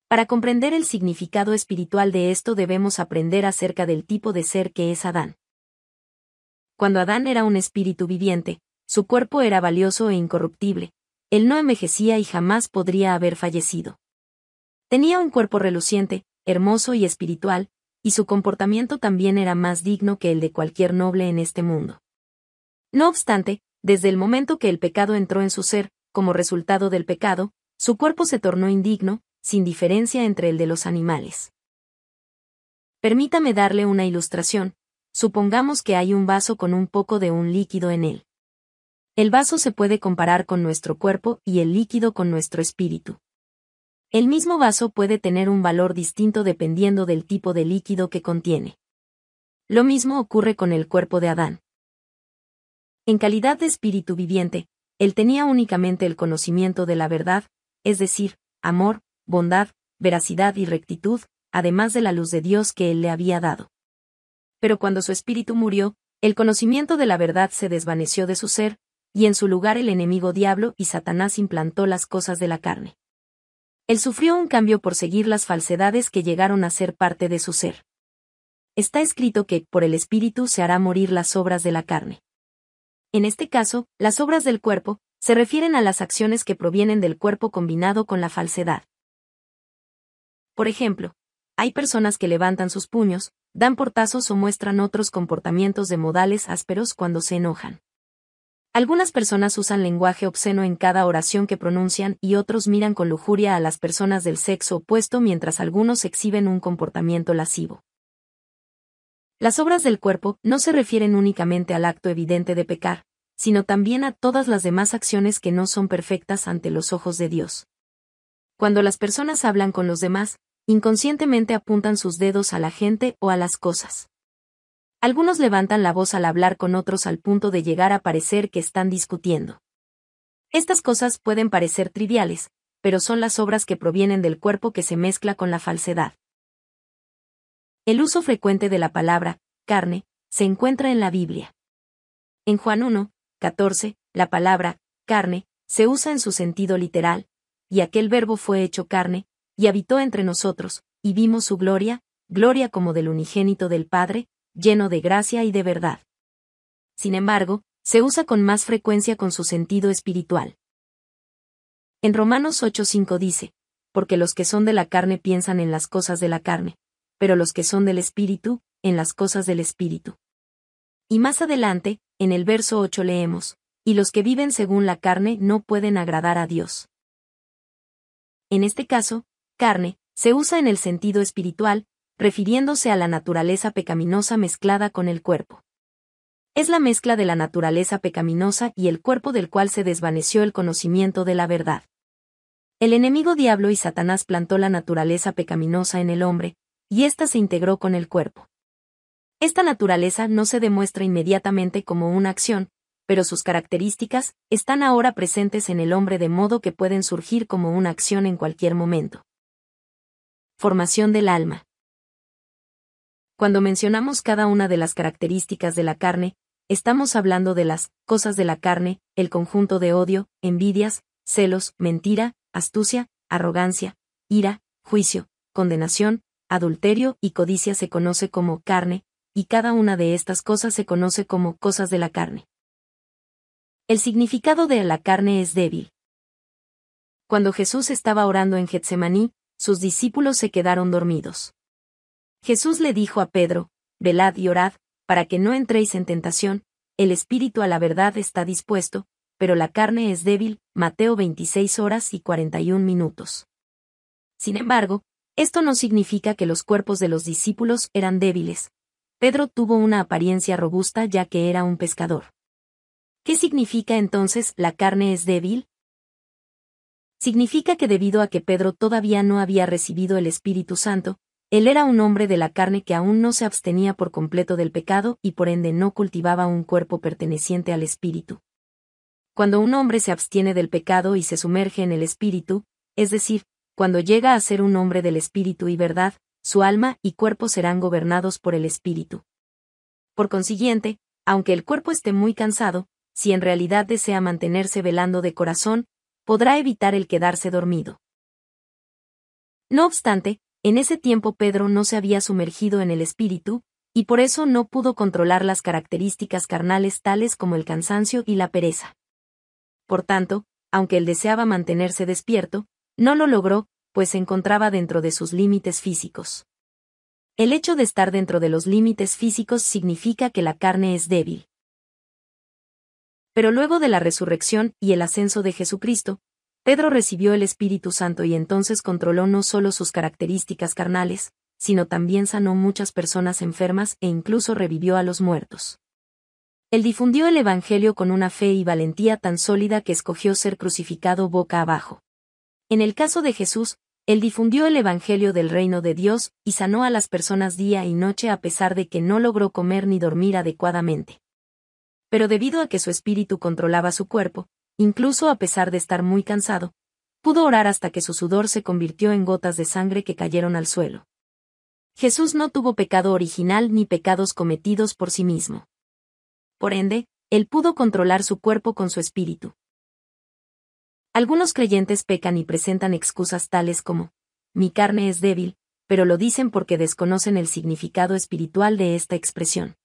Para comprender el significado espiritual de esto debemos aprender acerca del tipo de ser que es Adán cuando Adán era un espíritu viviente, su cuerpo era valioso e incorruptible. Él no envejecía y jamás podría haber fallecido. Tenía un cuerpo reluciente, hermoso y espiritual, y su comportamiento también era más digno que el de cualquier noble en este mundo. No obstante, desde el momento que el pecado entró en su ser, como resultado del pecado, su cuerpo se tornó indigno, sin diferencia entre el de los animales. Permítame darle una ilustración, Supongamos que hay un vaso con un poco de un líquido en él. El vaso se puede comparar con nuestro cuerpo y el líquido con nuestro espíritu. El mismo vaso puede tener un valor distinto dependiendo del tipo de líquido que contiene. Lo mismo ocurre con el cuerpo de Adán. En calidad de espíritu viviente, él tenía únicamente el conocimiento de la verdad, es decir, amor, bondad, veracidad y rectitud, además de la luz de Dios que él le había dado pero cuando su espíritu murió, el conocimiento de la verdad se desvaneció de su ser, y en su lugar el enemigo diablo y Satanás implantó las cosas de la carne. Él sufrió un cambio por seguir las falsedades que llegaron a ser parte de su ser. Está escrito que, por el espíritu se hará morir las obras de la carne. En este caso, las obras del cuerpo, se refieren a las acciones que provienen del cuerpo combinado con la falsedad. Por ejemplo, hay personas que levantan sus puños, dan portazos o muestran otros comportamientos de modales ásperos cuando se enojan. Algunas personas usan lenguaje obsceno en cada oración que pronuncian y otros miran con lujuria a las personas del sexo opuesto mientras algunos exhiben un comportamiento lascivo. Las obras del cuerpo no se refieren únicamente al acto evidente de pecar, sino también a todas las demás acciones que no son perfectas ante los ojos de Dios. Cuando las personas hablan con los demás, inconscientemente apuntan sus dedos a la gente o a las cosas. Algunos levantan la voz al hablar con otros al punto de llegar a parecer que están discutiendo. Estas cosas pueden parecer triviales, pero son las obras que provienen del cuerpo que se mezcla con la falsedad. El uso frecuente de la palabra, carne, se encuentra en la Biblia. En Juan 1, 14, la palabra, carne, se usa en su sentido literal, y aquel verbo fue hecho carne, y habitó entre nosotros, y vimos su gloria, gloria como del unigénito del Padre, lleno de gracia y de verdad. Sin embargo, se usa con más frecuencia con su sentido espiritual. En Romanos 8:5 dice, porque los que son de la carne piensan en las cosas de la carne, pero los que son del espíritu, en las cosas del espíritu. Y más adelante, en el verso 8 leemos, y los que viven según la carne no pueden agradar a Dios. En este caso, carne, se usa en el sentido espiritual, refiriéndose a la naturaleza pecaminosa mezclada con el cuerpo. Es la mezcla de la naturaleza pecaminosa y el cuerpo del cual se desvaneció el conocimiento de la verdad. El enemigo diablo y Satanás plantó la naturaleza pecaminosa en el hombre, y ésta se integró con el cuerpo. Esta naturaleza no se demuestra inmediatamente como una acción, pero sus características están ahora presentes en el hombre de modo que pueden surgir como una acción en cualquier momento. Formación del alma. Cuando mencionamos cada una de las características de la carne, estamos hablando de las cosas de la carne, el conjunto de odio, envidias, celos, mentira, astucia, arrogancia, ira, juicio, condenación, adulterio y codicia se conoce como carne, y cada una de estas cosas se conoce como cosas de la carne. El significado de la carne es débil. Cuando Jesús estaba orando en Getsemaní, sus discípulos se quedaron dormidos. Jesús le dijo a Pedro, velad y orad, para que no entréis en tentación, el espíritu a la verdad está dispuesto, pero la carne es débil, Mateo 26 horas y 41 minutos. Sin embargo, esto no significa que los cuerpos de los discípulos eran débiles. Pedro tuvo una apariencia robusta ya que era un pescador. ¿Qué significa entonces la carne es débil? Significa que debido a que Pedro todavía no había recibido el Espíritu Santo, él era un hombre de la carne que aún no se abstenía por completo del pecado y por ende no cultivaba un cuerpo perteneciente al Espíritu. Cuando un hombre se abstiene del pecado y se sumerge en el Espíritu, es decir, cuando llega a ser un hombre del Espíritu y verdad, su alma y cuerpo serán gobernados por el Espíritu. Por consiguiente, aunque el cuerpo esté muy cansado, si en realidad desea mantenerse velando de corazón, podrá evitar el quedarse dormido. No obstante, en ese tiempo Pedro no se había sumergido en el espíritu, y por eso no pudo controlar las características carnales tales como el cansancio y la pereza. Por tanto, aunque él deseaba mantenerse despierto, no lo logró, pues se encontraba dentro de sus límites físicos. El hecho de estar dentro de los límites físicos significa que la carne es débil. Pero luego de la resurrección y el ascenso de Jesucristo, Pedro recibió el Espíritu Santo y entonces controló no solo sus características carnales, sino también sanó muchas personas enfermas e incluso revivió a los muertos. Él difundió el Evangelio con una fe y valentía tan sólida que escogió ser crucificado boca abajo. En el caso de Jesús, él difundió el Evangelio del reino de Dios y sanó a las personas día y noche a pesar de que no logró comer ni dormir adecuadamente pero debido a que su espíritu controlaba su cuerpo, incluso a pesar de estar muy cansado, pudo orar hasta que su sudor se convirtió en gotas de sangre que cayeron al suelo. Jesús no tuvo pecado original ni pecados cometidos por sí mismo. Por ende, él pudo controlar su cuerpo con su espíritu. Algunos creyentes pecan y presentan excusas tales como, mi carne es débil, pero lo dicen porque desconocen el significado espiritual de esta expresión.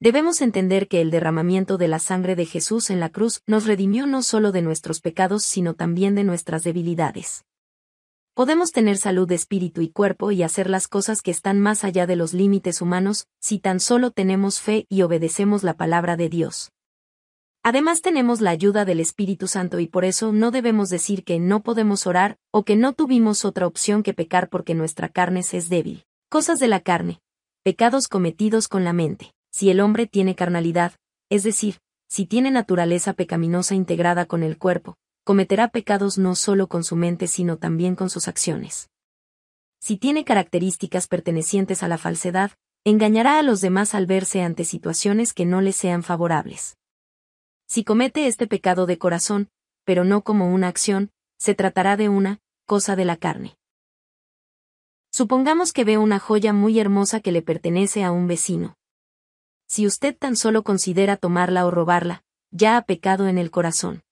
Debemos entender que el derramamiento de la sangre de Jesús en la cruz nos redimió no solo de nuestros pecados, sino también de nuestras debilidades. Podemos tener salud de espíritu y cuerpo y hacer las cosas que están más allá de los límites humanos, si tan solo tenemos fe y obedecemos la palabra de Dios. Además tenemos la ayuda del Espíritu Santo y por eso no debemos decir que no podemos orar, o que no tuvimos otra opción que pecar porque nuestra carne es débil. Cosas de la carne. Pecados cometidos con la mente. Si el hombre tiene carnalidad, es decir, si tiene naturaleza pecaminosa integrada con el cuerpo, cometerá pecados no solo con su mente sino también con sus acciones. Si tiene características pertenecientes a la falsedad, engañará a los demás al verse ante situaciones que no le sean favorables. Si comete este pecado de corazón, pero no como una acción, se tratará de una cosa de la carne. Supongamos que ve una joya muy hermosa que le pertenece a un vecino si usted tan solo considera tomarla o robarla, ya ha pecado en el corazón.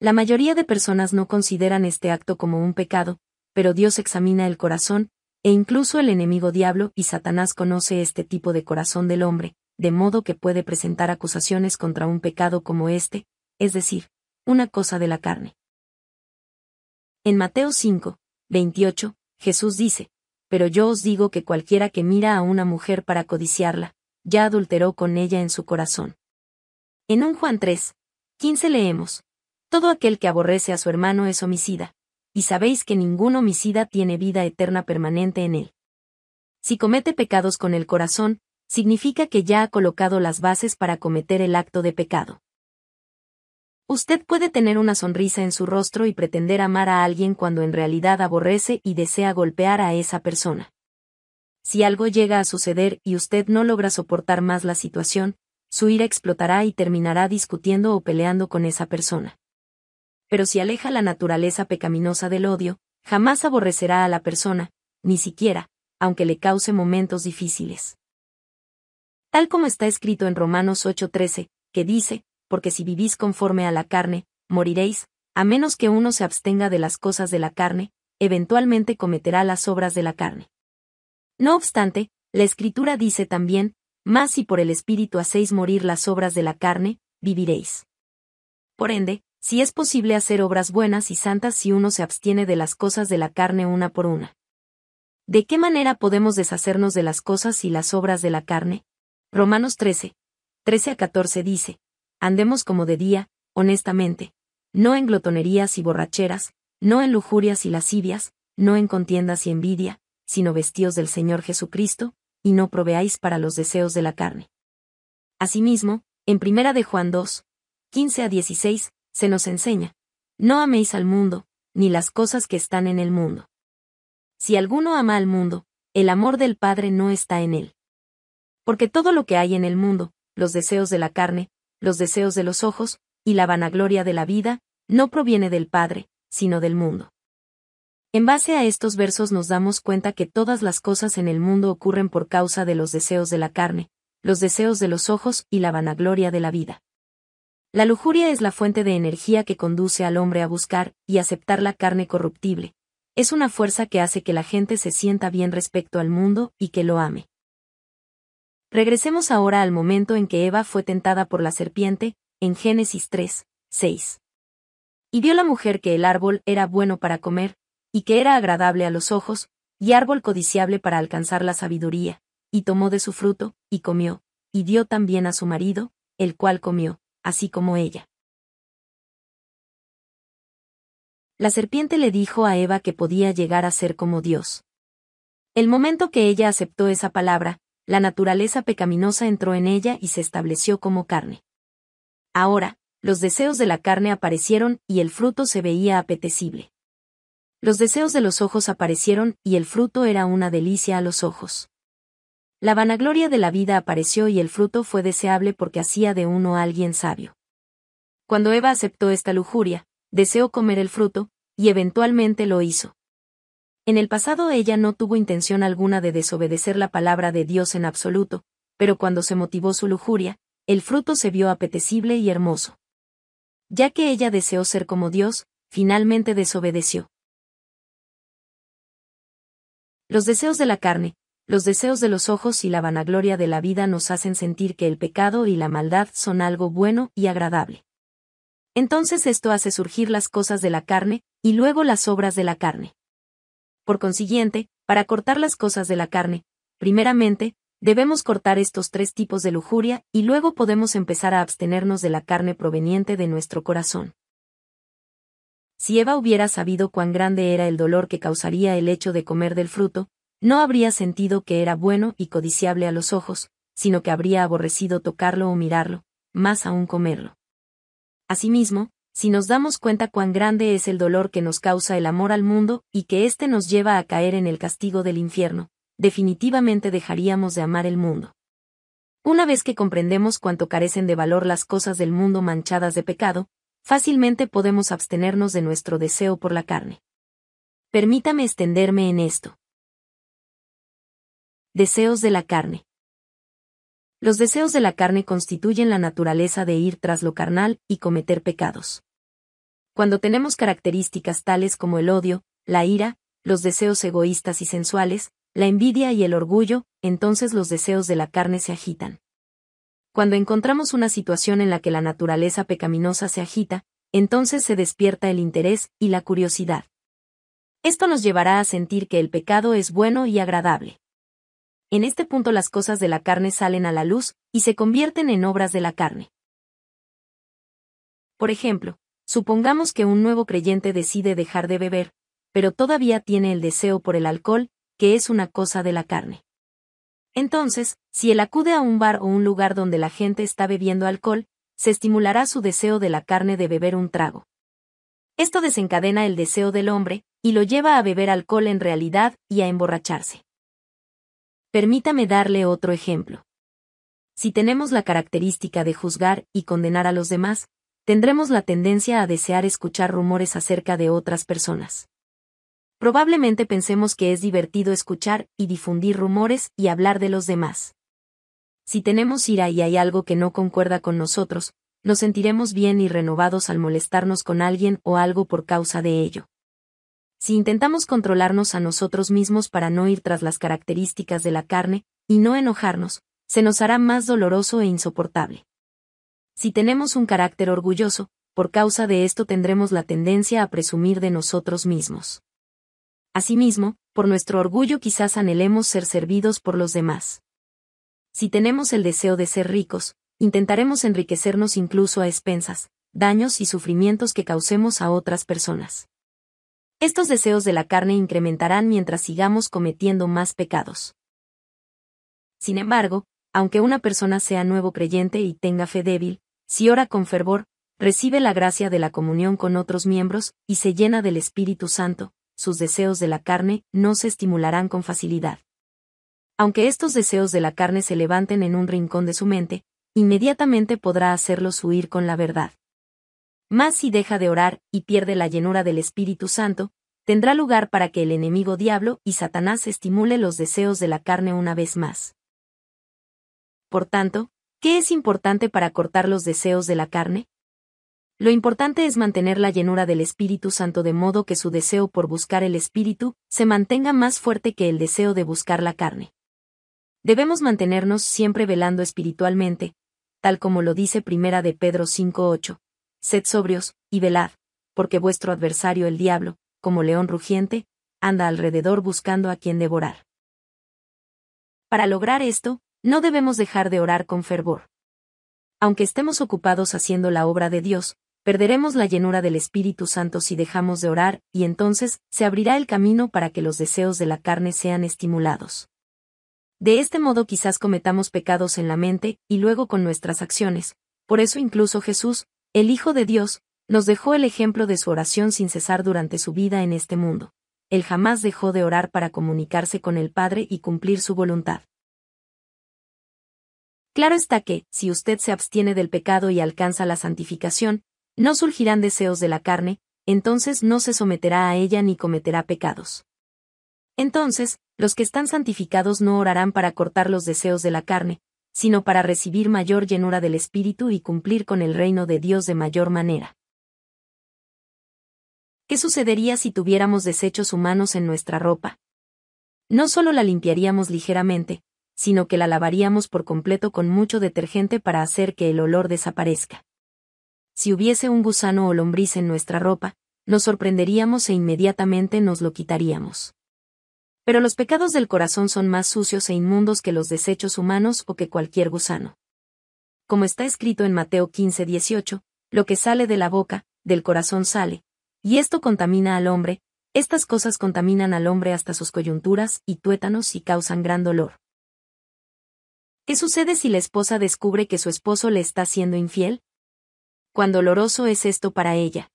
La mayoría de personas no consideran este acto como un pecado, pero Dios examina el corazón, e incluso el enemigo diablo y Satanás conoce este tipo de corazón del hombre, de modo que puede presentar acusaciones contra un pecado como este, es decir, una cosa de la carne. En Mateo 5, 28, Jesús dice, Pero yo os digo que cualquiera que mira a una mujer para codiciarla, ya adulteró con ella en su corazón. En un Juan 3, 15 leemos, Todo aquel que aborrece a su hermano es homicida, y sabéis que ningún homicida tiene vida eterna permanente en él. Si comete pecados con el corazón, significa que ya ha colocado las bases para cometer el acto de pecado. Usted puede tener una sonrisa en su rostro y pretender amar a alguien cuando en realidad aborrece y desea golpear a esa persona. Si algo llega a suceder y usted no logra soportar más la situación, su ira explotará y terminará discutiendo o peleando con esa persona. Pero si aleja la naturaleza pecaminosa del odio, jamás aborrecerá a la persona, ni siquiera, aunque le cause momentos difíciles. Tal como está escrito en Romanos 8:13, que dice, porque si vivís conforme a la carne, moriréis, a menos que uno se abstenga de las cosas de la carne, eventualmente cometerá las obras de la carne. No obstante, la Escritura dice también, Más si por el Espíritu hacéis morir las obras de la carne, viviréis. Por ende, si es posible hacer obras buenas y santas si uno se abstiene de las cosas de la carne una por una. ¿De qué manera podemos deshacernos de las cosas y las obras de la carne? Romanos 13, 13 a 14 dice, Andemos como de día, honestamente, no en glotonerías y borracheras, no en lujurias y lascivias, no en contiendas y envidia, sino vestíos del Señor Jesucristo, y no proveáis para los deseos de la carne. Asimismo, en Primera de Juan 2, 15 a 16, se nos enseña, no améis al mundo, ni las cosas que están en el mundo. Si alguno ama al mundo, el amor del Padre no está en él. Porque todo lo que hay en el mundo, los deseos de la carne, los deseos de los ojos, y la vanagloria de la vida, no proviene del Padre, sino del mundo. En base a estos versos nos damos cuenta que todas las cosas en el mundo ocurren por causa de los deseos de la carne, los deseos de los ojos y la vanagloria de la vida. La lujuria es la fuente de energía que conduce al hombre a buscar y aceptar la carne corruptible. Es una fuerza que hace que la gente se sienta bien respecto al mundo y que lo ame. Regresemos ahora al momento en que Eva fue tentada por la serpiente, en Génesis 3, 6. Y vio la mujer que el árbol era bueno para comer, y que era agradable a los ojos, y árbol codiciable para alcanzar la sabiduría, y tomó de su fruto, y comió, y dio también a su marido, el cual comió, así como ella. La serpiente le dijo a Eva que podía llegar a ser como Dios. El momento que ella aceptó esa palabra, la naturaleza pecaminosa entró en ella y se estableció como carne. Ahora, los deseos de la carne aparecieron y el fruto se veía apetecible. Los deseos de los ojos aparecieron, y el fruto era una delicia a los ojos. La vanagloria de la vida apareció y el fruto fue deseable porque hacía de uno a alguien sabio. Cuando Eva aceptó esta lujuria, deseó comer el fruto, y eventualmente lo hizo. En el pasado ella no tuvo intención alguna de desobedecer la palabra de Dios en absoluto, pero cuando se motivó su lujuria, el fruto se vio apetecible y hermoso. Ya que ella deseó ser como Dios, finalmente desobedeció. Los deseos de la carne, los deseos de los ojos y la vanagloria de la vida nos hacen sentir que el pecado y la maldad son algo bueno y agradable. Entonces esto hace surgir las cosas de la carne, y luego las obras de la carne. Por consiguiente, para cortar las cosas de la carne, primeramente, debemos cortar estos tres tipos de lujuria y luego podemos empezar a abstenernos de la carne proveniente de nuestro corazón. Si Eva hubiera sabido cuán grande era el dolor que causaría el hecho de comer del fruto, no habría sentido que era bueno y codiciable a los ojos, sino que habría aborrecido tocarlo o mirarlo, más aún comerlo. Asimismo, si nos damos cuenta cuán grande es el dolor que nos causa el amor al mundo y que éste nos lleva a caer en el castigo del infierno, definitivamente dejaríamos de amar el mundo. Una vez que comprendemos cuánto carecen de valor las cosas del mundo manchadas de pecado, fácilmente podemos abstenernos de nuestro deseo por la carne. Permítame extenderme en esto. Deseos de la carne. Los deseos de la carne constituyen la naturaleza de ir tras lo carnal y cometer pecados. Cuando tenemos características tales como el odio, la ira, los deseos egoístas y sensuales, la envidia y el orgullo, entonces los deseos de la carne se agitan. Cuando encontramos una situación en la que la naturaleza pecaminosa se agita, entonces se despierta el interés y la curiosidad. Esto nos llevará a sentir que el pecado es bueno y agradable. En este punto las cosas de la carne salen a la luz y se convierten en obras de la carne. Por ejemplo, supongamos que un nuevo creyente decide dejar de beber, pero todavía tiene el deseo por el alcohol, que es una cosa de la carne. Entonces, si él acude a un bar o un lugar donde la gente está bebiendo alcohol, se estimulará su deseo de la carne de beber un trago. Esto desencadena el deseo del hombre, y lo lleva a beber alcohol en realidad y a emborracharse. Permítame darle otro ejemplo. Si tenemos la característica de juzgar y condenar a los demás, tendremos la tendencia a desear escuchar rumores acerca de otras personas probablemente pensemos que es divertido escuchar y difundir rumores y hablar de los demás. Si tenemos ira y hay algo que no concuerda con nosotros, nos sentiremos bien y renovados al molestarnos con alguien o algo por causa de ello. Si intentamos controlarnos a nosotros mismos para no ir tras las características de la carne, y no enojarnos, se nos hará más doloroso e insoportable. Si tenemos un carácter orgulloso, por causa de esto tendremos la tendencia a presumir de nosotros mismos. Asimismo, por nuestro orgullo quizás anhelemos ser servidos por los demás. Si tenemos el deseo de ser ricos, intentaremos enriquecernos incluso a expensas, daños y sufrimientos que causemos a otras personas. Estos deseos de la carne incrementarán mientras sigamos cometiendo más pecados. Sin embargo, aunque una persona sea nuevo creyente y tenga fe débil, si ora con fervor, recibe la gracia de la comunión con otros miembros y se llena del Espíritu Santo, sus deseos de la carne no se estimularán con facilidad. Aunque estos deseos de la carne se levanten en un rincón de su mente, inmediatamente podrá hacerlos huir con la verdad. Más si deja de orar y pierde la llenura del Espíritu Santo, tendrá lugar para que el enemigo diablo y Satanás estimule los deseos de la carne una vez más. Por tanto, ¿qué es importante para cortar los deseos de la carne? Lo importante es mantener la llenura del Espíritu Santo de modo que su deseo por buscar el Espíritu se mantenga más fuerte que el deseo de buscar la carne. Debemos mantenernos siempre velando espiritualmente, tal como lo dice Primera de Pedro 5.8. Sed sobrios, y velad, porque vuestro adversario el diablo, como león rugiente, anda alrededor buscando a quien devorar. Para lograr esto, no debemos dejar de orar con fervor. Aunque estemos ocupados haciendo la obra de Dios, perderemos la llenura del Espíritu Santo si dejamos de orar, y entonces se abrirá el camino para que los deseos de la carne sean estimulados. De este modo quizás cometamos pecados en la mente, y luego con nuestras acciones. Por eso incluso Jesús, el Hijo de Dios, nos dejó el ejemplo de su oración sin cesar durante su vida en este mundo. Él jamás dejó de orar para comunicarse con el Padre y cumplir su voluntad. Claro está que, si usted se abstiene del pecado y alcanza la santificación, no surgirán deseos de la carne, entonces no se someterá a ella ni cometerá pecados. Entonces, los que están santificados no orarán para cortar los deseos de la carne, sino para recibir mayor llenura del Espíritu y cumplir con el reino de Dios de mayor manera. ¿Qué sucedería si tuviéramos desechos humanos en nuestra ropa? No solo la limpiaríamos ligeramente, sino que la lavaríamos por completo con mucho detergente para hacer que el olor desaparezca. Si hubiese un gusano o lombriz en nuestra ropa, nos sorprenderíamos e inmediatamente nos lo quitaríamos. Pero los pecados del corazón son más sucios e inmundos que los desechos humanos o que cualquier gusano. Como está escrito en Mateo 15, lo que sale de la boca, del corazón sale, y esto contamina al hombre, estas cosas contaminan al hombre hasta sus coyunturas y tuétanos y causan gran dolor. ¿Qué sucede si la esposa descubre que su esposo le está siendo infiel? cuán doloroso es esto para ella.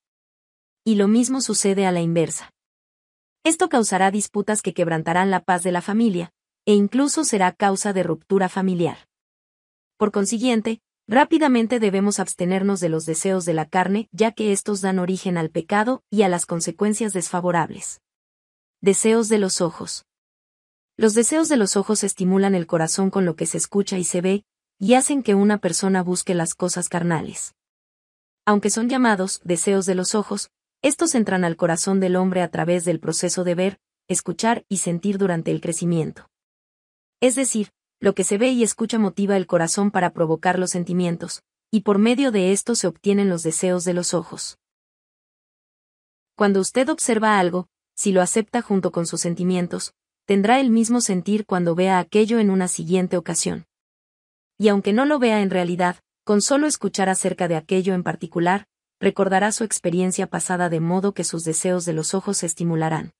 Y lo mismo sucede a la inversa. Esto causará disputas que quebrantarán la paz de la familia, e incluso será causa de ruptura familiar. Por consiguiente, rápidamente debemos abstenernos de los deseos de la carne, ya que estos dan origen al pecado y a las consecuencias desfavorables. Deseos de los ojos. Los deseos de los ojos estimulan el corazón con lo que se escucha y se ve, y hacen que una persona busque las cosas carnales aunque son llamados deseos de los ojos, estos entran al corazón del hombre a través del proceso de ver, escuchar y sentir durante el crecimiento. Es decir, lo que se ve y escucha motiva el corazón para provocar los sentimientos, y por medio de esto se obtienen los deseos de los ojos. Cuando usted observa algo, si lo acepta junto con sus sentimientos, tendrá el mismo sentir cuando vea aquello en una siguiente ocasión. Y aunque no lo vea en realidad, con solo escuchar acerca de aquello en particular, recordará su experiencia pasada de modo que sus deseos de los ojos se estimularán.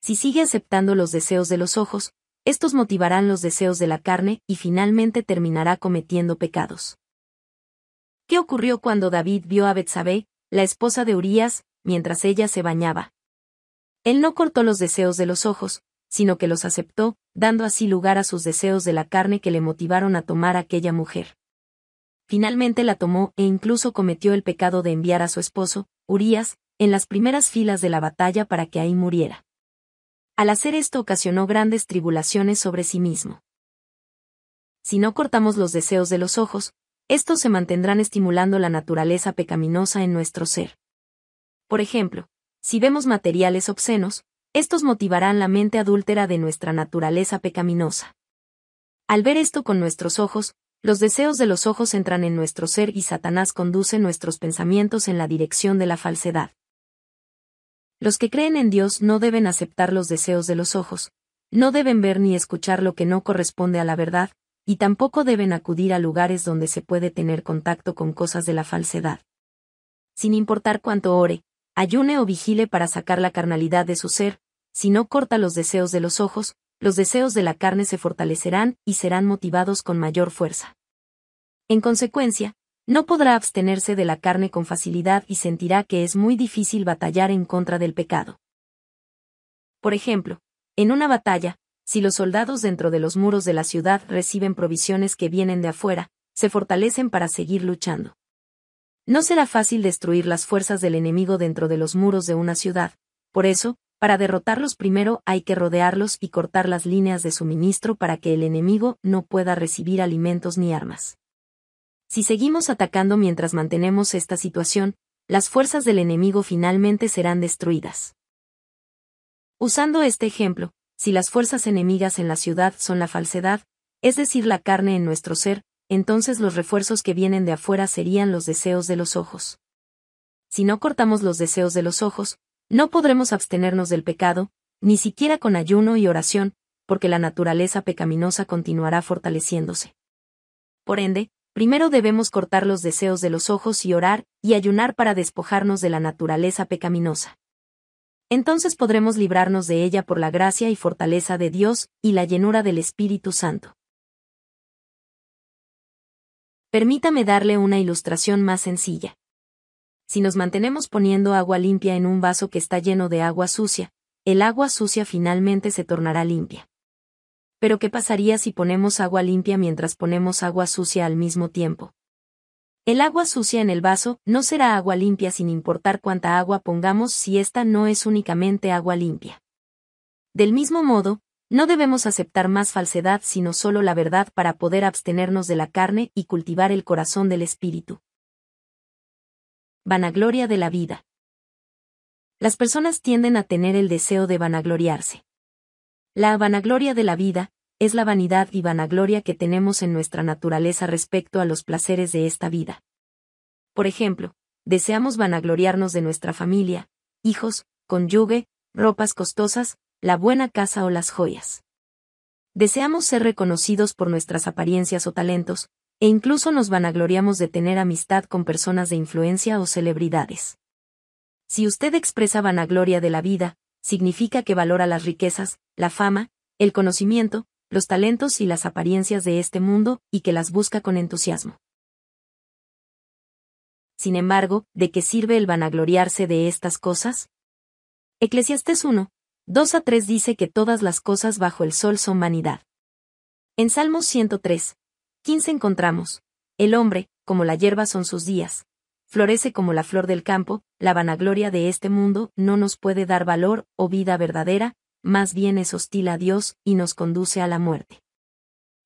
Si sigue aceptando los deseos de los ojos, estos motivarán los deseos de la carne y finalmente terminará cometiendo pecados. ¿Qué ocurrió cuando David vio a Betsabé, la esposa de Urías, mientras ella se bañaba? Él no cortó los deseos de los ojos, sino que los aceptó, dando así lugar a sus deseos de la carne que le motivaron a tomar aquella mujer. Finalmente la tomó e incluso cometió el pecado de enviar a su esposo, Urías, en las primeras filas de la batalla para que ahí muriera. Al hacer esto ocasionó grandes tribulaciones sobre sí mismo. Si no cortamos los deseos de los ojos, estos se mantendrán estimulando la naturaleza pecaminosa en nuestro ser. Por ejemplo, si vemos materiales obscenos, estos motivarán la mente adúltera de nuestra naturaleza pecaminosa. Al ver esto con nuestros ojos, los deseos de los ojos entran en nuestro ser y Satanás conduce nuestros pensamientos en la dirección de la falsedad. Los que creen en Dios no deben aceptar los deseos de los ojos, no deben ver ni escuchar lo que no corresponde a la verdad, y tampoco deben acudir a lugares donde se puede tener contacto con cosas de la falsedad. Sin importar cuánto ore, ayune o vigile para sacar la carnalidad de su ser, si no corta los deseos de los ojos, los deseos de la carne se fortalecerán y serán motivados con mayor fuerza. En consecuencia, no podrá abstenerse de la carne con facilidad y sentirá que es muy difícil batallar en contra del pecado. Por ejemplo, en una batalla, si los soldados dentro de los muros de la ciudad reciben provisiones que vienen de afuera, se fortalecen para seguir luchando. No será fácil destruir las fuerzas del enemigo dentro de los muros de una ciudad, por eso, para derrotarlos primero hay que rodearlos y cortar las líneas de suministro para que el enemigo no pueda recibir alimentos ni armas. Si seguimos atacando mientras mantenemos esta situación, las fuerzas del enemigo finalmente serán destruidas. Usando este ejemplo, si las fuerzas enemigas en la ciudad son la falsedad, es decir, la carne en nuestro ser, entonces los refuerzos que vienen de afuera serían los deseos de los ojos. Si no cortamos los deseos de los ojos, no podremos abstenernos del pecado, ni siquiera con ayuno y oración, porque la naturaleza pecaminosa continuará fortaleciéndose. Por ende, primero debemos cortar los deseos de los ojos y orar y ayunar para despojarnos de la naturaleza pecaminosa. Entonces podremos librarnos de ella por la gracia y fortaleza de Dios y la llenura del Espíritu Santo. Permítame darle una ilustración más sencilla si nos mantenemos poniendo agua limpia en un vaso que está lleno de agua sucia, el agua sucia finalmente se tornará limpia. Pero ¿qué pasaría si ponemos agua limpia mientras ponemos agua sucia al mismo tiempo? El agua sucia en el vaso no será agua limpia sin importar cuánta agua pongamos si esta no es únicamente agua limpia. Del mismo modo, no debemos aceptar más falsedad sino solo la verdad para poder abstenernos de la carne y cultivar el corazón del espíritu. Vanagloria de la vida. Las personas tienden a tener el deseo de vanagloriarse. La vanagloria de la vida es la vanidad y vanagloria que tenemos en nuestra naturaleza respecto a los placeres de esta vida. Por ejemplo, deseamos vanagloriarnos de nuestra familia, hijos, cónyuge, ropas costosas, la buena casa o las joyas. Deseamos ser reconocidos por nuestras apariencias o talentos, e incluso nos vanagloriamos de tener amistad con personas de influencia o celebridades. Si usted expresa vanagloria de la vida, significa que valora las riquezas, la fama, el conocimiento, los talentos y las apariencias de este mundo, y que las busca con entusiasmo. Sin embargo, ¿de qué sirve el vanagloriarse de estas cosas? Eclesiastes 1, 2 a 3 dice que todas las cosas bajo el sol son vanidad. En Salmos 103, se encontramos. El hombre, como la hierba son sus días. Florece como la flor del campo, la vanagloria de este mundo no nos puede dar valor o vida verdadera, más bien es hostil a Dios y nos conduce a la muerte.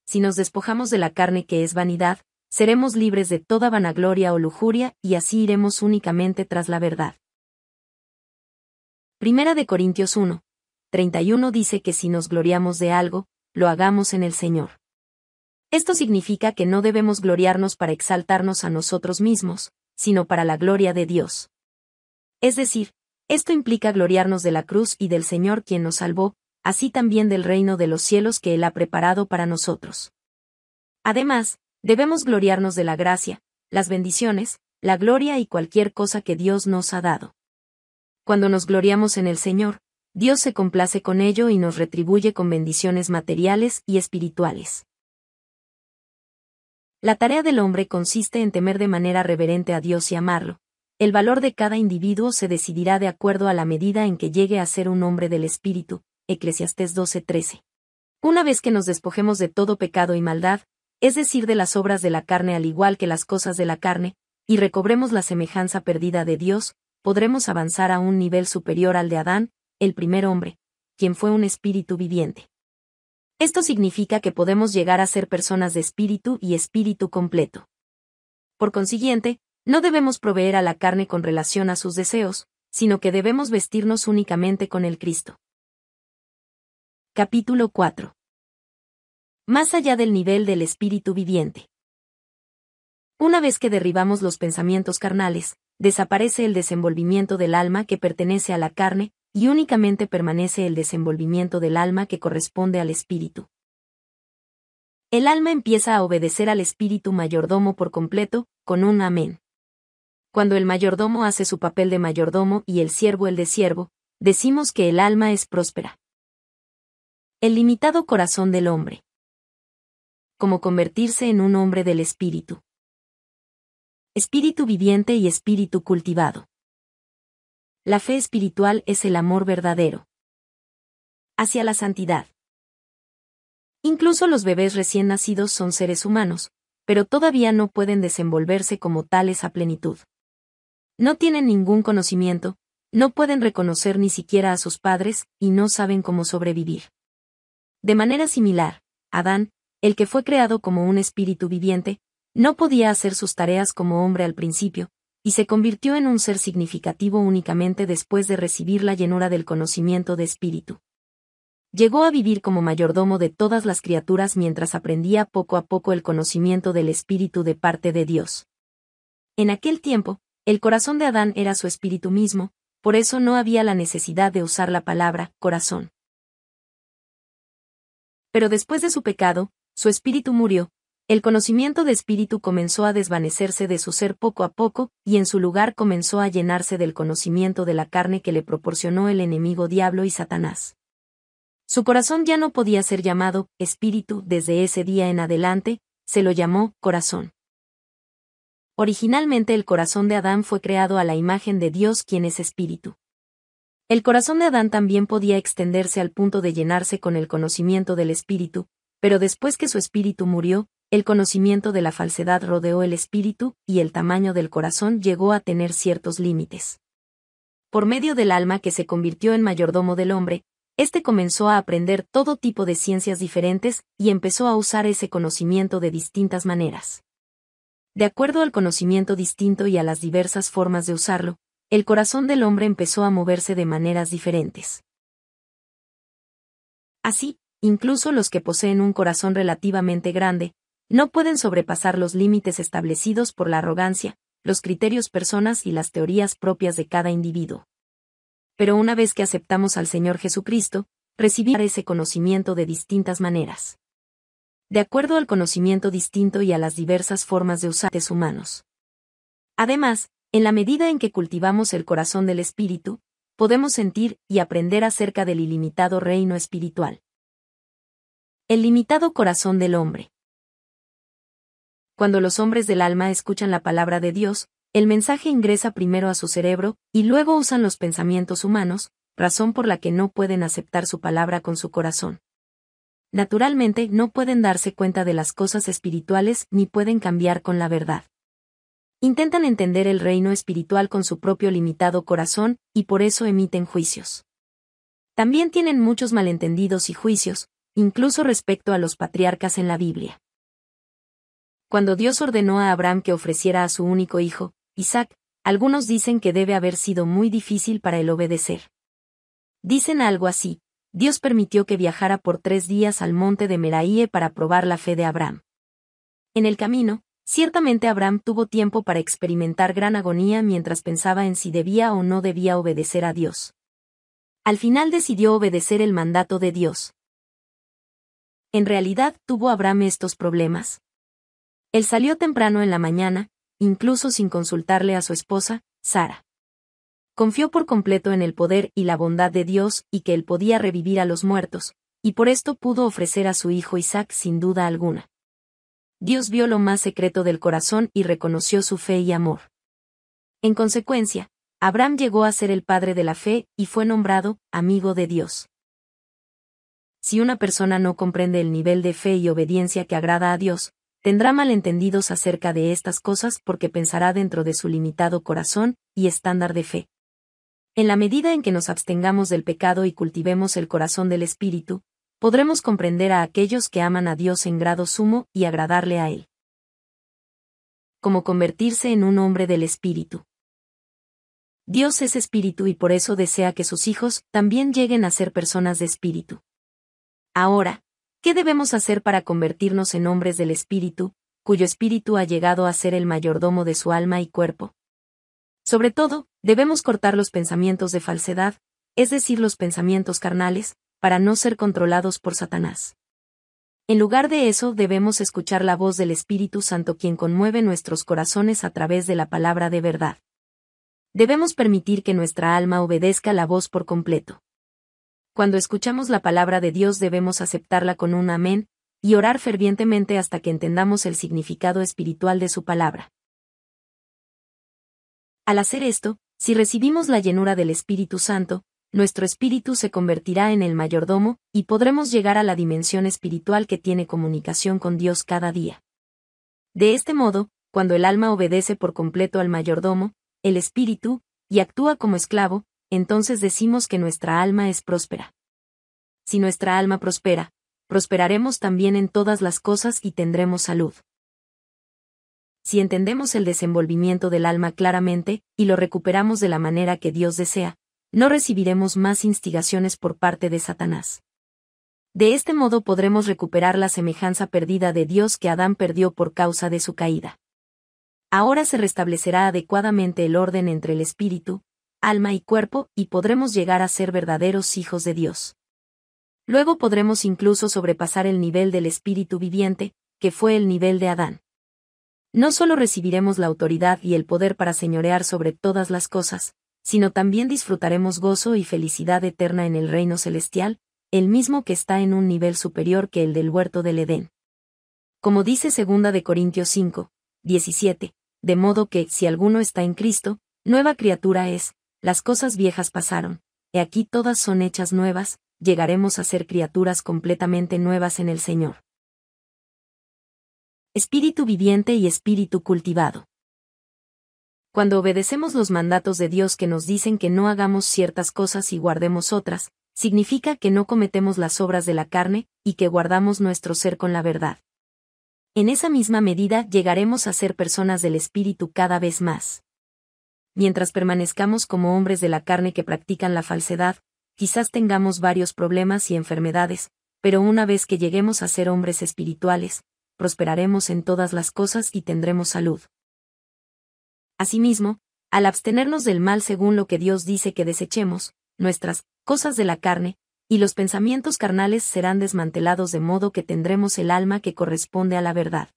Si nos despojamos de la carne que es vanidad, seremos libres de toda vanagloria o lujuria y así iremos únicamente tras la verdad. Primera de Corintios 1. 31 dice que si nos gloriamos de algo, lo hagamos en el Señor. Esto significa que no debemos gloriarnos para exaltarnos a nosotros mismos, sino para la gloria de Dios. Es decir, esto implica gloriarnos de la cruz y del Señor quien nos salvó, así también del reino de los cielos que Él ha preparado para nosotros. Además, debemos gloriarnos de la gracia, las bendiciones, la gloria y cualquier cosa que Dios nos ha dado. Cuando nos gloriamos en el Señor, Dios se complace con ello y nos retribuye con bendiciones materiales y espirituales. La tarea del hombre consiste en temer de manera reverente a Dios y amarlo. El valor de cada individuo se decidirá de acuerdo a la medida en que llegue a ser un hombre del Espíritu. Eclesiastés 12:13. Una vez que nos despojemos de todo pecado y maldad, es decir, de las obras de la carne al igual que las cosas de la carne, y recobremos la semejanza perdida de Dios, podremos avanzar a un nivel superior al de Adán, el primer hombre, quien fue un espíritu viviente. Esto significa que podemos llegar a ser personas de espíritu y espíritu completo. Por consiguiente, no debemos proveer a la carne con relación a sus deseos, sino que debemos vestirnos únicamente con el Cristo. Capítulo 4. Más allá del nivel del espíritu viviente. Una vez que derribamos los pensamientos carnales, desaparece el desenvolvimiento del alma que pertenece a la carne, y únicamente permanece el desenvolvimiento del alma que corresponde al espíritu. El alma empieza a obedecer al espíritu mayordomo por completo, con un amén. Cuando el mayordomo hace su papel de mayordomo y el siervo el de siervo, decimos que el alma es próspera. El limitado corazón del hombre. Como convertirse en un hombre del espíritu. Espíritu viviente y espíritu cultivado. La fe espiritual es el amor verdadero. Hacia la santidad. Incluso los bebés recién nacidos son seres humanos, pero todavía no pueden desenvolverse como tales a plenitud. No tienen ningún conocimiento, no pueden reconocer ni siquiera a sus padres, y no saben cómo sobrevivir. De manera similar, Adán, el que fue creado como un espíritu viviente, no podía hacer sus tareas como hombre al principio, y se convirtió en un ser significativo únicamente después de recibir la llenura del conocimiento de espíritu. Llegó a vivir como mayordomo de todas las criaturas mientras aprendía poco a poco el conocimiento del espíritu de parte de Dios. En aquel tiempo, el corazón de Adán era su espíritu mismo, por eso no había la necesidad de usar la palabra corazón. Pero después de su pecado, su espíritu murió, el conocimiento de espíritu comenzó a desvanecerse de su ser poco a poco, y en su lugar comenzó a llenarse del conocimiento de la carne que le proporcionó el enemigo diablo y Satanás. Su corazón ya no podía ser llamado espíritu desde ese día en adelante, se lo llamó corazón. Originalmente el corazón de Adán fue creado a la imagen de Dios quien es espíritu. El corazón de Adán también podía extenderse al punto de llenarse con el conocimiento del espíritu, pero después que su espíritu murió, el conocimiento de la falsedad rodeó el espíritu, y el tamaño del corazón llegó a tener ciertos límites. Por medio del alma que se convirtió en mayordomo del hombre, éste comenzó a aprender todo tipo de ciencias diferentes, y empezó a usar ese conocimiento de distintas maneras. De acuerdo al conocimiento distinto y a las diversas formas de usarlo, el corazón del hombre empezó a moverse de maneras diferentes. Así, incluso los que poseen un corazón relativamente grande, no pueden sobrepasar los límites establecidos por la arrogancia, los criterios personas y las teorías propias de cada individuo. Pero una vez que aceptamos al Señor Jesucristo, recibimos ese conocimiento de distintas maneras. De acuerdo al conocimiento distinto y a las diversas formas de usar humanos. Además, en la medida en que cultivamos el corazón del Espíritu, podemos sentir y aprender acerca del ilimitado reino espiritual. El limitado corazón del hombre cuando los hombres del alma escuchan la palabra de Dios, el mensaje ingresa primero a su cerebro y luego usan los pensamientos humanos, razón por la que no pueden aceptar su palabra con su corazón. Naturalmente no pueden darse cuenta de las cosas espirituales ni pueden cambiar con la verdad. Intentan entender el reino espiritual con su propio limitado corazón y por eso emiten juicios. También tienen muchos malentendidos y juicios, incluso respecto a los patriarcas en la Biblia cuando Dios ordenó a Abraham que ofreciera a su único hijo, Isaac, algunos dicen que debe haber sido muy difícil para él obedecer. Dicen algo así, Dios permitió que viajara por tres días al monte de Meraíe para probar la fe de Abraham. En el camino, ciertamente Abraham tuvo tiempo para experimentar gran agonía mientras pensaba en si debía o no debía obedecer a Dios. Al final decidió obedecer el mandato de Dios. En realidad tuvo Abraham estos problemas. Él salió temprano en la mañana, incluso sin consultarle a su esposa, Sara. Confió por completo en el poder y la bondad de Dios y que él podía revivir a los muertos, y por esto pudo ofrecer a su hijo Isaac sin duda alguna. Dios vio lo más secreto del corazón y reconoció su fe y amor. En consecuencia, Abraham llegó a ser el padre de la fe y fue nombrado amigo de Dios. Si una persona no comprende el nivel de fe y obediencia que agrada a Dios, tendrá malentendidos acerca de estas cosas porque pensará dentro de su limitado corazón y estándar de fe. En la medida en que nos abstengamos del pecado y cultivemos el corazón del Espíritu, podremos comprender a aquellos que aman a Dios en grado sumo y agradarle a Él. Como convertirse en un hombre del Espíritu. Dios es espíritu y por eso desea que sus hijos también lleguen a ser personas de espíritu. Ahora, ¿Qué debemos hacer para convertirnos en hombres del espíritu, cuyo espíritu ha llegado a ser el mayordomo de su alma y cuerpo? Sobre todo, debemos cortar los pensamientos de falsedad, es decir, los pensamientos carnales, para no ser controlados por Satanás. En lugar de eso, debemos escuchar la voz del Espíritu Santo quien conmueve nuestros corazones a través de la palabra de verdad. Debemos permitir que nuestra alma obedezca la voz por completo cuando escuchamos la palabra de Dios debemos aceptarla con un amén, y orar fervientemente hasta que entendamos el significado espiritual de su palabra. Al hacer esto, si recibimos la llenura del Espíritu Santo, nuestro espíritu se convertirá en el mayordomo, y podremos llegar a la dimensión espiritual que tiene comunicación con Dios cada día. De este modo, cuando el alma obedece por completo al mayordomo, el espíritu, y actúa como esclavo, entonces decimos que nuestra alma es próspera. Si nuestra alma prospera, prosperaremos también en todas las cosas y tendremos salud. Si entendemos el desenvolvimiento del alma claramente, y lo recuperamos de la manera que Dios desea, no recibiremos más instigaciones por parte de Satanás. De este modo podremos recuperar la semejanza perdida de Dios que Adán perdió por causa de su caída. Ahora se restablecerá adecuadamente el orden entre el espíritu, alma y cuerpo, y podremos llegar a ser verdaderos hijos de Dios. Luego podremos incluso sobrepasar el nivel del espíritu viviente, que fue el nivel de Adán. No solo recibiremos la autoridad y el poder para señorear sobre todas las cosas, sino también disfrutaremos gozo y felicidad eterna en el reino celestial, el mismo que está en un nivel superior que el del huerto del Edén. Como dice 2 de Corintios 5, 17, de modo que si alguno está en Cristo, nueva criatura es, las cosas viejas pasaron, y aquí todas son hechas nuevas, llegaremos a ser criaturas completamente nuevas en el Señor. Espíritu viviente y espíritu cultivado. Cuando obedecemos los mandatos de Dios que nos dicen que no hagamos ciertas cosas y guardemos otras, significa que no cometemos las obras de la carne, y que guardamos nuestro ser con la verdad. En esa misma medida llegaremos a ser personas del Espíritu cada vez más mientras permanezcamos como hombres de la carne que practican la falsedad, quizás tengamos varios problemas y enfermedades, pero una vez que lleguemos a ser hombres espirituales, prosperaremos en todas las cosas y tendremos salud. Asimismo, al abstenernos del mal según lo que Dios dice que desechemos, nuestras cosas de la carne, y los pensamientos carnales serán desmantelados de modo que tendremos el alma que corresponde a la verdad.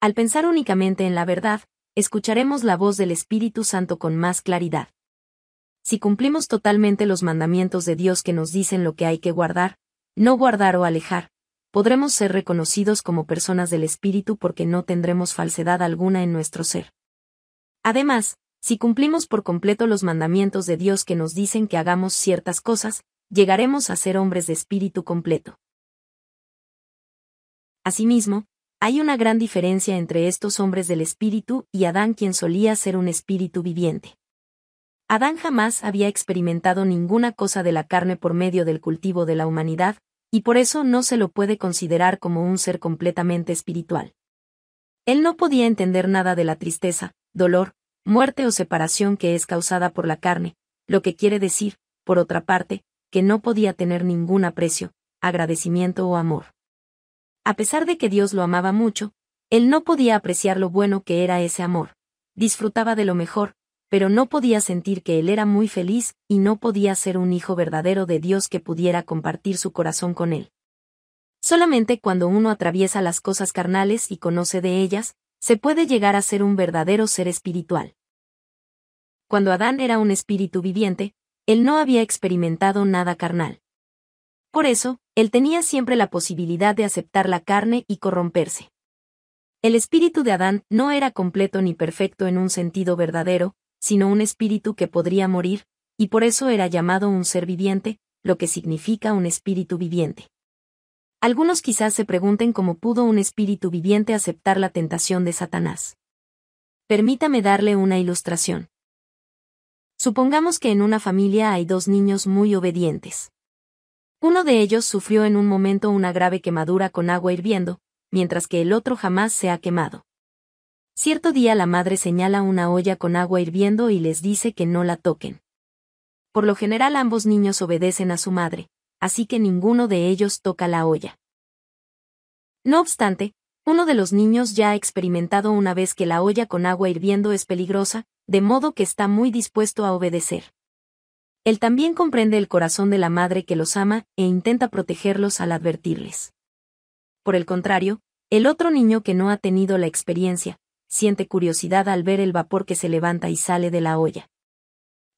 Al pensar únicamente en la verdad, escucharemos la voz del Espíritu Santo con más claridad. Si cumplimos totalmente los mandamientos de Dios que nos dicen lo que hay que guardar, no guardar o alejar, podremos ser reconocidos como personas del Espíritu porque no tendremos falsedad alguna en nuestro ser. Además, si cumplimos por completo los mandamientos de Dios que nos dicen que hagamos ciertas cosas, llegaremos a ser hombres de espíritu completo. Asimismo, hay una gran diferencia entre estos hombres del espíritu y Adán quien solía ser un espíritu viviente. Adán jamás había experimentado ninguna cosa de la carne por medio del cultivo de la humanidad, y por eso no se lo puede considerar como un ser completamente espiritual. Él no podía entender nada de la tristeza, dolor, muerte o separación que es causada por la carne, lo que quiere decir, por otra parte, que no podía tener ningún aprecio, agradecimiento o amor. A pesar de que Dios lo amaba mucho, él no podía apreciar lo bueno que era ese amor. Disfrutaba de lo mejor, pero no podía sentir que él era muy feliz y no podía ser un hijo verdadero de Dios que pudiera compartir su corazón con él. Solamente cuando uno atraviesa las cosas carnales y conoce de ellas, se puede llegar a ser un verdadero ser espiritual. Cuando Adán era un espíritu viviente, él no había experimentado nada carnal. Por eso, él tenía siempre la posibilidad de aceptar la carne y corromperse. El espíritu de Adán no era completo ni perfecto en un sentido verdadero, sino un espíritu que podría morir, y por eso era llamado un ser viviente, lo que significa un espíritu viviente. Algunos quizás se pregunten cómo pudo un espíritu viviente aceptar la tentación de Satanás. Permítame darle una ilustración. Supongamos que en una familia hay dos niños muy obedientes. Uno de ellos sufrió en un momento una grave quemadura con agua hirviendo, mientras que el otro jamás se ha quemado. Cierto día la madre señala una olla con agua hirviendo y les dice que no la toquen. Por lo general ambos niños obedecen a su madre, así que ninguno de ellos toca la olla. No obstante, uno de los niños ya ha experimentado una vez que la olla con agua hirviendo es peligrosa, de modo que está muy dispuesto a obedecer. Él también comprende el corazón de la madre que los ama e intenta protegerlos al advertirles. Por el contrario, el otro niño que no ha tenido la experiencia, siente curiosidad al ver el vapor que se levanta y sale de la olla.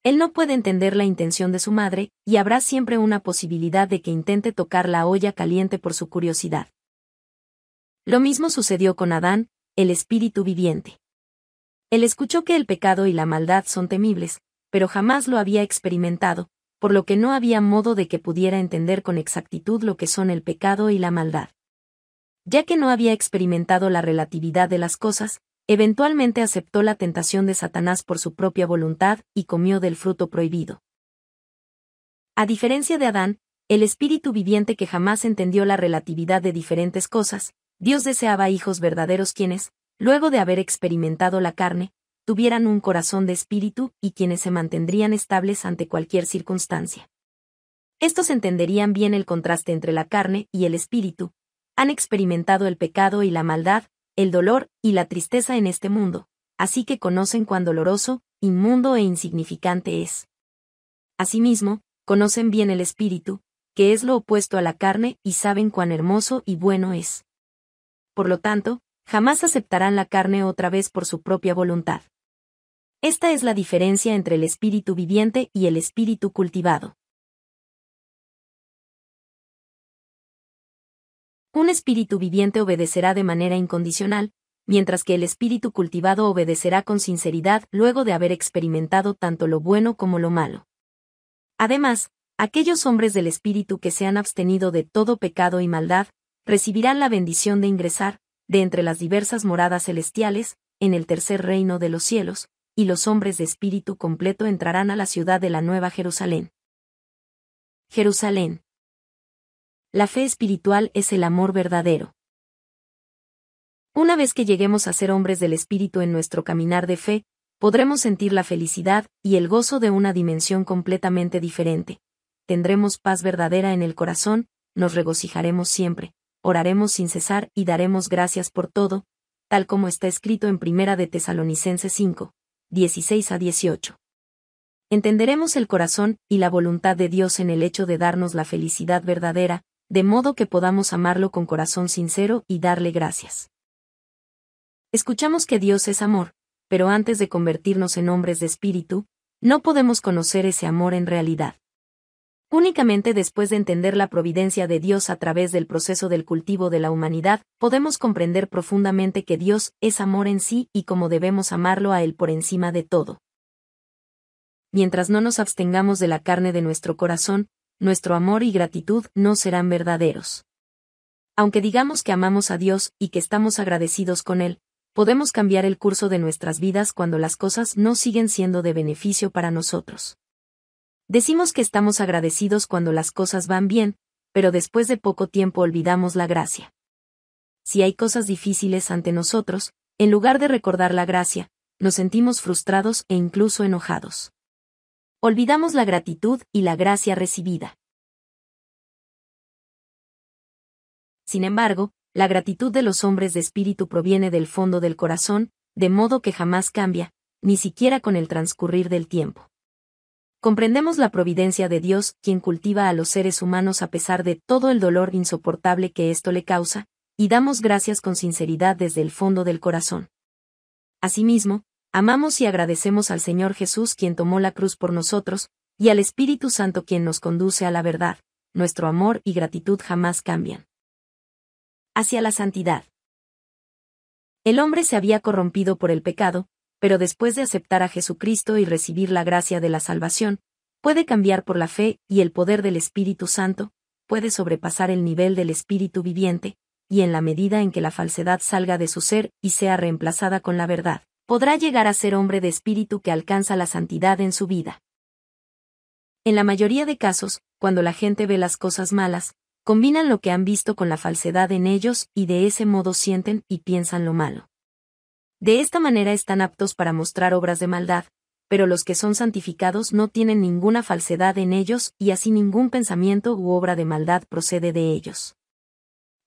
Él no puede entender la intención de su madre, y habrá siempre una posibilidad de que intente tocar la olla caliente por su curiosidad. Lo mismo sucedió con Adán, el espíritu viviente. Él escuchó que el pecado y la maldad son temibles, pero jamás lo había experimentado, por lo que no había modo de que pudiera entender con exactitud lo que son el pecado y la maldad. Ya que no había experimentado la relatividad de las cosas, eventualmente aceptó la tentación de Satanás por su propia voluntad y comió del fruto prohibido. A diferencia de Adán, el espíritu viviente que jamás entendió la relatividad de diferentes cosas, Dios deseaba hijos verdaderos quienes, luego de haber experimentado la carne, tuvieran un corazón de espíritu y quienes se mantendrían estables ante cualquier circunstancia. Estos entenderían bien el contraste entre la carne y el espíritu, han experimentado el pecado y la maldad, el dolor y la tristeza en este mundo, así que conocen cuán doloroso, inmundo e insignificante es. Asimismo, conocen bien el espíritu, que es lo opuesto a la carne y saben cuán hermoso y bueno es. Por lo tanto, jamás aceptarán la carne otra vez por su propia voluntad. Esta es la diferencia entre el espíritu viviente y el espíritu cultivado. Un espíritu viviente obedecerá de manera incondicional, mientras que el espíritu cultivado obedecerá con sinceridad luego de haber experimentado tanto lo bueno como lo malo. Además, aquellos hombres del espíritu que se han abstenido de todo pecado y maldad, recibirán la bendición de ingresar, de entre las diversas moradas celestiales, en el tercer reino de los cielos, y los hombres de espíritu completo entrarán a la ciudad de la Nueva Jerusalén. Jerusalén. La fe espiritual es el amor verdadero. Una vez que lleguemos a ser hombres del espíritu en nuestro caminar de fe, podremos sentir la felicidad y el gozo de una dimensión completamente diferente. Tendremos paz verdadera en el corazón, nos regocijaremos siempre, oraremos sin cesar y daremos gracias por todo, tal como está escrito en Primera de Tesalonicenses 5, 16 a 18. Entenderemos el corazón y la voluntad de Dios en el hecho de darnos la felicidad verdadera, de modo que podamos amarlo con corazón sincero y darle gracias. Escuchamos que Dios es amor, pero antes de convertirnos en hombres de espíritu, no podemos conocer ese amor en realidad. Únicamente después de entender la providencia de Dios a través del proceso del cultivo de la humanidad, podemos comprender profundamente que Dios es amor en sí y cómo debemos amarlo a Él por encima de todo. Mientras no nos abstengamos de la carne de nuestro corazón, nuestro amor y gratitud no serán verdaderos. Aunque digamos que amamos a Dios y que estamos agradecidos con Él, podemos cambiar el curso de nuestras vidas cuando las cosas no siguen siendo de beneficio para nosotros. Decimos que estamos agradecidos cuando las cosas van bien, pero después de poco tiempo olvidamos la gracia. Si hay cosas difíciles ante nosotros, en lugar de recordar la gracia, nos sentimos frustrados e incluso enojados. Olvidamos la gratitud y la gracia recibida. Sin embargo, la gratitud de los hombres de espíritu proviene del fondo del corazón, de modo que jamás cambia, ni siquiera con el transcurrir del tiempo comprendemos la providencia de Dios, quien cultiva a los seres humanos a pesar de todo el dolor insoportable que esto le causa, y damos gracias con sinceridad desde el fondo del corazón. Asimismo, amamos y agradecemos al Señor Jesús quien tomó la cruz por nosotros, y al Espíritu Santo quien nos conduce a la verdad, nuestro amor y gratitud jamás cambian. Hacia la santidad. El hombre se había corrompido por el pecado, pero después de aceptar a Jesucristo y recibir la gracia de la salvación, puede cambiar por la fe y el poder del Espíritu Santo, puede sobrepasar el nivel del Espíritu viviente, y en la medida en que la falsedad salga de su ser y sea reemplazada con la verdad, podrá llegar a ser hombre de espíritu que alcanza la santidad en su vida. En la mayoría de casos, cuando la gente ve las cosas malas, combinan lo que han visto con la falsedad en ellos y de ese modo sienten y piensan lo malo. De esta manera están aptos para mostrar obras de maldad, pero los que son santificados no tienen ninguna falsedad en ellos y así ningún pensamiento u obra de maldad procede de ellos.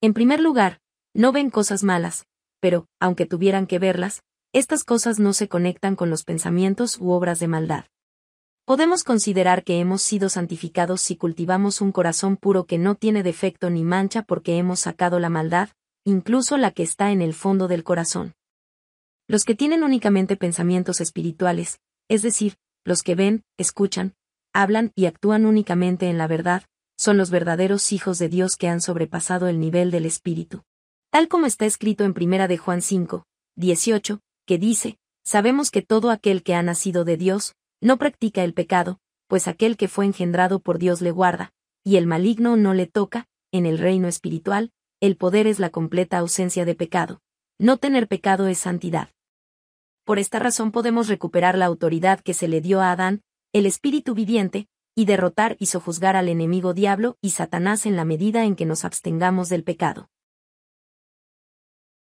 En primer lugar, no ven cosas malas, pero, aunque tuvieran que verlas, estas cosas no se conectan con los pensamientos u obras de maldad. Podemos considerar que hemos sido santificados si cultivamos un corazón puro que no tiene defecto ni mancha porque hemos sacado la maldad, incluso la que está en el fondo del corazón. Los que tienen únicamente pensamientos espirituales, es decir, los que ven, escuchan, hablan y actúan únicamente en la verdad, son los verdaderos hijos de Dios que han sobrepasado el nivel del espíritu. Tal como está escrito en Primera de Juan 5, 18, que dice, sabemos que todo aquel que ha nacido de Dios, no practica el pecado, pues aquel que fue engendrado por Dios le guarda, y el maligno no le toca, en el reino espiritual, el poder es la completa ausencia de pecado. No tener pecado es santidad por esta razón podemos recuperar la autoridad que se le dio a Adán, el espíritu viviente, y derrotar y sojuzgar al enemigo diablo y Satanás en la medida en que nos abstengamos del pecado.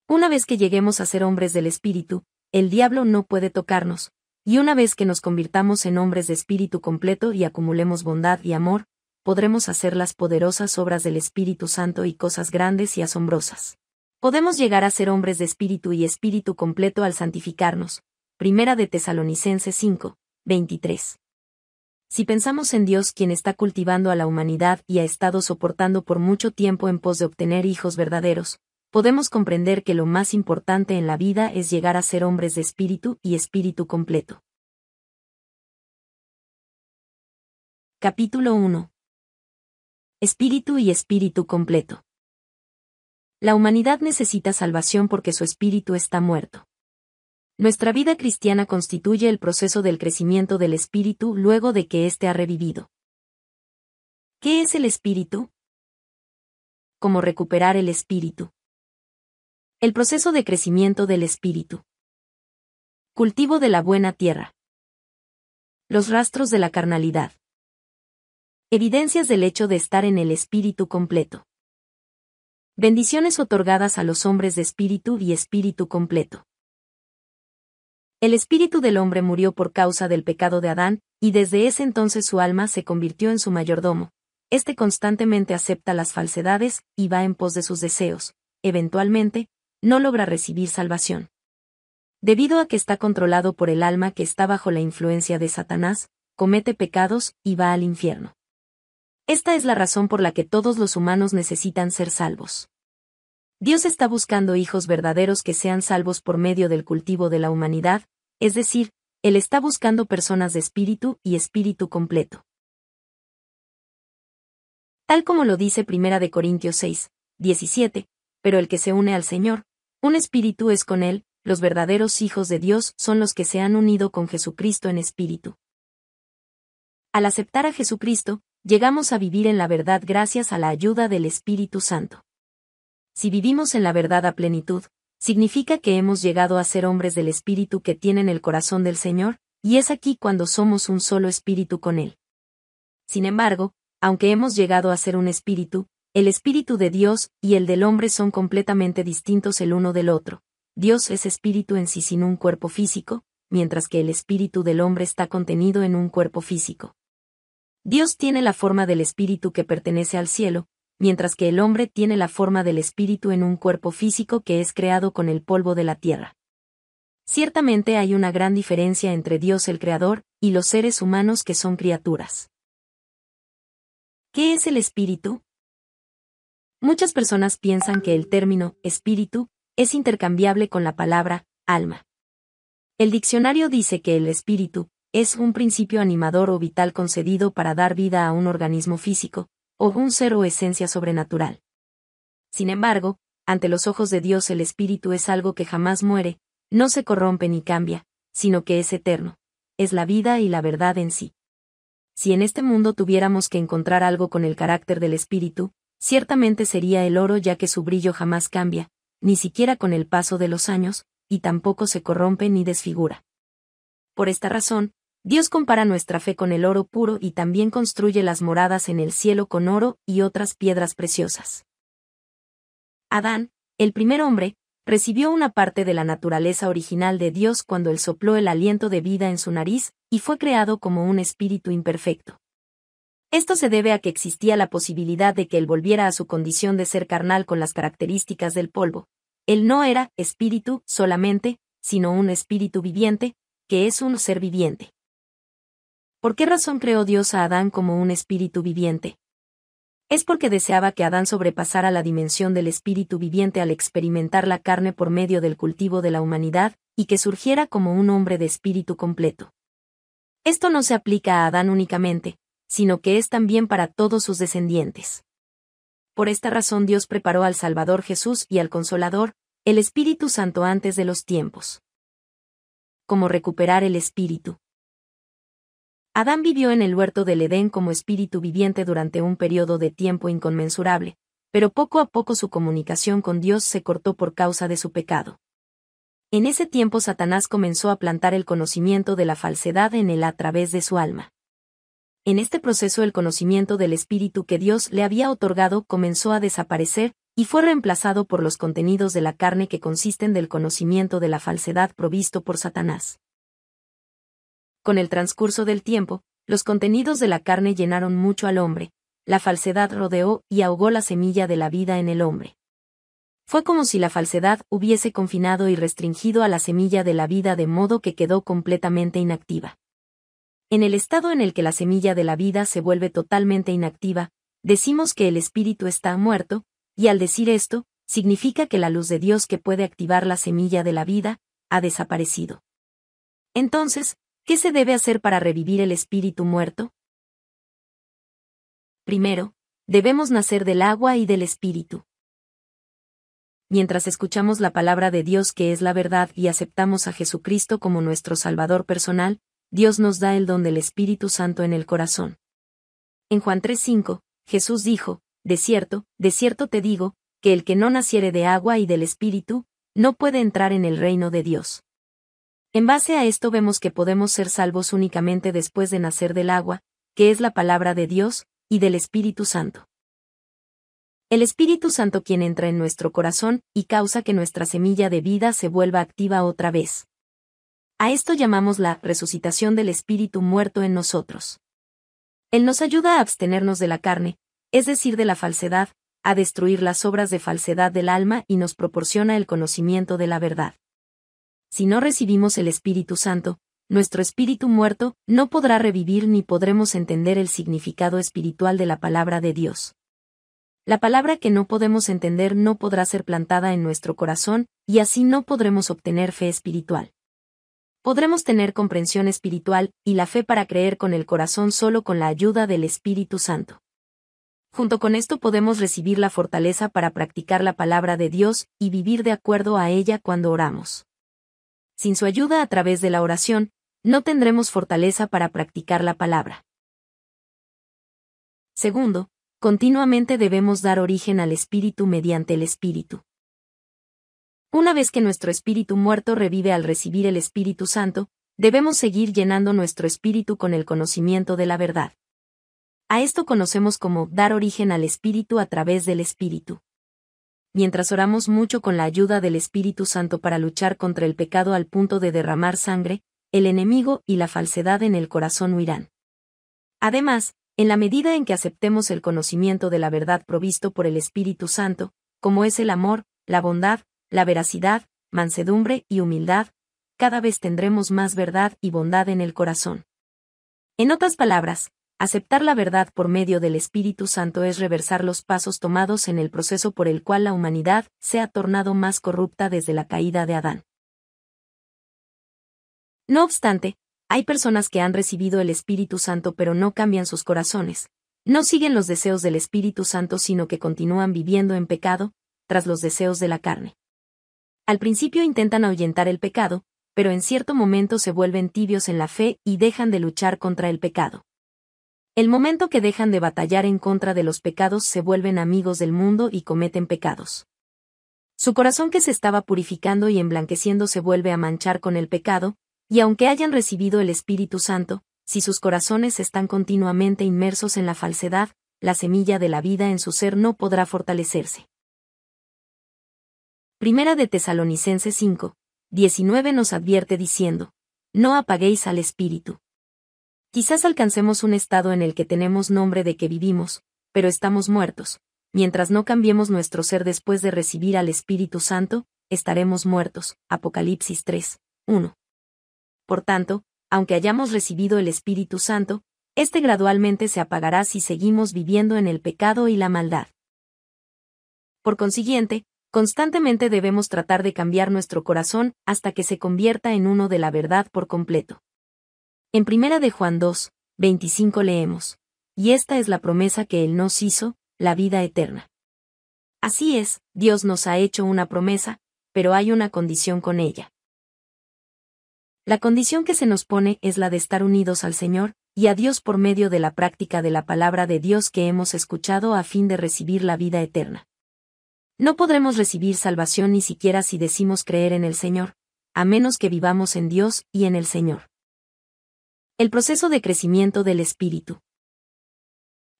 Una vez que lleguemos a ser hombres del espíritu, el diablo no puede tocarnos, y una vez que nos convirtamos en hombres de espíritu completo y acumulemos bondad y amor, podremos hacer las poderosas obras del Espíritu Santo y cosas grandes y asombrosas. Podemos llegar a ser hombres de espíritu y espíritu completo al santificarnos. Primera de Tesalonicenses 5, 23. Si pensamos en Dios quien está cultivando a la humanidad y ha estado soportando por mucho tiempo en pos de obtener hijos verdaderos, podemos comprender que lo más importante en la vida es llegar a ser hombres de espíritu y espíritu completo. Capítulo 1. Espíritu y espíritu completo. La humanidad necesita salvación porque su espíritu está muerto. Nuestra vida cristiana constituye el proceso del crecimiento del espíritu luego de que éste ha revivido. ¿Qué es el espíritu? ¿Cómo recuperar el espíritu. El proceso de crecimiento del espíritu. Cultivo de la buena tierra. Los rastros de la carnalidad. Evidencias del hecho de estar en el espíritu completo. Bendiciones otorgadas a los hombres de espíritu y espíritu completo. El espíritu del hombre murió por causa del pecado de Adán, y desde ese entonces su alma se convirtió en su mayordomo. Este constantemente acepta las falsedades y va en pos de sus deseos. Eventualmente, no logra recibir salvación. Debido a que está controlado por el alma que está bajo la influencia de Satanás, comete pecados y va al infierno. Esta es la razón por la que todos los humanos necesitan ser salvos. Dios está buscando hijos verdaderos que sean salvos por medio del cultivo de la humanidad, es decir, Él está buscando personas de espíritu y espíritu completo. Tal como lo dice 1 Corintios 6, 17, pero el que se une al Señor, un espíritu es con Él, los verdaderos hijos de Dios son los que se han unido con Jesucristo en espíritu. Al aceptar a Jesucristo, llegamos a vivir en la verdad gracias a la ayuda del Espíritu Santo. Si vivimos en la verdad a plenitud, significa que hemos llegado a ser hombres del Espíritu que tienen el corazón del Señor, y es aquí cuando somos un solo espíritu con Él. Sin embargo, aunque hemos llegado a ser un espíritu, el espíritu de Dios y el del hombre son completamente distintos el uno del otro. Dios es espíritu en sí sin un cuerpo físico, mientras que el espíritu del hombre está contenido en un cuerpo físico. Dios tiene la forma del espíritu que pertenece al cielo, mientras que el hombre tiene la forma del espíritu en un cuerpo físico que es creado con el polvo de la tierra. Ciertamente hay una gran diferencia entre Dios el Creador y los seres humanos que son criaturas. ¿Qué es el espíritu? Muchas personas piensan que el término espíritu es intercambiable con la palabra alma. El diccionario dice que el espíritu es un principio animador o vital concedido para dar vida a un organismo físico, o un ser o esencia sobrenatural. Sin embargo, ante los ojos de Dios el espíritu es algo que jamás muere, no se corrompe ni cambia, sino que es eterno, es la vida y la verdad en sí. Si en este mundo tuviéramos que encontrar algo con el carácter del espíritu, ciertamente sería el oro ya que su brillo jamás cambia, ni siquiera con el paso de los años, y tampoco se corrompe ni desfigura. Por esta razón, Dios compara nuestra fe con el oro puro y también construye las moradas en el cielo con oro y otras piedras preciosas. Adán, el primer hombre, recibió una parte de la naturaleza original de Dios cuando él sopló el aliento de vida en su nariz, y fue creado como un espíritu imperfecto. Esto se debe a que existía la posibilidad de que él volviera a su condición de ser carnal con las características del polvo. Él no era espíritu solamente, sino un espíritu viviente, que es un ser viviente. ¿Por qué razón creó Dios a Adán como un espíritu viviente? Es porque deseaba que Adán sobrepasara la dimensión del espíritu viviente al experimentar la carne por medio del cultivo de la humanidad, y que surgiera como un hombre de espíritu completo. Esto no se aplica a Adán únicamente, sino que es también para todos sus descendientes. Por esta razón Dios preparó al Salvador Jesús y al Consolador, el Espíritu Santo antes de los tiempos. ¿Cómo recuperar el Espíritu. Adán vivió en el huerto del Edén como espíritu viviente durante un periodo de tiempo inconmensurable, pero poco a poco su comunicación con Dios se cortó por causa de su pecado. En ese tiempo Satanás comenzó a plantar el conocimiento de la falsedad en él a través de su alma. En este proceso el conocimiento del espíritu que Dios le había otorgado comenzó a desaparecer, y fue reemplazado por los contenidos de la carne que consisten del conocimiento de la falsedad provisto por Satanás. Con el transcurso del tiempo, los contenidos de la carne llenaron mucho al hombre, la falsedad rodeó y ahogó la semilla de la vida en el hombre. Fue como si la falsedad hubiese confinado y restringido a la semilla de la vida de modo que quedó completamente inactiva. En el estado en el que la semilla de la vida se vuelve totalmente inactiva, decimos que el espíritu está muerto, y al decir esto, significa que la luz de Dios que puede activar la semilla de la vida, ha desaparecido. Entonces, ¿Qué se debe hacer para revivir el espíritu muerto? Primero, debemos nacer del agua y del espíritu. Mientras escuchamos la palabra de Dios que es la verdad y aceptamos a Jesucristo como nuestro Salvador personal, Dios nos da el don del Espíritu Santo en el corazón. En Juan 3:5, Jesús dijo, De cierto, de cierto te digo, que el que no naciere de agua y del Espíritu, no puede entrar en el reino de Dios. En base a esto vemos que podemos ser salvos únicamente después de nacer del agua, que es la palabra de Dios, y del Espíritu Santo. El Espíritu Santo quien entra en nuestro corazón y causa que nuestra semilla de vida se vuelva activa otra vez. A esto llamamos la resucitación del Espíritu muerto en nosotros. Él nos ayuda a abstenernos de la carne, es decir, de la falsedad, a destruir las obras de falsedad del alma y nos proporciona el conocimiento de la verdad si no recibimos el Espíritu Santo, nuestro espíritu muerto no podrá revivir ni podremos entender el significado espiritual de la palabra de Dios. La palabra que no podemos entender no podrá ser plantada en nuestro corazón, y así no podremos obtener fe espiritual. Podremos tener comprensión espiritual y la fe para creer con el corazón solo con la ayuda del Espíritu Santo. Junto con esto podemos recibir la fortaleza para practicar la palabra de Dios y vivir de acuerdo a ella cuando oramos sin su ayuda a través de la oración, no tendremos fortaleza para practicar la palabra. Segundo, continuamente debemos dar origen al Espíritu mediante el Espíritu. Una vez que nuestro espíritu muerto revive al recibir el Espíritu Santo, debemos seguir llenando nuestro espíritu con el conocimiento de la verdad. A esto conocemos como dar origen al Espíritu a través del Espíritu mientras oramos mucho con la ayuda del Espíritu Santo para luchar contra el pecado al punto de derramar sangre, el enemigo y la falsedad en el corazón huirán. Además, en la medida en que aceptemos el conocimiento de la verdad provisto por el Espíritu Santo, como es el amor, la bondad, la veracidad, mansedumbre y humildad, cada vez tendremos más verdad y bondad en el corazón. En otras palabras, Aceptar la verdad por medio del Espíritu Santo es reversar los pasos tomados en el proceso por el cual la humanidad se ha tornado más corrupta desde la caída de Adán. No obstante, hay personas que han recibido el Espíritu Santo pero no cambian sus corazones, no siguen los deseos del Espíritu Santo sino que continúan viviendo en pecado, tras los deseos de la carne. Al principio intentan ahuyentar el pecado, pero en cierto momento se vuelven tibios en la fe y dejan de luchar contra el pecado. El momento que dejan de batallar en contra de los pecados se vuelven amigos del mundo y cometen pecados. Su corazón que se estaba purificando y emblanqueciendo se vuelve a manchar con el pecado, y aunque hayan recibido el Espíritu Santo, si sus corazones están continuamente inmersos en la falsedad, la semilla de la vida en su ser no podrá fortalecerse. Primera de Tesalonicenses 5, 19 nos advierte diciendo, No apaguéis al Espíritu. Quizás alcancemos un estado en el que tenemos nombre de que vivimos, pero estamos muertos. Mientras no cambiemos nuestro ser después de recibir al Espíritu Santo, estaremos muertos. Apocalipsis 3, 1. Por tanto, aunque hayamos recibido el Espíritu Santo, éste gradualmente se apagará si seguimos viviendo en el pecado y la maldad. Por consiguiente, constantemente debemos tratar de cambiar nuestro corazón hasta que se convierta en uno de la verdad por completo. En primera de Juan 2, 25 leemos, y esta es la promesa que Él nos hizo, la vida eterna. Así es, Dios nos ha hecho una promesa, pero hay una condición con ella. La condición que se nos pone es la de estar unidos al Señor, y a Dios por medio de la práctica de la palabra de Dios que hemos escuchado a fin de recibir la vida eterna. No podremos recibir salvación ni siquiera si decimos creer en el Señor, a menos que vivamos en Dios y en el Señor. El proceso de crecimiento del espíritu.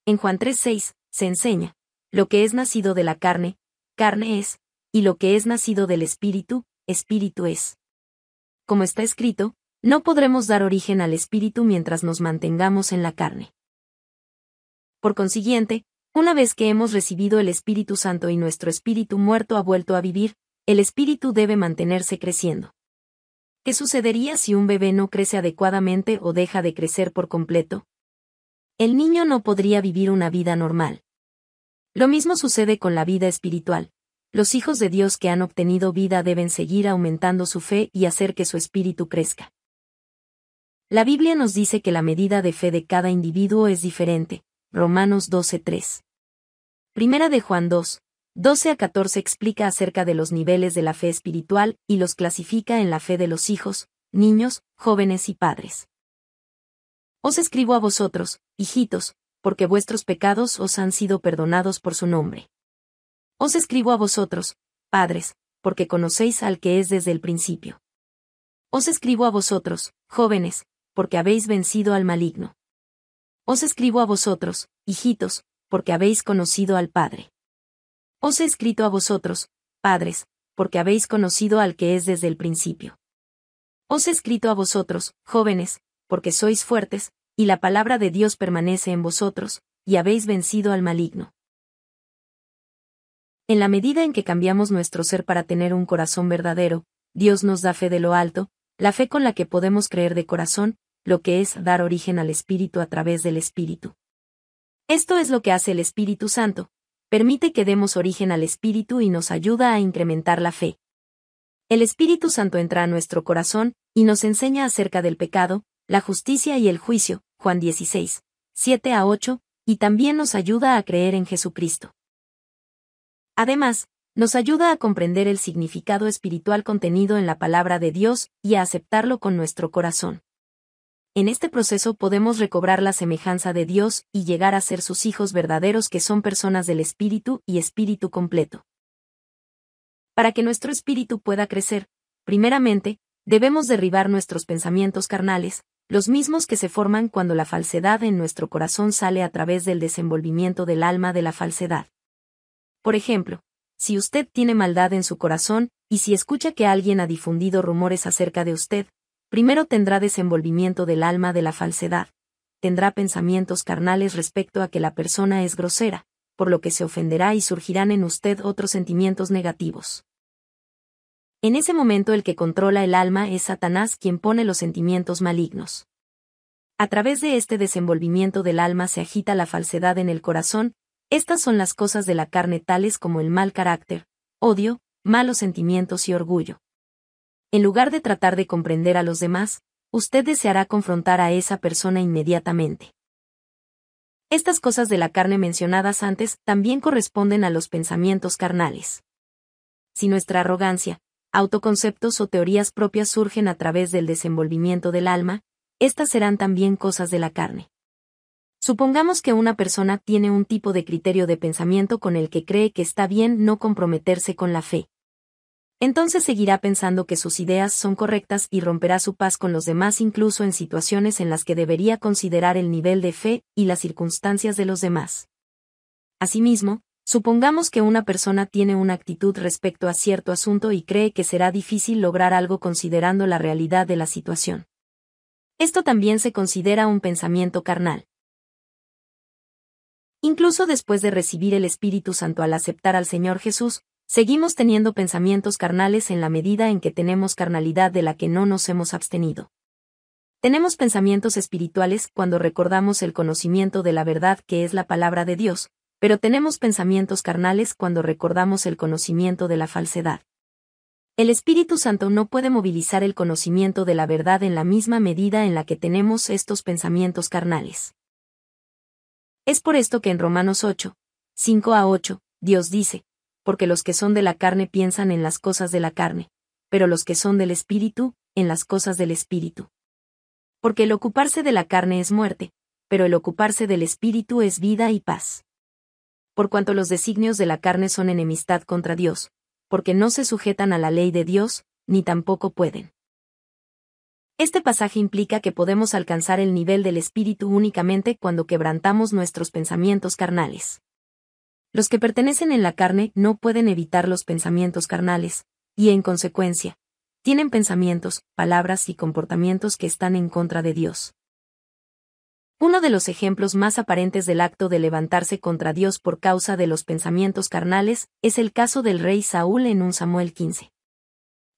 En Juan 3:6 se enseña, lo que es nacido de la carne, carne es, y lo que es nacido del espíritu, espíritu es. Como está escrito, no podremos dar origen al espíritu mientras nos mantengamos en la carne. Por consiguiente, una vez que hemos recibido el Espíritu Santo y nuestro espíritu muerto ha vuelto a vivir, el espíritu debe mantenerse creciendo. ¿Qué sucedería si un bebé no crece adecuadamente o deja de crecer por completo? El niño no podría vivir una vida normal. Lo mismo sucede con la vida espiritual. Los hijos de Dios que han obtenido vida deben seguir aumentando su fe y hacer que su espíritu crezca. La Biblia nos dice que la medida de fe de cada individuo es diferente. Romanos 12:3. Primera de Juan 2, 12 a 14 explica acerca de los niveles de la fe espiritual y los clasifica en la fe de los hijos, niños, jóvenes y padres. Os escribo a vosotros, hijitos, porque vuestros pecados os han sido perdonados por su nombre. Os escribo a vosotros, padres, porque conocéis al que es desde el principio. Os escribo a vosotros, jóvenes, porque habéis vencido al maligno. Os escribo a vosotros, hijitos, porque habéis conocido al Padre. Os he escrito a vosotros, padres, porque habéis conocido al que es desde el principio. Os he escrito a vosotros, jóvenes, porque sois fuertes, y la palabra de Dios permanece en vosotros, y habéis vencido al maligno. En la medida en que cambiamos nuestro ser para tener un corazón verdadero, Dios nos da fe de lo alto, la fe con la que podemos creer de corazón, lo que es dar origen al Espíritu a través del Espíritu. Esto es lo que hace el Espíritu Santo, permite que demos origen al Espíritu y nos ayuda a incrementar la fe. El Espíritu Santo entra a nuestro corazón y nos enseña acerca del pecado, la justicia y el juicio, Juan 16, 7 a 8, y también nos ayuda a creer en Jesucristo. Además, nos ayuda a comprender el significado espiritual contenido en la palabra de Dios y a aceptarlo con nuestro corazón. En este proceso podemos recobrar la semejanza de Dios y llegar a ser sus hijos verdaderos que son personas del Espíritu y Espíritu completo. Para que nuestro espíritu pueda crecer, primeramente, debemos derribar nuestros pensamientos carnales, los mismos que se forman cuando la falsedad en nuestro corazón sale a través del desenvolvimiento del alma de la falsedad. Por ejemplo, si usted tiene maldad en su corazón, y si escucha que alguien ha difundido rumores acerca de usted, Primero tendrá desenvolvimiento del alma de la falsedad, tendrá pensamientos carnales respecto a que la persona es grosera, por lo que se ofenderá y surgirán en usted otros sentimientos negativos. En ese momento el que controla el alma es Satanás quien pone los sentimientos malignos. A través de este desenvolvimiento del alma se agita la falsedad en el corazón, estas son las cosas de la carne tales como el mal carácter, odio, malos sentimientos y orgullo. En lugar de tratar de comprender a los demás, usted deseará confrontar a esa persona inmediatamente. Estas cosas de la carne mencionadas antes también corresponden a los pensamientos carnales. Si nuestra arrogancia, autoconceptos o teorías propias surgen a través del desenvolvimiento del alma, estas serán también cosas de la carne. Supongamos que una persona tiene un tipo de criterio de pensamiento con el que cree que está bien no comprometerse con la fe entonces seguirá pensando que sus ideas son correctas y romperá su paz con los demás incluso en situaciones en las que debería considerar el nivel de fe y las circunstancias de los demás. Asimismo, supongamos que una persona tiene una actitud respecto a cierto asunto y cree que será difícil lograr algo considerando la realidad de la situación. Esto también se considera un pensamiento carnal. Incluso después de recibir el Espíritu Santo al aceptar al Señor Jesús, Seguimos teniendo pensamientos carnales en la medida en que tenemos carnalidad de la que no nos hemos abstenido. Tenemos pensamientos espirituales cuando recordamos el conocimiento de la verdad que es la palabra de Dios, pero tenemos pensamientos carnales cuando recordamos el conocimiento de la falsedad. El Espíritu Santo no puede movilizar el conocimiento de la verdad en la misma medida en la que tenemos estos pensamientos carnales. Es por esto que en Romanos 8, 5 a 8, Dios dice, porque los que son de la carne piensan en las cosas de la carne, pero los que son del Espíritu, en las cosas del Espíritu. Porque el ocuparse de la carne es muerte, pero el ocuparse del Espíritu es vida y paz. Por cuanto los designios de la carne son enemistad contra Dios, porque no se sujetan a la ley de Dios, ni tampoco pueden. Este pasaje implica que podemos alcanzar el nivel del Espíritu únicamente cuando quebrantamos nuestros pensamientos carnales. Los que pertenecen en la carne no pueden evitar los pensamientos carnales, y en consecuencia, tienen pensamientos, palabras y comportamientos que están en contra de Dios. Uno de los ejemplos más aparentes del acto de levantarse contra Dios por causa de los pensamientos carnales es el caso del rey Saúl en un Samuel 15.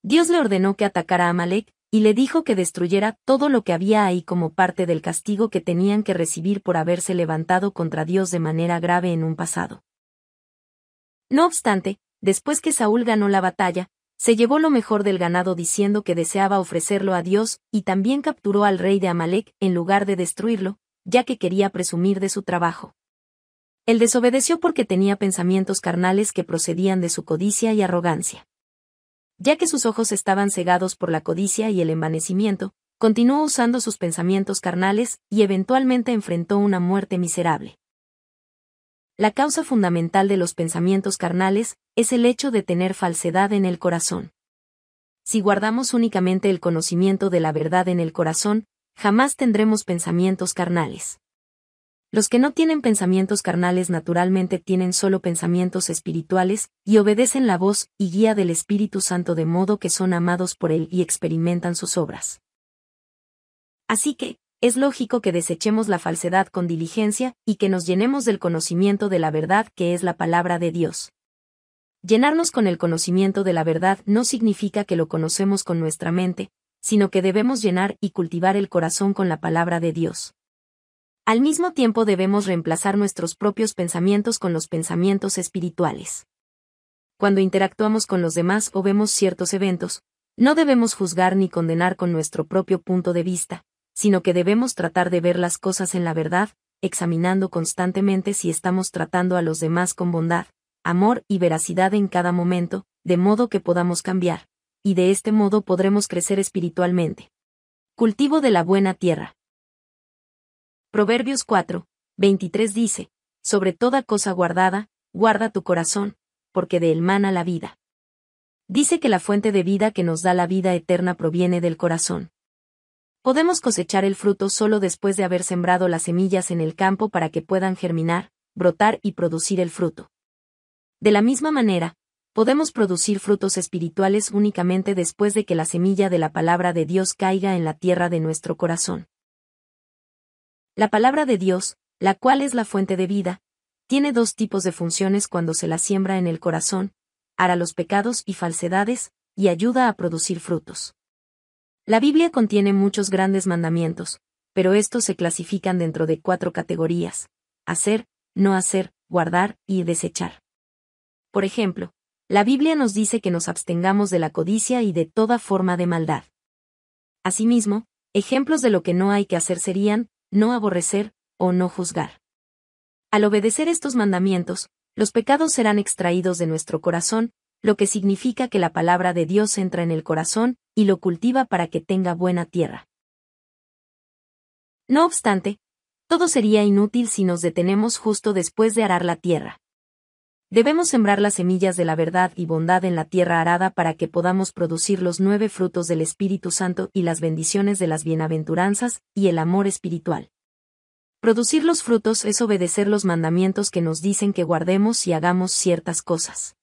Dios le ordenó que atacara a Amalek, y le dijo que destruyera todo lo que había ahí como parte del castigo que tenían que recibir por haberse levantado contra Dios de manera grave en un pasado. No obstante, después que Saúl ganó la batalla, se llevó lo mejor del ganado diciendo que deseaba ofrecerlo a Dios, y también capturó al rey de Amalek en lugar de destruirlo, ya que quería presumir de su trabajo. Él desobedeció porque tenía pensamientos carnales que procedían de su codicia y arrogancia. Ya que sus ojos estaban cegados por la codicia y el envanecimiento, continuó usando sus pensamientos carnales y eventualmente enfrentó una muerte miserable. La causa fundamental de los pensamientos carnales es el hecho de tener falsedad en el corazón. Si guardamos únicamente el conocimiento de la verdad en el corazón, jamás tendremos pensamientos carnales. Los que no tienen pensamientos carnales naturalmente tienen solo pensamientos espirituales, y obedecen la voz y guía del Espíritu Santo de modo que son amados por Él y experimentan sus obras. Así que, es lógico que desechemos la falsedad con diligencia y que nos llenemos del conocimiento de la verdad que es la palabra de Dios. Llenarnos con el conocimiento de la verdad no significa que lo conocemos con nuestra mente, sino que debemos llenar y cultivar el corazón con la palabra de Dios. Al mismo tiempo debemos reemplazar nuestros propios pensamientos con los pensamientos espirituales. Cuando interactuamos con los demás o vemos ciertos eventos, no debemos juzgar ni condenar con nuestro propio punto de vista, sino que debemos tratar de ver las cosas en la verdad, examinando constantemente si estamos tratando a los demás con bondad, amor y veracidad en cada momento, de modo que podamos cambiar, y de este modo podremos crecer espiritualmente. Cultivo de la buena tierra. Proverbios 4, 23 dice, Sobre toda cosa guardada, guarda tu corazón, porque de él mana la vida. Dice que la fuente de vida que nos da la vida eterna proviene del corazón. Podemos cosechar el fruto solo después de haber sembrado las semillas en el campo para que puedan germinar, brotar y producir el fruto. De la misma manera, podemos producir frutos espirituales únicamente después de que la semilla de la palabra de Dios caiga en la tierra de nuestro corazón. La palabra de Dios, la cual es la fuente de vida, tiene dos tipos de funciones cuando se la siembra en el corazón, hará los pecados y falsedades, y ayuda a producir frutos. La Biblia contiene muchos grandes mandamientos, pero estos se clasifican dentro de cuatro categorías. Hacer, no hacer, guardar y desechar. Por ejemplo, la Biblia nos dice que nos abstengamos de la codicia y de toda forma de maldad. Asimismo, ejemplos de lo que no hay que hacer serían, no aborrecer, o no juzgar. Al obedecer estos mandamientos, los pecados serán extraídos de nuestro corazón, lo que significa que la palabra de Dios entra en el corazón y lo cultiva para que tenga buena tierra. No obstante, todo sería inútil si nos detenemos justo después de arar la tierra. Debemos sembrar las semillas de la verdad y bondad en la tierra arada para que podamos producir los nueve frutos del Espíritu Santo y las bendiciones de las bienaventuranzas y el amor espiritual. Producir los frutos es obedecer los mandamientos que nos dicen que guardemos y hagamos ciertas cosas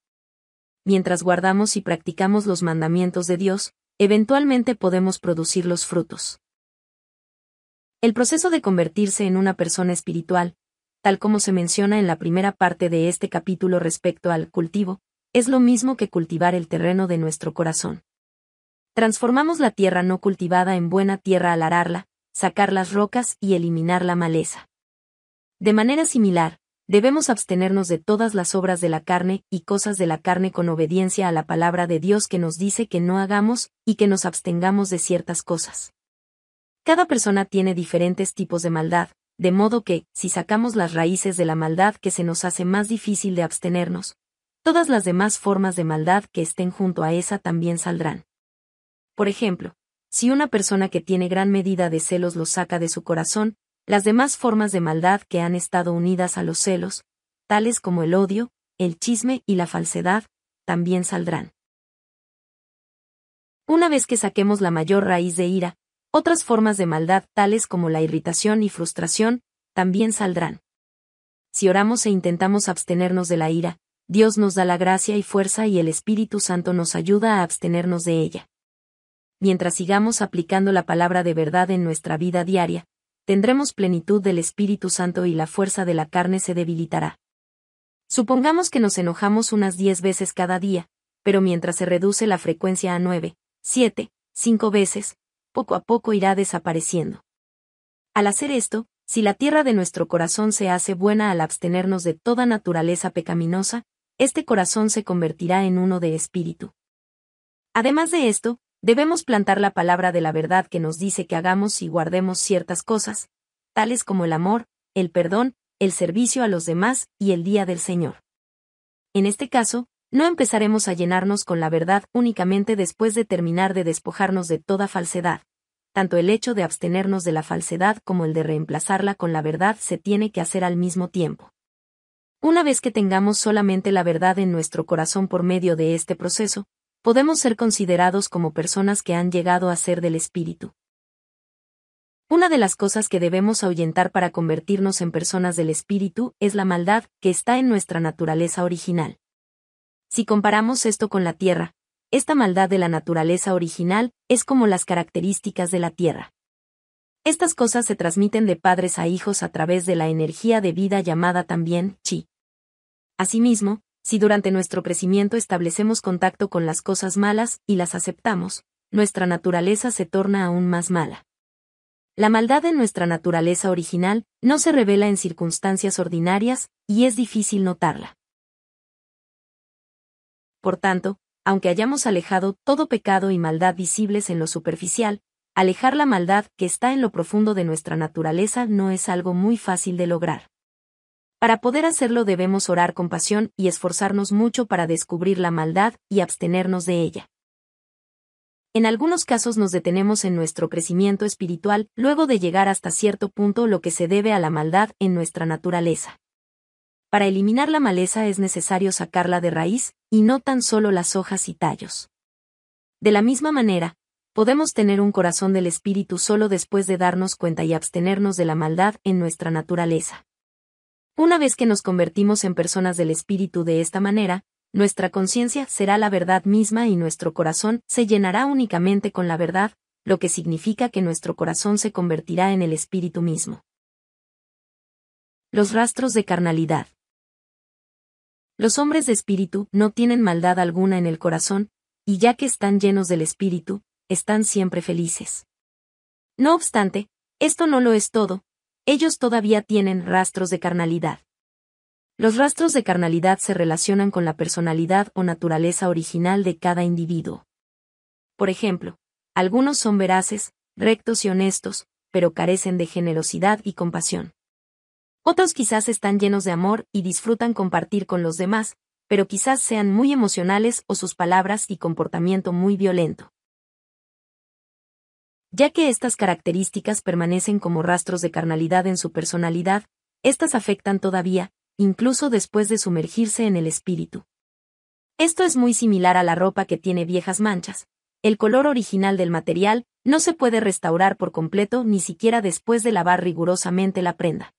mientras guardamos y practicamos los mandamientos de Dios, eventualmente podemos producir los frutos. El proceso de convertirse en una persona espiritual, tal como se menciona en la primera parte de este capítulo respecto al cultivo, es lo mismo que cultivar el terreno de nuestro corazón. Transformamos la tierra no cultivada en buena tierra al ararla, sacar las rocas y eliminar la maleza. De manera similar, debemos abstenernos de todas las obras de la carne y cosas de la carne con obediencia a la palabra de Dios que nos dice que no hagamos y que nos abstengamos de ciertas cosas. Cada persona tiene diferentes tipos de maldad, de modo que, si sacamos las raíces de la maldad que se nos hace más difícil de abstenernos, todas las demás formas de maldad que estén junto a esa también saldrán. Por ejemplo, si una persona que tiene gran medida de celos lo saca de su corazón, las demás formas de maldad que han estado unidas a los celos, tales como el odio, el chisme y la falsedad, también saldrán. Una vez que saquemos la mayor raíz de ira, otras formas de maldad tales como la irritación y frustración, también saldrán. Si oramos e intentamos abstenernos de la ira, Dios nos da la gracia y fuerza y el Espíritu Santo nos ayuda a abstenernos de ella. Mientras sigamos aplicando la palabra de verdad en nuestra vida diaria, tendremos plenitud del Espíritu Santo y la fuerza de la carne se debilitará. Supongamos que nos enojamos unas diez veces cada día, pero mientras se reduce la frecuencia a nueve, siete, cinco veces, poco a poco irá desapareciendo. Al hacer esto, si la tierra de nuestro corazón se hace buena al abstenernos de toda naturaleza pecaminosa, este corazón se convertirá en uno de espíritu. Además de esto, Debemos plantar la palabra de la verdad que nos dice que hagamos y guardemos ciertas cosas, tales como el amor, el perdón, el servicio a los demás y el día del Señor. En este caso, no empezaremos a llenarnos con la verdad únicamente después de terminar de despojarnos de toda falsedad. Tanto el hecho de abstenernos de la falsedad como el de reemplazarla con la verdad se tiene que hacer al mismo tiempo. Una vez que tengamos solamente la verdad en nuestro corazón por medio de este proceso, podemos ser considerados como personas que han llegado a ser del espíritu. Una de las cosas que debemos ahuyentar para convertirnos en personas del espíritu es la maldad que está en nuestra naturaleza original. Si comparamos esto con la tierra, esta maldad de la naturaleza original es como las características de la tierra. Estas cosas se transmiten de padres a hijos a través de la energía de vida llamada también chi. Asimismo, si durante nuestro crecimiento establecemos contacto con las cosas malas y las aceptamos, nuestra naturaleza se torna aún más mala. La maldad en nuestra naturaleza original no se revela en circunstancias ordinarias y es difícil notarla. Por tanto, aunque hayamos alejado todo pecado y maldad visibles en lo superficial, alejar la maldad que está en lo profundo de nuestra naturaleza no es algo muy fácil de lograr. Para poder hacerlo debemos orar con pasión y esforzarnos mucho para descubrir la maldad y abstenernos de ella. En algunos casos nos detenemos en nuestro crecimiento espiritual luego de llegar hasta cierto punto lo que se debe a la maldad en nuestra naturaleza. Para eliminar la maleza es necesario sacarla de raíz, y no tan solo las hojas y tallos. De la misma manera, podemos tener un corazón del espíritu solo después de darnos cuenta y abstenernos de la maldad en nuestra naturaleza. Una vez que nos convertimos en personas del Espíritu de esta manera, nuestra conciencia será la verdad misma y nuestro corazón se llenará únicamente con la verdad, lo que significa que nuestro corazón se convertirá en el Espíritu mismo. Los rastros de carnalidad. Los hombres de espíritu no tienen maldad alguna en el corazón, y ya que están llenos del espíritu, están siempre felices. No obstante, esto no lo es todo, ellos todavía tienen rastros de carnalidad. Los rastros de carnalidad se relacionan con la personalidad o naturaleza original de cada individuo. Por ejemplo, algunos son veraces, rectos y honestos, pero carecen de generosidad y compasión. Otros quizás están llenos de amor y disfrutan compartir con los demás, pero quizás sean muy emocionales o sus palabras y comportamiento muy violento. Ya que estas características permanecen como rastros de carnalidad en su personalidad, estas afectan todavía, incluso después de sumergirse en el espíritu. Esto es muy similar a la ropa que tiene viejas manchas. El color original del material no se puede restaurar por completo ni siquiera después de lavar rigurosamente la prenda.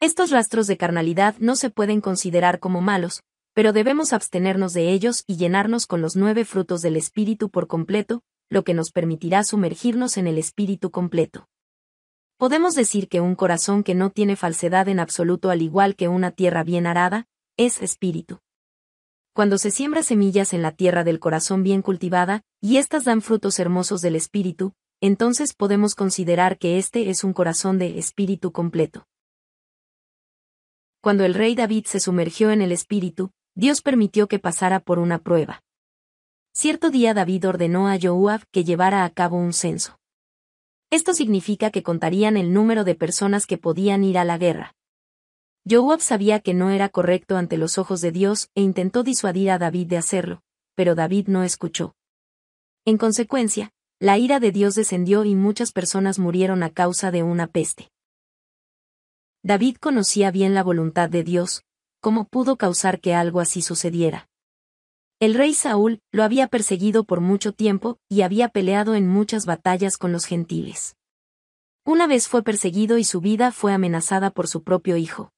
Estos rastros de carnalidad no se pueden considerar como malos, pero debemos abstenernos de ellos y llenarnos con los nueve frutos del Espíritu por completo, lo que nos permitirá sumergirnos en el espíritu completo. Podemos decir que un corazón que no tiene falsedad en absoluto al igual que una tierra bien arada, es espíritu. Cuando se siembra semillas en la tierra del corazón bien cultivada, y éstas dan frutos hermosos del espíritu, entonces podemos considerar que este es un corazón de espíritu completo. Cuando el rey David se sumergió en el espíritu, Dios permitió que pasara por una prueba. Cierto día David ordenó a Joab que llevara a cabo un censo. Esto significa que contarían el número de personas que podían ir a la guerra. Joab sabía que no era correcto ante los ojos de Dios e intentó disuadir a David de hacerlo, pero David no escuchó. En consecuencia, la ira de Dios descendió y muchas personas murieron a causa de una peste. David conocía bien la voluntad de Dios, cómo pudo causar que algo así sucediera. El rey Saúl lo había perseguido por mucho tiempo y había peleado en muchas batallas con los gentiles. Una vez fue perseguido y su vida fue amenazada por su propio hijo.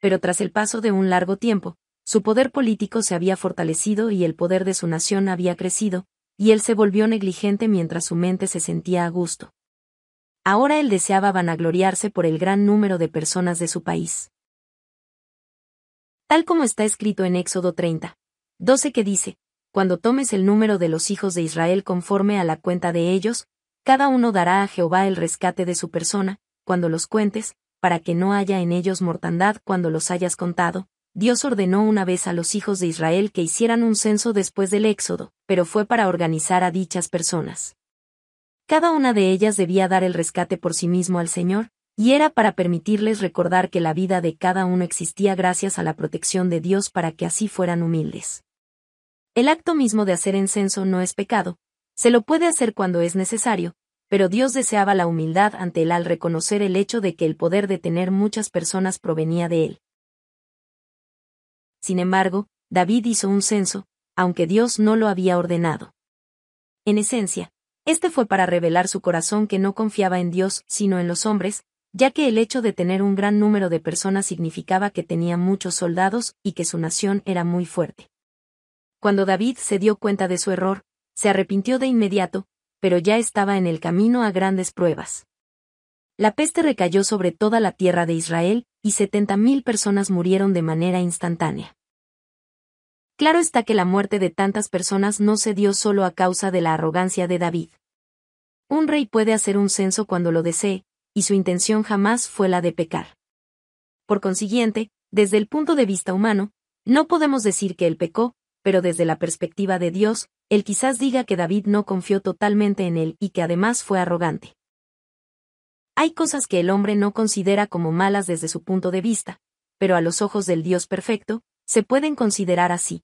Pero tras el paso de un largo tiempo, su poder político se había fortalecido y el poder de su nación había crecido, y él se volvió negligente mientras su mente se sentía a gusto. Ahora él deseaba vanagloriarse por el gran número de personas de su país. Tal como está escrito en Éxodo 30, 12 que dice, Cuando tomes el número de los hijos de Israel conforme a la cuenta de ellos, cada uno dará a Jehová el rescate de su persona, cuando los cuentes, para que no haya en ellos mortandad cuando los hayas contado. Dios ordenó una vez a los hijos de Israel que hicieran un censo después del Éxodo, pero fue para organizar a dichas personas. Cada una de ellas debía dar el rescate por sí mismo al Señor, y era para permitirles recordar que la vida de cada uno existía gracias a la protección de Dios para que así fueran humildes. El acto mismo de hacer censo no es pecado, se lo puede hacer cuando es necesario, pero Dios deseaba la humildad ante él al reconocer el hecho de que el poder de tener muchas personas provenía de él. Sin embargo, David hizo un censo, aunque Dios no lo había ordenado. En esencia, este fue para revelar su corazón que no confiaba en Dios sino en los hombres, ya que el hecho de tener un gran número de personas significaba que tenía muchos soldados y que su nación era muy fuerte. Cuando David se dio cuenta de su error, se arrepintió de inmediato, pero ya estaba en el camino a grandes pruebas. La peste recayó sobre toda la tierra de Israel, y 70.000 personas murieron de manera instantánea. Claro está que la muerte de tantas personas no se dio solo a causa de la arrogancia de David. Un rey puede hacer un censo cuando lo desee, y su intención jamás fue la de pecar. Por consiguiente, desde el punto de vista humano, no podemos decir que él pecó, pero desde la perspectiva de Dios, él quizás diga que David no confió totalmente en él y que además fue arrogante. Hay cosas que el hombre no considera como malas desde su punto de vista, pero a los ojos del Dios perfecto, se pueden considerar así.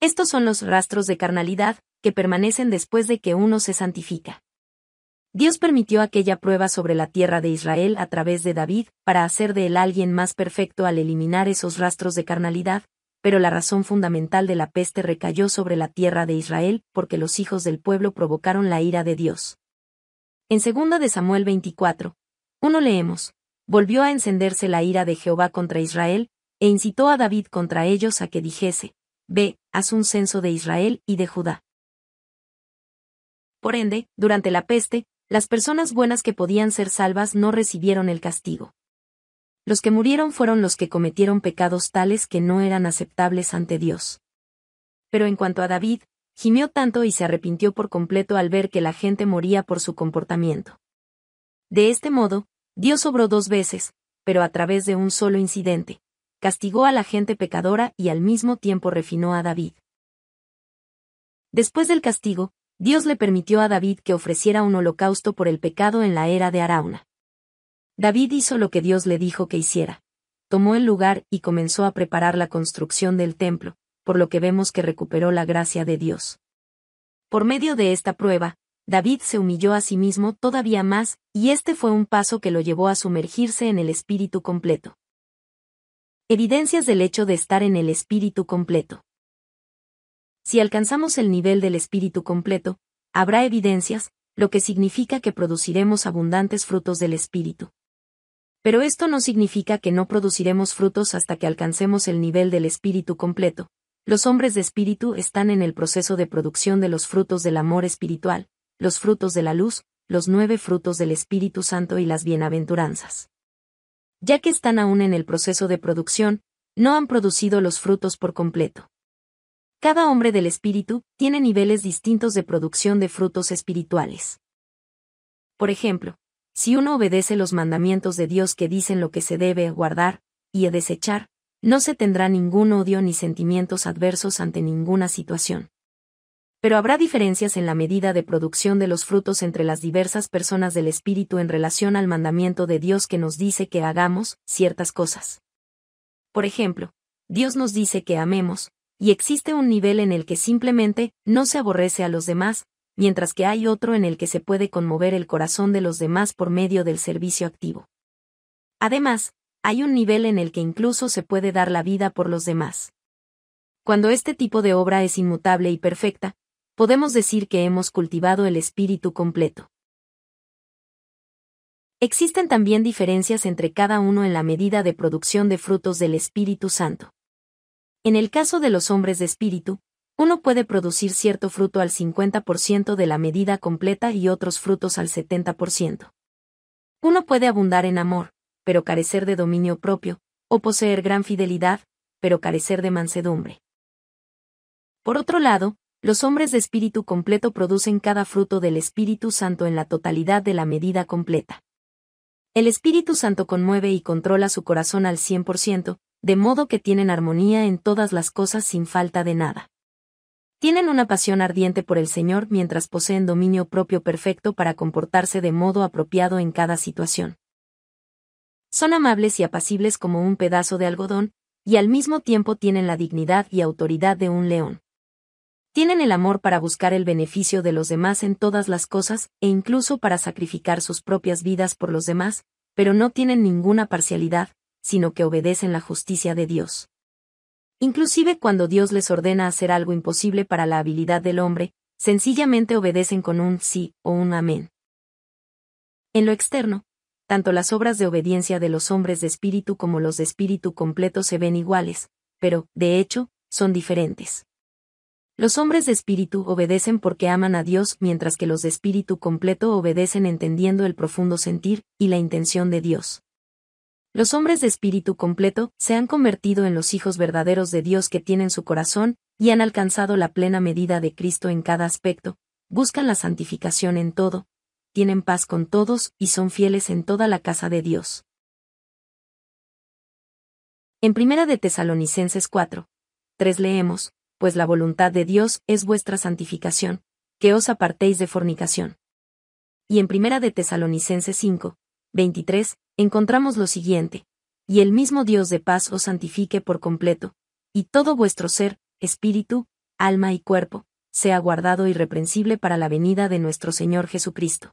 Estos son los rastros de carnalidad, que permanecen después de que uno se santifica. Dios permitió aquella prueba sobre la tierra de Israel a través de David, para hacer de él alguien más perfecto al eliminar esos rastros de carnalidad, pero la razón fundamental de la peste recayó sobre la tierra de Israel, porque los hijos del pueblo provocaron la ira de Dios. En 2 de Samuel 24, 1 leemos, volvió a encenderse la ira de Jehová contra Israel, e incitó a David contra ellos a que dijese, Ve, haz un censo de Israel y de Judá. Por ende, durante la peste, las personas buenas que podían ser salvas no recibieron el castigo. Los que murieron fueron los que cometieron pecados tales que no eran aceptables ante Dios. Pero en cuanto a David, gimió tanto y se arrepintió por completo al ver que la gente moría por su comportamiento. De este modo, Dios obró dos veces, pero a través de un solo incidente. Castigó a la gente pecadora y al mismo tiempo refinó a David. Después del castigo, Dios le permitió a David que ofreciera un holocausto por el pecado en la era de Arauna. David hizo lo que Dios le dijo que hiciera. Tomó el lugar y comenzó a preparar la construcción del templo, por lo que vemos que recuperó la gracia de Dios. Por medio de esta prueba, David se humilló a sí mismo todavía más, y este fue un paso que lo llevó a sumergirse en el espíritu completo. Evidencias del hecho de estar en el espíritu completo. Si alcanzamos el nivel del espíritu completo, habrá evidencias, lo que significa que produciremos abundantes frutos del espíritu. Pero esto no significa que no produciremos frutos hasta que alcancemos el nivel del espíritu completo. Los hombres de espíritu están en el proceso de producción de los frutos del amor espiritual, los frutos de la luz, los nueve frutos del Espíritu Santo y las bienaventuranzas. Ya que están aún en el proceso de producción, no han producido los frutos por completo. Cada hombre del Espíritu tiene niveles distintos de producción de frutos espirituales. Por ejemplo, si uno obedece los mandamientos de Dios que dicen lo que se debe guardar y desechar, no se tendrá ningún odio ni sentimientos adversos ante ninguna situación. Pero habrá diferencias en la medida de producción de los frutos entre las diversas personas del Espíritu en relación al mandamiento de Dios que nos dice que hagamos ciertas cosas. Por ejemplo, Dios nos dice que amemos, y existe un nivel en el que simplemente no se aborrece a los demás, mientras que hay otro en el que se puede conmover el corazón de los demás por medio del servicio activo. Además, hay un nivel en el que incluso se puede dar la vida por los demás. Cuando este tipo de obra es inmutable y perfecta, podemos decir que hemos cultivado el espíritu completo. Existen también diferencias entre cada uno en la medida de producción de frutos del Espíritu Santo. En el caso de los hombres de espíritu, uno puede producir cierto fruto al 50% de la medida completa y otros frutos al 70%. Uno puede abundar en amor, pero carecer de dominio propio, o poseer gran fidelidad, pero carecer de mansedumbre. Por otro lado, los hombres de espíritu completo producen cada fruto del Espíritu Santo en la totalidad de la medida completa. El Espíritu Santo conmueve y controla su corazón al 100%, de modo que tienen armonía en todas las cosas sin falta de nada. Tienen una pasión ardiente por el Señor mientras poseen dominio propio perfecto para comportarse de modo apropiado en cada situación. Son amables y apacibles como un pedazo de algodón, y al mismo tiempo tienen la dignidad y autoridad de un león. Tienen el amor para buscar el beneficio de los demás en todas las cosas e incluso para sacrificar sus propias vidas por los demás, pero no tienen ninguna parcialidad, sino que obedecen la justicia de Dios. Inclusive cuando Dios les ordena hacer algo imposible para la habilidad del hombre, sencillamente obedecen con un sí o un amén. En lo externo, tanto las obras de obediencia de los hombres de espíritu como los de espíritu completo se ven iguales, pero, de hecho, son diferentes. Los hombres de espíritu obedecen porque aman a Dios mientras que los de espíritu completo obedecen entendiendo el profundo sentir y la intención de Dios. Los hombres de espíritu completo se han convertido en los hijos verdaderos de Dios que tienen su corazón y han alcanzado la plena medida de Cristo en cada aspecto, buscan la santificación en todo, tienen paz con todos y son fieles en toda la casa de Dios. En Primera de Tesalonicenses 4, 3 leemos, pues la voluntad de Dios es vuestra santificación, que os apartéis de fornicación. Y en Primera de Tesalonicenses 5, 23, encontramos lo siguiente, y el mismo Dios de paz os santifique por completo, y todo vuestro ser, espíritu, alma y cuerpo, sea guardado irreprensible para la venida de nuestro Señor Jesucristo.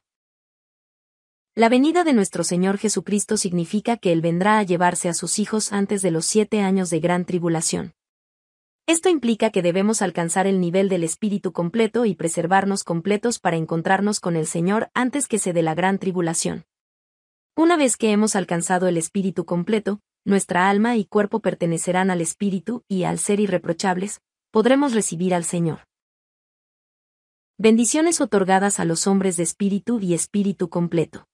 La venida de nuestro Señor Jesucristo significa que Él vendrá a llevarse a sus hijos antes de los siete años de gran tribulación. Esto implica que debemos alcanzar el nivel del espíritu completo y preservarnos completos para encontrarnos con el Señor antes que se dé la gran tribulación. Una vez que hemos alcanzado el espíritu completo, nuestra alma y cuerpo pertenecerán al espíritu y al ser irreprochables, podremos recibir al Señor. Bendiciones otorgadas a los hombres de espíritu y espíritu completo.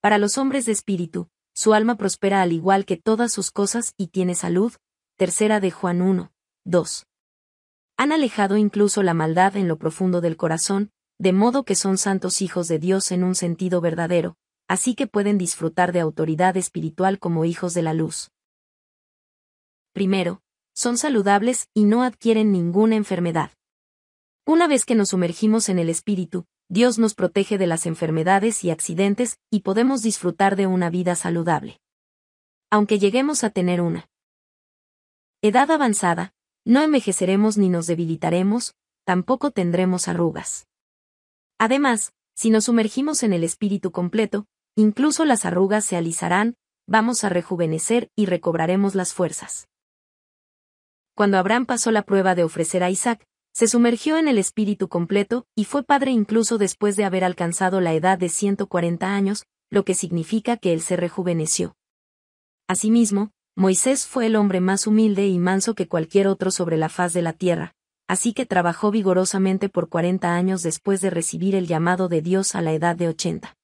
Para los hombres de espíritu, su alma prospera al igual que todas sus cosas y tiene salud, tercera de Juan 1, 2. Han alejado incluso la maldad en lo profundo del corazón, de modo que son santos hijos de Dios en un sentido verdadero, así que pueden disfrutar de autoridad espiritual como hijos de la luz. Primero, son saludables y no adquieren ninguna enfermedad. Una vez que nos sumergimos en el espíritu, Dios nos protege de las enfermedades y accidentes y podemos disfrutar de una vida saludable. Aunque lleguemos a tener una edad avanzada, no envejeceremos ni nos debilitaremos, tampoco tendremos arrugas. Además, si nos sumergimos en el espíritu completo, Incluso las arrugas se alisarán, vamos a rejuvenecer y recobraremos las fuerzas. Cuando Abraham pasó la prueba de ofrecer a Isaac, se sumergió en el espíritu completo y fue padre incluso después de haber alcanzado la edad de 140 años, lo que significa que él se rejuveneció. Asimismo, Moisés fue el hombre más humilde y manso que cualquier otro sobre la faz de la tierra, así que trabajó vigorosamente por 40 años después de recibir el llamado de Dios a la edad de 80.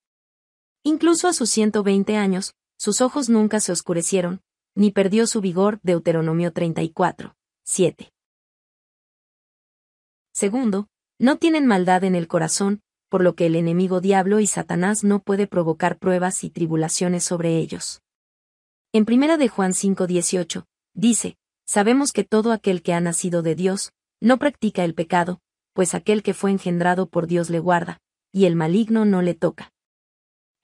Incluso a sus 120 años, sus ojos nunca se oscurecieron, ni perdió su vigor. Deuteronomio 34, 7. Segundo, no tienen maldad en el corazón, por lo que el enemigo diablo y Satanás no puede provocar pruebas y tribulaciones sobre ellos. En primera de Juan 5:18 dice, sabemos que todo aquel que ha nacido de Dios no practica el pecado, pues aquel que fue engendrado por Dios le guarda, y el maligno no le toca.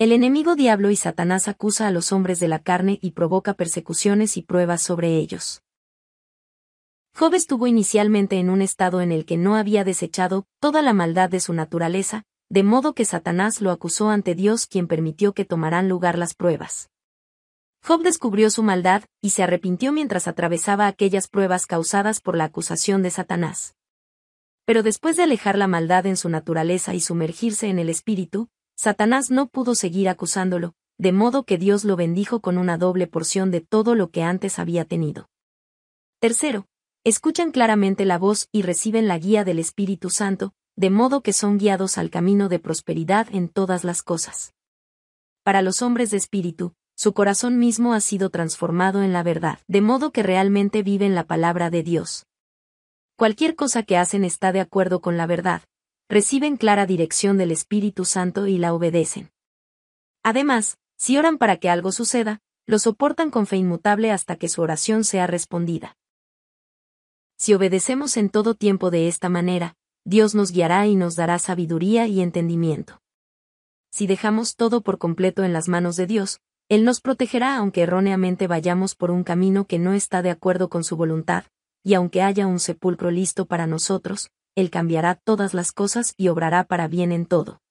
El enemigo diablo y Satanás acusa a los hombres de la carne y provoca persecuciones y pruebas sobre ellos. Job estuvo inicialmente en un estado en el que no había desechado toda la maldad de su naturaleza, de modo que Satanás lo acusó ante Dios quien permitió que tomaran lugar las pruebas. Job descubrió su maldad, y se arrepintió mientras atravesaba aquellas pruebas causadas por la acusación de Satanás. Pero después de alejar la maldad en su naturaleza y sumergirse en el espíritu, Satanás no pudo seguir acusándolo, de modo que Dios lo bendijo con una doble porción de todo lo que antes había tenido. Tercero, escuchan claramente la voz y reciben la guía del Espíritu Santo, de modo que son guiados al camino de prosperidad en todas las cosas. Para los hombres de espíritu, su corazón mismo ha sido transformado en la verdad, de modo que realmente viven la palabra de Dios. Cualquier cosa que hacen está de acuerdo con la verdad, reciben clara dirección del Espíritu Santo y la obedecen. Además, si oran para que algo suceda, lo soportan con fe inmutable hasta que su oración sea respondida. Si obedecemos en todo tiempo de esta manera, Dios nos guiará y nos dará sabiduría y entendimiento. Si dejamos todo por completo en las manos de Dios, Él nos protegerá aunque erróneamente vayamos por un camino que no está de acuerdo con su voluntad, y aunque haya un sepulcro listo para nosotros, él cambiará todas las cosas y obrará para bien en todo.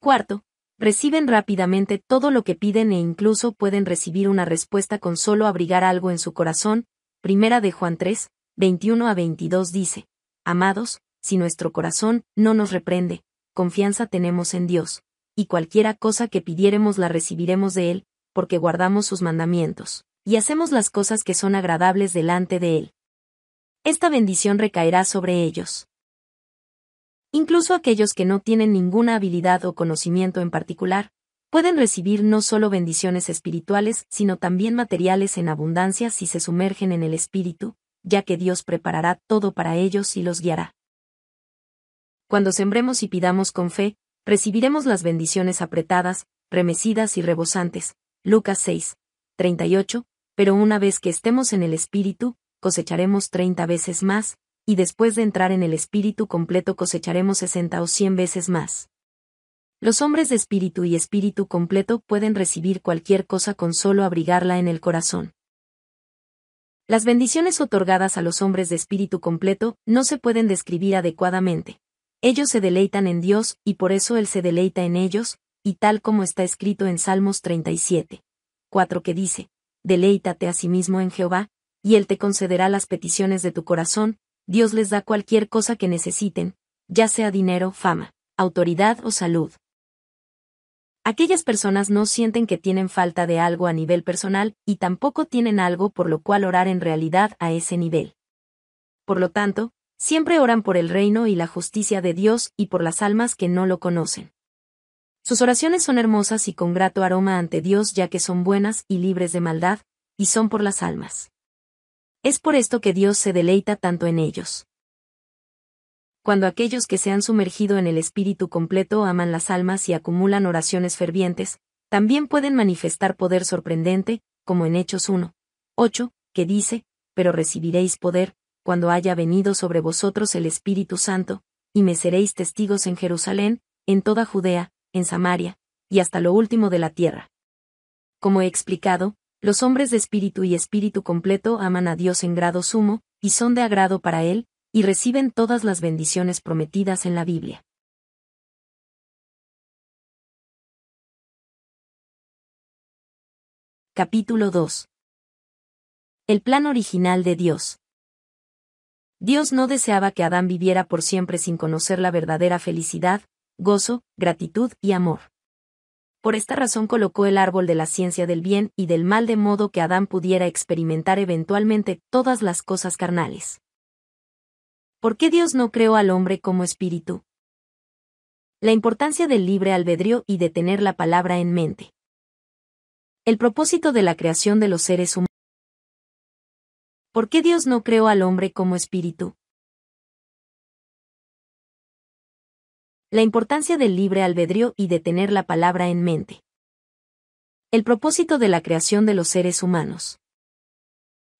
Cuarto, reciben rápidamente todo lo que piden e incluso pueden recibir una respuesta con solo abrigar algo en su corazón. Primera de Juan 3, 21 a 22 dice, Amados, si nuestro corazón no nos reprende, confianza tenemos en Dios, y cualquiera cosa que pidiéremos la recibiremos de Él, porque guardamos sus mandamientos, y hacemos las cosas que son agradables delante de Él esta bendición recaerá sobre ellos. Incluso aquellos que no tienen ninguna habilidad o conocimiento en particular, pueden recibir no solo bendiciones espirituales, sino también materiales en abundancia si se sumergen en el Espíritu, ya que Dios preparará todo para ellos y los guiará. Cuando sembremos y pidamos con fe, recibiremos las bendiciones apretadas, remecidas y rebosantes. Lucas 6, 38. Pero una vez que estemos en el Espíritu, cosecharemos 30 veces más, y después de entrar en el espíritu completo cosecharemos 60 o 100 veces más. Los hombres de espíritu y espíritu completo pueden recibir cualquier cosa con solo abrigarla en el corazón. Las bendiciones otorgadas a los hombres de espíritu completo no se pueden describir adecuadamente. Ellos se deleitan en Dios y por eso Él se deleita en ellos, y tal como está escrito en Salmos 37. 4 que dice, Deleítate a sí mismo en Jehová, y Él te concederá las peticiones de tu corazón, Dios les da cualquier cosa que necesiten, ya sea dinero, fama, autoridad o salud. Aquellas personas no sienten que tienen falta de algo a nivel personal y tampoco tienen algo por lo cual orar en realidad a ese nivel. Por lo tanto, siempre oran por el reino y la justicia de Dios y por las almas que no lo conocen. Sus oraciones son hermosas y con grato aroma ante Dios ya que son buenas y libres de maldad, y son por las almas. Es por esto que Dios se deleita tanto en ellos. Cuando aquellos que se han sumergido en el espíritu completo aman las almas y acumulan oraciones fervientes, también pueden manifestar poder sorprendente, como en Hechos 1. 8, que dice, pero recibiréis poder, cuando haya venido sobre vosotros el Espíritu Santo, y me seréis testigos en Jerusalén, en toda Judea, en Samaria, y hasta lo último de la tierra. Como he explicado, los hombres de espíritu y espíritu completo aman a Dios en grado sumo, y son de agrado para Él, y reciben todas las bendiciones prometidas en la Biblia. Capítulo 2 El plan original de Dios Dios no deseaba que Adán viviera por siempre sin conocer la verdadera felicidad, gozo, gratitud y amor. Por esta razón colocó el árbol de la ciencia del bien y del mal de modo que Adán pudiera experimentar eventualmente todas las cosas carnales. ¿Por qué Dios no creó al hombre como espíritu? La importancia del libre albedrío y de tener la palabra en mente. El propósito de la creación de los seres humanos. ¿Por qué Dios no creó al hombre como espíritu? la importancia del libre albedrío y de tener la palabra en mente. El propósito de la creación de los seres humanos.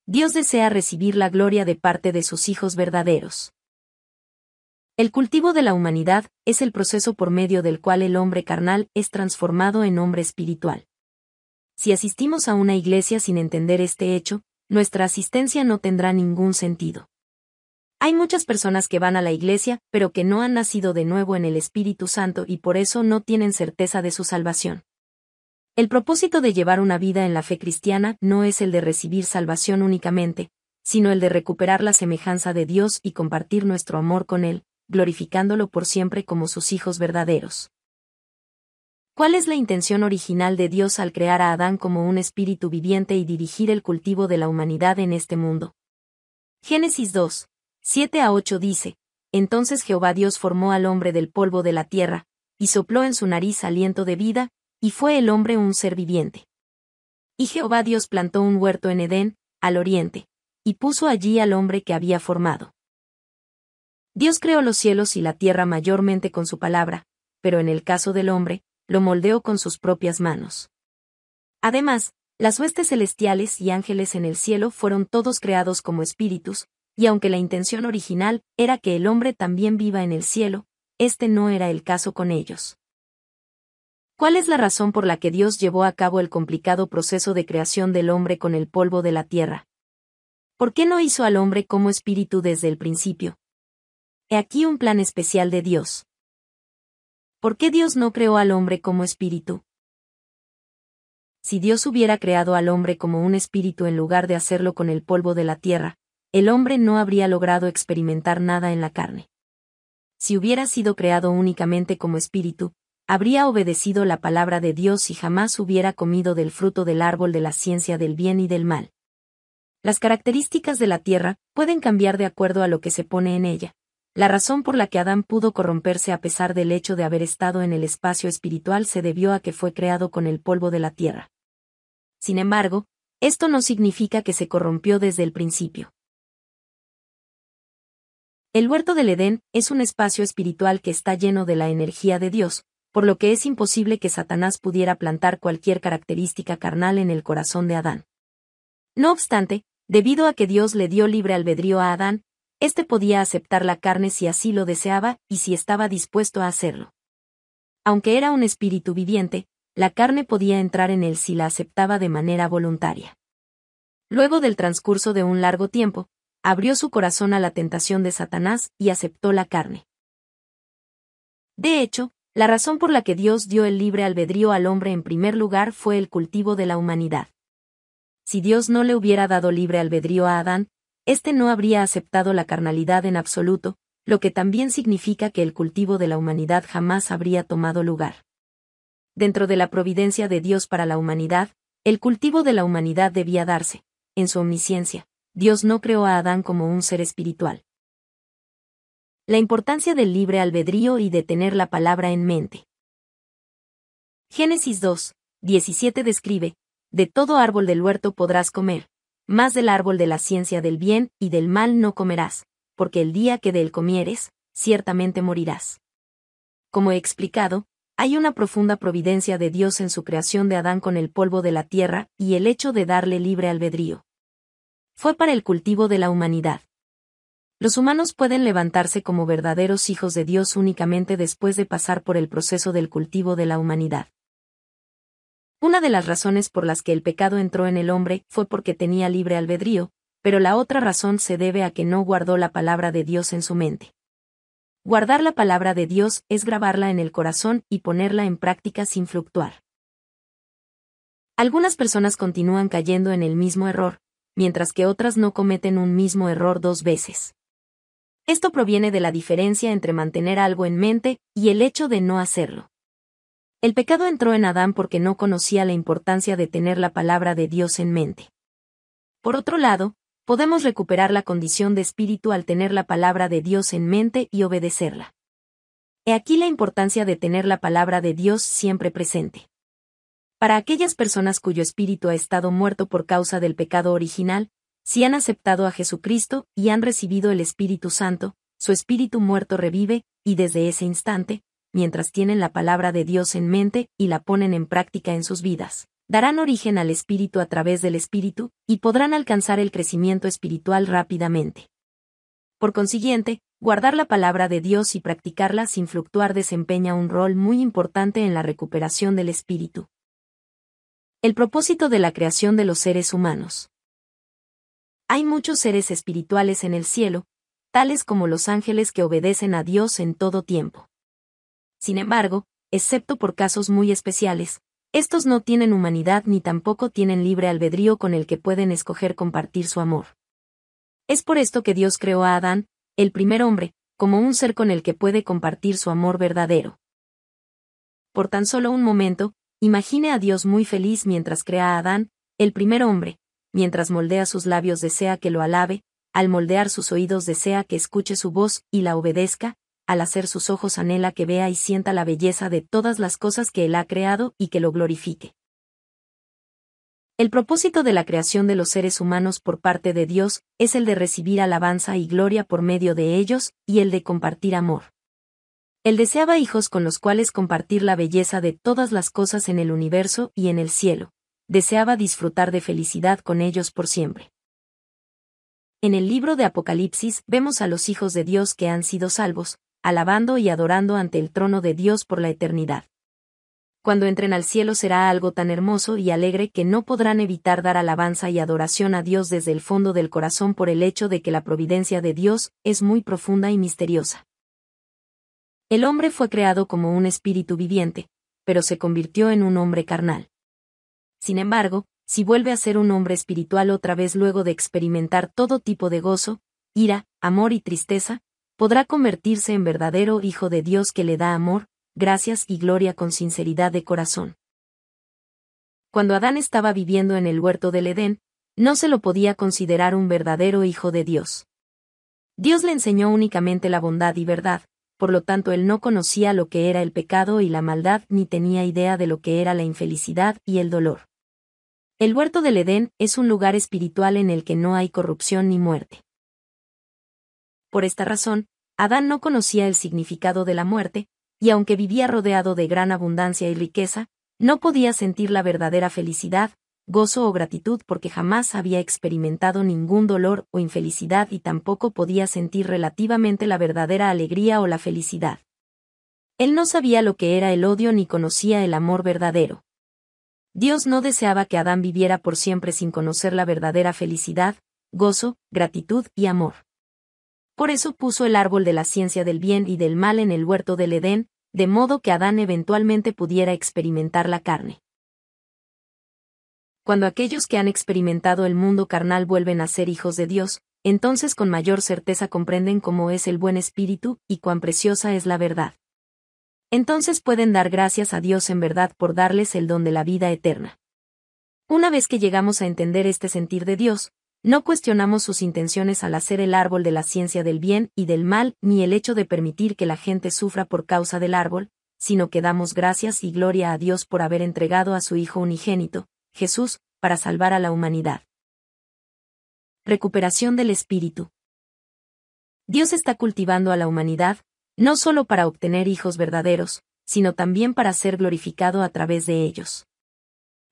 Dios desea recibir la gloria de parte de sus hijos verdaderos. El cultivo de la humanidad es el proceso por medio del cual el hombre carnal es transformado en hombre espiritual. Si asistimos a una iglesia sin entender este hecho, nuestra asistencia no tendrá ningún sentido. Hay muchas personas que van a la iglesia, pero que no han nacido de nuevo en el Espíritu Santo y por eso no tienen certeza de su salvación. El propósito de llevar una vida en la fe cristiana no es el de recibir salvación únicamente, sino el de recuperar la semejanza de Dios y compartir nuestro amor con Él, glorificándolo por siempre como sus hijos verdaderos. ¿Cuál es la intención original de Dios al crear a Adán como un espíritu viviente y dirigir el cultivo de la humanidad en este mundo? Génesis 2, 7 a 8 dice, Entonces Jehová Dios formó al hombre del polvo de la tierra, y sopló en su nariz aliento de vida, y fue el hombre un ser viviente. Y Jehová Dios plantó un huerto en Edén, al oriente, y puso allí al hombre que había formado. Dios creó los cielos y la tierra mayormente con su palabra, pero en el caso del hombre, lo moldeó con sus propias manos. Además, las huestes celestiales y ángeles en el cielo fueron todos creados como espíritus, y aunque la intención original era que el hombre también viva en el cielo, este no era el caso con ellos. ¿Cuál es la razón por la que Dios llevó a cabo el complicado proceso de creación del hombre con el polvo de la tierra? ¿Por qué no hizo al hombre como espíritu desde el principio? He aquí un plan especial de Dios. ¿Por qué Dios no creó al hombre como espíritu? Si Dios hubiera creado al hombre como un espíritu en lugar de hacerlo con el polvo de la tierra, el hombre no habría logrado experimentar nada en la carne. Si hubiera sido creado únicamente como espíritu, habría obedecido la palabra de Dios y jamás hubiera comido del fruto del árbol de la ciencia del bien y del mal. Las características de la tierra pueden cambiar de acuerdo a lo que se pone en ella. La razón por la que Adán pudo corromperse a pesar del hecho de haber estado en el espacio espiritual se debió a que fue creado con el polvo de la tierra. Sin embargo, esto no significa que se corrompió desde el principio. El huerto del Edén es un espacio espiritual que está lleno de la energía de Dios, por lo que es imposible que Satanás pudiera plantar cualquier característica carnal en el corazón de Adán. No obstante, debido a que Dios le dio libre albedrío a Adán, éste podía aceptar la carne si así lo deseaba y si estaba dispuesto a hacerlo. Aunque era un espíritu viviente, la carne podía entrar en él si la aceptaba de manera voluntaria. Luego del transcurso de un largo tiempo, abrió su corazón a la tentación de Satanás y aceptó la carne. De hecho, la razón por la que Dios dio el libre albedrío al hombre en primer lugar fue el cultivo de la humanidad. Si Dios no le hubiera dado libre albedrío a Adán, éste no habría aceptado la carnalidad en absoluto, lo que también significa que el cultivo de la humanidad jamás habría tomado lugar. Dentro de la providencia de Dios para la humanidad, el cultivo de la humanidad debía darse, en su omnisciencia, Dios no creó a Adán como un ser espiritual. La importancia del libre albedrío y de tener la palabra en mente. Génesis 2, 17 describe, De todo árbol del huerto podrás comer, más del árbol de la ciencia del bien y del mal no comerás, porque el día que de él comieres, ciertamente morirás. Como he explicado, hay una profunda providencia de Dios en su creación de Adán con el polvo de la tierra y el hecho de darle libre albedrío fue para el cultivo de la humanidad. Los humanos pueden levantarse como verdaderos hijos de Dios únicamente después de pasar por el proceso del cultivo de la humanidad. Una de las razones por las que el pecado entró en el hombre fue porque tenía libre albedrío, pero la otra razón se debe a que no guardó la palabra de Dios en su mente. Guardar la palabra de Dios es grabarla en el corazón y ponerla en práctica sin fluctuar. Algunas personas continúan cayendo en el mismo error, mientras que otras no cometen un mismo error dos veces. Esto proviene de la diferencia entre mantener algo en mente y el hecho de no hacerlo. El pecado entró en Adán porque no conocía la importancia de tener la palabra de Dios en mente. Por otro lado, podemos recuperar la condición de espíritu al tener la palabra de Dios en mente y obedecerla. He aquí la importancia de tener la palabra de Dios siempre presente. Para aquellas personas cuyo espíritu ha estado muerto por causa del pecado original, si han aceptado a Jesucristo y han recibido el Espíritu Santo, su espíritu muerto revive, y desde ese instante, mientras tienen la palabra de Dios en mente y la ponen en práctica en sus vidas, darán origen al espíritu a través del espíritu, y podrán alcanzar el crecimiento espiritual rápidamente. Por consiguiente, guardar la palabra de Dios y practicarla sin fluctuar desempeña un rol muy importante en la recuperación del espíritu. El propósito de la creación de los seres humanos. Hay muchos seres espirituales en el cielo, tales como los ángeles que obedecen a Dios en todo tiempo. Sin embargo, excepto por casos muy especiales, estos no tienen humanidad ni tampoco tienen libre albedrío con el que pueden escoger compartir su amor. Es por esto que Dios creó a Adán, el primer hombre, como un ser con el que puede compartir su amor verdadero. Por tan solo un momento, Imagine a Dios muy feliz mientras crea a Adán, el primer hombre, mientras moldea sus labios desea que lo alabe, al moldear sus oídos desea que escuche su voz y la obedezca, al hacer sus ojos anhela que vea y sienta la belleza de todas las cosas que él ha creado y que lo glorifique. El propósito de la creación de los seres humanos por parte de Dios es el de recibir alabanza y gloria por medio de ellos, y el de compartir amor. Él deseaba hijos con los cuales compartir la belleza de todas las cosas en el universo y en el cielo. Deseaba disfrutar de felicidad con ellos por siempre. En el libro de Apocalipsis vemos a los hijos de Dios que han sido salvos, alabando y adorando ante el trono de Dios por la eternidad. Cuando entren al cielo será algo tan hermoso y alegre que no podrán evitar dar alabanza y adoración a Dios desde el fondo del corazón por el hecho de que la providencia de Dios es muy profunda y misteriosa. El hombre fue creado como un espíritu viviente, pero se convirtió en un hombre carnal. Sin embargo, si vuelve a ser un hombre espiritual otra vez luego de experimentar todo tipo de gozo, ira, amor y tristeza, podrá convertirse en verdadero Hijo de Dios que le da amor, gracias y gloria con sinceridad de corazón. Cuando Adán estaba viviendo en el huerto del Edén, no se lo podía considerar un verdadero Hijo de Dios. Dios le enseñó únicamente la bondad y verdad, por lo tanto él no conocía lo que era el pecado y la maldad ni tenía idea de lo que era la infelicidad y el dolor. El huerto del Edén es un lugar espiritual en el que no hay corrupción ni muerte. Por esta razón, Adán no conocía el significado de la muerte, y aunque vivía rodeado de gran abundancia y riqueza, no podía sentir la verdadera felicidad, gozo o gratitud porque jamás había experimentado ningún dolor o infelicidad y tampoco podía sentir relativamente la verdadera alegría o la felicidad. Él no sabía lo que era el odio ni conocía el amor verdadero. Dios no deseaba que Adán viviera por siempre sin conocer la verdadera felicidad, gozo, gratitud y amor. Por eso puso el árbol de la ciencia del bien y del mal en el huerto del Edén, de modo que Adán eventualmente pudiera experimentar la carne. Cuando aquellos que han experimentado el mundo carnal vuelven a ser hijos de Dios, entonces con mayor certeza comprenden cómo es el buen espíritu y cuán preciosa es la verdad. Entonces pueden dar gracias a Dios en verdad por darles el don de la vida eterna. Una vez que llegamos a entender este sentir de Dios, no cuestionamos sus intenciones al hacer el árbol de la ciencia del bien y del mal, ni el hecho de permitir que la gente sufra por causa del árbol, sino que damos gracias y gloria a Dios por haber entregado a su Hijo unigénito, Jesús, para salvar a la humanidad. Recuperación del espíritu. Dios está cultivando a la humanidad, no solo para obtener hijos verdaderos, sino también para ser glorificado a través de ellos.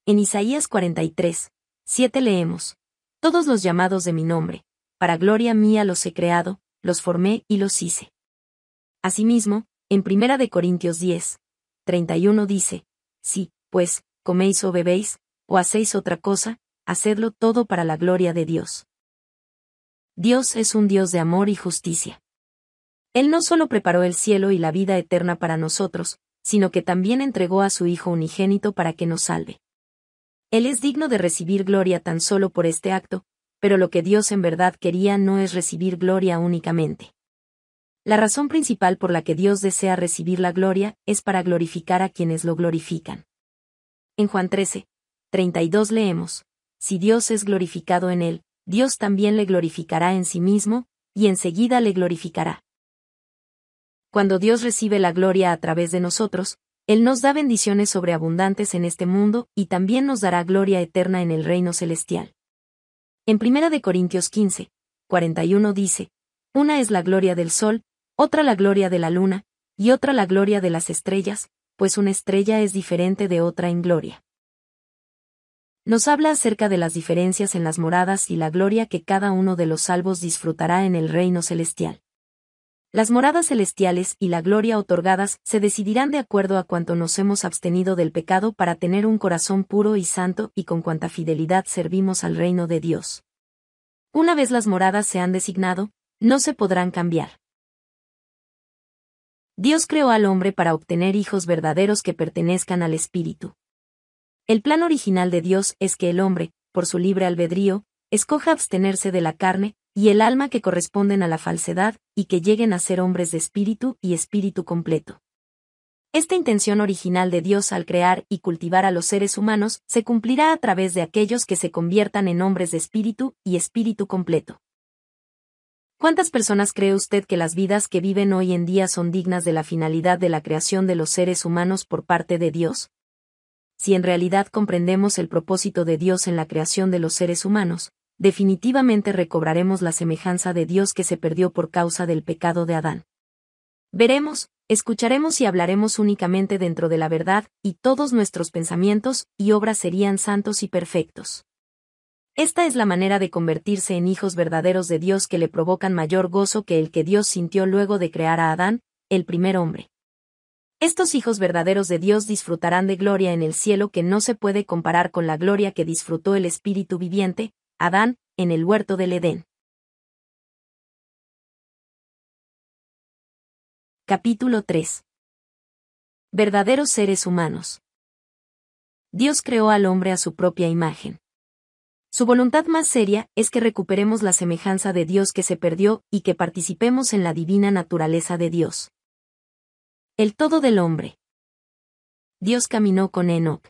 En Isaías 43, 7 leemos, Todos los llamados de mi nombre, para gloria mía los he creado, los formé y los hice. Asimismo, en 1 Corintios 10, 31 dice, Sí, pues, coméis o bebéis, o hacéis otra cosa, hacedlo todo para la gloria de Dios. Dios es un Dios de amor y justicia. Él no solo preparó el cielo y la vida eterna para nosotros, sino que también entregó a su Hijo unigénito para que nos salve. Él es digno de recibir gloria tan solo por este acto, pero lo que Dios en verdad quería no es recibir gloria únicamente. La razón principal por la que Dios desea recibir la gloria es para glorificar a quienes lo glorifican. En Juan 13, 32 leemos, Si Dios es glorificado en él, Dios también le glorificará en sí mismo, y enseguida le glorificará. Cuando Dios recibe la gloria a través de nosotros, Él nos da bendiciones sobreabundantes en este mundo y también nos dará gloria eterna en el reino celestial. En 1 Corintios 15, 41 dice, Una es la gloria del sol, otra la gloria de la luna, y otra la gloria de las estrellas, pues una estrella es diferente de otra en gloria. Nos habla acerca de las diferencias en las moradas y la gloria que cada uno de los salvos disfrutará en el reino celestial. Las moradas celestiales y la gloria otorgadas se decidirán de acuerdo a cuanto nos hemos abstenido del pecado para tener un corazón puro y santo y con cuanta fidelidad servimos al reino de Dios. Una vez las moradas se han designado, no se podrán cambiar. Dios creó al hombre para obtener hijos verdaderos que pertenezcan al Espíritu. El plan original de Dios es que el hombre, por su libre albedrío, escoja abstenerse de la carne y el alma que corresponden a la falsedad y que lleguen a ser hombres de espíritu y espíritu completo. Esta intención original de Dios al crear y cultivar a los seres humanos se cumplirá a través de aquellos que se conviertan en hombres de espíritu y espíritu completo. ¿Cuántas personas cree usted que las vidas que viven hoy en día son dignas de la finalidad de la creación de los seres humanos por parte de Dios? si en realidad comprendemos el propósito de Dios en la creación de los seres humanos, definitivamente recobraremos la semejanza de Dios que se perdió por causa del pecado de Adán. Veremos, escucharemos y hablaremos únicamente dentro de la verdad, y todos nuestros pensamientos y obras serían santos y perfectos. Esta es la manera de convertirse en hijos verdaderos de Dios que le provocan mayor gozo que el que Dios sintió luego de crear a Adán, el primer hombre. Estos hijos verdaderos de Dios disfrutarán de gloria en el cielo que no se puede comparar con la gloria que disfrutó el Espíritu viviente, Adán, en el huerto del Edén. Capítulo 3 Verdaderos seres humanos. Dios creó al hombre a su propia imagen. Su voluntad más seria es que recuperemos la semejanza de Dios que se perdió y que participemos en la divina naturaleza de Dios. El todo del hombre. Dios caminó con Enoch.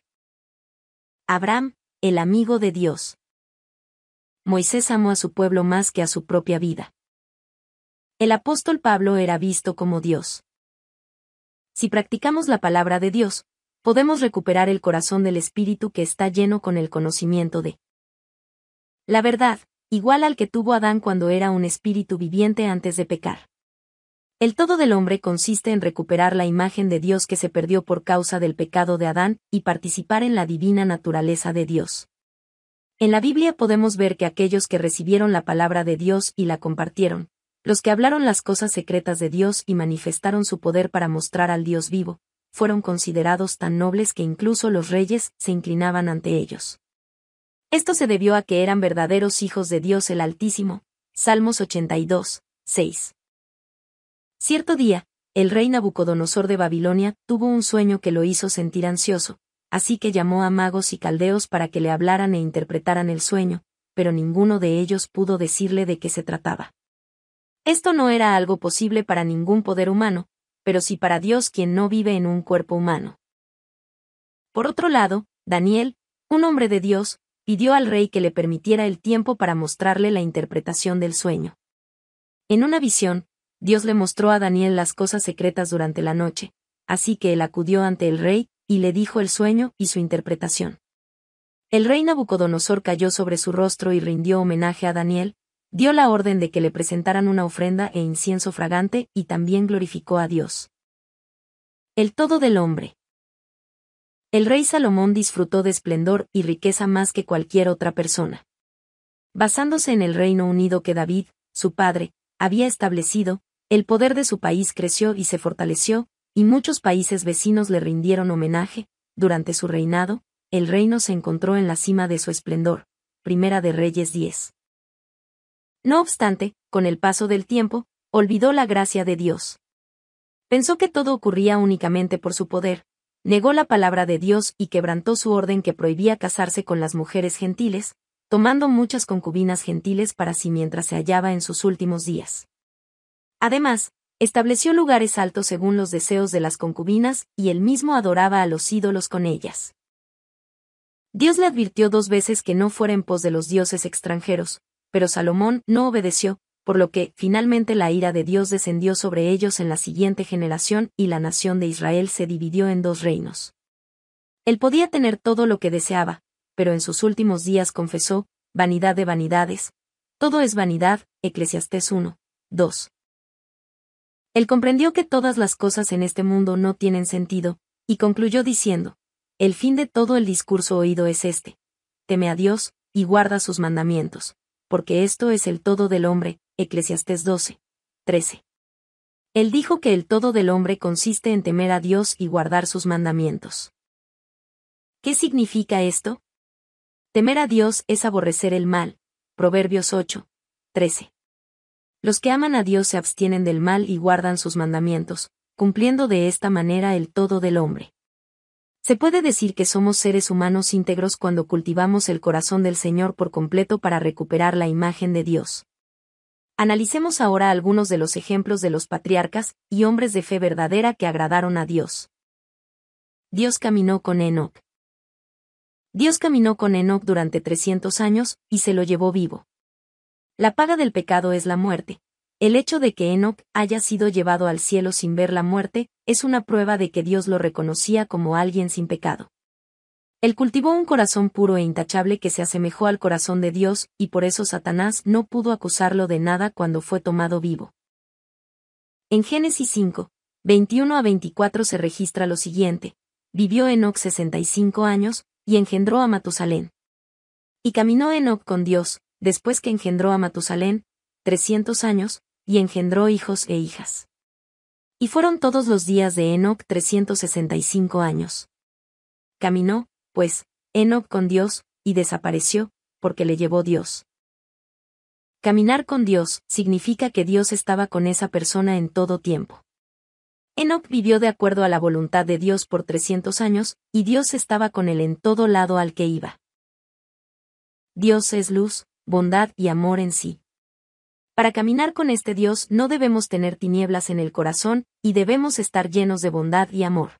Abraham, el amigo de Dios. Moisés amó a su pueblo más que a su propia vida. El apóstol Pablo era visto como Dios. Si practicamos la palabra de Dios, podemos recuperar el corazón del espíritu que está lleno con el conocimiento de la verdad, igual al que tuvo Adán cuando era un espíritu viviente antes de pecar. El todo del hombre consiste en recuperar la imagen de Dios que se perdió por causa del pecado de Adán y participar en la divina naturaleza de Dios. En la Biblia podemos ver que aquellos que recibieron la palabra de Dios y la compartieron, los que hablaron las cosas secretas de Dios y manifestaron su poder para mostrar al Dios vivo, fueron considerados tan nobles que incluso los reyes se inclinaban ante ellos. Esto se debió a que eran verdaderos hijos de Dios el Altísimo. Salmos 82, 6. Cierto día, el rey Nabucodonosor de Babilonia tuvo un sueño que lo hizo sentir ansioso, así que llamó a magos y caldeos para que le hablaran e interpretaran el sueño, pero ninguno de ellos pudo decirle de qué se trataba. Esto no era algo posible para ningún poder humano, pero sí para Dios quien no vive en un cuerpo humano. Por otro lado, Daniel, un hombre de Dios, pidió al rey que le permitiera el tiempo para mostrarle la interpretación del sueño. En una visión, Dios le mostró a Daniel las cosas secretas durante la noche, así que él acudió ante el rey, y le dijo el sueño y su interpretación. El rey Nabucodonosor cayó sobre su rostro y rindió homenaje a Daniel, dio la orden de que le presentaran una ofrenda e incienso fragante y también glorificó a Dios. El todo del hombre. El rey Salomón disfrutó de esplendor y riqueza más que cualquier otra persona. Basándose en el reino unido que David, su padre, había establecido, el poder de su país creció y se fortaleció, y muchos países vecinos le rindieron homenaje, durante su reinado, el reino se encontró en la cima de su esplendor. Primera de Reyes 10. No obstante, con el paso del tiempo, olvidó la gracia de Dios. Pensó que todo ocurría únicamente por su poder, negó la palabra de Dios y quebrantó su orden que prohibía casarse con las mujeres gentiles, tomando muchas concubinas gentiles para sí mientras se hallaba en sus últimos días. Además, estableció lugares altos según los deseos de las concubinas, y él mismo adoraba a los ídolos con ellas. Dios le advirtió dos veces que no fuera en pos de los dioses extranjeros, pero Salomón no obedeció, por lo que finalmente la ira de Dios descendió sobre ellos en la siguiente generación y la nación de Israel se dividió en dos reinos. Él podía tener todo lo que deseaba, pero en sus últimos días confesó, vanidad de vanidades, todo es vanidad, Eclesiastés 1, 2. Él comprendió que todas las cosas en este mundo no tienen sentido, y concluyó diciendo, El fin de todo el discurso oído es este. Teme a Dios, y guarda sus mandamientos, porque esto es el todo del hombre, Eclesiastes 12. 13. Él dijo que el todo del hombre consiste en temer a Dios y guardar sus mandamientos. ¿Qué significa esto? Temer a Dios es aborrecer el mal. Proverbios 8. 13. Los que aman a Dios se abstienen del mal y guardan sus mandamientos, cumpliendo de esta manera el todo del hombre. Se puede decir que somos seres humanos íntegros cuando cultivamos el corazón del Señor por completo para recuperar la imagen de Dios. Analicemos ahora algunos de los ejemplos de los patriarcas y hombres de fe verdadera que agradaron a Dios. Dios caminó con Enoch. Dios caminó con Enoch durante 300 años y se lo llevó vivo. La paga del pecado es la muerte. El hecho de que Enoch haya sido llevado al cielo sin ver la muerte, es una prueba de que Dios lo reconocía como alguien sin pecado. Él cultivó un corazón puro e intachable que se asemejó al corazón de Dios, y por eso Satanás no pudo acusarlo de nada cuando fue tomado vivo. En Génesis 5, 21 a 24 se registra lo siguiente. Vivió Enoch 65 años, y engendró a Matusalén. Y caminó Enoch con Dios, después que engendró a Matusalén, trescientos años, y engendró hijos e hijas. Y fueron todos los días de Enoc trescientos sesenta y cinco años. Caminó, pues, Enoc con Dios, y desapareció, porque le llevó Dios. Caminar con Dios significa que Dios estaba con esa persona en todo tiempo. Enoch vivió de acuerdo a la voluntad de Dios por 300 años, y Dios estaba con él en todo lado al que iba. Dios es luz, bondad y amor en sí. Para caminar con este Dios no debemos tener tinieblas en el corazón, y debemos estar llenos de bondad y amor.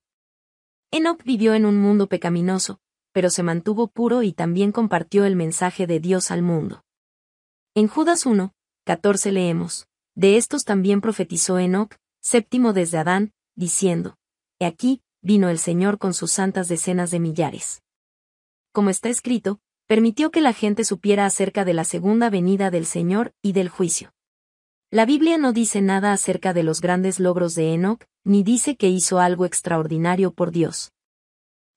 Enoc vivió en un mundo pecaminoso, pero se mantuvo puro y también compartió el mensaje de Dios al mundo. En Judas 1, 14 leemos, de estos también profetizó Enoc séptimo desde Adán, diciendo, He aquí, vino el Señor con sus santas decenas de millares. Como está escrito, permitió que la gente supiera acerca de la segunda venida del Señor y del juicio. La Biblia no dice nada acerca de los grandes logros de Enoch, ni dice que hizo algo extraordinario por Dios.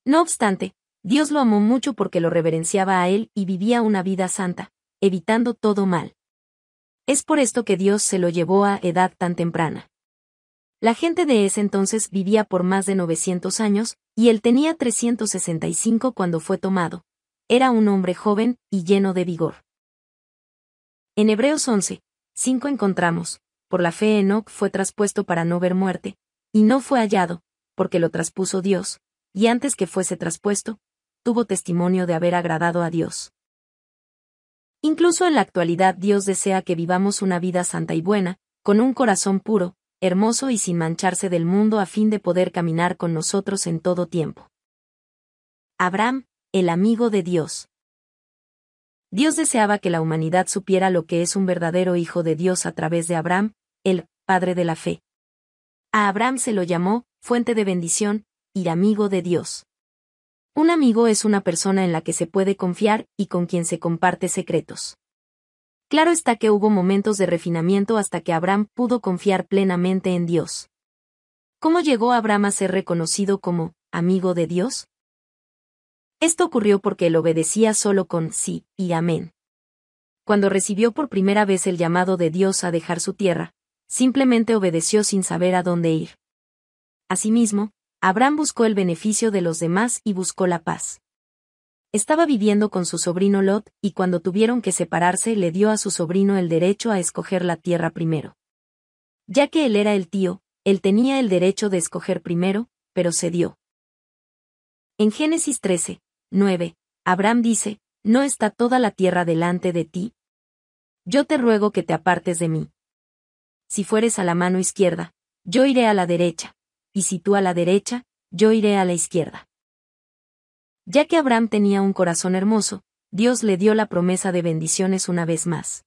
No obstante, Dios lo amó mucho porque lo reverenciaba a él y vivía una vida santa, evitando todo mal. Es por esto que Dios se lo llevó a edad tan temprana. La gente de ese entonces vivía por más de 900 años, y él tenía 365 cuando fue tomado, era un hombre joven y lleno de vigor. En Hebreos 11, 5 encontramos, por la fe Enoch fue traspuesto para no ver muerte, y no fue hallado, porque lo traspuso Dios, y antes que fuese traspuesto, tuvo testimonio de haber agradado a Dios. Incluso en la actualidad Dios desea que vivamos una vida santa y buena, con un corazón puro, hermoso y sin mancharse del mundo a fin de poder caminar con nosotros en todo tiempo. Abraham, el amigo de Dios. Dios deseaba que la humanidad supiera lo que es un verdadero hijo de Dios a través de Abraham, el padre de la fe. A Abraham se lo llamó fuente de bendición y amigo de Dios. Un amigo es una persona en la que se puede confiar y con quien se comparte secretos. Claro está que hubo momentos de refinamiento hasta que Abraham pudo confiar plenamente en Dios. ¿Cómo llegó Abraham a ser reconocido como amigo de Dios? Esto ocurrió porque él obedecía solo con sí y amén. Cuando recibió por primera vez el llamado de Dios a dejar su tierra, simplemente obedeció sin saber a dónde ir. Asimismo, Abraham buscó el beneficio de los demás y buscó la paz. Estaba viviendo con su sobrino Lot, y cuando tuvieron que separarse le dio a su sobrino el derecho a escoger la tierra primero. Ya que él era el tío, él tenía el derecho de escoger primero, pero cedió. En Génesis 13, 9. Abraham dice, ¿no está toda la tierra delante de ti? Yo te ruego que te apartes de mí. Si fueres a la mano izquierda, yo iré a la derecha, y si tú a la derecha, yo iré a la izquierda. Ya que Abraham tenía un corazón hermoso, Dios le dio la promesa de bendiciones una vez más.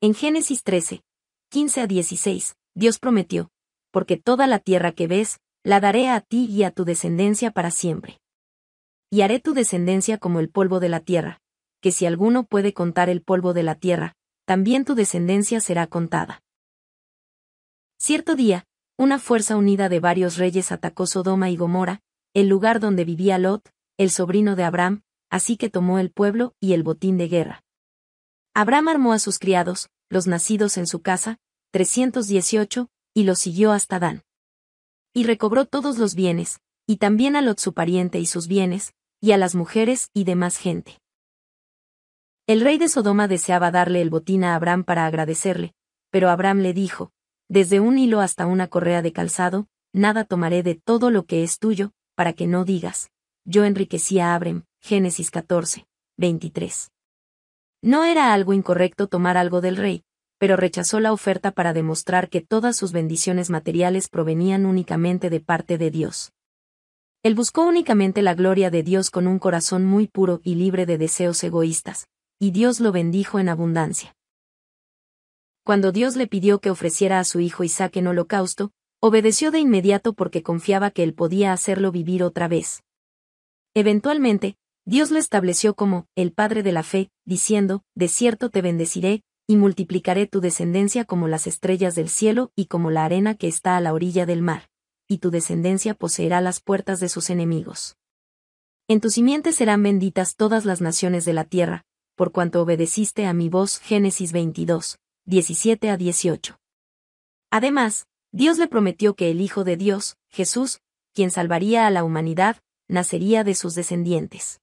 En Génesis 13, 15 a 16, Dios prometió, porque toda la tierra que ves, la daré a ti y a tu descendencia para siempre y haré tu descendencia como el polvo de la tierra, que si alguno puede contar el polvo de la tierra, también tu descendencia será contada. Cierto día, una fuerza unida de varios reyes atacó Sodoma y Gomorra, el lugar donde vivía Lot, el sobrino de Abraham, así que tomó el pueblo y el botín de guerra. Abraham armó a sus criados, los nacidos en su casa, 318, y los siguió hasta Dan. Y recobró todos los bienes, y también a Lot su pariente y sus bienes, y a las mujeres y demás gente. El rey de Sodoma deseaba darle el botín a Abraham para agradecerle, pero Abraham le dijo, desde un hilo hasta una correa de calzado, nada tomaré de todo lo que es tuyo, para que no digas, yo enriquecí a Abraham, Génesis 14, 23. No era algo incorrecto tomar algo del rey, pero rechazó la oferta para demostrar que todas sus bendiciones materiales provenían únicamente de parte de Dios. Él buscó únicamente la gloria de Dios con un corazón muy puro y libre de deseos egoístas, y Dios lo bendijo en abundancia. Cuando Dios le pidió que ofreciera a su hijo Isaac en holocausto, obedeció de inmediato porque confiaba que él podía hacerlo vivir otra vez. Eventualmente, Dios lo estableció como el Padre de la Fe, diciendo, De cierto te bendeciré, y multiplicaré tu descendencia como las estrellas del cielo y como la arena que está a la orilla del mar y tu descendencia poseerá las puertas de sus enemigos. En tu simiente serán benditas todas las naciones de la tierra, por cuanto obedeciste a mi voz. Génesis 22, 17 a 18. Además, Dios le prometió que el Hijo de Dios, Jesús, quien salvaría a la humanidad, nacería de sus descendientes.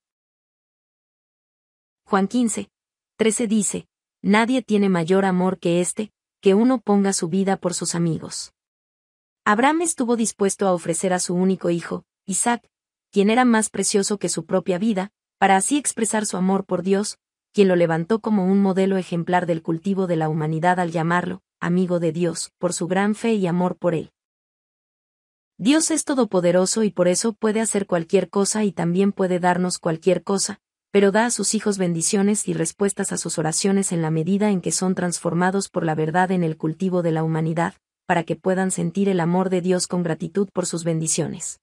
Juan 15, 13 dice, Nadie tiene mayor amor que este, que uno ponga su vida por sus amigos. Abraham estuvo dispuesto a ofrecer a su único hijo, Isaac, quien era más precioso que su propia vida, para así expresar su amor por Dios, quien lo levantó como un modelo ejemplar del cultivo de la humanidad al llamarlo, amigo de Dios, por su gran fe y amor por él. Dios es todopoderoso y por eso puede hacer cualquier cosa y también puede darnos cualquier cosa, pero da a sus hijos bendiciones y respuestas a sus oraciones en la medida en que son transformados por la verdad en el cultivo de la humanidad, para que puedan sentir el amor de Dios con gratitud por sus bendiciones.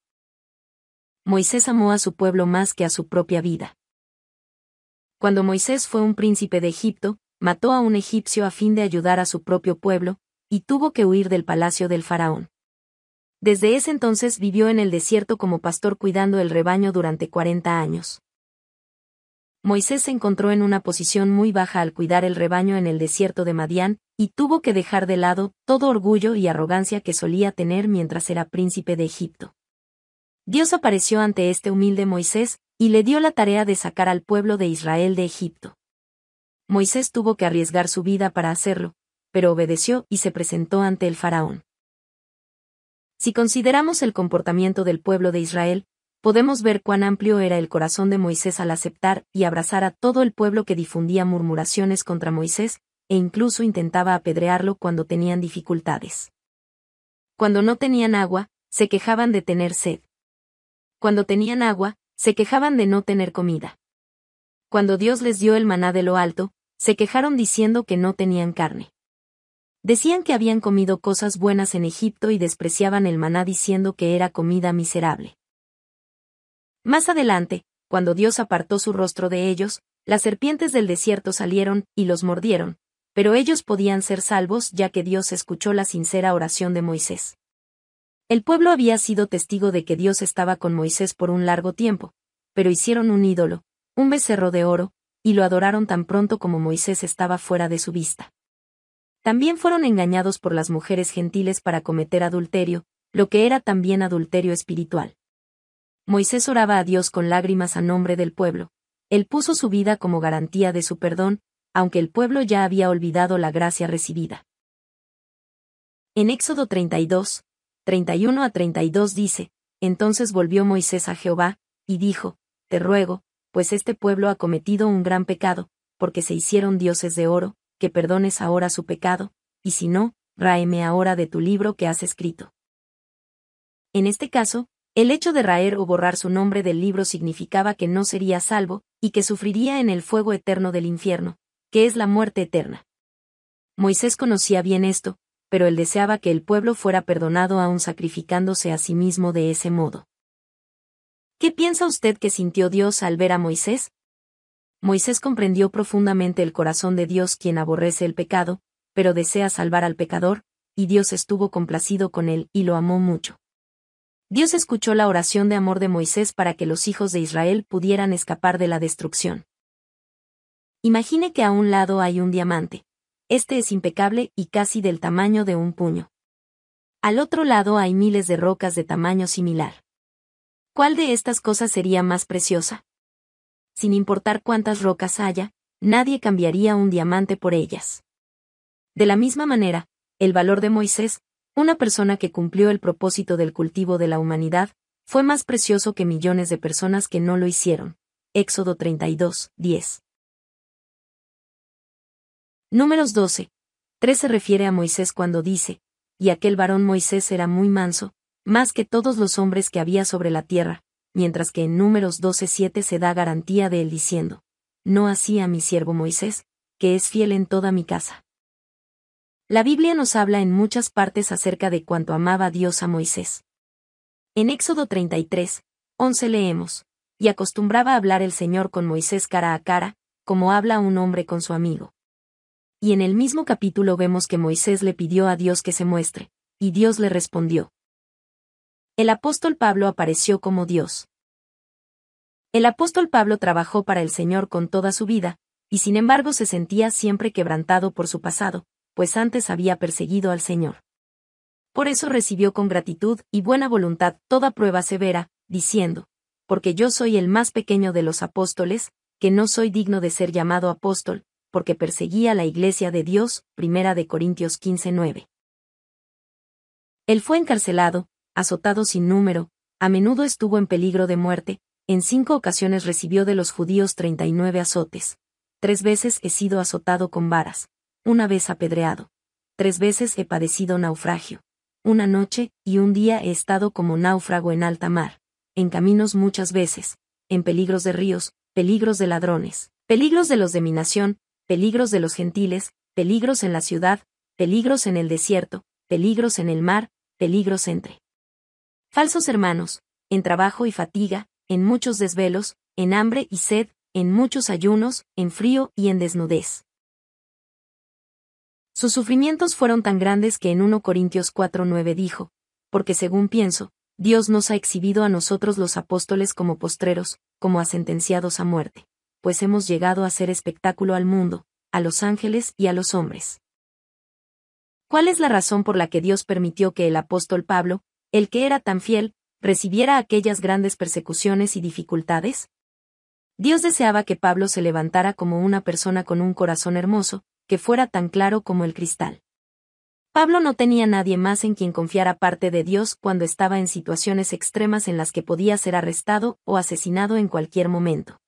Moisés amó a su pueblo más que a su propia vida. Cuando Moisés fue un príncipe de Egipto, mató a un egipcio a fin de ayudar a su propio pueblo, y tuvo que huir del palacio del faraón. Desde ese entonces vivió en el desierto como pastor cuidando el rebaño durante 40 años. Moisés se encontró en una posición muy baja al cuidar el rebaño en el desierto de Madián, y tuvo que dejar de lado todo orgullo y arrogancia que solía tener mientras era príncipe de Egipto. Dios apareció ante este humilde Moisés, y le dio la tarea de sacar al pueblo de Israel de Egipto. Moisés tuvo que arriesgar su vida para hacerlo, pero obedeció y se presentó ante el faraón. Si consideramos el comportamiento del pueblo de Israel, podemos ver cuán amplio era el corazón de Moisés al aceptar y abrazar a todo el pueblo que difundía murmuraciones contra Moisés, e incluso intentaba apedrearlo cuando tenían dificultades. Cuando no tenían agua, se quejaban de tener sed. Cuando tenían agua, se quejaban de no tener comida. Cuando Dios les dio el maná de lo alto, se quejaron diciendo que no tenían carne. Decían que habían comido cosas buenas en Egipto y despreciaban el maná diciendo que era comida miserable. Más adelante, cuando Dios apartó su rostro de ellos, las serpientes del desierto salieron y los mordieron, pero ellos podían ser salvos ya que Dios escuchó la sincera oración de Moisés. El pueblo había sido testigo de que Dios estaba con Moisés por un largo tiempo, pero hicieron un ídolo, un becerro de oro, y lo adoraron tan pronto como Moisés estaba fuera de su vista. También fueron engañados por las mujeres gentiles para cometer adulterio, lo que era también adulterio espiritual. Moisés oraba a Dios con lágrimas a nombre del pueblo. Él puso su vida como garantía de su perdón, aunque el pueblo ya había olvidado la gracia recibida. En Éxodo 32, 31 a 32 dice, Entonces volvió Moisés a Jehová, y dijo, Te ruego, pues este pueblo ha cometido un gran pecado, porque se hicieron dioses de oro, que perdones ahora su pecado, y si no, ráeme ahora de tu libro que has escrito. En este caso, el hecho de raer o borrar su nombre del libro significaba que no sería salvo, y que sufriría en el fuego eterno del infierno, que es la muerte eterna. Moisés conocía bien esto, pero él deseaba que el pueblo fuera perdonado aún sacrificándose a sí mismo de ese modo. ¿Qué piensa usted que sintió Dios al ver a Moisés? Moisés comprendió profundamente el corazón de Dios quien aborrece el pecado, pero desea salvar al pecador, y Dios estuvo complacido con él y lo amó mucho. Dios escuchó la oración de amor de Moisés para que los hijos de Israel pudieran escapar de la destrucción. Imagine que a un lado hay un diamante. Este es impecable y casi del tamaño de un puño. Al otro lado hay miles de rocas de tamaño similar. ¿Cuál de estas cosas sería más preciosa? Sin importar cuántas rocas haya, nadie cambiaría un diamante por ellas. De la misma manera, el valor de Moisés, una persona que cumplió el propósito del cultivo de la humanidad fue más precioso que millones de personas que no lo hicieron. Éxodo 32, 10. Números 12. 3 se refiere a Moisés cuando dice, y aquel varón Moisés era muy manso, más que todos los hombres que había sobre la tierra, mientras que en Números 7 se da garantía de él diciendo, No así a mi siervo Moisés, que es fiel en toda mi casa. La Biblia nos habla en muchas partes acerca de cuánto amaba Dios a Moisés. En Éxodo 33, 11 leemos, y acostumbraba hablar el Señor con Moisés cara a cara, como habla un hombre con su amigo. Y en el mismo capítulo vemos que Moisés le pidió a Dios que se muestre, y Dios le respondió. El apóstol Pablo apareció como Dios. El apóstol Pablo trabajó para el Señor con toda su vida, y sin embargo se sentía siempre quebrantado por su pasado, pues antes había perseguido al Señor. Por eso recibió con gratitud y buena voluntad toda prueba severa, diciendo, porque yo soy el más pequeño de los apóstoles, que no soy digno de ser llamado apóstol, porque perseguía la iglesia de Dios, 1 de Corintios 15:9. Él fue encarcelado, azotado sin número, a menudo estuvo en peligro de muerte, en cinco ocasiones recibió de los judíos 39 azotes. Tres veces he sido azotado con varas una vez apedreado. Tres veces he padecido naufragio. Una noche y un día he estado como náufrago en alta mar, en caminos muchas veces, en peligros de ríos, peligros de ladrones, peligros de los de mi nación, peligros de los gentiles, peligros en la ciudad, peligros en el desierto, peligros en el mar, peligros entre falsos hermanos, en trabajo y fatiga, en muchos desvelos, en hambre y sed, en muchos ayunos, en frío y en desnudez. Sus sufrimientos fueron tan grandes que en 1 Corintios 4:9 dijo, porque según pienso, Dios nos ha exhibido a nosotros los apóstoles como postreros, como a sentenciados a muerte, pues hemos llegado a ser espectáculo al mundo, a los ángeles y a los hombres. ¿Cuál es la razón por la que Dios permitió que el apóstol Pablo, el que era tan fiel, recibiera aquellas grandes persecuciones y dificultades? Dios deseaba que Pablo se levantara como una persona con un corazón hermoso, que fuera tan claro como el cristal. Pablo no tenía nadie más en quien confiar aparte de Dios cuando estaba en situaciones extremas en las que podía ser arrestado o asesinado en cualquier momento.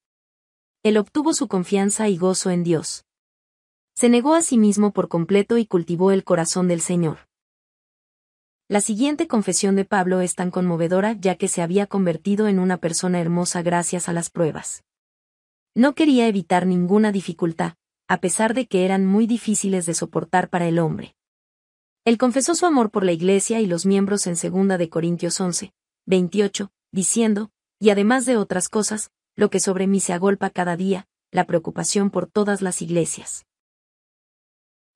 Él obtuvo su confianza y gozo en Dios. Se negó a sí mismo por completo y cultivó el corazón del Señor. La siguiente confesión de Pablo es tan conmovedora ya que se había convertido en una persona hermosa gracias a las pruebas. No quería evitar ninguna dificultad, a pesar de que eran muy difíciles de soportar para el hombre. Él confesó su amor por la Iglesia y los miembros en 2 de Corintios 11, 28, diciendo, y además de otras cosas, lo que sobre mí se agolpa cada día, la preocupación por todas las iglesias.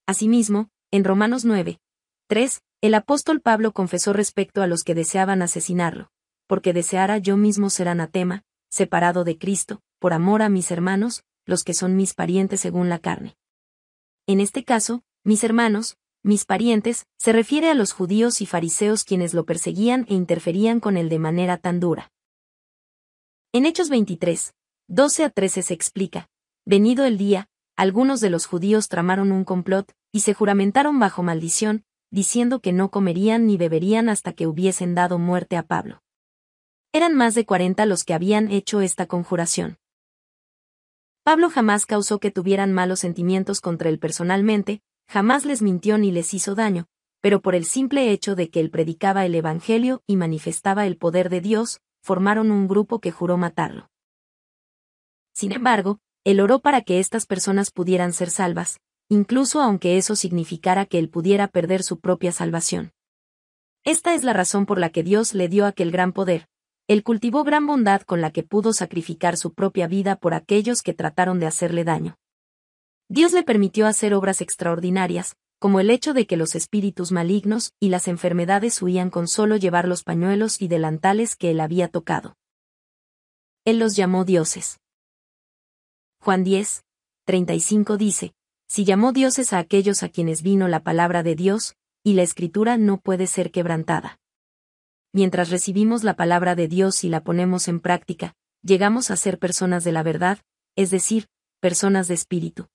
Asimismo, en Romanos 9, 3, el apóstol Pablo confesó respecto a los que deseaban asesinarlo, porque deseara yo mismo ser anatema, separado de Cristo, por amor a mis hermanos, los que son mis parientes según la carne. En este caso, mis hermanos, mis parientes, se refiere a los judíos y fariseos quienes lo perseguían e interferían con él de manera tan dura. En Hechos 23, 12 a 13 se explica, venido el día, algunos de los judíos tramaron un complot, y se juramentaron bajo maldición, diciendo que no comerían ni beberían hasta que hubiesen dado muerte a Pablo. Eran más de cuarenta los que habían hecho esta conjuración. Pablo jamás causó que tuvieran malos sentimientos contra él personalmente, jamás les mintió ni les hizo daño, pero por el simple hecho de que él predicaba el Evangelio y manifestaba el poder de Dios, formaron un grupo que juró matarlo. Sin embargo, él oró para que estas personas pudieran ser salvas, incluso aunque eso significara que él pudiera perder su propia salvación. Esta es la razón por la que Dios le dio aquel gran poder, él cultivó gran bondad con la que pudo sacrificar su propia vida por aquellos que trataron de hacerle daño. Dios le permitió hacer obras extraordinarias, como el hecho de que los espíritus malignos y las enfermedades huían con solo llevar los pañuelos y delantales que él había tocado. Él los llamó dioses. Juan 10, 35 dice, Si llamó dioses a aquellos a quienes vino la palabra de Dios, y la escritura no puede ser quebrantada mientras recibimos la palabra de Dios y la ponemos en práctica, llegamos a ser personas de la verdad, es decir, personas de espíritu.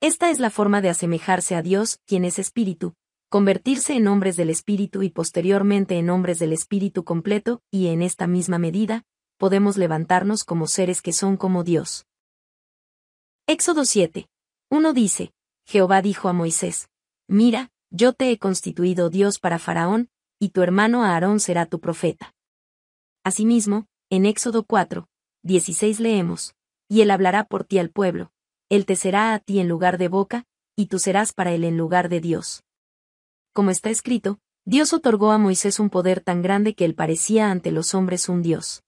Esta es la forma de asemejarse a Dios, quien es espíritu, convertirse en hombres del espíritu y posteriormente en hombres del espíritu completo, y en esta misma medida, podemos levantarnos como seres que son como Dios. Éxodo 7. 1 dice, Jehová dijo a Moisés, Mira, yo te he constituido Dios para Faraón, y tu hermano Aarón será tu profeta. Asimismo, en Éxodo 4, 16 leemos, y él hablará por ti al pueblo, él te será a ti en lugar de boca, y tú serás para él en lugar de Dios. Como está escrito, Dios otorgó a Moisés un poder tan grande que él parecía ante los hombres un Dios.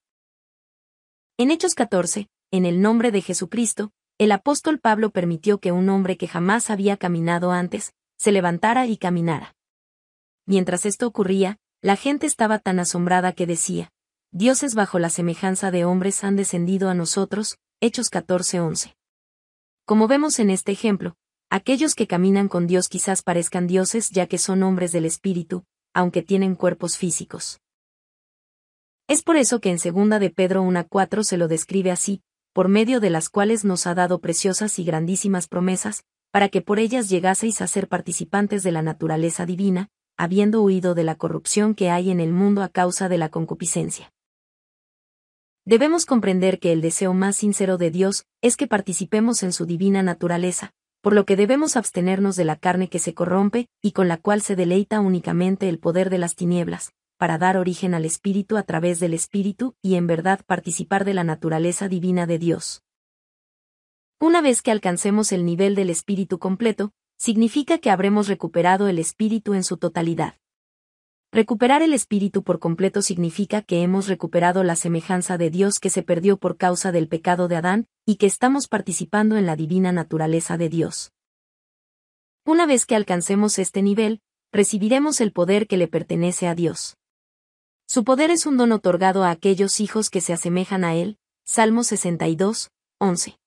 En Hechos 14, en el nombre de Jesucristo, el apóstol Pablo permitió que un hombre que jamás había caminado antes, se levantara y caminara. Mientras esto ocurría, la gente estaba tan asombrada que decía, Dioses bajo la semejanza de hombres han descendido a nosotros, Hechos 14:11. Como vemos en este ejemplo, aquellos que caminan con Dios quizás parezcan dioses ya que son hombres del Espíritu, aunque tienen cuerpos físicos. Es por eso que en 2 de Pedro 1.4 se lo describe así, por medio de las cuales nos ha dado preciosas y grandísimas promesas, para que por ellas llegaseis a ser participantes de la naturaleza divina, habiendo huido de la corrupción que hay en el mundo a causa de la concupiscencia. Debemos comprender que el deseo más sincero de Dios es que participemos en su divina naturaleza, por lo que debemos abstenernos de la carne que se corrompe y con la cual se deleita únicamente el poder de las tinieblas, para dar origen al Espíritu a través del Espíritu y en verdad participar de la naturaleza divina de Dios. Una vez que alcancemos el nivel del Espíritu completo, significa que habremos recuperado el espíritu en su totalidad. Recuperar el espíritu por completo significa que hemos recuperado la semejanza de Dios que se perdió por causa del pecado de Adán, y que estamos participando en la divina naturaleza de Dios. Una vez que alcancemos este nivel, recibiremos el poder que le pertenece a Dios. Su poder es un don otorgado a aquellos hijos que se asemejan a Él, Salmo 62, 11.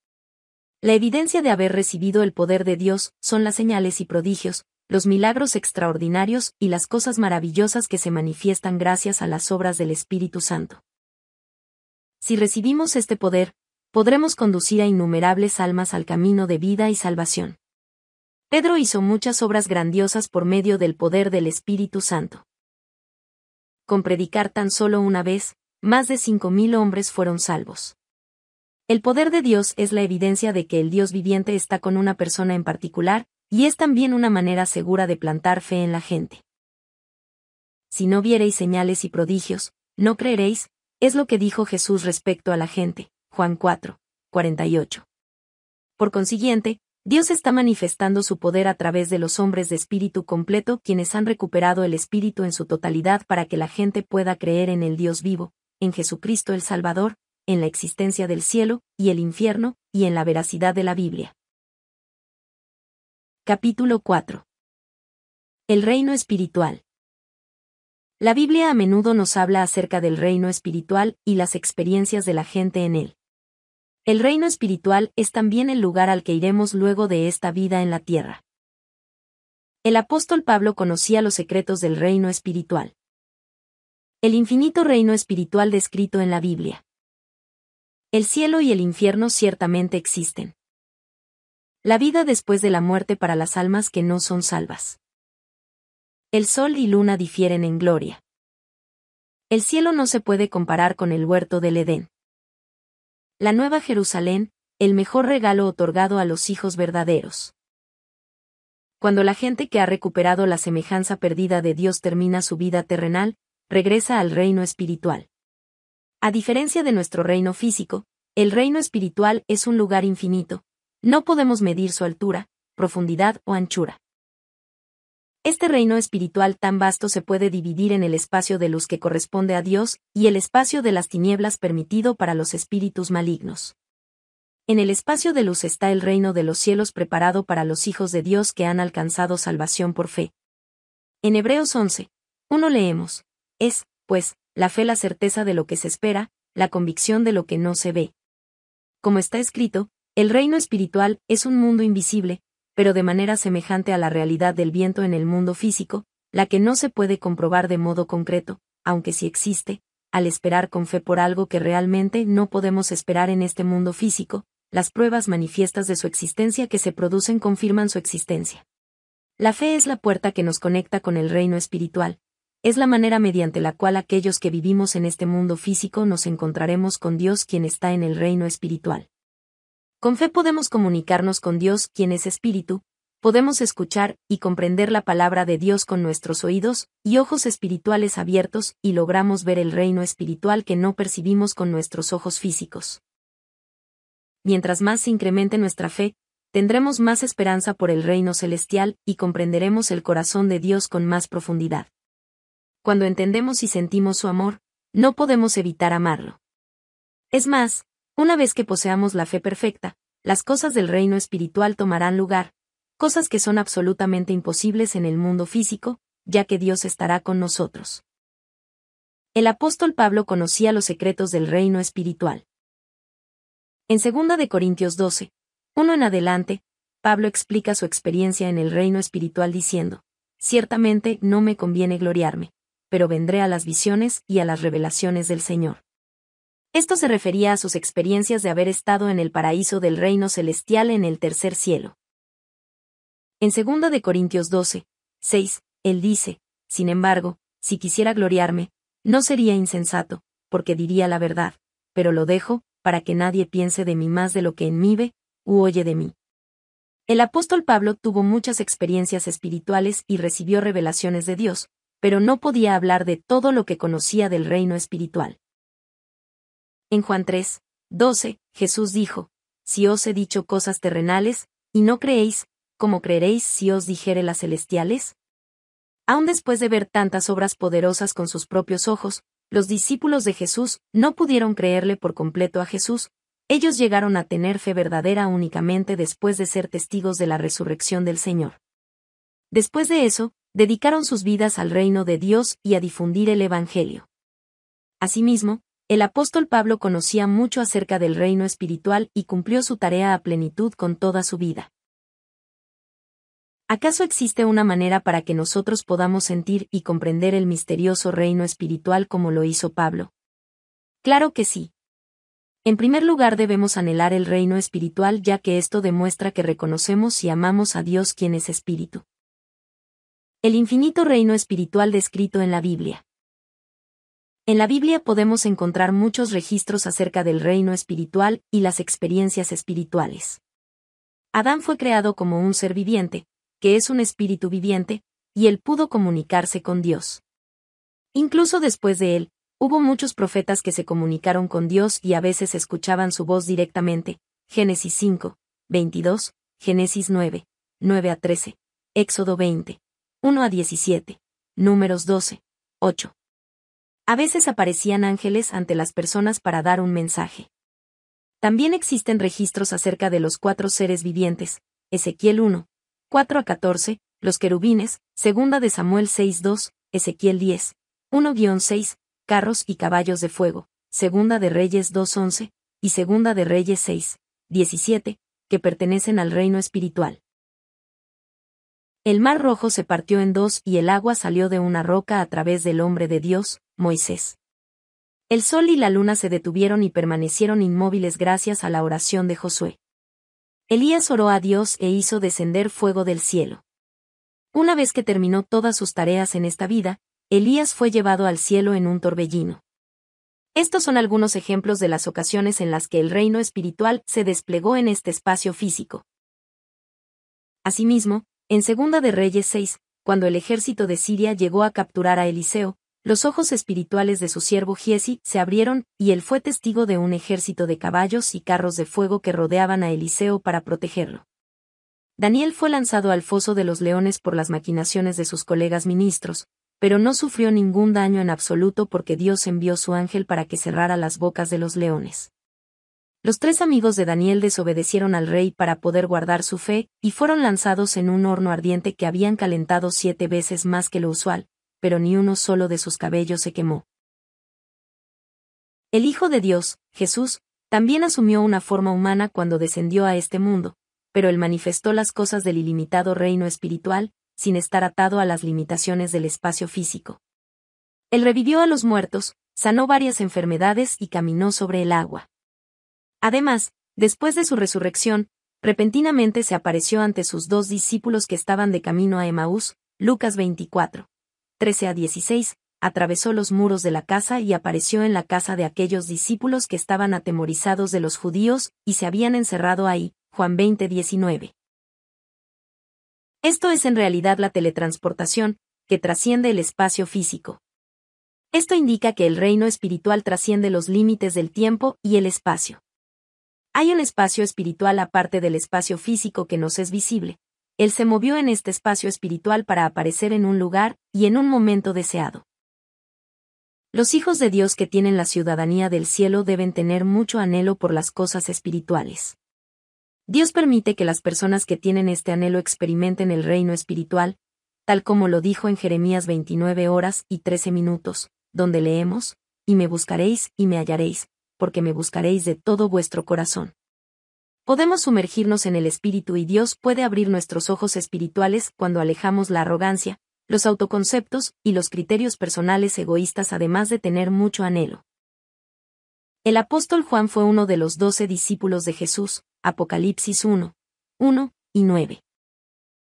La evidencia de haber recibido el poder de Dios son las señales y prodigios, los milagros extraordinarios y las cosas maravillosas que se manifiestan gracias a las obras del Espíritu Santo. Si recibimos este poder, podremos conducir a innumerables almas al camino de vida y salvación. Pedro hizo muchas obras grandiosas por medio del poder del Espíritu Santo. Con predicar tan solo una vez, más de cinco mil hombres fueron salvos. El poder de Dios es la evidencia de que el Dios viviente está con una persona en particular, y es también una manera segura de plantar fe en la gente. Si no viereis señales y prodigios, no creeréis, es lo que dijo Jesús respecto a la gente, Juan 4, 48. Por consiguiente, Dios está manifestando su poder a través de los hombres de espíritu completo quienes han recuperado el espíritu en su totalidad para que la gente pueda creer en el Dios vivo, en Jesucristo el Salvador, en la existencia del cielo y el infierno, y en la veracidad de la Biblia. Capítulo 4. El reino espiritual. La Biblia a menudo nos habla acerca del reino espiritual y las experiencias de la gente en él. El reino espiritual es también el lugar al que iremos luego de esta vida en la tierra. El apóstol Pablo conocía los secretos del reino espiritual. El infinito reino espiritual descrito en la Biblia. El cielo y el infierno ciertamente existen. La vida después de la muerte para las almas que no son salvas. El sol y luna difieren en gloria. El cielo no se puede comparar con el huerto del Edén. La Nueva Jerusalén, el mejor regalo otorgado a los hijos verdaderos. Cuando la gente que ha recuperado la semejanza perdida de Dios termina su vida terrenal, regresa al reino espiritual. A diferencia de nuestro reino físico, el reino espiritual es un lugar infinito. No podemos medir su altura, profundidad o anchura. Este reino espiritual tan vasto se puede dividir en el espacio de luz que corresponde a Dios y el espacio de las tinieblas permitido para los espíritus malignos. En el espacio de luz está el reino de los cielos preparado para los hijos de Dios que han alcanzado salvación por fe. En Hebreos 11, 1 leemos, es, pues, la fe la certeza de lo que se espera, la convicción de lo que no se ve. Como está escrito, el reino espiritual es un mundo invisible, pero de manera semejante a la realidad del viento en el mundo físico, la que no se puede comprobar de modo concreto, aunque sí existe, al esperar con fe por algo que realmente no podemos esperar en este mundo físico, las pruebas manifiestas de su existencia que se producen confirman su existencia. La fe es la puerta que nos conecta con el reino espiritual, es la manera mediante la cual aquellos que vivimos en este mundo físico nos encontraremos con Dios quien está en el reino espiritual. Con fe podemos comunicarnos con Dios quien es espíritu, podemos escuchar y comprender la palabra de Dios con nuestros oídos y ojos espirituales abiertos y logramos ver el reino espiritual que no percibimos con nuestros ojos físicos. Mientras más se incremente nuestra fe, tendremos más esperanza por el reino celestial y comprenderemos el corazón de Dios con más profundidad cuando entendemos y sentimos su amor, no podemos evitar amarlo. Es más, una vez que poseamos la fe perfecta, las cosas del reino espiritual tomarán lugar, cosas que son absolutamente imposibles en el mundo físico, ya que Dios estará con nosotros. El apóstol Pablo conocía los secretos del reino espiritual. En 2 de Corintios 12, 1 en adelante, Pablo explica su experiencia en el reino espiritual diciendo, Ciertamente no me conviene gloriarme, pero vendré a las visiones y a las revelaciones del Señor. Esto se refería a sus experiencias de haber estado en el paraíso del reino celestial en el tercer cielo. En 2 de Corintios 12, 6, él dice, sin embargo, si quisiera gloriarme, no sería insensato, porque diría la verdad, pero lo dejo, para que nadie piense de mí más de lo que en mí ve, u oye de mí. El apóstol Pablo tuvo muchas experiencias espirituales y recibió revelaciones de Dios, pero no podía hablar de todo lo que conocía del reino espiritual. En Juan 3, 12, Jesús dijo, Si os he dicho cosas terrenales, y no creéis, ¿cómo creeréis si os dijere las celestiales? Aun después de ver tantas obras poderosas con sus propios ojos, los discípulos de Jesús no pudieron creerle por completo a Jesús, ellos llegaron a tener fe verdadera únicamente después de ser testigos de la resurrección del Señor. Después de eso, dedicaron sus vidas al reino de Dios y a difundir el Evangelio. Asimismo, el apóstol Pablo conocía mucho acerca del reino espiritual y cumplió su tarea a plenitud con toda su vida. ¿Acaso existe una manera para que nosotros podamos sentir y comprender el misterioso reino espiritual como lo hizo Pablo? Claro que sí. En primer lugar debemos anhelar el reino espiritual ya que esto demuestra que reconocemos y amamos a Dios quien es espíritu. El infinito reino espiritual descrito en la Biblia. En la Biblia podemos encontrar muchos registros acerca del reino espiritual y las experiencias espirituales. Adán fue creado como un ser viviente, que es un espíritu viviente, y él pudo comunicarse con Dios. Incluso después de él, hubo muchos profetas que se comunicaron con Dios y a veces escuchaban su voz directamente. Génesis 5, 22, Génesis 9, 9 a 13, Éxodo 20, 1 a 17, números 12, 8. A veces aparecían ángeles ante las personas para dar un mensaje. También existen registros acerca de los cuatro seres vivientes, Ezequiel 1, 4 a 14, los querubines, segunda de Samuel 6 2, Ezequiel 10, 1-6, carros y caballos de fuego, segunda de Reyes 2 11, y segunda de Reyes 6, 17, que pertenecen al reino espiritual. El mar rojo se partió en dos y el agua salió de una roca a través del hombre de Dios, Moisés. El sol y la luna se detuvieron y permanecieron inmóviles gracias a la oración de Josué. Elías oró a Dios e hizo descender fuego del cielo. Una vez que terminó todas sus tareas en esta vida, Elías fue llevado al cielo en un torbellino. Estos son algunos ejemplos de las ocasiones en las que el reino espiritual se desplegó en este espacio físico. Asimismo, en Segunda de Reyes 6, cuando el ejército de Siria llegó a capturar a Eliseo, los ojos espirituales de su siervo Giesi se abrieron, y él fue testigo de un ejército de caballos y carros de fuego que rodeaban a Eliseo para protegerlo. Daniel fue lanzado al foso de los leones por las maquinaciones de sus colegas ministros, pero no sufrió ningún daño en absoluto porque Dios envió su ángel para que cerrara las bocas de los leones. Los tres amigos de Daniel desobedecieron al rey para poder guardar su fe, y fueron lanzados en un horno ardiente que habían calentado siete veces más que lo usual, pero ni uno solo de sus cabellos se quemó. El Hijo de Dios, Jesús, también asumió una forma humana cuando descendió a este mundo, pero él manifestó las cosas del ilimitado reino espiritual, sin estar atado a las limitaciones del espacio físico. Él revivió a los muertos, sanó varias enfermedades y caminó sobre el agua. Además, después de su resurrección, repentinamente se apareció ante sus dos discípulos que estaban de camino a Emaús, Lucas 24. 13 a 16, atravesó los muros de la casa y apareció en la casa de aquellos discípulos que estaban atemorizados de los judíos y se habían encerrado ahí, Juan 20 19. Esto es en realidad la teletransportación, que trasciende el espacio físico. Esto indica que el reino espiritual trasciende los límites del tiempo y el espacio. Hay un espacio espiritual aparte del espacio físico que nos es visible. Él se movió en este espacio espiritual para aparecer en un lugar y en un momento deseado. Los hijos de Dios que tienen la ciudadanía del cielo deben tener mucho anhelo por las cosas espirituales. Dios permite que las personas que tienen este anhelo experimenten el reino espiritual, tal como lo dijo en Jeremías 29 horas y 13 minutos, donde leemos, y me buscaréis y me hallaréis, porque me buscaréis de todo vuestro corazón. Podemos sumergirnos en el espíritu y Dios puede abrir nuestros ojos espirituales cuando alejamos la arrogancia, los autoconceptos y los criterios personales egoístas además de tener mucho anhelo. El apóstol Juan fue uno de los doce discípulos de Jesús, Apocalipsis 1, 1 y 9.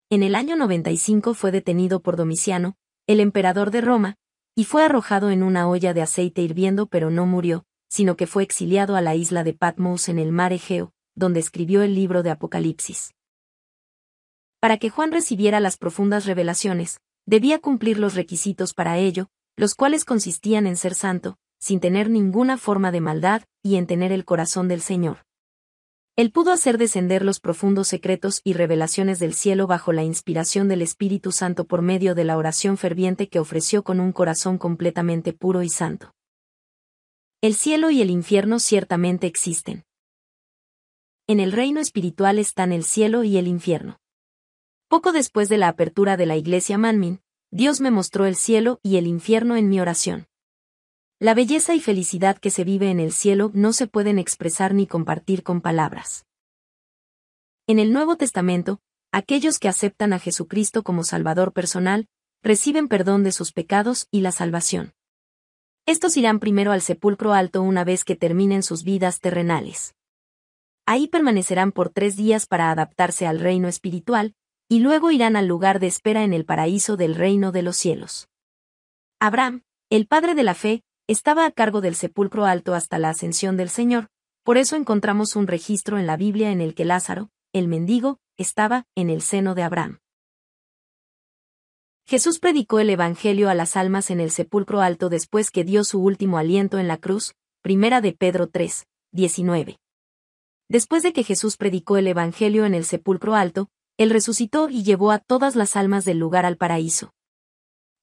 En el año 95 fue detenido por Domiciano, el emperador de Roma, y fue arrojado en una olla de aceite hirviendo pero no murió, sino que fue exiliado a la isla de Patmos en el mar Egeo, donde escribió el libro de Apocalipsis. Para que Juan recibiera las profundas revelaciones, debía cumplir los requisitos para ello, los cuales consistían en ser santo, sin tener ninguna forma de maldad, y en tener el corazón del Señor. Él pudo hacer descender los profundos secretos y revelaciones del cielo bajo la inspiración del Espíritu Santo por medio de la oración ferviente que ofreció con un corazón completamente puro y santo. El cielo y el infierno ciertamente existen. En el reino espiritual están el cielo y el infierno. Poco después de la apertura de la iglesia Manmin, Dios me mostró el cielo y el infierno en mi oración. La belleza y felicidad que se vive en el cielo no se pueden expresar ni compartir con palabras. En el Nuevo Testamento, aquellos que aceptan a Jesucristo como Salvador personal, reciben perdón de sus pecados y la salvación. Estos irán primero al sepulcro alto una vez que terminen sus vidas terrenales. Ahí permanecerán por tres días para adaptarse al reino espiritual, y luego irán al lugar de espera en el paraíso del reino de los cielos. Abraham, el padre de la fe, estaba a cargo del sepulcro alto hasta la ascensión del Señor, por eso encontramos un registro en la Biblia en el que Lázaro, el mendigo, estaba en el seno de Abraham. Jesús predicó el Evangelio a las almas en el sepulcro alto después que dio su último aliento en la cruz, primera de Pedro 3, 19. Después de que Jesús predicó el Evangelio en el sepulcro alto, Él resucitó y llevó a todas las almas del lugar al paraíso.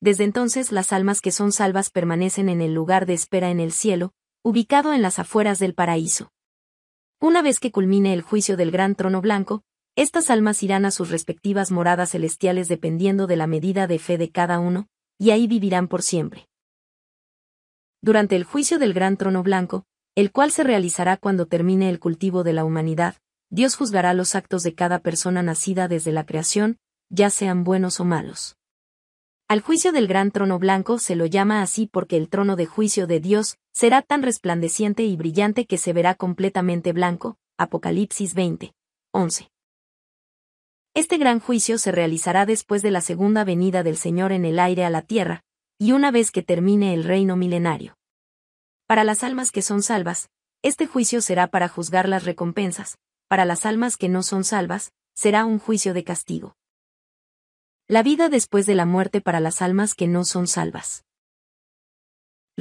Desde entonces las almas que son salvas permanecen en el lugar de espera en el cielo, ubicado en las afueras del paraíso. Una vez que culmine el juicio del gran trono blanco, estas almas irán a sus respectivas moradas celestiales dependiendo de la medida de fe de cada uno, y ahí vivirán por siempre. Durante el juicio del gran trono blanco, el cual se realizará cuando termine el cultivo de la humanidad, Dios juzgará los actos de cada persona nacida desde la creación, ya sean buenos o malos. Al juicio del gran trono blanco se lo llama así porque el trono de juicio de Dios será tan resplandeciente y brillante que se verá completamente blanco, Apocalipsis 20, 11. Este gran juicio se realizará después de la segunda venida del Señor en el aire a la tierra, y una vez que termine el reino milenario. Para las almas que son salvas, este juicio será para juzgar las recompensas, para las almas que no son salvas, será un juicio de castigo. La vida después de la muerte para las almas que no son salvas.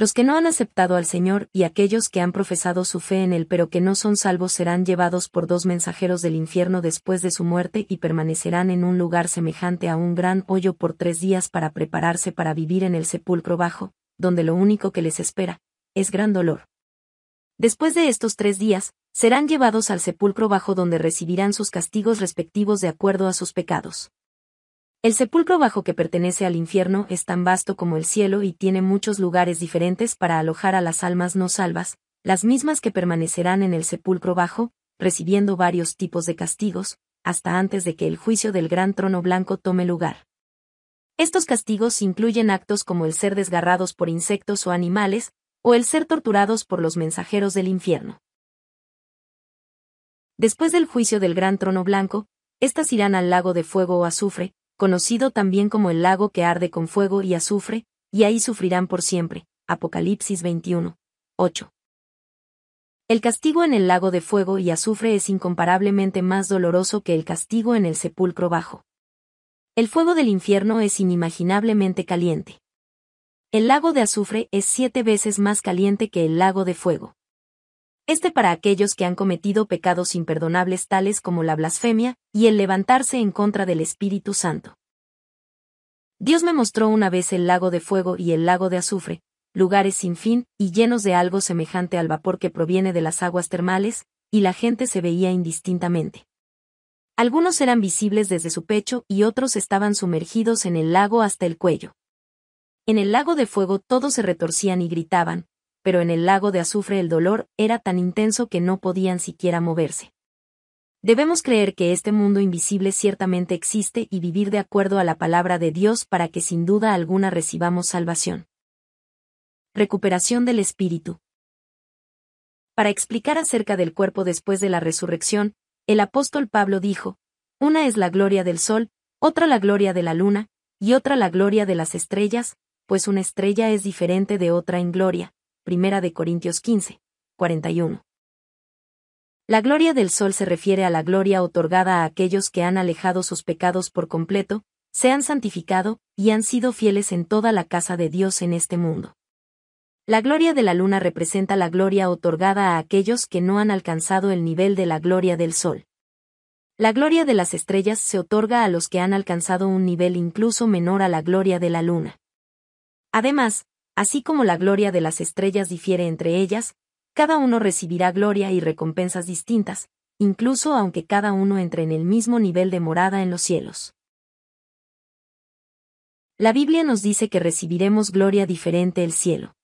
Los que no han aceptado al Señor y aquellos que han profesado su fe en Él pero que no son salvos serán llevados por dos mensajeros del infierno después de su muerte y permanecerán en un lugar semejante a un gran hoyo por tres días para prepararse para vivir en el sepulcro bajo, donde lo único que les espera, es gran dolor. Después de estos tres días, serán llevados al sepulcro bajo donde recibirán sus castigos respectivos de acuerdo a sus pecados. El sepulcro bajo que pertenece al infierno es tan vasto como el cielo y tiene muchos lugares diferentes para alojar a las almas no salvas, las mismas que permanecerán en el sepulcro bajo, recibiendo varios tipos de castigos, hasta antes de que el juicio del gran trono blanco tome lugar. Estos castigos incluyen actos como el ser desgarrados por insectos o animales, o el ser torturados por los mensajeros del infierno. Después del juicio del gran trono blanco, éstas irán al lago de fuego o azufre, conocido también como el lago que arde con fuego y azufre, y ahí sufrirán por siempre. Apocalipsis 21. 8. El castigo en el lago de fuego y azufre es incomparablemente más doloroso que el castigo en el sepulcro bajo. El fuego del infierno es inimaginablemente caliente. El lago de azufre es siete veces más caliente que el lago de fuego este para aquellos que han cometido pecados imperdonables tales como la blasfemia, y el levantarse en contra del Espíritu Santo. Dios me mostró una vez el lago de fuego y el lago de azufre, lugares sin fin, y llenos de algo semejante al vapor que proviene de las aguas termales, y la gente se veía indistintamente. Algunos eran visibles desde su pecho y otros estaban sumergidos en el lago hasta el cuello. En el lago de fuego todos se retorcían y gritaban, pero en el lago de azufre el dolor era tan intenso que no podían siquiera moverse. Debemos creer que este mundo invisible ciertamente existe y vivir de acuerdo a la palabra de Dios para que sin duda alguna recibamos salvación. Recuperación del Espíritu. Para explicar acerca del cuerpo después de la resurrección, el apóstol Pablo dijo, Una es la gloria del sol, otra la gloria de la luna, y otra la gloria de las estrellas, pues una estrella es diferente de otra en gloria, 1 de Corintios 15, 41. La gloria del sol se refiere a la gloria otorgada a aquellos que han alejado sus pecados por completo, se han santificado, y han sido fieles en toda la casa de Dios en este mundo. La gloria de la luna representa la gloria otorgada a aquellos que no han alcanzado el nivel de la gloria del sol. La gloria de las estrellas se otorga a los que han alcanzado un nivel incluso menor a la gloria de la luna. Además, así como la gloria de las estrellas difiere entre ellas, cada uno recibirá gloria y recompensas distintas, incluso aunque cada uno entre en el mismo nivel de morada en los cielos. La Biblia nos dice que recibiremos gloria diferente el cielo.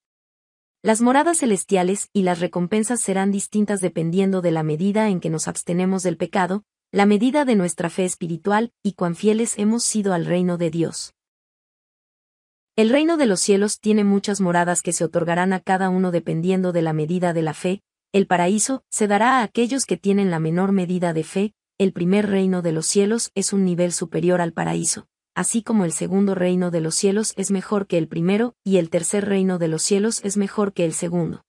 Las moradas celestiales y las recompensas serán distintas dependiendo de la medida en que nos abstenemos del pecado, la medida de nuestra fe espiritual y cuán fieles hemos sido al reino de Dios. El reino de los cielos tiene muchas moradas que se otorgarán a cada uno dependiendo de la medida de la fe, el paraíso se dará a aquellos que tienen la menor medida de fe, el primer reino de los cielos es un nivel superior al paraíso, así como el segundo reino de los cielos es mejor que el primero, y el tercer reino de los cielos es mejor que el segundo.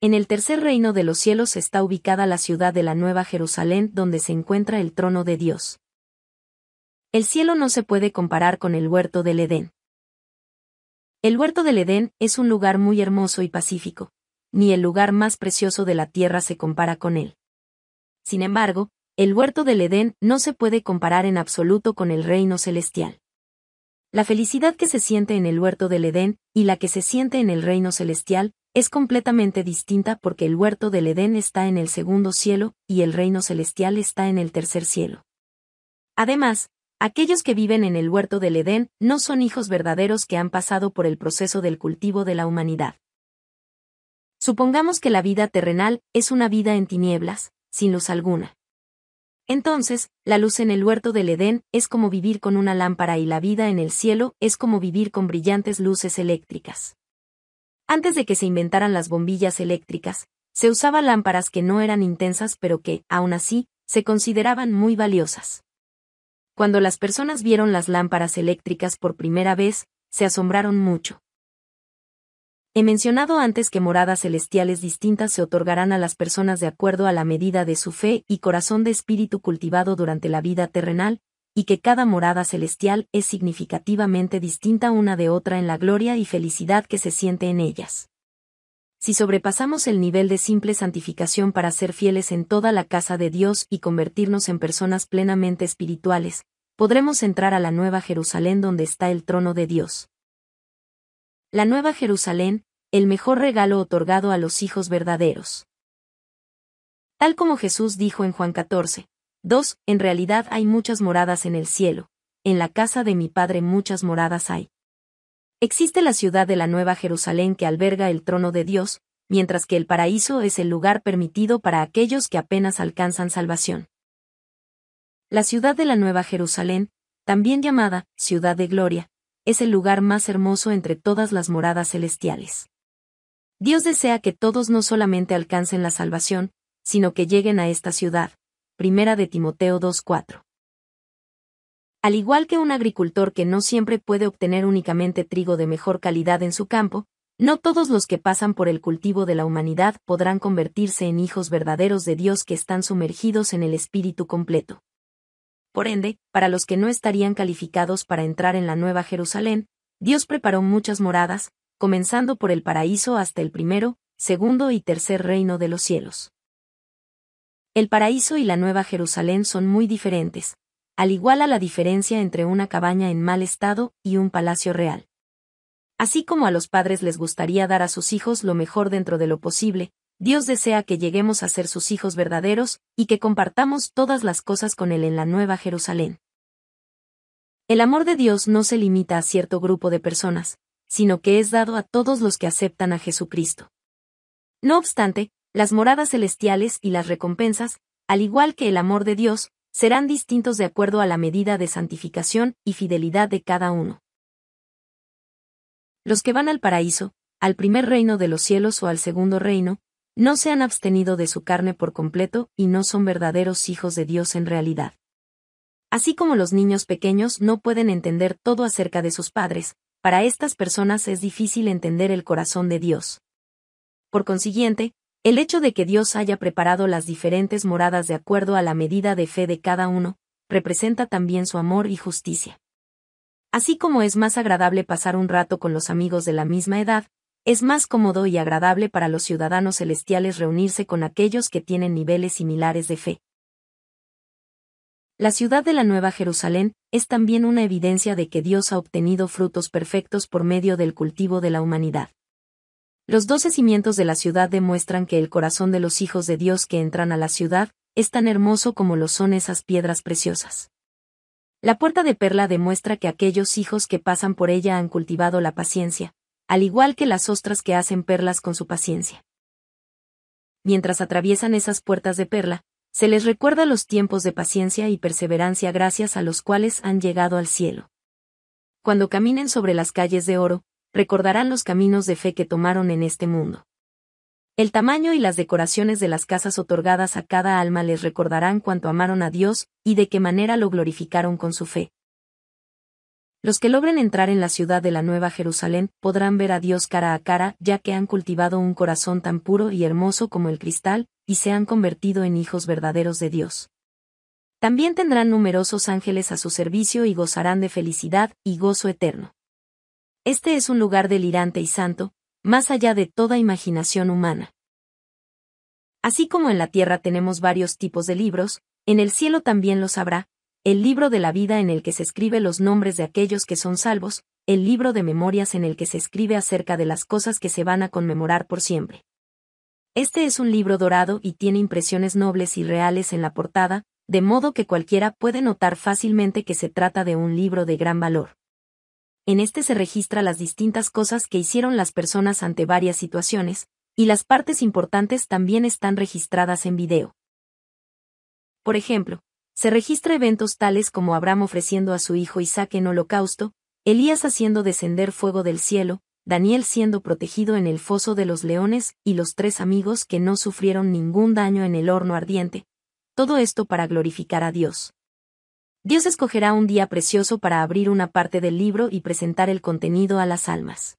En el tercer reino de los cielos está ubicada la ciudad de la Nueva Jerusalén donde se encuentra el trono de Dios. El cielo no se puede comparar con el huerto del Edén. El huerto del Edén es un lugar muy hermoso y pacífico. Ni el lugar más precioso de la tierra se compara con él. Sin embargo, el huerto del Edén no se puede comparar en absoluto con el reino celestial. La felicidad que se siente en el huerto del Edén y la que se siente en el reino celestial es completamente distinta porque el huerto del Edén está en el segundo cielo y el reino celestial está en el tercer cielo. Además, Aquellos que viven en el huerto del Edén no son hijos verdaderos que han pasado por el proceso del cultivo de la humanidad. Supongamos que la vida terrenal es una vida en tinieblas, sin luz alguna. Entonces, la luz en el huerto del Edén es como vivir con una lámpara y la vida en el cielo es como vivir con brillantes luces eléctricas. Antes de que se inventaran las bombillas eléctricas, se usaban lámparas que no eran intensas pero que, aún así, se consideraban muy valiosas. Cuando las personas vieron las lámparas eléctricas por primera vez, se asombraron mucho. He mencionado antes que moradas celestiales distintas se otorgarán a las personas de acuerdo a la medida de su fe y corazón de espíritu cultivado durante la vida terrenal, y que cada morada celestial es significativamente distinta una de otra en la gloria y felicidad que se siente en ellas si sobrepasamos el nivel de simple santificación para ser fieles en toda la casa de Dios y convertirnos en personas plenamente espirituales, podremos entrar a la Nueva Jerusalén donde está el trono de Dios. La Nueva Jerusalén, el mejor regalo otorgado a los hijos verdaderos. Tal como Jesús dijo en Juan 14, 2, en realidad hay muchas moradas en el cielo, en la casa de mi Padre muchas moradas hay. Existe la ciudad de la Nueva Jerusalén que alberga el trono de Dios, mientras que el paraíso es el lugar permitido para aquellos que apenas alcanzan salvación. La ciudad de la Nueva Jerusalén, también llamada Ciudad de Gloria, es el lugar más hermoso entre todas las moradas celestiales. Dios desea que todos no solamente alcancen la salvación, sino que lleguen a esta ciudad. Primera de Timoteo 2.4. Al igual que un agricultor que no siempre puede obtener únicamente trigo de mejor calidad en su campo, no todos los que pasan por el cultivo de la humanidad podrán convertirse en hijos verdaderos de Dios que están sumergidos en el Espíritu completo. Por ende, para los que no estarían calificados para entrar en la Nueva Jerusalén, Dios preparó muchas moradas, comenzando por el paraíso hasta el primero, segundo y tercer reino de los cielos. El paraíso y la Nueva Jerusalén son muy diferentes, al igual a la diferencia entre una cabaña en mal estado y un palacio real. Así como a los padres les gustaría dar a sus hijos lo mejor dentro de lo posible, Dios desea que lleguemos a ser sus hijos verdaderos y que compartamos todas las cosas con Él en la Nueva Jerusalén. El amor de Dios no se limita a cierto grupo de personas, sino que es dado a todos los que aceptan a Jesucristo. No obstante, las moradas celestiales y las recompensas, al igual que el amor de Dios, serán distintos de acuerdo a la medida de santificación y fidelidad de cada uno. Los que van al paraíso, al primer reino de los cielos o al segundo reino, no se han abstenido de su carne por completo y no son verdaderos hijos de Dios en realidad. Así como los niños pequeños no pueden entender todo acerca de sus padres, para estas personas es difícil entender el corazón de Dios. Por consiguiente, el hecho de que Dios haya preparado las diferentes moradas de acuerdo a la medida de fe de cada uno, representa también su amor y justicia. Así como es más agradable pasar un rato con los amigos de la misma edad, es más cómodo y agradable para los ciudadanos celestiales reunirse con aquellos que tienen niveles similares de fe. La ciudad de la Nueva Jerusalén es también una evidencia de que Dios ha obtenido frutos perfectos por medio del cultivo de la humanidad. Los doce cimientos de la ciudad demuestran que el corazón de los hijos de Dios que entran a la ciudad, es tan hermoso como lo son esas piedras preciosas. La puerta de perla demuestra que aquellos hijos que pasan por ella han cultivado la paciencia, al igual que las ostras que hacen perlas con su paciencia. Mientras atraviesan esas puertas de perla, se les recuerda los tiempos de paciencia y perseverancia gracias a los cuales han llegado al cielo. Cuando caminen sobre las calles de oro, recordarán los caminos de fe que tomaron en este mundo. El tamaño y las decoraciones de las casas otorgadas a cada alma les recordarán cuánto amaron a Dios y de qué manera lo glorificaron con su fe. Los que logren entrar en la ciudad de la Nueva Jerusalén podrán ver a Dios cara a cara, ya que han cultivado un corazón tan puro y hermoso como el cristal, y se han convertido en hijos verdaderos de Dios. También tendrán numerosos ángeles a su servicio y gozarán de felicidad y gozo eterno. Este es un lugar delirante y santo, más allá de toda imaginación humana. Así como en la tierra tenemos varios tipos de libros, en el cielo también los habrá, el libro de la vida en el que se escribe los nombres de aquellos que son salvos, el libro de memorias en el que se escribe acerca de las cosas que se van a conmemorar por siempre. Este es un libro dorado y tiene impresiones nobles y reales en la portada, de modo que cualquiera puede notar fácilmente que se trata de un libro de gran valor. En este se registra las distintas cosas que hicieron las personas ante varias situaciones, y las partes importantes también están registradas en video. Por ejemplo, se registra eventos tales como Abraham ofreciendo a su hijo Isaac en holocausto, Elías haciendo descender fuego del cielo, Daniel siendo protegido en el foso de los leones y los tres amigos que no sufrieron ningún daño en el horno ardiente. Todo esto para glorificar a Dios. Dios escogerá un día precioso para abrir una parte del libro y presentar el contenido a las almas.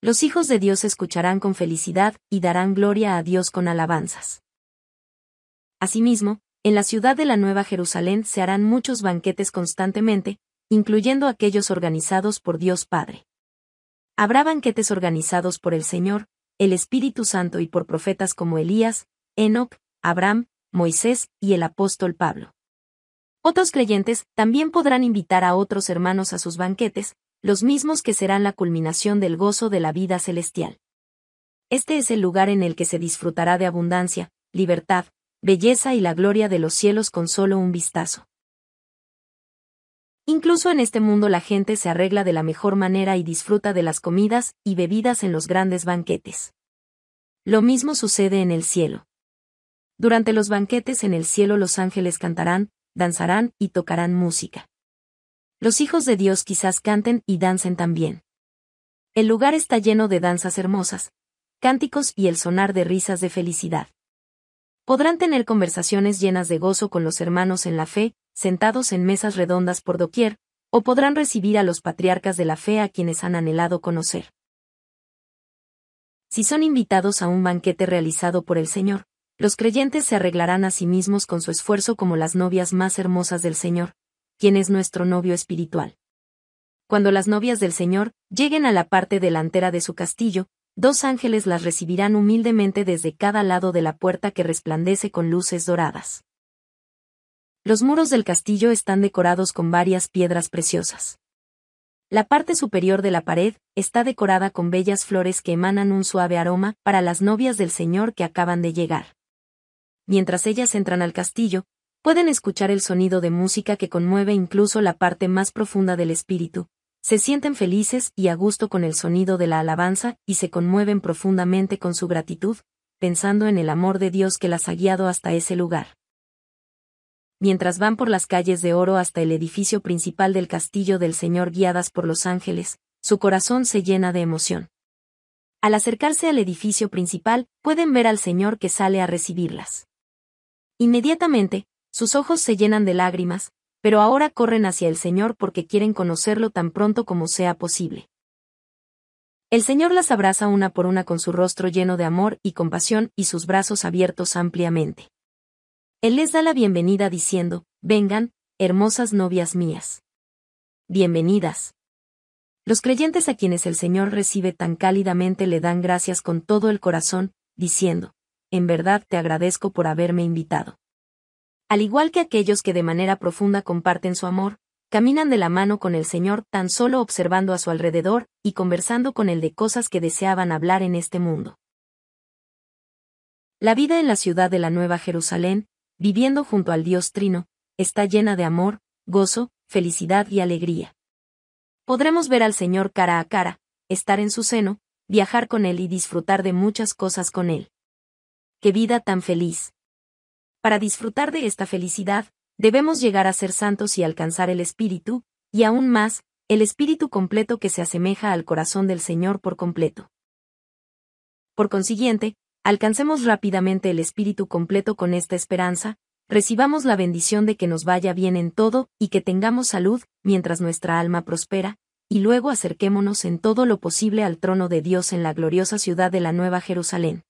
Los hijos de Dios escucharán con felicidad y darán gloria a Dios con alabanzas. Asimismo, en la ciudad de la Nueva Jerusalén se harán muchos banquetes constantemente, incluyendo aquellos organizados por Dios Padre. Habrá banquetes organizados por el Señor, el Espíritu Santo y por profetas como Elías, Enoch, Abraham, Moisés y el apóstol Pablo. Otros creyentes también podrán invitar a otros hermanos a sus banquetes, los mismos que serán la culminación del gozo de la vida celestial. Este es el lugar en el que se disfrutará de abundancia, libertad, belleza y la gloria de los cielos con solo un vistazo. Incluso en este mundo la gente se arregla de la mejor manera y disfruta de las comidas y bebidas en los grandes banquetes. Lo mismo sucede en el cielo. Durante los banquetes en el cielo los ángeles cantarán, danzarán y tocarán música. Los hijos de Dios quizás canten y dancen también. El lugar está lleno de danzas hermosas, cánticos y el sonar de risas de felicidad. Podrán tener conversaciones llenas de gozo con los hermanos en la fe, sentados en mesas redondas por doquier, o podrán recibir a los patriarcas de la fe a quienes han anhelado conocer. Si son invitados a un banquete realizado por el Señor, los creyentes se arreglarán a sí mismos con su esfuerzo como las novias más hermosas del Señor, quien es nuestro novio espiritual. Cuando las novias del Señor lleguen a la parte delantera de su castillo, dos ángeles las recibirán humildemente desde cada lado de la puerta que resplandece con luces doradas. Los muros del castillo están decorados con varias piedras preciosas. La parte superior de la pared está decorada con bellas flores que emanan un suave aroma para las novias del Señor que acaban de llegar mientras ellas entran al castillo, pueden escuchar el sonido de música que conmueve incluso la parte más profunda del espíritu, se sienten felices y a gusto con el sonido de la alabanza y se conmueven profundamente con su gratitud, pensando en el amor de Dios que las ha guiado hasta ese lugar. Mientras van por las calles de oro hasta el edificio principal del castillo del Señor guiadas por los ángeles, su corazón se llena de emoción. Al acercarse al edificio principal, pueden ver al Señor que sale a recibirlas. Inmediatamente, sus ojos se llenan de lágrimas, pero ahora corren hacia el Señor porque quieren conocerlo tan pronto como sea posible. El Señor las abraza una por una con su rostro lleno de amor y compasión y sus brazos abiertos ampliamente. Él les da la bienvenida diciendo, Vengan, hermosas novias mías. Bienvenidas. Los creyentes a quienes el Señor recibe tan cálidamente le dan gracias con todo el corazón, diciendo, en verdad te agradezco por haberme invitado. Al igual que aquellos que de manera profunda comparten su amor, caminan de la mano con el Señor tan solo observando a su alrededor y conversando con él de cosas que deseaban hablar en este mundo. La vida en la ciudad de la Nueva Jerusalén, viviendo junto al Dios Trino, está llena de amor, gozo, felicidad y alegría. Podremos ver al Señor cara a cara, estar en su seno, viajar con Él y disfrutar de muchas cosas con Él qué vida tan feliz. Para disfrutar de esta felicidad, debemos llegar a ser santos y alcanzar el espíritu, y aún más, el espíritu completo que se asemeja al corazón del Señor por completo. Por consiguiente, alcancemos rápidamente el espíritu completo con esta esperanza, recibamos la bendición de que nos vaya bien en todo y que tengamos salud mientras nuestra alma prospera, y luego acerquémonos en todo lo posible al trono de Dios en la gloriosa ciudad de la Nueva Jerusalén.